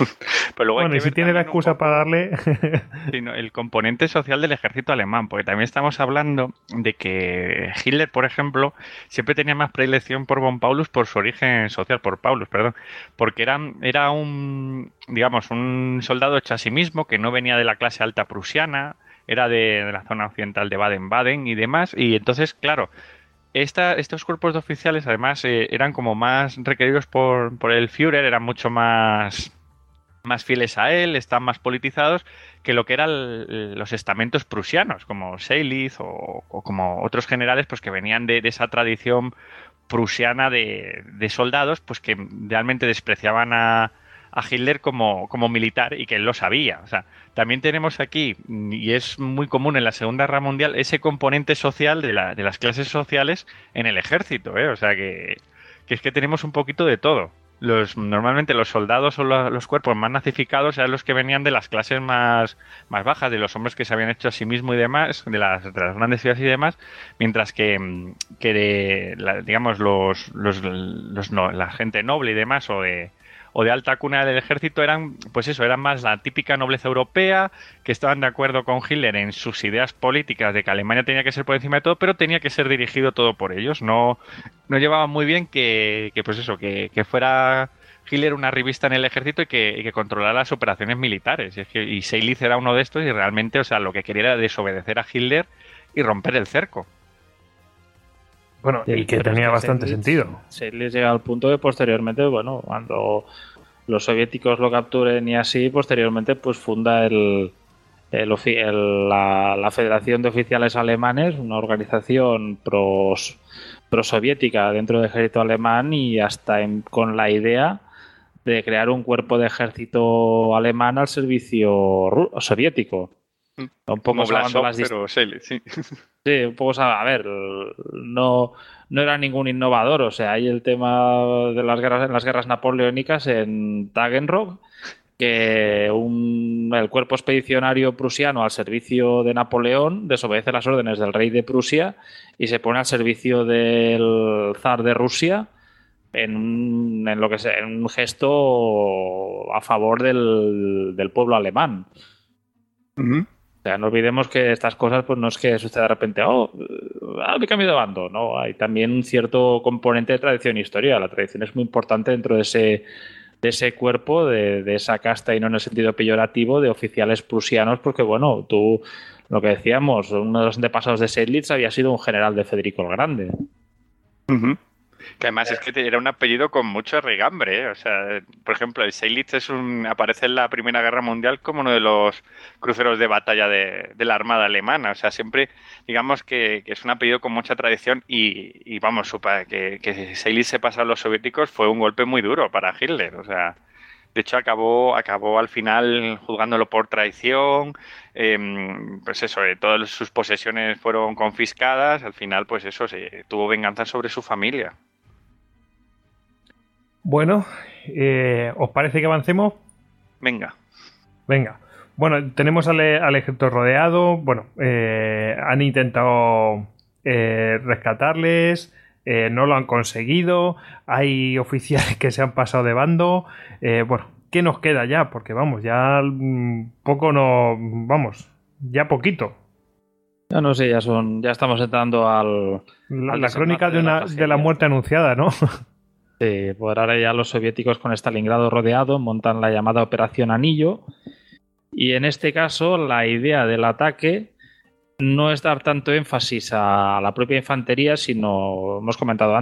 Pero bueno, y si tiene la excusa para darle... el componente social del ejército alemán, porque también estamos hablando de que Hitler, por ejemplo, siempre tenía más predilección por von Paulus por su origen social, por Paulus, perdón, porque era, era un, digamos, un soldado hecho a sí mismo, que no venía de la clase alta prusiana, era de, la zona occidental de Baden-Baden y demás, y entonces, claro, estos cuerpos de oficiales además eh, eran como más requeridos por, por, el Führer, eran mucho más más fieles a él, están más politizados que lo que eran los estamentos prusianos, como Seiliz, o, como otros generales, pues que venían de, esa tradición prusiana de, soldados, pues que realmente despreciaban a, a Hitler como, como, militar y que él lo sabía. O sea, también tenemos aquí, y es muy común en la Segunda Guerra Mundial, ese componente social de, las clases sociales en el ejército, ¿eh? o sea que es que tenemos un poquito de todo los, normalmente los soldados o los cuerpos más nazificados eran los que venían de las clases más, más bajas, de los hombres que se habían hecho a sí mismos y demás, de las, de las grandes ciudades y demás, mientras que, mm, que de, digamos, los, los, los no, la gente noble y demás, o de, o de alta cuna del ejército eran, pues eso, eran más la típica nobleza europea que estaban de acuerdo con Hitler en sus ideas políticas de que Alemania tenía que ser por encima de todo, pero tenía que ser dirigido todo por ellos. No, no llevaba muy bien que, pues eso, que, fuera Hitler una revista en el ejército y que, controlara las operaciones militares. Y, es era uno de estos y realmente, o sea, lo que quería era desobedecer a Hitler y romper el cerco. Bueno, y que tenía bastante sentido. Se les llega al punto de posteriormente, bueno, cuando los soviéticos lo capturen y así, posteriormente pues funda la, Federación de Oficiales Alemanes, una organización pro prosoviética dentro del ejército alemán y hasta con la idea de crear un cuerpo de ejército alemán al servicio soviético pero sí. un poco, a ver, no, no era ningún innovador. O sea, hay el tema de las guerras, las guerras napoleónicas en Tagenrog, que un, el cuerpo expedicionario prusiano al servicio de Napoleón desobedece las órdenes del rey de Prusia y se pone al servicio del zar de Rusia en, en lo que un gesto a favor del, pueblo alemán. O sea, no olvidemos que estas cosas pues no es que suceda de repente, oh, ah, eh, me cambio de bando, no, hay también un cierto componente de tradición e historia, la tradición es muy importante dentro de ese, de ese cuerpo, de, esa casta y no en el sentido peyorativo de oficiales prusianos, porque bueno, tú, lo que decíamos, uno de los antepasados de Seidlitz había sido un general de Federico el Grande. Que además es eh. que era un apellido con mucho regambre. ¿eh? O sea, por ejemplo, el Seilitz aparece en la Primera Guerra Mundial como uno de los cruceros de batalla de, la Armada Alemana. O sea, siempre digamos que, es un apellido con mucha tradición y, vamos, que, Seilitz se pasa a los soviéticos fue un golpe muy duro para Hitler. O sea, de hecho, acabó, acabó al final juzgándolo por traición. Em, pues eso, eh, todas sus posesiones fueron confiscadas. Al final, pues eso, se tuvo venganza sobre su familia. Bueno, eh, ¿os parece que avancemos? Venga. Venga. Bueno, tenemos al, ejército rodeado. Bueno, eh, han intentado eh, rescatarles. no lo han conseguido. Hay oficiales que se han pasado de bando. bueno, ¿qué nos queda ya? Porque vamos, ya mm, poco no. Vamos, ya poquito. Ya no sé, ya son. Ya estamos entrando al. La, la crónica de, una, de la muerte anunciada, ¿no? Eh, por ahora ya los soviéticos con Stalingrado rodeado montan la llamada Operación Anillo. Y en este caso la idea del ataque no es dar tanto énfasis a la propia infantería, sino, hemos comentado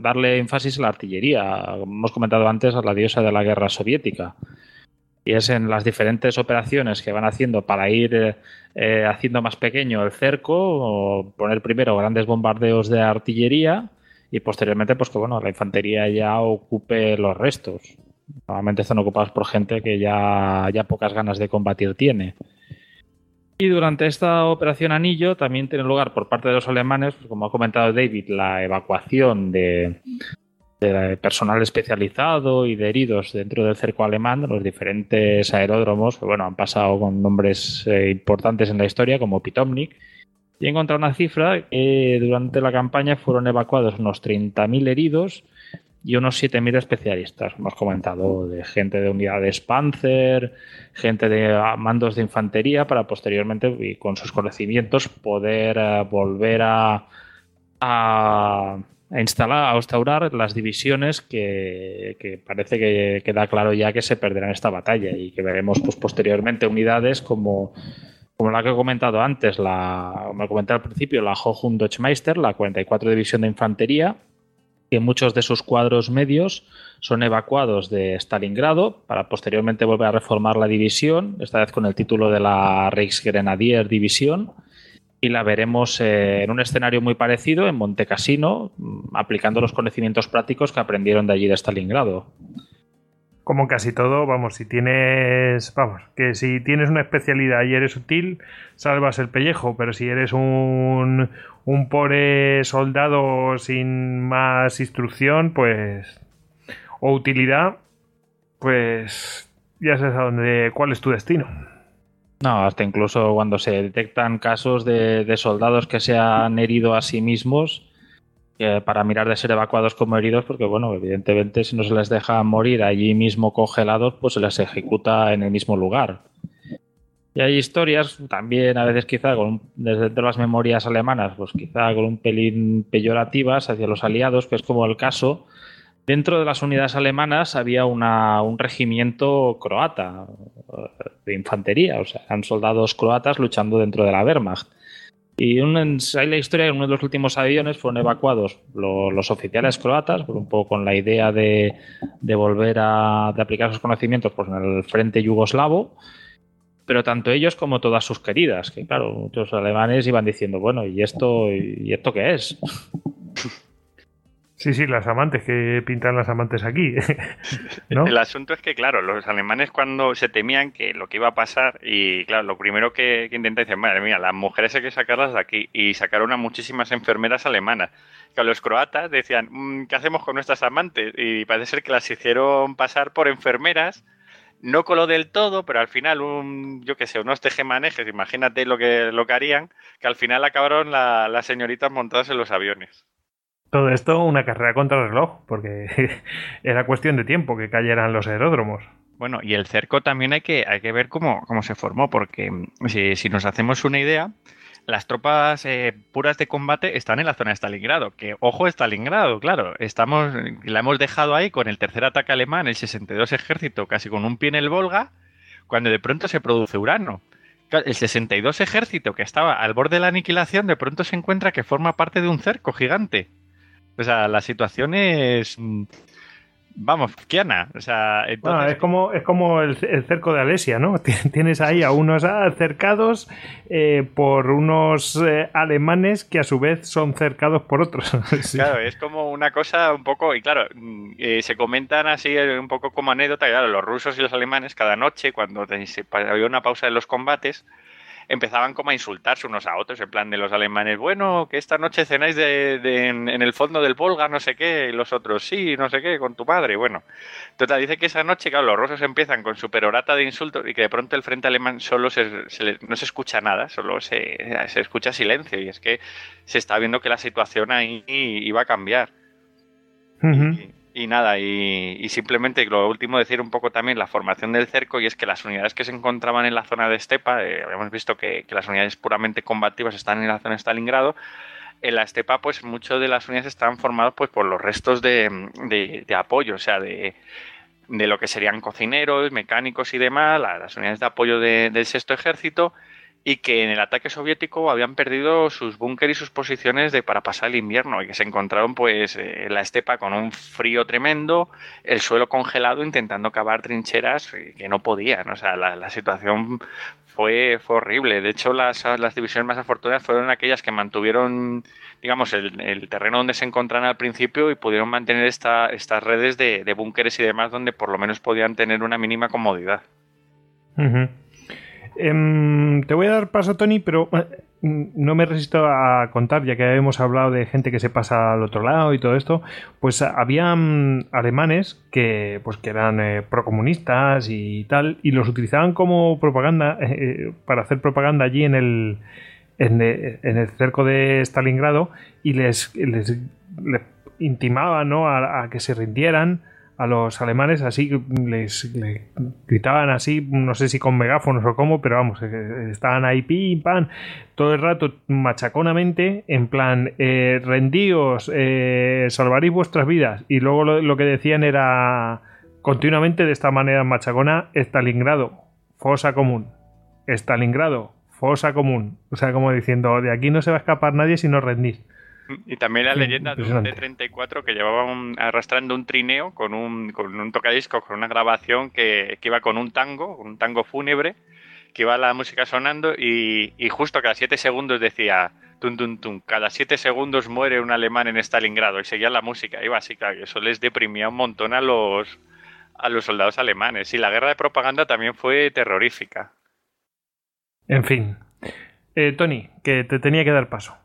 darle énfasis a la artillería, hemos comentado antes a la diosa de la guerra soviética y es en las diferentes operaciones que van haciendo para ir eh, haciendo más pequeño el cerco, o poner primero grandes bombardeos de artillería y posteriormente pues que bueno, la infantería ya ocupe los restos. Normalmente están ocupados por gente que ya, ya pocas ganas de combatir tiene. Y durante esta operación Anillo también tiene lugar por parte de los alemanes, pues, como ha comentado David, la evacuación de, personal especializado y de heridos dentro del cerco alemán, los diferentes aeródromos que bueno, han pasado con nombres eh, importantes en la historia, como Pitomnik y he encontrado una cifra que durante la campaña fueron evacuados unos 30.000 heridos y unos 7.000 especialistas. Hemos comentado de gente de unidades Panzer, gente de ah, mandos de infantería, para posteriormente, con sus conocimientos, poder eh, volver a, a, instalar, a instaurar las divisiones que, parece que queda claro ya que se perderán esta batalla y que veremos pues, posteriormente unidades como como la que he comentado antes, la, como comenté al principio, la Hochum Deutschmeister, la 44 División de Infantería, que muchos de sus cuadros medios son evacuados de Stalingrado para posteriormente volver a reformar la división, esta vez con el título de la Reichsgrenadier División. Y la veremos eh, en un escenario muy parecido en Montecasino, mm, aplicando los conocimientos prácticos que aprendieron de allí de Stalingrado como casi todo, vamos, si tienes, vamos, que si tienes una especialidad y eres útil, salvas el pellejo, pero si eres un, pobre soldado sin más instrucción, pues, o utilidad, pues ya sabes a dónde, cuál es tu destino. No, hasta incluso cuando se detectan casos de, de soldados que se han herido a sí mismos, eh, para mirar de ser evacuados como heridos, porque bueno, evidentemente si no se les deja morir allí mismo congelados, pues se les ejecuta en el mismo lugar. Y hay historias también a veces quizá desde las memorias alemanas, pues quizá con un pelín peyorativas hacia los aliados, que es como el caso. Dentro de las unidades alemanas había un regimiento croata eh, de infantería, o sea, eran soldados croatas luchando dentro de la Wehrmacht y hay la historia que uno de los últimos aviones fueron evacuados los oficiales croatas, un poco con la idea de, volver a de aplicar sus conocimientos pues, en el frente yugoslavo, pero tanto ellos como todas sus queridas, que claro, muchos alemanes iban diciendo, bueno, ¿y esto, y esto qué es? Sí, sí, las amantes, que pintan las amantes aquí. El asunto es que, claro, los alemanes cuando se temían que lo que iba a pasar, y claro, lo primero que, que decir, decir, madre mía, las mujeres hay que sacarlas de aquí, y sacaron a muchísimas enfermeras alemanas. Que los croatas decían, mm, ¿qué hacemos con nuestras amantes? Y parece ser que las hicieron pasar por enfermeras. No con lo del todo, pero al final, un, yo qué sé, unos tejemanejes, imagínate lo que, lo harían, que al final acabaron las señoritas montadas en los aviones. Todo esto una carrera contra el reloj, porque era cuestión de tiempo que cayeran los aeródromos. Bueno, y el cerco también hay que, hay que ver cómo, cómo se formó, porque mm, si, nos hacemos una idea, las tropas eh, puras de combate están en la zona de Stalingrado. Que, ojo, Stalingrado, claro. Estamos, la hemos dejado ahí con el tercer ataque alemán, el 62 ejército, casi con un pie en el Volga, cuando de pronto se produce Urano. El 62 ejército que estaba al borde de la aniquilación, de pronto se encuentra que forma parte de un cerco gigante. O sea, la situación es. Mm, vamos, Kiana. O sea, ah, es como, es como el, cerco de Alesia, ¿no? Tienes ahí a unos cercados eh, por unos eh, alemanes que a su vez son cercados por otros. Claro, es como una cosa un poco. Y claro, mm, eh, se comentan así un poco como anécdota. Claro, los rusos y los alemanes cada noche, cuando había una pausa de los combates, empezaban como a insultarse unos a otros, en plan de los alemanes, bueno, que esta noche cenáis en, el fondo del Volga, no sé qué, y los otros, sí, no sé qué, con tu madre, bueno. Total, dice que esa noche, claro, los rusos empiezan con su perorata de insultos y que de pronto el frente alemán solo se, no se escucha nada, solo se, escucha silencio, y es que se está viendo que la situación ahí iba a cambiar. Y nada, y, y, simplemente lo último decir un poco también la formación del cerco y es que las unidades que se encontraban en la zona de Estepa, eh, habíamos visto que, que, las unidades puramente combativas están en la zona de Stalingrado, en la Estepa pues muchas de las unidades estaban formadas pues por los restos de, de, de apoyo, o sea, de, de, lo que serían cocineros, mecánicos y demás, las, unidades de apoyo del sexto ejército y que en el ataque soviético habían perdido sus búnkeres y sus posiciones de, para pasar el invierno y que se encontraron pues en eh, la estepa con un frío tremendo, el suelo congelado intentando cavar trincheras eh, que no podían, o sea, la, situación fue, horrible. De hecho, las, divisiones más afortunadas fueron aquellas que mantuvieron, digamos, el, terreno donde se encontraban al principio y pudieron mantener esta, estas redes de, de búnkeres y demás donde por lo menos podían tener una mínima comodidad. Em, te voy a dar paso, Tony, pero eh, no me resisto a contar, ya que hemos hablado de gente que se pasa al otro lado y todo esto, pues ah, había mm, alemanes que, pues, que eran eh, procomunistas y tal, y los utilizaban como propaganda, eh, para hacer propaganda allí en el, en, el, cerco de Stalingrado, y les, les, intimaban a que se rindieran a los alemanes, así les, gritaban así, no sé si con megáfonos o cómo, pero vamos, eh, estaban ahí pim, pam, todo el rato machaconamente, en plan, eh, rendíos, eh, salvaréis vuestras vidas. Y luego lo, lo, que decían era continuamente de esta manera machacona, Stalingrado, fosa común, Stalingrado, fosa común. O sea, como diciendo, de aquí no se va a escapar nadie si no rendís. Y también la leyenda de un y 34 que llevaba arrastrando un trineo con un, con un con una grabación que, iba con un tango, un tango fúnebre, que iba la música sonando y, justo cada siete segundos decía, tun, cada siete segundos muere un alemán en Stalingrado y seguía la música. y básicamente eso les deprimía un montón a los, a los soldados alemanes. Y la guerra de propaganda también fue terrorífica. En fin. Eh, Tony, que te tenía que dar paso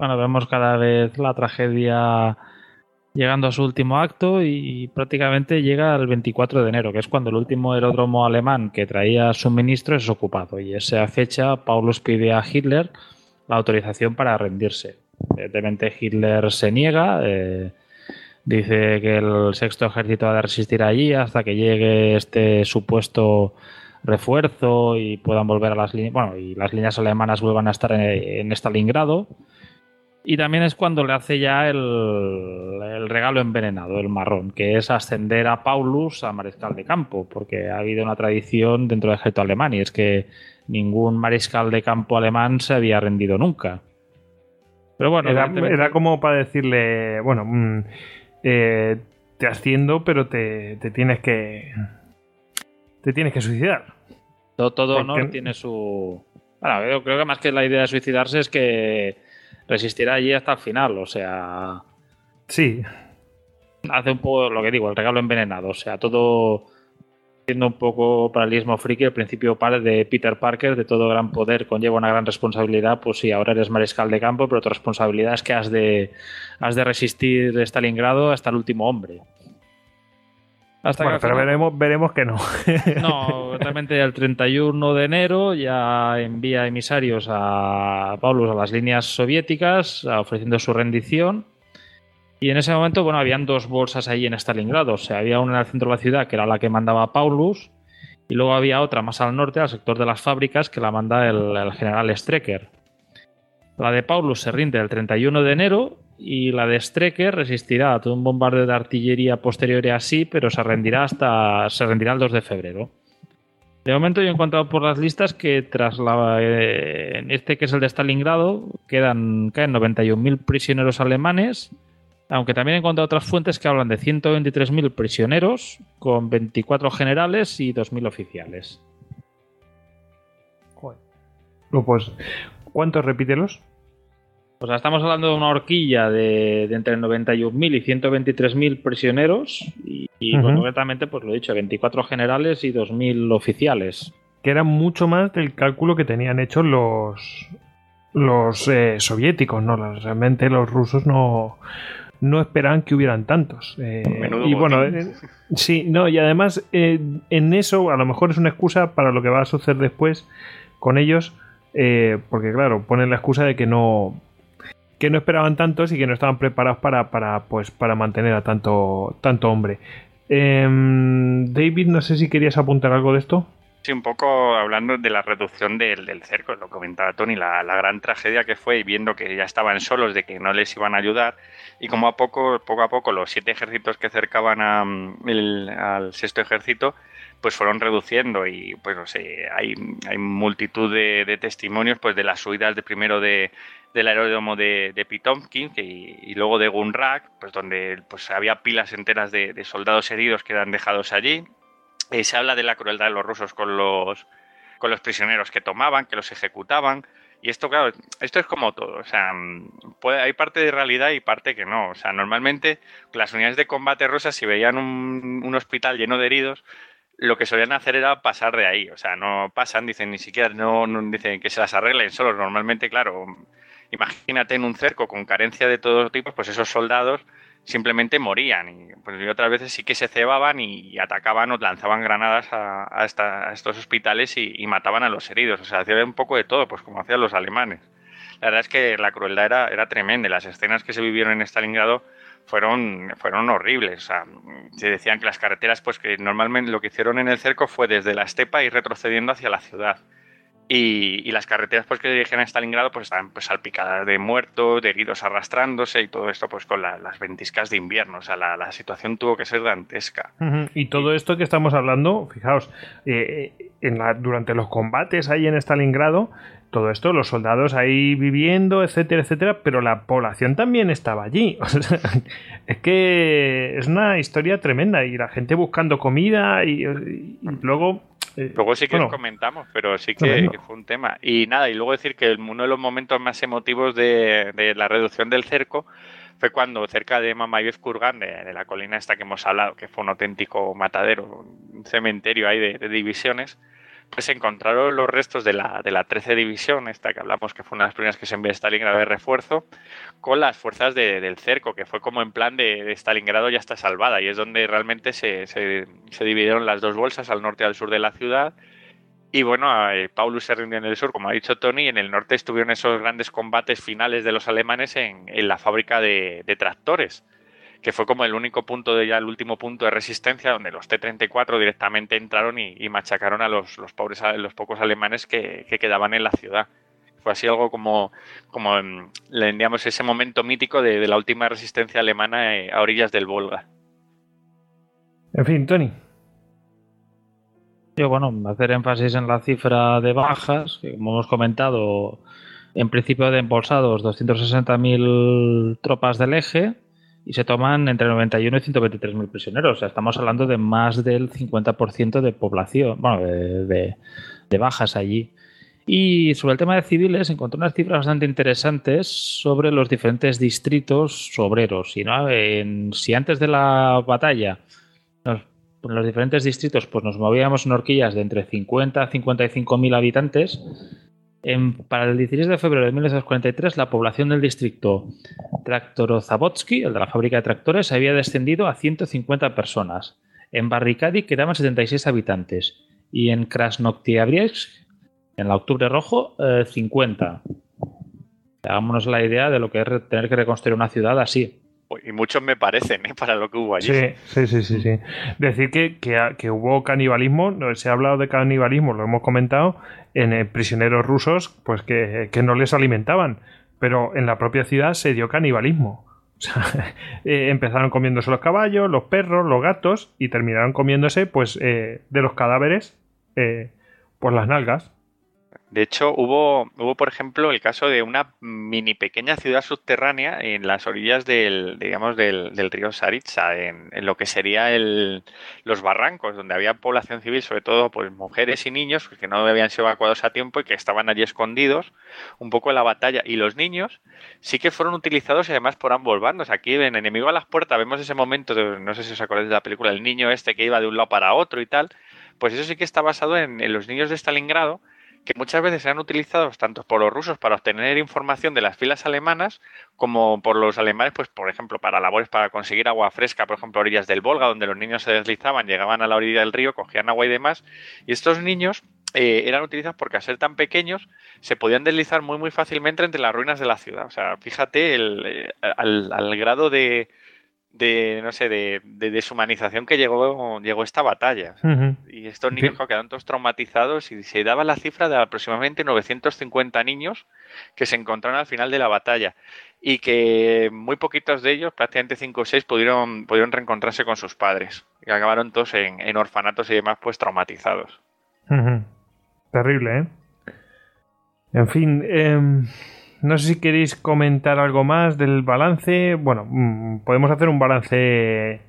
bueno, vemos cada vez la tragedia llegando a su último acto y, prácticamente llega el 24 de enero, que es cuando el último aeródromo alemán que traía suministro es ocupado. Y esa fecha, Paulus pide a Hitler la autorización para rendirse. Evidentemente Hitler se niega, eh, dice que el sexto ejército ha de resistir allí hasta que llegue este supuesto refuerzo y puedan volver a las líneas, bueno, y las líneas alemanas vuelvan a estar en Stalingrado. Y también es cuando le hace ya el, regalo envenenado, el marrón, que es ascender a Paulus a mariscal de campo, porque ha habido una tradición dentro del ejército alemán y es que ningún mariscal de campo alemán se había rendido nunca. Pero bueno, era, como para decirle, bueno, mm, eh, te asciendo, pero te, tienes que. Te tienes que suicidar. Todo, todo honor tiene su. Bueno, yo creo que más que la idea de suicidarse es que resistirá allí hasta el final, o sea. Sí. Hace un poco lo que digo, el regalo envenenado, o sea, todo siendo un poco paralismo friki, el principio padre de Peter Parker, de todo gran poder conlleva una gran responsabilidad, pues sí, ahora eres mariscal de campo, pero tu responsabilidad es que has de, has de resistir Stalingrado hasta el último hombre pero veremos, que no. no, realmente el 31 de enero ya envía emisarios a Paulus a las líneas soviéticas ofreciendo su rendición. Y en ese momento, bueno, habían dos bolsas ahí en Stalingrado. O sea, había una en el centro de la ciudad que era la que mandaba Paulus y luego había otra más al norte, al sector de las fábricas, que la manda el, el general Strecker. La de Paulus se rinde el 31 de enero y la de Strecker resistirá a todo un bombardeo de artillería posterior y así, pero se rendirá hasta se rendirá el 2 de febrero. De momento yo he encontrado por las listas que tras la, eh, este que es el de Stalingrado quedan caen 91.000 prisioneros alemanes, aunque también he encontrado otras fuentes que hablan de 123.000 prisioneros con 24 generales y 2.000 oficiales. Pues, ¿cuántos repítelos? O sea, estamos hablando de una horquilla de, entre 91.000 y 123.000 prisioneros y, pues, concretamente, pues lo he dicho, 24 generales y 2.000 oficiales. Que era mucho más del cálculo que tenían hecho los, los eh, soviéticos, ¿no? Realmente los rusos no, no esperaban que hubieran tantos. Eh, y bueno, eh, sí, no, y además en eso a lo mejor es una excusa para lo que va a suceder después con ellos, porque claro, ponen la excusa de que no que no esperaban tantos y que no estaban preparados para, para, pues, para mantener a tanto, tanto hombre. Em, David, no sé si querías apuntar algo de esto. Sí, un poco hablando de la reducción del, cerco, lo comentaba Tony, la, la, gran tragedia que fue y viendo que ya estaban solos, de que no les iban a ayudar, y como a poco, poco a poco los siete ejércitos que cercaban mm, al sexto ejército, pues fueron reduciendo y pues no sé, hay, multitud de, de, testimonios pues de las huidas de primero de, del aeródromo de, de Pitomkin y, luego de Gunrak, pues donde pues, había pilas enteras de, soldados heridos que eran dejados allí. Eh, se habla de la crueldad de los rusos con los, con los prisioneros que tomaban, que los ejecutaban. Y esto, claro, esto es como todo. O sea, mm, hay parte de realidad y parte que no. O sea, normalmente las unidades de combate rusas, si veían un, hospital lleno de heridos, lo que solían hacer era pasar de ahí. O sea, no pasan, dicen ni siquiera, no, no dicen que se las arreglen solos. Normalmente, claro, imagínate en un cerco con carencia de todo tipo, pues esos soldados simplemente morían. Y, pues, otras veces sí que se cebaban y, atacaban o lanzaban granadas a, estos hospitales y, mataban a los heridos. O sea, hacía un poco de todo, pues como hacían los alemanes. La verdad es que la crueldad era, era tremenda. Las escenas que se vivieron en Stalingrado fueron, fueron horribles. se decían que las carreteras, pues que normalmente lo que hicieron en el cerco fue desde la estepa y retrocediendo hacia la ciudad. Y, las carreteras pues, que dirigían a Stalingrado pues, estaban pues, salpicadas de muertos, de heridos arrastrándose y todo esto pues, con las ventiscas de invierno. O sea, la, situación tuvo que ser dantesca. Y todo esto que estamos hablando, fijaos, eh, eh, durante los combates ahí en Stalingrado, todo esto, los soldados ahí viviendo, etcétera, etcétera, pero la población también estaba allí. es que es una historia tremenda y la gente buscando comida y luego Luego sí que bueno, comentamos, pero sí que, fue un tema. Y nada, y luego decir que uno de los momentos más emotivos de, la reducción del cerco fue cuando cerca de Mamayev Kurgan, de, la colina esta que hemos hablado, que fue un auténtico matadero, un cementerio ahí de divisiones, pues se encontraron los restos de la, de la 13 División, esta que hablamos que fue una de las primeras que se envió a Stalingrado de refuerzo, con las fuerzas del cerco, que fue como en plan de, Stalingrado ya está salvada, y es donde realmente se, dividieron las dos bolsas al norte y al sur de la ciudad. Y bueno, eh, Paulus se rindió en el sur, como ha dicho Tony, y en el norte estuvieron esos grandes combates finales de los alemanes en, la fábrica de, de tractores que fue como el único punto de ya el último punto de resistencia donde los T-34 directamente entraron y, machacaron a los, pobres, los pocos alemanes que, quedaban en la ciudad fue así algo como, como mm, ese momento mítico de, la última resistencia alemana eh, a orillas del Volga. En fin, Tony. Yo, bueno, hacer énfasis en la cifra de bajas, que como hemos comentado, en principio de embolsados 260.000 tropas del eje, y se toman entre 91 y 123 mil prisioneros. O sea, estamos hablando de más del 50% de población, bueno, de, bajas allí. Y sobre el tema de civiles, encontré unas cifras bastante interesantes sobre los diferentes distritos obreros. si antes de la batalla en los diferentes distritos pues nos movíamos en horquillas de entre 50 a 55 mil habitantes, para el 16 de febrero de 1943, la población del distrito Tractorozabotsky, el de la fábrica de tractores, había descendido a 150 personas. En Barricadi quedaban 76 habitantes y en Krasnoktiabriesk, en la Octubre Rojo, 50. Eh, Hagámonos la idea de lo que es tener que reconstruir una ciudad así. Pues, y muchos me parecen, ¿eh? Para lo que hubo allí. Sí, sí, sí, sí. Decir que, hubo canibalismo, se ha hablado de canibalismo, lo hemos comentado, en eh, prisioneros rusos, pues que, no les alimentaban, pero en la propia ciudad se dio canibalismo. O sea, eh, empezaron comiéndose los caballos, los perros, los gatos y terminaron comiéndose, pues, de los cadáveres, por las nalgas. De hecho, hubo, hubo, por ejemplo, el caso de una mini pequeña ciudad subterránea en las orillas del, digamos, del, del río Saritsa, en, lo que sería el, los barrancos, donde había población civil, sobre todo pues, mujeres y niños, pues, que no habían sido evacuados a tiempo y que estaban allí escondidos, un poco en la batalla. Y los niños sí que fueron utilizados y además por ambos bandos. Aquí ven Enemigo a las Puertas vemos ese momento, de, no sé si os acordáis de la película, el niño este que iba de un lado para otro y tal. Pues eso sí que está basado en los niños de Stalingrado, que muchas veces se han utilizado tanto por los rusos para obtener información de las filas alemanas como por los alemanes, pues por ejemplo, para labores para conseguir agua fresca, por ejemplo, orillas del Volga, donde los niños se deslizaban, llegaban a la orilla del río, cogían agua y demás. Y estos niños eh, eran utilizados porque al ser tan pequeños se podían deslizar muy muy fácilmente entre las ruinas de la ciudad. O sea, fíjate eh, al grado de, de no sé, de, deshumanización que llegó, llegó esta batalla. Y estos niños quedaron todos traumatizados y se daba la cifra de aproximadamente 950 niños que se encontraron al final de la batalla y que muy poquitos de ellos, prácticamente 5 o 6, pudieron, pudieron reencontrarse con sus padres y acabaron todos en, en orfanatos y demás pues traumatizados. Terrible, ¿eh? En fin, em, no sé si queréis comentar algo más del balance. Bueno, mm, podemos hacer un balance.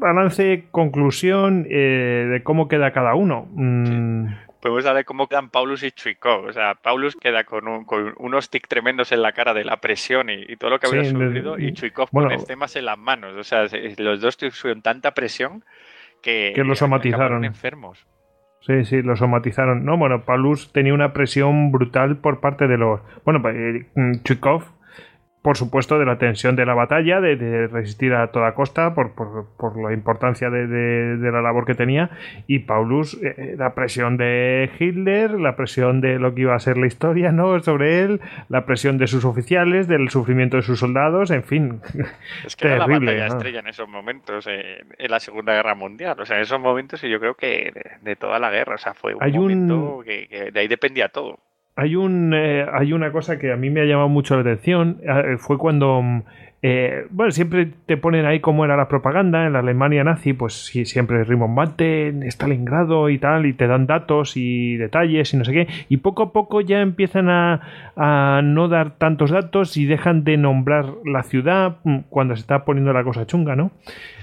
balance, conclusión eh, de cómo queda cada uno. Mm. Podemos cómo quedan Paulus y Chuikov. O sea, Paulus queda con, unos tics tremendos en la cara de la presión y, todo lo que había y Chuikov con estemas en las manos. O sea, los dos suben tanta presión que, que los somatizaron. Enfermos. Sí, sí, lo somatizaron. No, bueno, Paulus tenía una presión brutal por parte de los. Bueno, eh, Chukov por supuesto, de la tensión de la batalla, de, resistir a toda costa por, por, por la importancia de, la labor que tenía, y Paulus, eh, eh, la presión de Hitler, la presión de lo que iba a ser la historia ¿no? sobre él, la presión de sus oficiales, del sufrimiento de sus soldados, en fin. Es que terrible, la batalla estrella en esos momentos, eh, en la Segunda Guerra Mundial, o sea, en esos momentos y yo creo que de, toda la guerra, o sea, fue un momento que de ahí dependía todo hay, un, eh, hay una cosa que a mí me ha llamado mucho la atención. Eh, fue cuando. Mm, eh, bueno, siempre te ponen ahí cómo era la propaganda en la Alemania nazi, pues sí, siempre rimbombante, Stalingrado y tal, y te dan datos y detalles y no sé qué. Y poco a poco ya empiezan a, no dar tantos datos y dejan de nombrar la ciudad mm, cuando se está poniendo la cosa chunga, ¿no?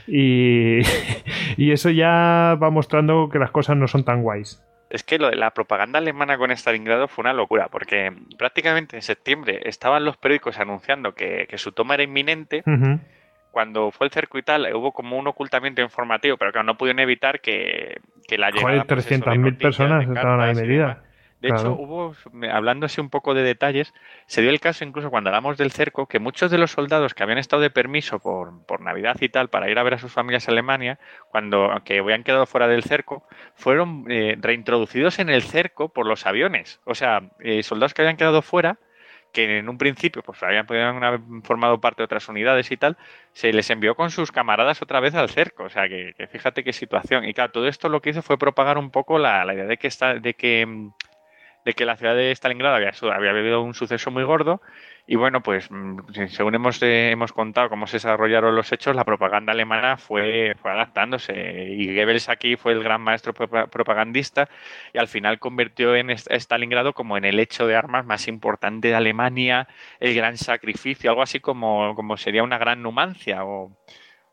Y, y eso ya va mostrando que las cosas no son tan guays es que lo de la propaganda alemana con Stalingrado fue una locura, porque prácticamente en septiembre estaban los periódicos anunciando que, su toma era inminente. Cuando fue el tal, hubo como un ocultamiento informativo, pero que no pudieron evitar que, la llegada... Joder, pues 300.000 personas estaban la medida. De hecho, hubo, hablándose un poco de detalles, se dio el caso, incluso cuando hablamos del cerco, que muchos de los soldados que habían estado de permiso por, por Navidad y tal para ir a ver a sus familias a Alemania, cuando que habían quedado fuera del cerco, fueron eh, reintroducidos en el cerco por los aviones. O sea, eh, soldados que habían quedado fuera que en un principio pues habían, haber formado parte de otras unidades y tal, se les envió con sus camaradas otra vez al cerco. O sea, que, que fíjate qué situación. Y claro, todo esto lo que hizo fue propagar un poco la, la idea de que, está, de que mm, de que la ciudad de Stalingrado había, había vivido un suceso muy gordo y bueno, pues mm, según hemos, eh, hemos contado cómo se desarrollaron los hechos, la propaganda alemana fue, adaptándose. Y Goebbels aquí fue el gran maestro propagandista y al final convirtió en Stalingrado como en el hecho de armas más importante de Alemania, el gran sacrificio, algo así como, como sería una gran Numancia o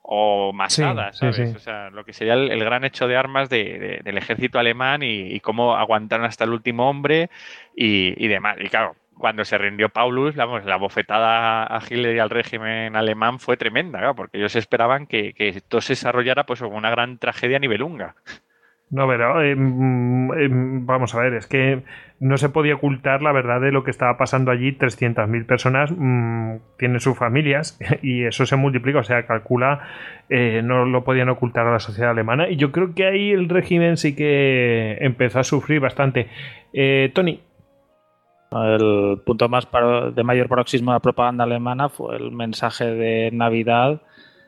o masadas, ¿sabes? O sea, lo que sería el, gran hecho de armas del ejército alemán y, cómo aguantaron hasta el último hombre y, demás. Y claro, cuando se rindió Paulus, vamos, la bofetada a Hitler y al régimen alemán fue tremenda, porque ellos esperaban que, esto se desarrollara pues como una gran tragedia nivel unga. No, pero eh, mm, mm, eh, vamos a ver, es que no se podía ocultar la verdad de lo que estaba pasando allí. 300.000 personas mm, tienen sus familias y eso se multiplica, o sea, calcula, eh, no lo podían ocultar a la sociedad alemana. Y yo creo que ahí el régimen sí que empezó a sufrir bastante. Tony. El punto más de mayor paroxismo de la propaganda alemana fue el mensaje de Navidad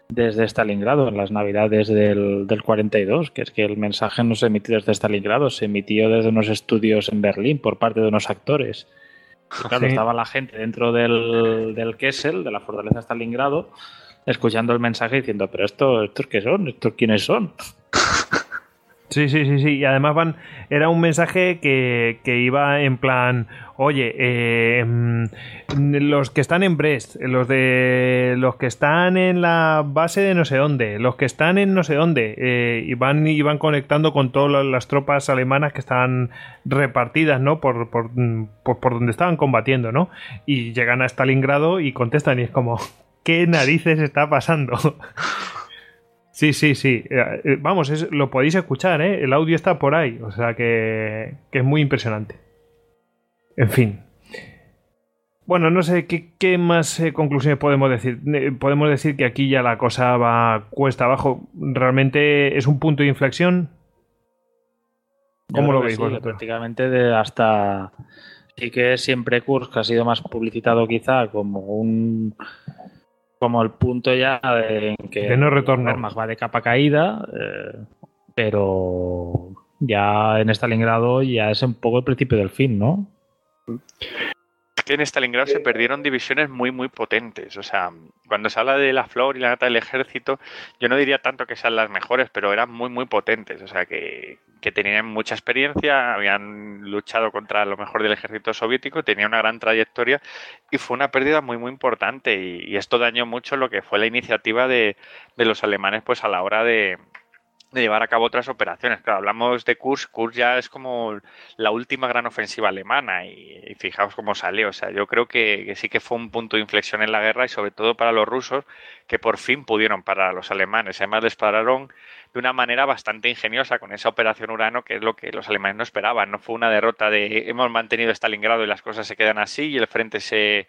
desde Stalingrado, en las navidades del, 42, que es que el mensaje no se emitió desde Stalingrado, se emitió desde unos estudios en Berlín por parte de unos actores. claro, estaba la gente dentro del, del Kessel, de la fortaleza de Stalingrado, escuchando el mensaje diciendo, pero esto, ¿estos qué son? ¿Estos quiénes son? Sí, sí, sí, sí. Y además van, era un mensaje que, iba en plan, oye, eh, em, los que están en Brest, los de los que están en la base de no sé dónde, los que están en no sé dónde, eh, y van y van conectando con todas las tropas alemanas que están repartidas, ¿no? Por, por donde estaban combatiendo, ¿no? Y llegan a Stalingrado y contestan y es como, ¿qué narices está pasando? Sí, sí, sí. Eh, eh, vamos, lo podéis escuchar, ¿eh? El audio está por ahí, o sea que, es muy impresionante. En fin. Bueno, no sé qué, más eh, conclusiones podemos decir. podemos decir que aquí ya la cosa va cuesta abajo. Realmente es un punto de inflexión. ¿Cómo lo veis Prácticamente de hasta. Sí que siempre Kursk ha sido más publicitado quizá como un como el punto ya en que, no retornar, más va de capa caída, eh, pero ya en Stalingrado ya es un poco el principio del fin, ¿no? que en Stalingrado se eh, perdieron divisiones muy, muy potentes. O sea, cuando se habla de la flor y la nata del ejército, yo no diría tanto que sean las mejores, pero eran muy, muy potentes. O sea, que, tenían mucha experiencia, habían luchado contra lo mejor del ejército soviético, tenían una gran trayectoria y fue una pérdida muy, muy importante. Y, esto dañó mucho lo que fue la iniciativa de, de los alemanes pues a la hora de, de llevar a cabo otras operaciones. Claro, hablamos de Kursk, Kursk ya es como la última gran ofensiva alemana y, fijaos cómo salió. O sea, yo creo que, sí que fue un punto de inflexión en la guerra y sobre todo para los rusos que por fin pudieron parar a los alemanes. Además les pararon de una manera bastante ingeniosa con esa operación Urano que es lo que los alemanes no esperaban. No fue una derrota de hemos mantenido Stalingrado y las cosas se quedan así y el frente se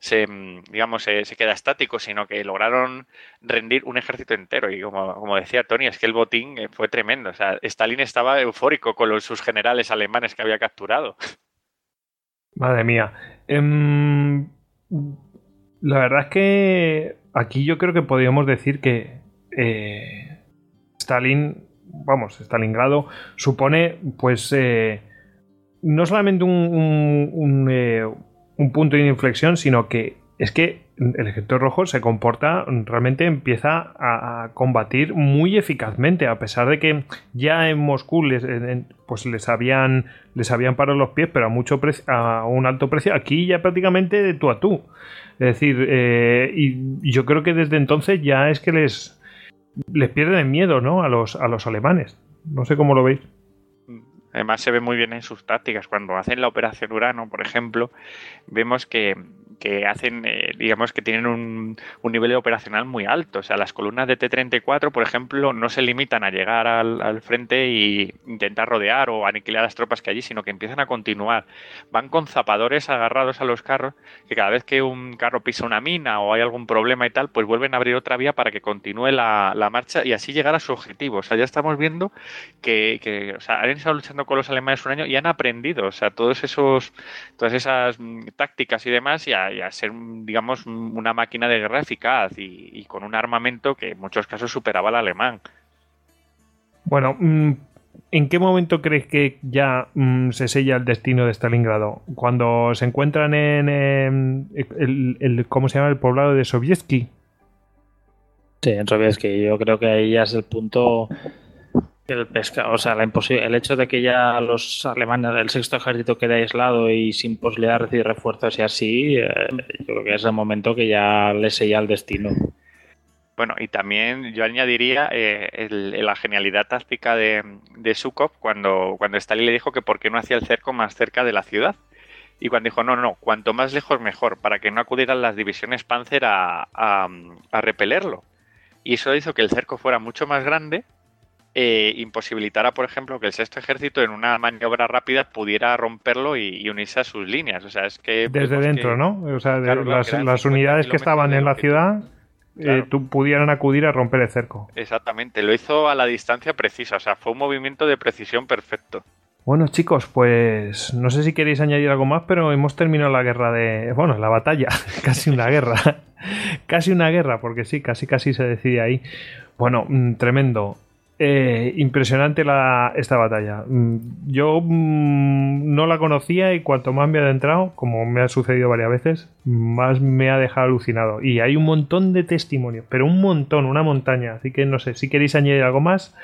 se, mm, digamos, se, queda estático, sino que lograron rendir un ejército entero. Y como, decía Tony, es que el botín eh, fue tremendo. O sea, Stalin estaba eufórico con sus generales alemanes que había capturado. Madre mía. Em, la verdad es que aquí yo creo que podríamos decir que eh, Stalin, vamos, Stalingrado supone pues... Eh, no solamente un, un punto de inflexión, sino que es que el ejército rojo se comporta, realmente empieza a, combatir muy eficazmente, a pesar de que ya en Moscú les, pues les habían, les habían parado los pies, pero a, mucho a un alto precio, aquí ya prácticamente de tú a tú. Es decir, eh, y yo creo que desde entonces ya es que les, les pierden el miedo ¿no? a, los, a los alemanes. No sé cómo lo veis. Además se ve muy bien en sus tácticas. Cuando hacen la operación Urano, por ejemplo, vemos que que hacen, eh, digamos, que tienen un, nivel operacional muy alto. O sea, las columnas de T-34, por ejemplo, no se limitan a llegar al, al frente e intentar rodear o aniquilar las tropas que allí, sino que empiezan a continuar. Van con zapadores agarrados a los carros, que cada vez que un carro pisa una mina o hay algún problema y tal, pues vuelven a abrir otra vía para que continúe la, marcha y así llegar a su objetivo. O sea, ya estamos viendo que, que o sea, han estado luchando con los alemanes un año y han aprendido, o sea, todos esos, todas esas mm, tácticas y demás, y y a ser, digamos, una máquina de guerra eficaz y, con un armamento que en muchos casos superaba al alemán. Bueno, mm, ¿en qué momento crees que ya mm, se sella el destino de Stalingrado? Cuando se encuentran en, em, el, el, ¿cómo se llama? El poblado de Sobieski. Sí, en Sobieski. Yo creo que ahí ya es el punto el pesca, o el hecho de que ya los alemanes del sexto ejército quede aislado y sin posibilidad de recibir refuerzos y así, eh, yo creo que es el momento que ya le sella el destino. Bueno, y también yo añadiría eh, la genialidad táctica de, de Sukov cuando, cuando Stalin le dijo que por qué no hacía el cerco más cerca de la ciudad. Y cuando dijo, no, no, cuanto más lejos mejor, para que no acudieran las divisiones Panzer a, a repelerlo. Y eso hizo que el cerco fuera mucho más grande eh, imposibilitara, por ejemplo, que el sexto ejército en una maniobra rápida pudiera romperlo y, unirse a sus líneas. O sea, es que. Desde dentro, ¿no? O sea, las, unidades que estaban en la ciudad. Eh, pudieran acudir a romper el cerco. Exactamente, lo hizo a la distancia precisa, o sea, fue un movimiento de precisión perfecto. Bueno, chicos, pues no sé si queréis añadir algo más, pero hemos terminado la guerra de. Bueno, la batalla, casi una guerra. casi una guerra, porque sí, casi casi se decide ahí. Bueno, mm, tremendo. Eh, impresionante la, esta batalla. Mm, yo mm, no la conocía y cuanto más me he adentrado, como me ha sucedido varias veces, más me ha dejado alucinado. Y hay un montón de testimonios, pero un montón, una montaña. Así que no sé, si queréis añadir algo más,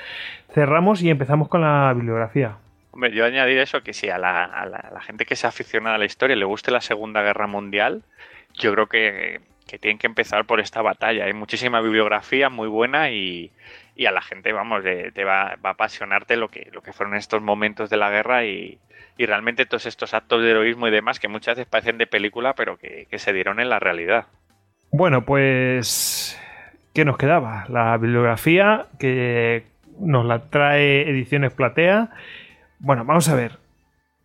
cerramos y empezamos con la bibliografía. yo añadir eso, que si a la, gente que se aficiona a la historia le guste la Segunda Guerra Mundial, yo creo que, que tienen que empezar por esta batalla. Hay muchísima bibliografía muy buena y y a la gente, vamos, te va, va, a apasionarte lo que, lo que fueron estos momentos de la guerra y, realmente todos estos actos de heroísmo y demás que muchas veces parecen de película, pero que, que se dieron en la realidad. Bueno, pues, ¿qué nos quedaba? La bibliografía que nos la trae Ediciones Platea. Bueno, vamos a ver.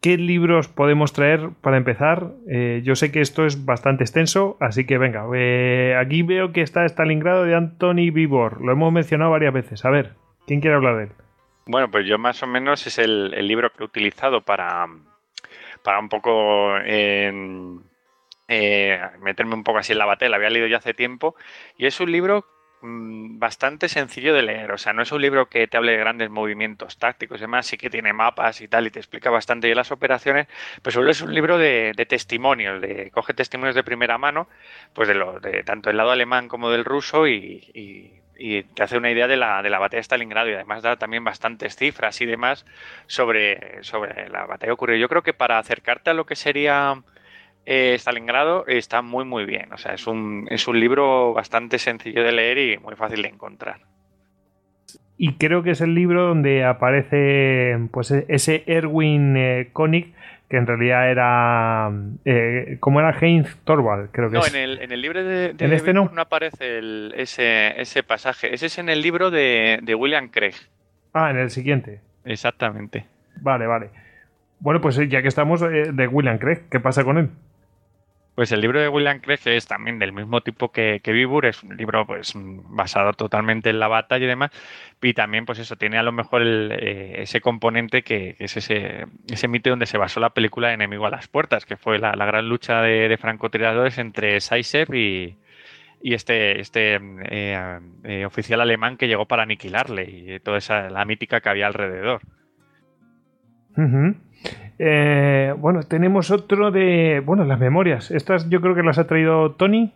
¿Qué libros podemos traer para empezar? Eh, yo sé que esto es bastante extenso, así que venga, eh, aquí veo que está Stalingrado de Anthony Vivor. Lo hemos mencionado varias veces. A ver, ¿quién quiere hablar de él? Bueno, pues yo más o menos es el, libro que he utilizado para, para un poco eh, meterme un poco así en la batalla. había leído ya hace tiempo y es un libro Mm, bastante sencillo de leer, o sea, no es un libro que te hable de grandes movimientos tácticos y demás, sí que tiene mapas y tal, y te explica bastante bien las operaciones, pero solo es un libro de, testimonios, de, coge testimonios de primera mano, pues de, tanto del lado alemán como del ruso y, te hace una idea de la, de la batalla de Stalingrado y además da también bastantes cifras y demás sobre, sobre la batalla ocurrió Yo creo que para acercarte a lo que sería eh, Stalingrado está muy muy bien. O sea, es un, es un libro bastante sencillo de leer y muy fácil de encontrar. Y creo que es el libro donde aparece pues e-, ese Erwin eh, Koenig, que en realidad era. como eh, ¿Cómo era Heinz Torvald? Creo que no, En, el, libro de, ¿En este no? aparece ese, ese pasaje. Ese es en el libro de, William Craig. Ah, en el siguiente. Exactamente. Vale, vale. Bueno, pues ya que estamos, de William Craig, ¿qué pasa con él? Pues el libro de William Craig es también del mismo tipo que, Vibur, es un libro pues basado totalmente en la batalla y demás, y también pues eso, tiene a lo mejor eh, ese componente que, es ese, ese, mito donde se basó la película Enemigo a las Puertas, que fue la, gran lucha de, francotiradores entre Saisep y, este, este eh, eh, oficial alemán que llegó para aniquilarle y toda esa, la mítica que había alrededor. Eh, bueno, tenemos otro de. Bueno, las memorias. Estas yo creo que las ha traído Tony.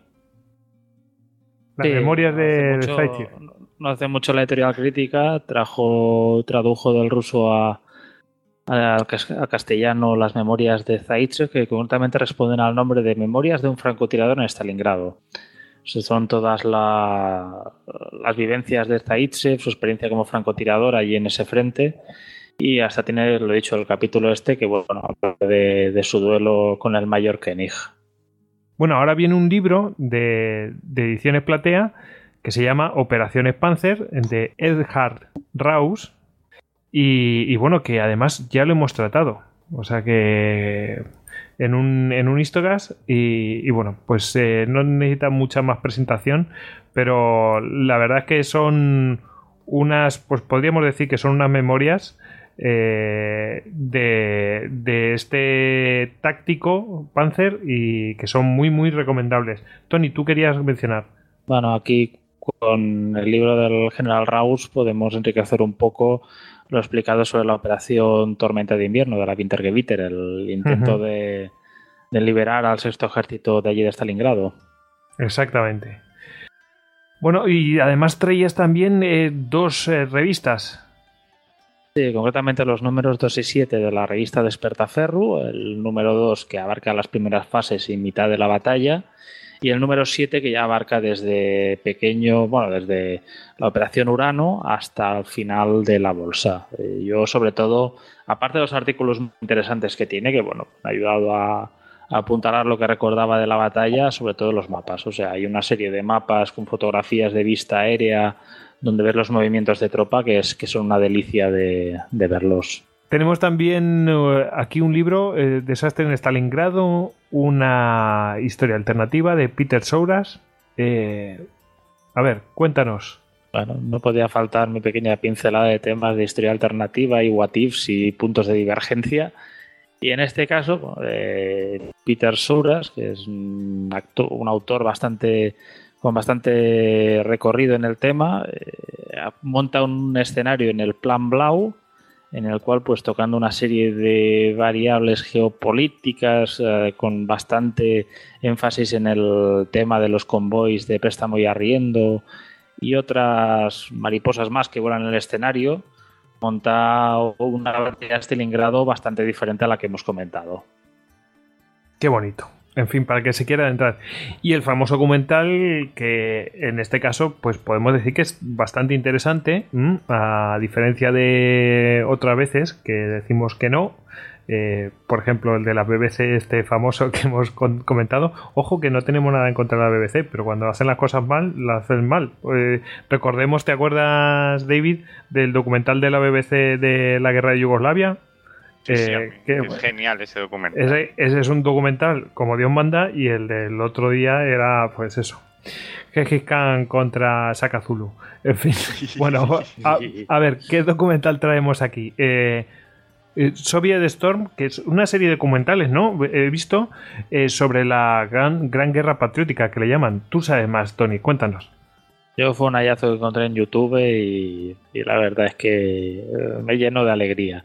Las memorias de, Zaitsev... No hace mucho la editorial crítica. Trajo, tradujo del ruso a, castellano las memorias de Zaitsev, que conjuntamente responden al nombre de Memorias de un francotirador en Stalingrado. son todas las vivencias de Zaitsev, su experiencia como francotirador allí en ese frente y hasta tiene, lo dicho, el capítulo este que, bueno, de, de su duelo con el mayor Kenig. Bueno, ahora viene un libro de, de, Ediciones Platea que se llama Operaciones Panzer de Edhard Raus y, y, bueno, que además ya lo hemos tratado. O sea que en un, en un y, bueno, pues eh, no necesita mucha más presentación, pero la verdad es que son unas, pues podríamos decir que son unas memorias eh, de, este táctico Panzer y que son muy, muy recomendables. Tony, tú querías mencionar. Bueno, aquí con el libro del general Raus podemos enriquecer un poco lo explicado sobre la operación Tormenta de Invierno de la Wintergewitter, el intento de, liberar al sexto ejército de allí de Stalingrado. Exactamente. Bueno, y además traías también eh, dos eh, revistas. Sí, concretamente los números 2 y 7 de la revista Despertaferru, el número 2 que abarca las primeras fases y mitad de la batalla, y el número 7 que ya abarca desde pequeño, bueno, desde la operación Urano hasta el final de la bolsa. Eh, yo sobre todo, aparte de los artículos interesantes que tiene, que bueno, me ha ayudado a, a lo que recordaba de la batalla, sobre todo los mapas. O sea, hay una serie de mapas con fotografías de vista aérea, donde ver los movimientos de tropa, que, es, que son una delicia de, verlos. Tenemos también eh, aquí un libro, eh, Desastre en Stalingrado, una historia alternativa de Peter Souras. Eh, a ver, cuéntanos. Bueno, no podía faltar mi pequeña pincelada de temas de historia alternativa y what ifs y puntos de divergencia. Y en este caso, Peter Souras, que es un, un autor bastante con bastante recorrido en el tema, eh, monta un escenario en el Plan Blau, en el cual, pues tocando una serie de variables geopolíticas, eh, con bastante énfasis en el tema de los convoys de préstamo y arriendo y otras mariposas más que vuelan en el escenario, monta una batalla de Stalingrado bastante diferente a la que hemos comentado. Qué bonito en fin, para que se quiera entrar. Y el famoso documental, que en este caso, pues podemos decir que es bastante interesante, a diferencia de otras veces que decimos que no. Eh, por ejemplo, el de la BBC, este famoso que hemos comentado. Ojo que no tenemos nada en contra de la BBC, pero cuando hacen las cosas mal, las hacen mal. Eh, recordemos, ¿te acuerdas, David, del documental de la BBC de la guerra de Yugoslavia? Eh, es genial ese documental. Ese, es un documental como Dios manda y el del otro día era pues eso. Gengis contra Sakazulu. En fin, bueno, a, ver, ¿qué documental traemos aquí? Eh, eh, Soviet Storm, que es una serie de documentales, ¿no? He visto eh, sobre la gran, gran guerra patriótica que le llaman. Tú sabes más, Tony, cuéntanos. Yo fue un hallazgo que encontré en YouTube y, la verdad es que eh, me lleno de alegría.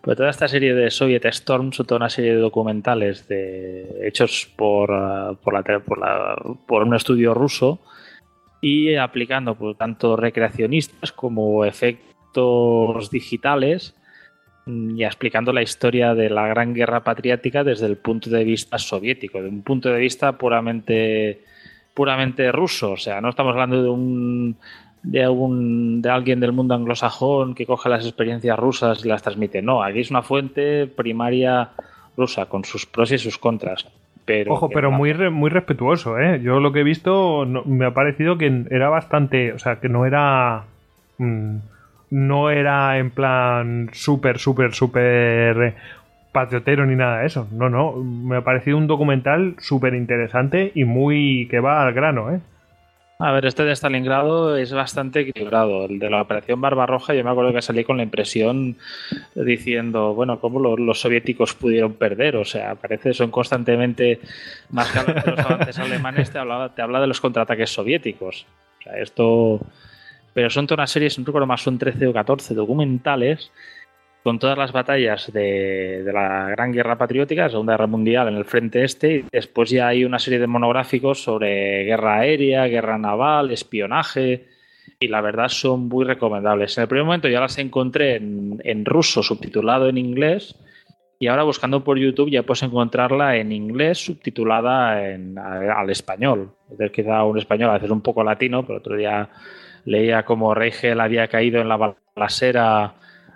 Pues toda esta serie de Soviet Storms, toda una serie de documentales de, hechos por, eh, un estudio ruso y aplicando pues, tanto recreacionistas como efectos digitales mm, y explicando la historia de la Gran Guerra Patriática desde el punto de vista soviético, de un punto de vista puramente puramente ruso. O sea, no estamos hablando de un de algún de alguien del mundo anglosajón que coge las experiencias rusas y las transmite. No, aquí es una fuente primaria rusa con sus pros y sus contras. Pero Ojo, pero muy, muy respetuoso, ¿eh? Yo lo que he visto me ha parecido que era bastante, o sea, que no era mm, no era en plan súper, súper, súper patriotero ni nada de eso. No, no, me ha parecido un documental súper interesante y muy que va al grano, ¿eh? A ver, este de Stalingrado es bastante equilibrado. El de la Operación Barbarroja, yo me acuerdo que salí con la impresión diciendo, bueno, ¿cómo los, soviéticos pudieron perder? O sea, parece son constantemente más que los avances alemanes, te habla, te habla de los contraataques soviéticos. O sea, esto. Pero son todas series, no recuerdo más, son 13 o 14 documentales con todas las batallas de, la Gran Guerra Patriótica, Segunda Guerra Mundial en el Frente Este, y después ya hay una serie de monográficos sobre guerra aérea, guerra naval, espionaje, y la verdad son muy recomendables. En el primer momento ya las encontré en, ruso, subtitulado en inglés, y ahora buscando por YouTube ya puedes encontrarla en inglés, subtitulada en, al español. quizá un español, a veces un poco latino, pero otro día leía como Reigel había caído en la balacera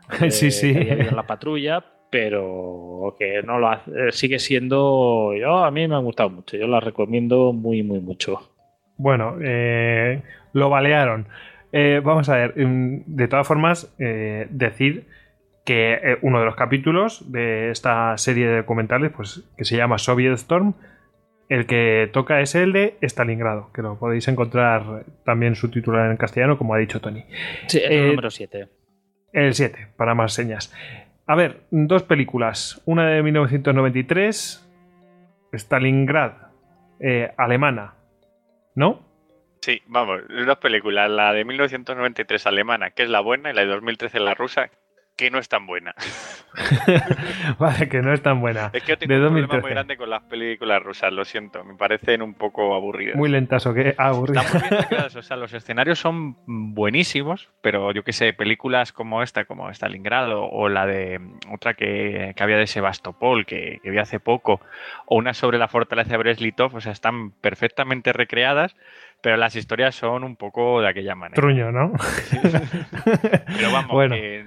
sí, sí. la patrulla, pero que no lo hace, eh, sigue siendo. Yo, a mí me ha gustado mucho, yo la recomiendo muy, muy mucho. Bueno, eh, lo balearon. Eh, vamos a ver, mm, de todas formas, decir que uno de los capítulos de esta serie de documentales, pues que se llama Soviet Storm, el que toca es el de Stalingrado, que lo podéis encontrar también su en castellano, como ha dicho Tony. Sí, el número 7. El 7, para más señas. A ver, dos películas. Una de 1993, Stalingrad, eh, alemana, ¿no? Sí, vamos, dos películas. La de 1993 alemana, que es la buena, y la de 2013 la rusa, que no es tan buena. vale, que no es tan buena. Es que yo tengo un problema muy grande con las películas rusas, lo siento. Me parecen un poco aburridas. Muy lentas o qué? aburridas. Están muy o sea, los escenarios son buenísimos, pero yo qué sé, películas como esta, como Stalingrado o, la de mm, otra que, había de Sebastopol, que, que vi hace poco, o una sobre la fortaleza de Breslitov, o sea, están perfectamente recreadas, pero las historias son un poco de aquella manera. Truño, ¿no? Pero vamos, que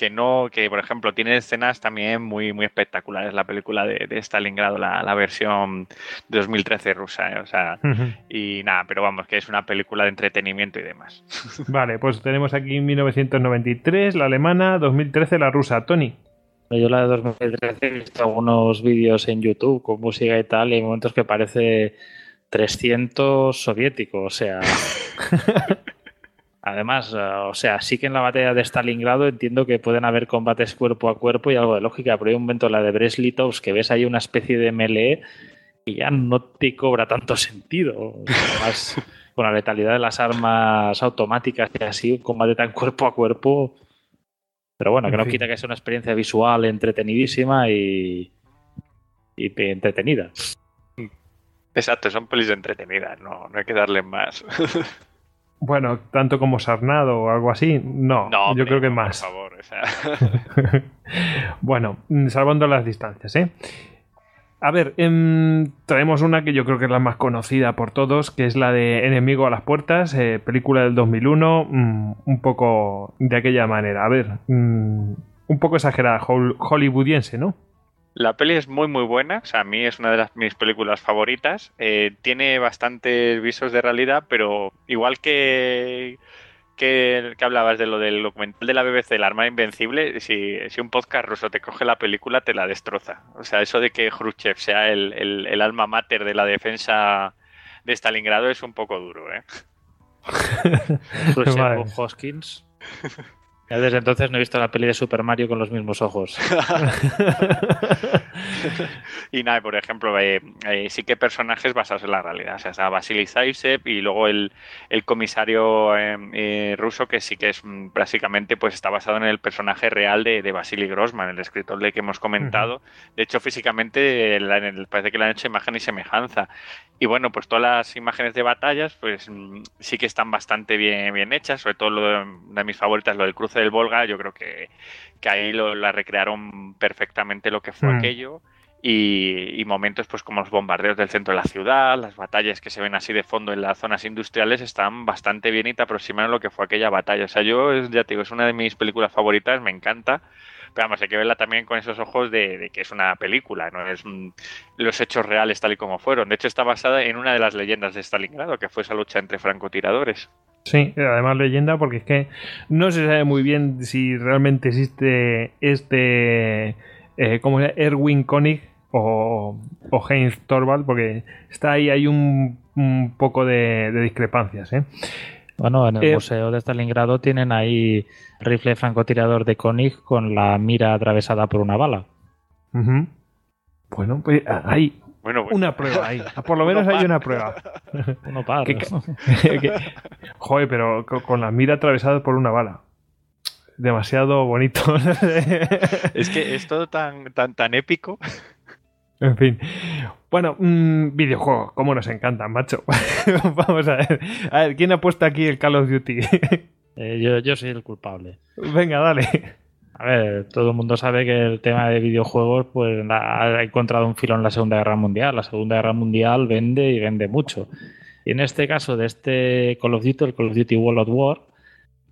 que no, que por ejemplo tiene escenas también muy, muy espectaculares la película de, Stalingrado, la, versión 2013 rusa, ¿eh? o sea, y nada, pero vamos, que es una película de entretenimiento y demás. Vale, pues tenemos aquí 1993, la alemana, 2013, la rusa, Tony. Yo la de 2013 he visto algunos vídeos en YouTube con música y tal, y hay momentos que parece 300 soviético, o sea... Además, eh, o sea, sí que en la batalla de Stalingrado entiendo que pueden haber combates cuerpo a cuerpo y algo de lógica, pero hay un momento, la de Breslitovs, que ves ahí una especie de melee y ya no te cobra tanto sentido. Además, con la letalidad de las armas automáticas y así, un combate tan cuerpo a cuerpo. Pero bueno, que no quita que sea una experiencia visual entretenidísima y, y entretenida. Exacto, son pelis entretenidas, no, no hay que darle más. Bueno, tanto como Sarnado o algo así, no. yo creo que más. bueno, mm, salvando las distancias, ¿eh? A ver, em, traemos una que yo creo que es la más conocida por todos, que es la de Enemigo a las Puertas, eh, película del 2001, mm, un poco de aquella manera. A ver, mm, un poco exagerada, hollywoodiense, ¿no? La peli es muy muy buena, o sea, a mí es una de las, mis películas favoritas. Eh, tiene bastantes visos de realidad, pero igual que, que, hablabas de lo del documental de la BBC, El arma invencible, si, un podcast ruso te coge la película, te la destroza. O sea, eso de que Khrushchev sea el, alma mater de la defensa de Stalingrado es un poco duro, ¿eh? Khrushchev o Hoskins desde entonces no he visto la peli de Super Mario con los mismos ojos. y nada, por ejemplo, eh, eh, sí que personajes basados en la realidad. O sea, está Vasily Zaisev y luego el, el comisario eh, ruso, que sí que es mm, básicamente pues está basado en el personaje real de, de Vasily Grossman, el escritor de que hemos comentado. De hecho, físicamente parece que le han hecho imagen y semejanza. Y bueno, pues todas las imágenes de batallas, pues mm, sí que están bastante bien, bien hechas. Sobre todo una de mis favoritas, lo del cruce del Volga, yo creo que, ahí lo, la recrearon perfectamente lo que fue mm. aquello. Y, momentos pues como los bombardeos del centro de la ciudad, las batallas que se ven así de fondo en las zonas industriales están bastante bien y te aproximan lo que fue aquella batalla. O sea, yo ya te digo, es una de mis películas favoritas, me encanta. Pero además hay que verla también con esos ojos de, que es una película, no es los hechos reales tal y como fueron. De hecho, está basada en una de las leyendas de Stalingrado, que fue esa lucha entre francotiradores. Sí, además leyenda porque es que no se sabe muy bien si realmente existe este, eh, ¿cómo se Erwin Koenig o, Heinz Torvald, porque está ahí, hay un, poco de, discrepancias. ¿eh? Bueno, en el eh, Museo de Stalingrado tienen ahí rifle francotirador de Koenig con la mira atravesada por una bala. Bueno, pues ah, ahí, pues. Una prueba ahí. Por lo menos hay una prueba. Uno joder, pero con la mira atravesada por una bala. Demasiado bonito. es que es todo tan, tan, épico. En fin. Bueno, un mm, videojuego cómo nos encantan, macho. Vamos a ver. A ver, ¿quién puesto aquí el Call of Duty? Eh, yo, yo soy el culpable. Venga, dale. A ver, todo el mundo sabe que el tema de videojuegos pues ha encontrado un filón en la Segunda Guerra Mundial. La Segunda Guerra Mundial vende y vende mucho. Y en este caso de este Call of Duty, el Call of Duty World of War,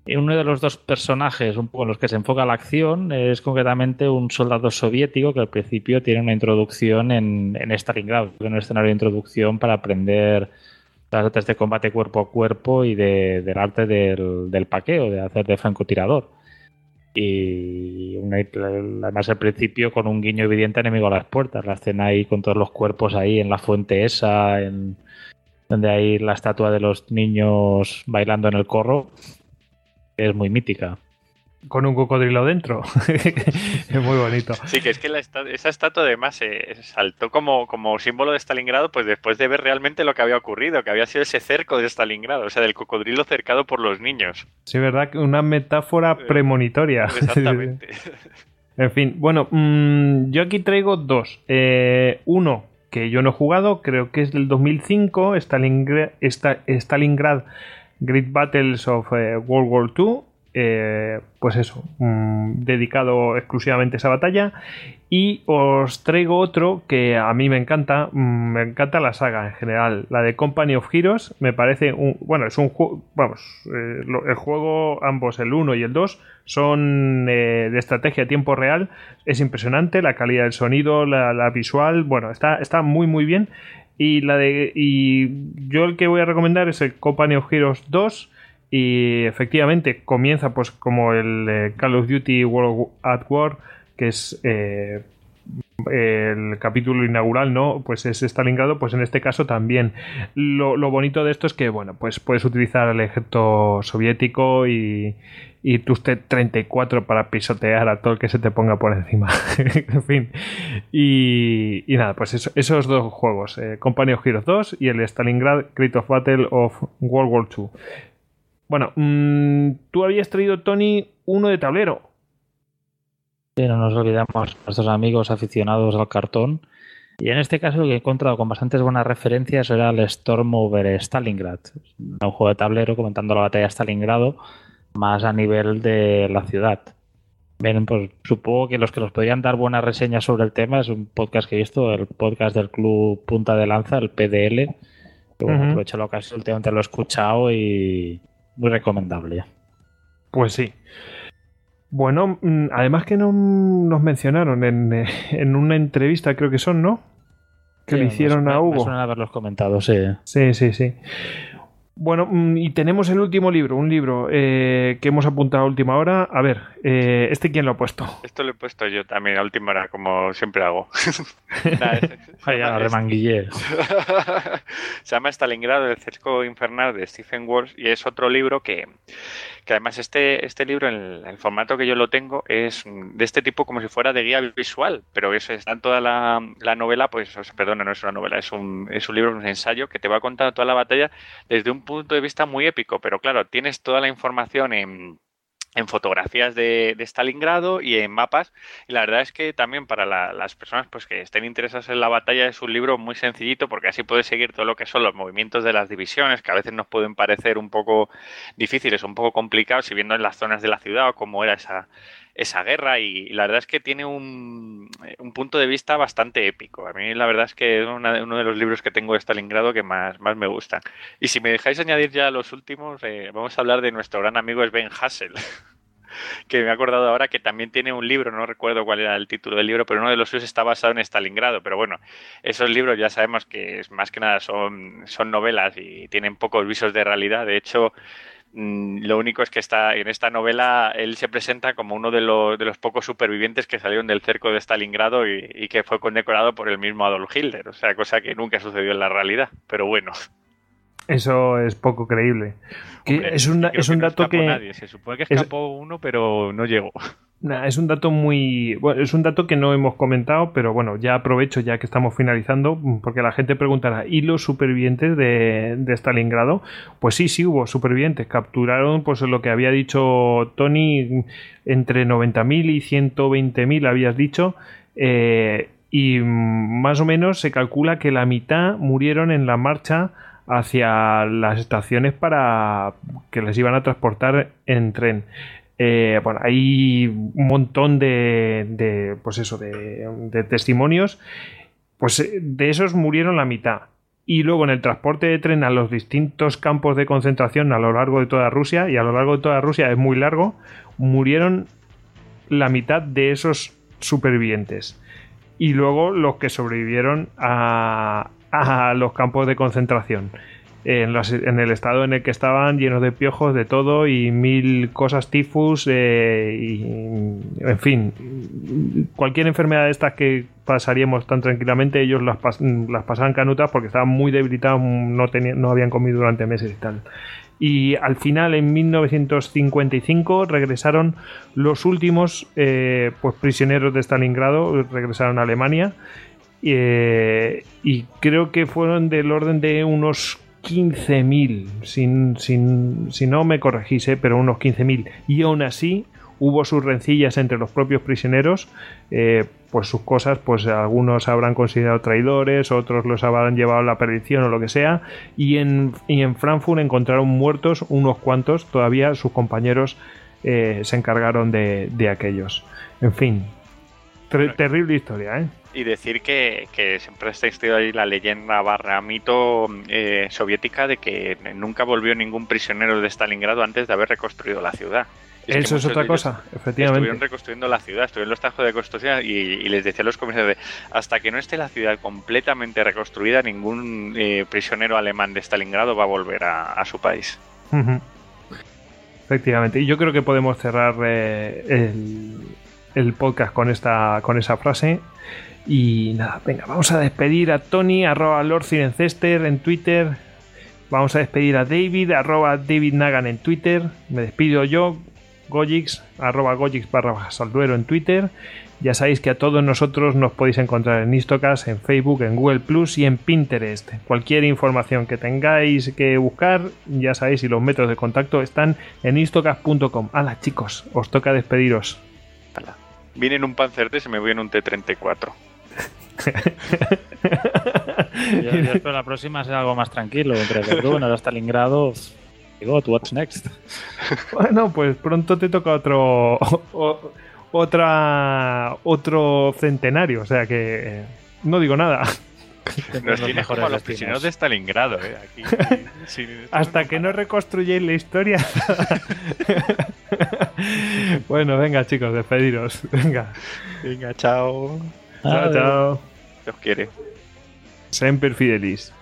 uno de los dos personajes un los que se enfoca la acción es concretamente un soldado soviético que al principio tiene una introducción en, en Stalingrad, en un escenario de introducción para aprender las artes de combate cuerpo a cuerpo y del arte del, del paqueo, de hacer de francotirador y además al principio con un guiño evidente enemigo a las puertas, la escena ahí con todos los cuerpos ahí en la fuente esa, en, donde hay la estatua de los niños bailando en el corro, es muy mítica con un cocodrilo dentro. es muy bonito. Sí, que es que esa estatua además eh, saltó como, como símbolo de Stalingrado, pues después de ver realmente lo que había ocurrido, que había sido ese cerco de Stalingrado, o sea, del cocodrilo cercado por los niños. Sí, verdad, una metáfora eh, premonitoria. Exactamente. en fin, bueno, mm, yo aquí traigo dos. Eh, uno, que yo no he jugado, creo que es del 2005, Stalingrad Great Battles of World War II eh, pues eso, mm, dedicado exclusivamente a esa batalla. Y os traigo otro que a mí me encanta, mm, me encanta la saga en general, la de Company of Heroes. Me parece un. Bueno, es un juego. Vamos, eh, el juego, ambos, el 1 y el 2, son eh, de estrategia a tiempo real. Es impresionante la calidad del sonido, la, visual. Bueno, está, está muy, muy bien. Y, la de, y yo el que voy a recomendar es el Company of Heroes 2 y efectivamente comienza pues como el eh, Call of Duty World at War, que es eh, el capítulo inaugural, ¿no? Pues es Stalingrado, pues en este caso también. Lo, bonito de esto es que, bueno, pues puedes utilizar el ejército soviético y, y tus 34 para pisotear a todo el que se te ponga por encima. en fin. Y, nada, pues esos dos juegos, eh, Company of Heroes 2 y el Stalingrad Great of Battle of World War II. Bueno, mm, tú habías traído, Tony, uno de tablero. Sí, no nos olvidamos, nuestros amigos aficionados al cartón. Y en este caso, lo que he encontrado con bastantes buenas referencias era el Storm over Stalingrad, un juego de tablero comentando la batalla de Stalingrado, más a nivel de la ciudad. Bien, pues supongo que los que nos podrían dar buenas reseñas sobre el tema es un podcast que he visto, el podcast del Club Punta de Lanza, el PDL. bueno, Aprovecho la ocasión, últimamente lo he escuchado y, muy recomendable. Pues sí. Bueno, mm, además que nos mencionaron eh, en, una entrevista, creo que son, ¿no? Que le hicieron a Hugo. haberlos comentado, sí. Sí, sí, sí. Bueno, mm, y tenemos el último libro, un libro eh, que hemos apuntado a última hora. A ver, eh, ¿este quién lo ha puesto? Esto lo he puesto yo también a última hora, como siempre hago. ya se llama Stalingrado, del cerco infernal de Stephen Walsh, y es otro libro que, que además este, este libro, en el, formato que yo lo tengo, es de este tipo como si fuera de guía visual, pero eso está toda la, novela, pues, perdona, no es una novela, es un, es un libro, un ensayo que te va a contar toda la batalla desde un punto de vista muy épico, pero claro, tienes toda la información en, fotografías de, de, Stalingrado y en mapas. Y la verdad es que también para las personas pues, que estén interesadas en la batalla es un libro muy sencillito porque así puedes seguir todo lo que son los movimientos de las divisiones, que a veces nos pueden parecer un poco difíciles, un poco complicados, si viendo en las zonas de la ciudad o cómo era esa, esa guerra y, la verdad es que tiene eh, un, punto de vista bastante épico. A mí la verdad es que es uno de los libros que tengo de Stalingrado que más, más me gusta. Y si me dejáis añadir ya los últimos, eh, vamos a hablar de nuestro gran amigo Sven Hassel. que me ha acordado ahora que también tiene un libro, no recuerdo cuál era el título del libro, pero uno de los suyos está basado en Stalingrado. Pero bueno, esos libros ya sabemos que más que nada son, son novelas y tienen pocos visos de realidad. De hecho, Mm, lo único es que está, en esta novela él se presenta como uno de, los pocos supervivientes que salieron del cerco de Stalingrado y, que fue condecorado por el mismo Adolf Hitler, o sea, cosa que nunca sucedió en la realidad, pero bueno. Eso es poco creíble. es un, dato que... Nadie. Se supone que escapó uno, pero no llegó es un dato muy. Bueno, es un dato que no hemos comentado, pero bueno, ya aprovecho ya que estamos finalizando, mm, porque la gente preguntará: ¿y los supervivientes de, Stalingrado? Pues sí, sí hubo supervivientes. Capturaron, pues lo que había dicho Tony, mm, entre 90.000 y 120.000, habías dicho. Eh, y mm, más o menos se calcula que la mitad murieron en la marcha hacia las estaciones para que les iban a transportar en tren. Eh, bueno, hay un montón de, pues eso, de, testimonios. Pues eh, de esos murieron la mitad. Y luego en el transporte de tren a los distintos campos de concentración a lo largo de toda Rusia, y a lo largo de toda Rusia es muy largo, murieron la mitad de esos supervivientes. Y luego los que sobrevivieron a los campos de concentración en, el estado en el que estaban, llenos de piojos, de todo y mil cosas tifus, eh, en fin, cualquier enfermedad de estas que pasaríamos tan tranquilamente, ellos las, pasaban canutas porque estaban muy debilitados, no, no habían comido durante meses y tal. Y al final, en 1955, regresaron los últimos eh, pues, prisioneros de Stalingrado, regresaron a Alemania. Eh, y creo que fueron del orden de unos 15.000, sin, sin, si no me corregís, eh, pero unos 15.000. Y aún así hubo sus rencillas entre los propios prisioneros, eh, pues sus cosas, pues algunos habrán considerado traidores, otros los habrán llevado a la perdición o lo que sea, y en, en Frankfurt encontraron muertos unos cuantos, todavía sus compañeros eh, se encargaron de, aquellos. En fin, terrible historia, ¿eh? y decir que, siempre ha existido ahí la leyenda barra mito eh, soviética de que nunca volvió ningún prisionero de Stalingrado antes de haber reconstruido la ciudad. Eso es otra cosa, efectivamente. Estuvieron reconstruyendo la ciudad, estuvieron los tajos de construcción y, les decía a los comerciantes, hasta que no esté la ciudad completamente reconstruida, ningún eh, prisionero alemán de Stalingrado va a volver a, su país. Efectivamente, y yo creo que podemos cerrar eh, el, el, podcast con, esta, con esa frase. Y nada, venga, vamos a despedir a Tony, arroba Lord en Twitter. Vamos a despedir a David, arroba David Nagan en Twitter. Me despido yo, Gojix, arroba Gojix barra salduero en Twitter. Ya sabéis que a todos nosotros nos podéis encontrar en Istocas, en Facebook, en Google Plus y en Pinterest. Cualquier información que tengáis que buscar, ya sabéis, y los métodos de contacto están en istocas.com. Hala, chicos, os toca despediros. Vine en un Panzer D, se me voy en un T34. yo, la próxima será algo más tranquilo. Entre Lebrun, ahora Stalingrado. Digo, what's next? Bueno, pues pronto te toca otro. otra. Otro centenario. O sea que. Eh, no digo nada. Nos tienes como los prisioneros de Stalingrado, eh, Hasta que no reconstruyéis la historia. bueno, venga, chicos, despediros. Venga. Venga, chao. Chao, chao. Los quiere. Semper Fidelis.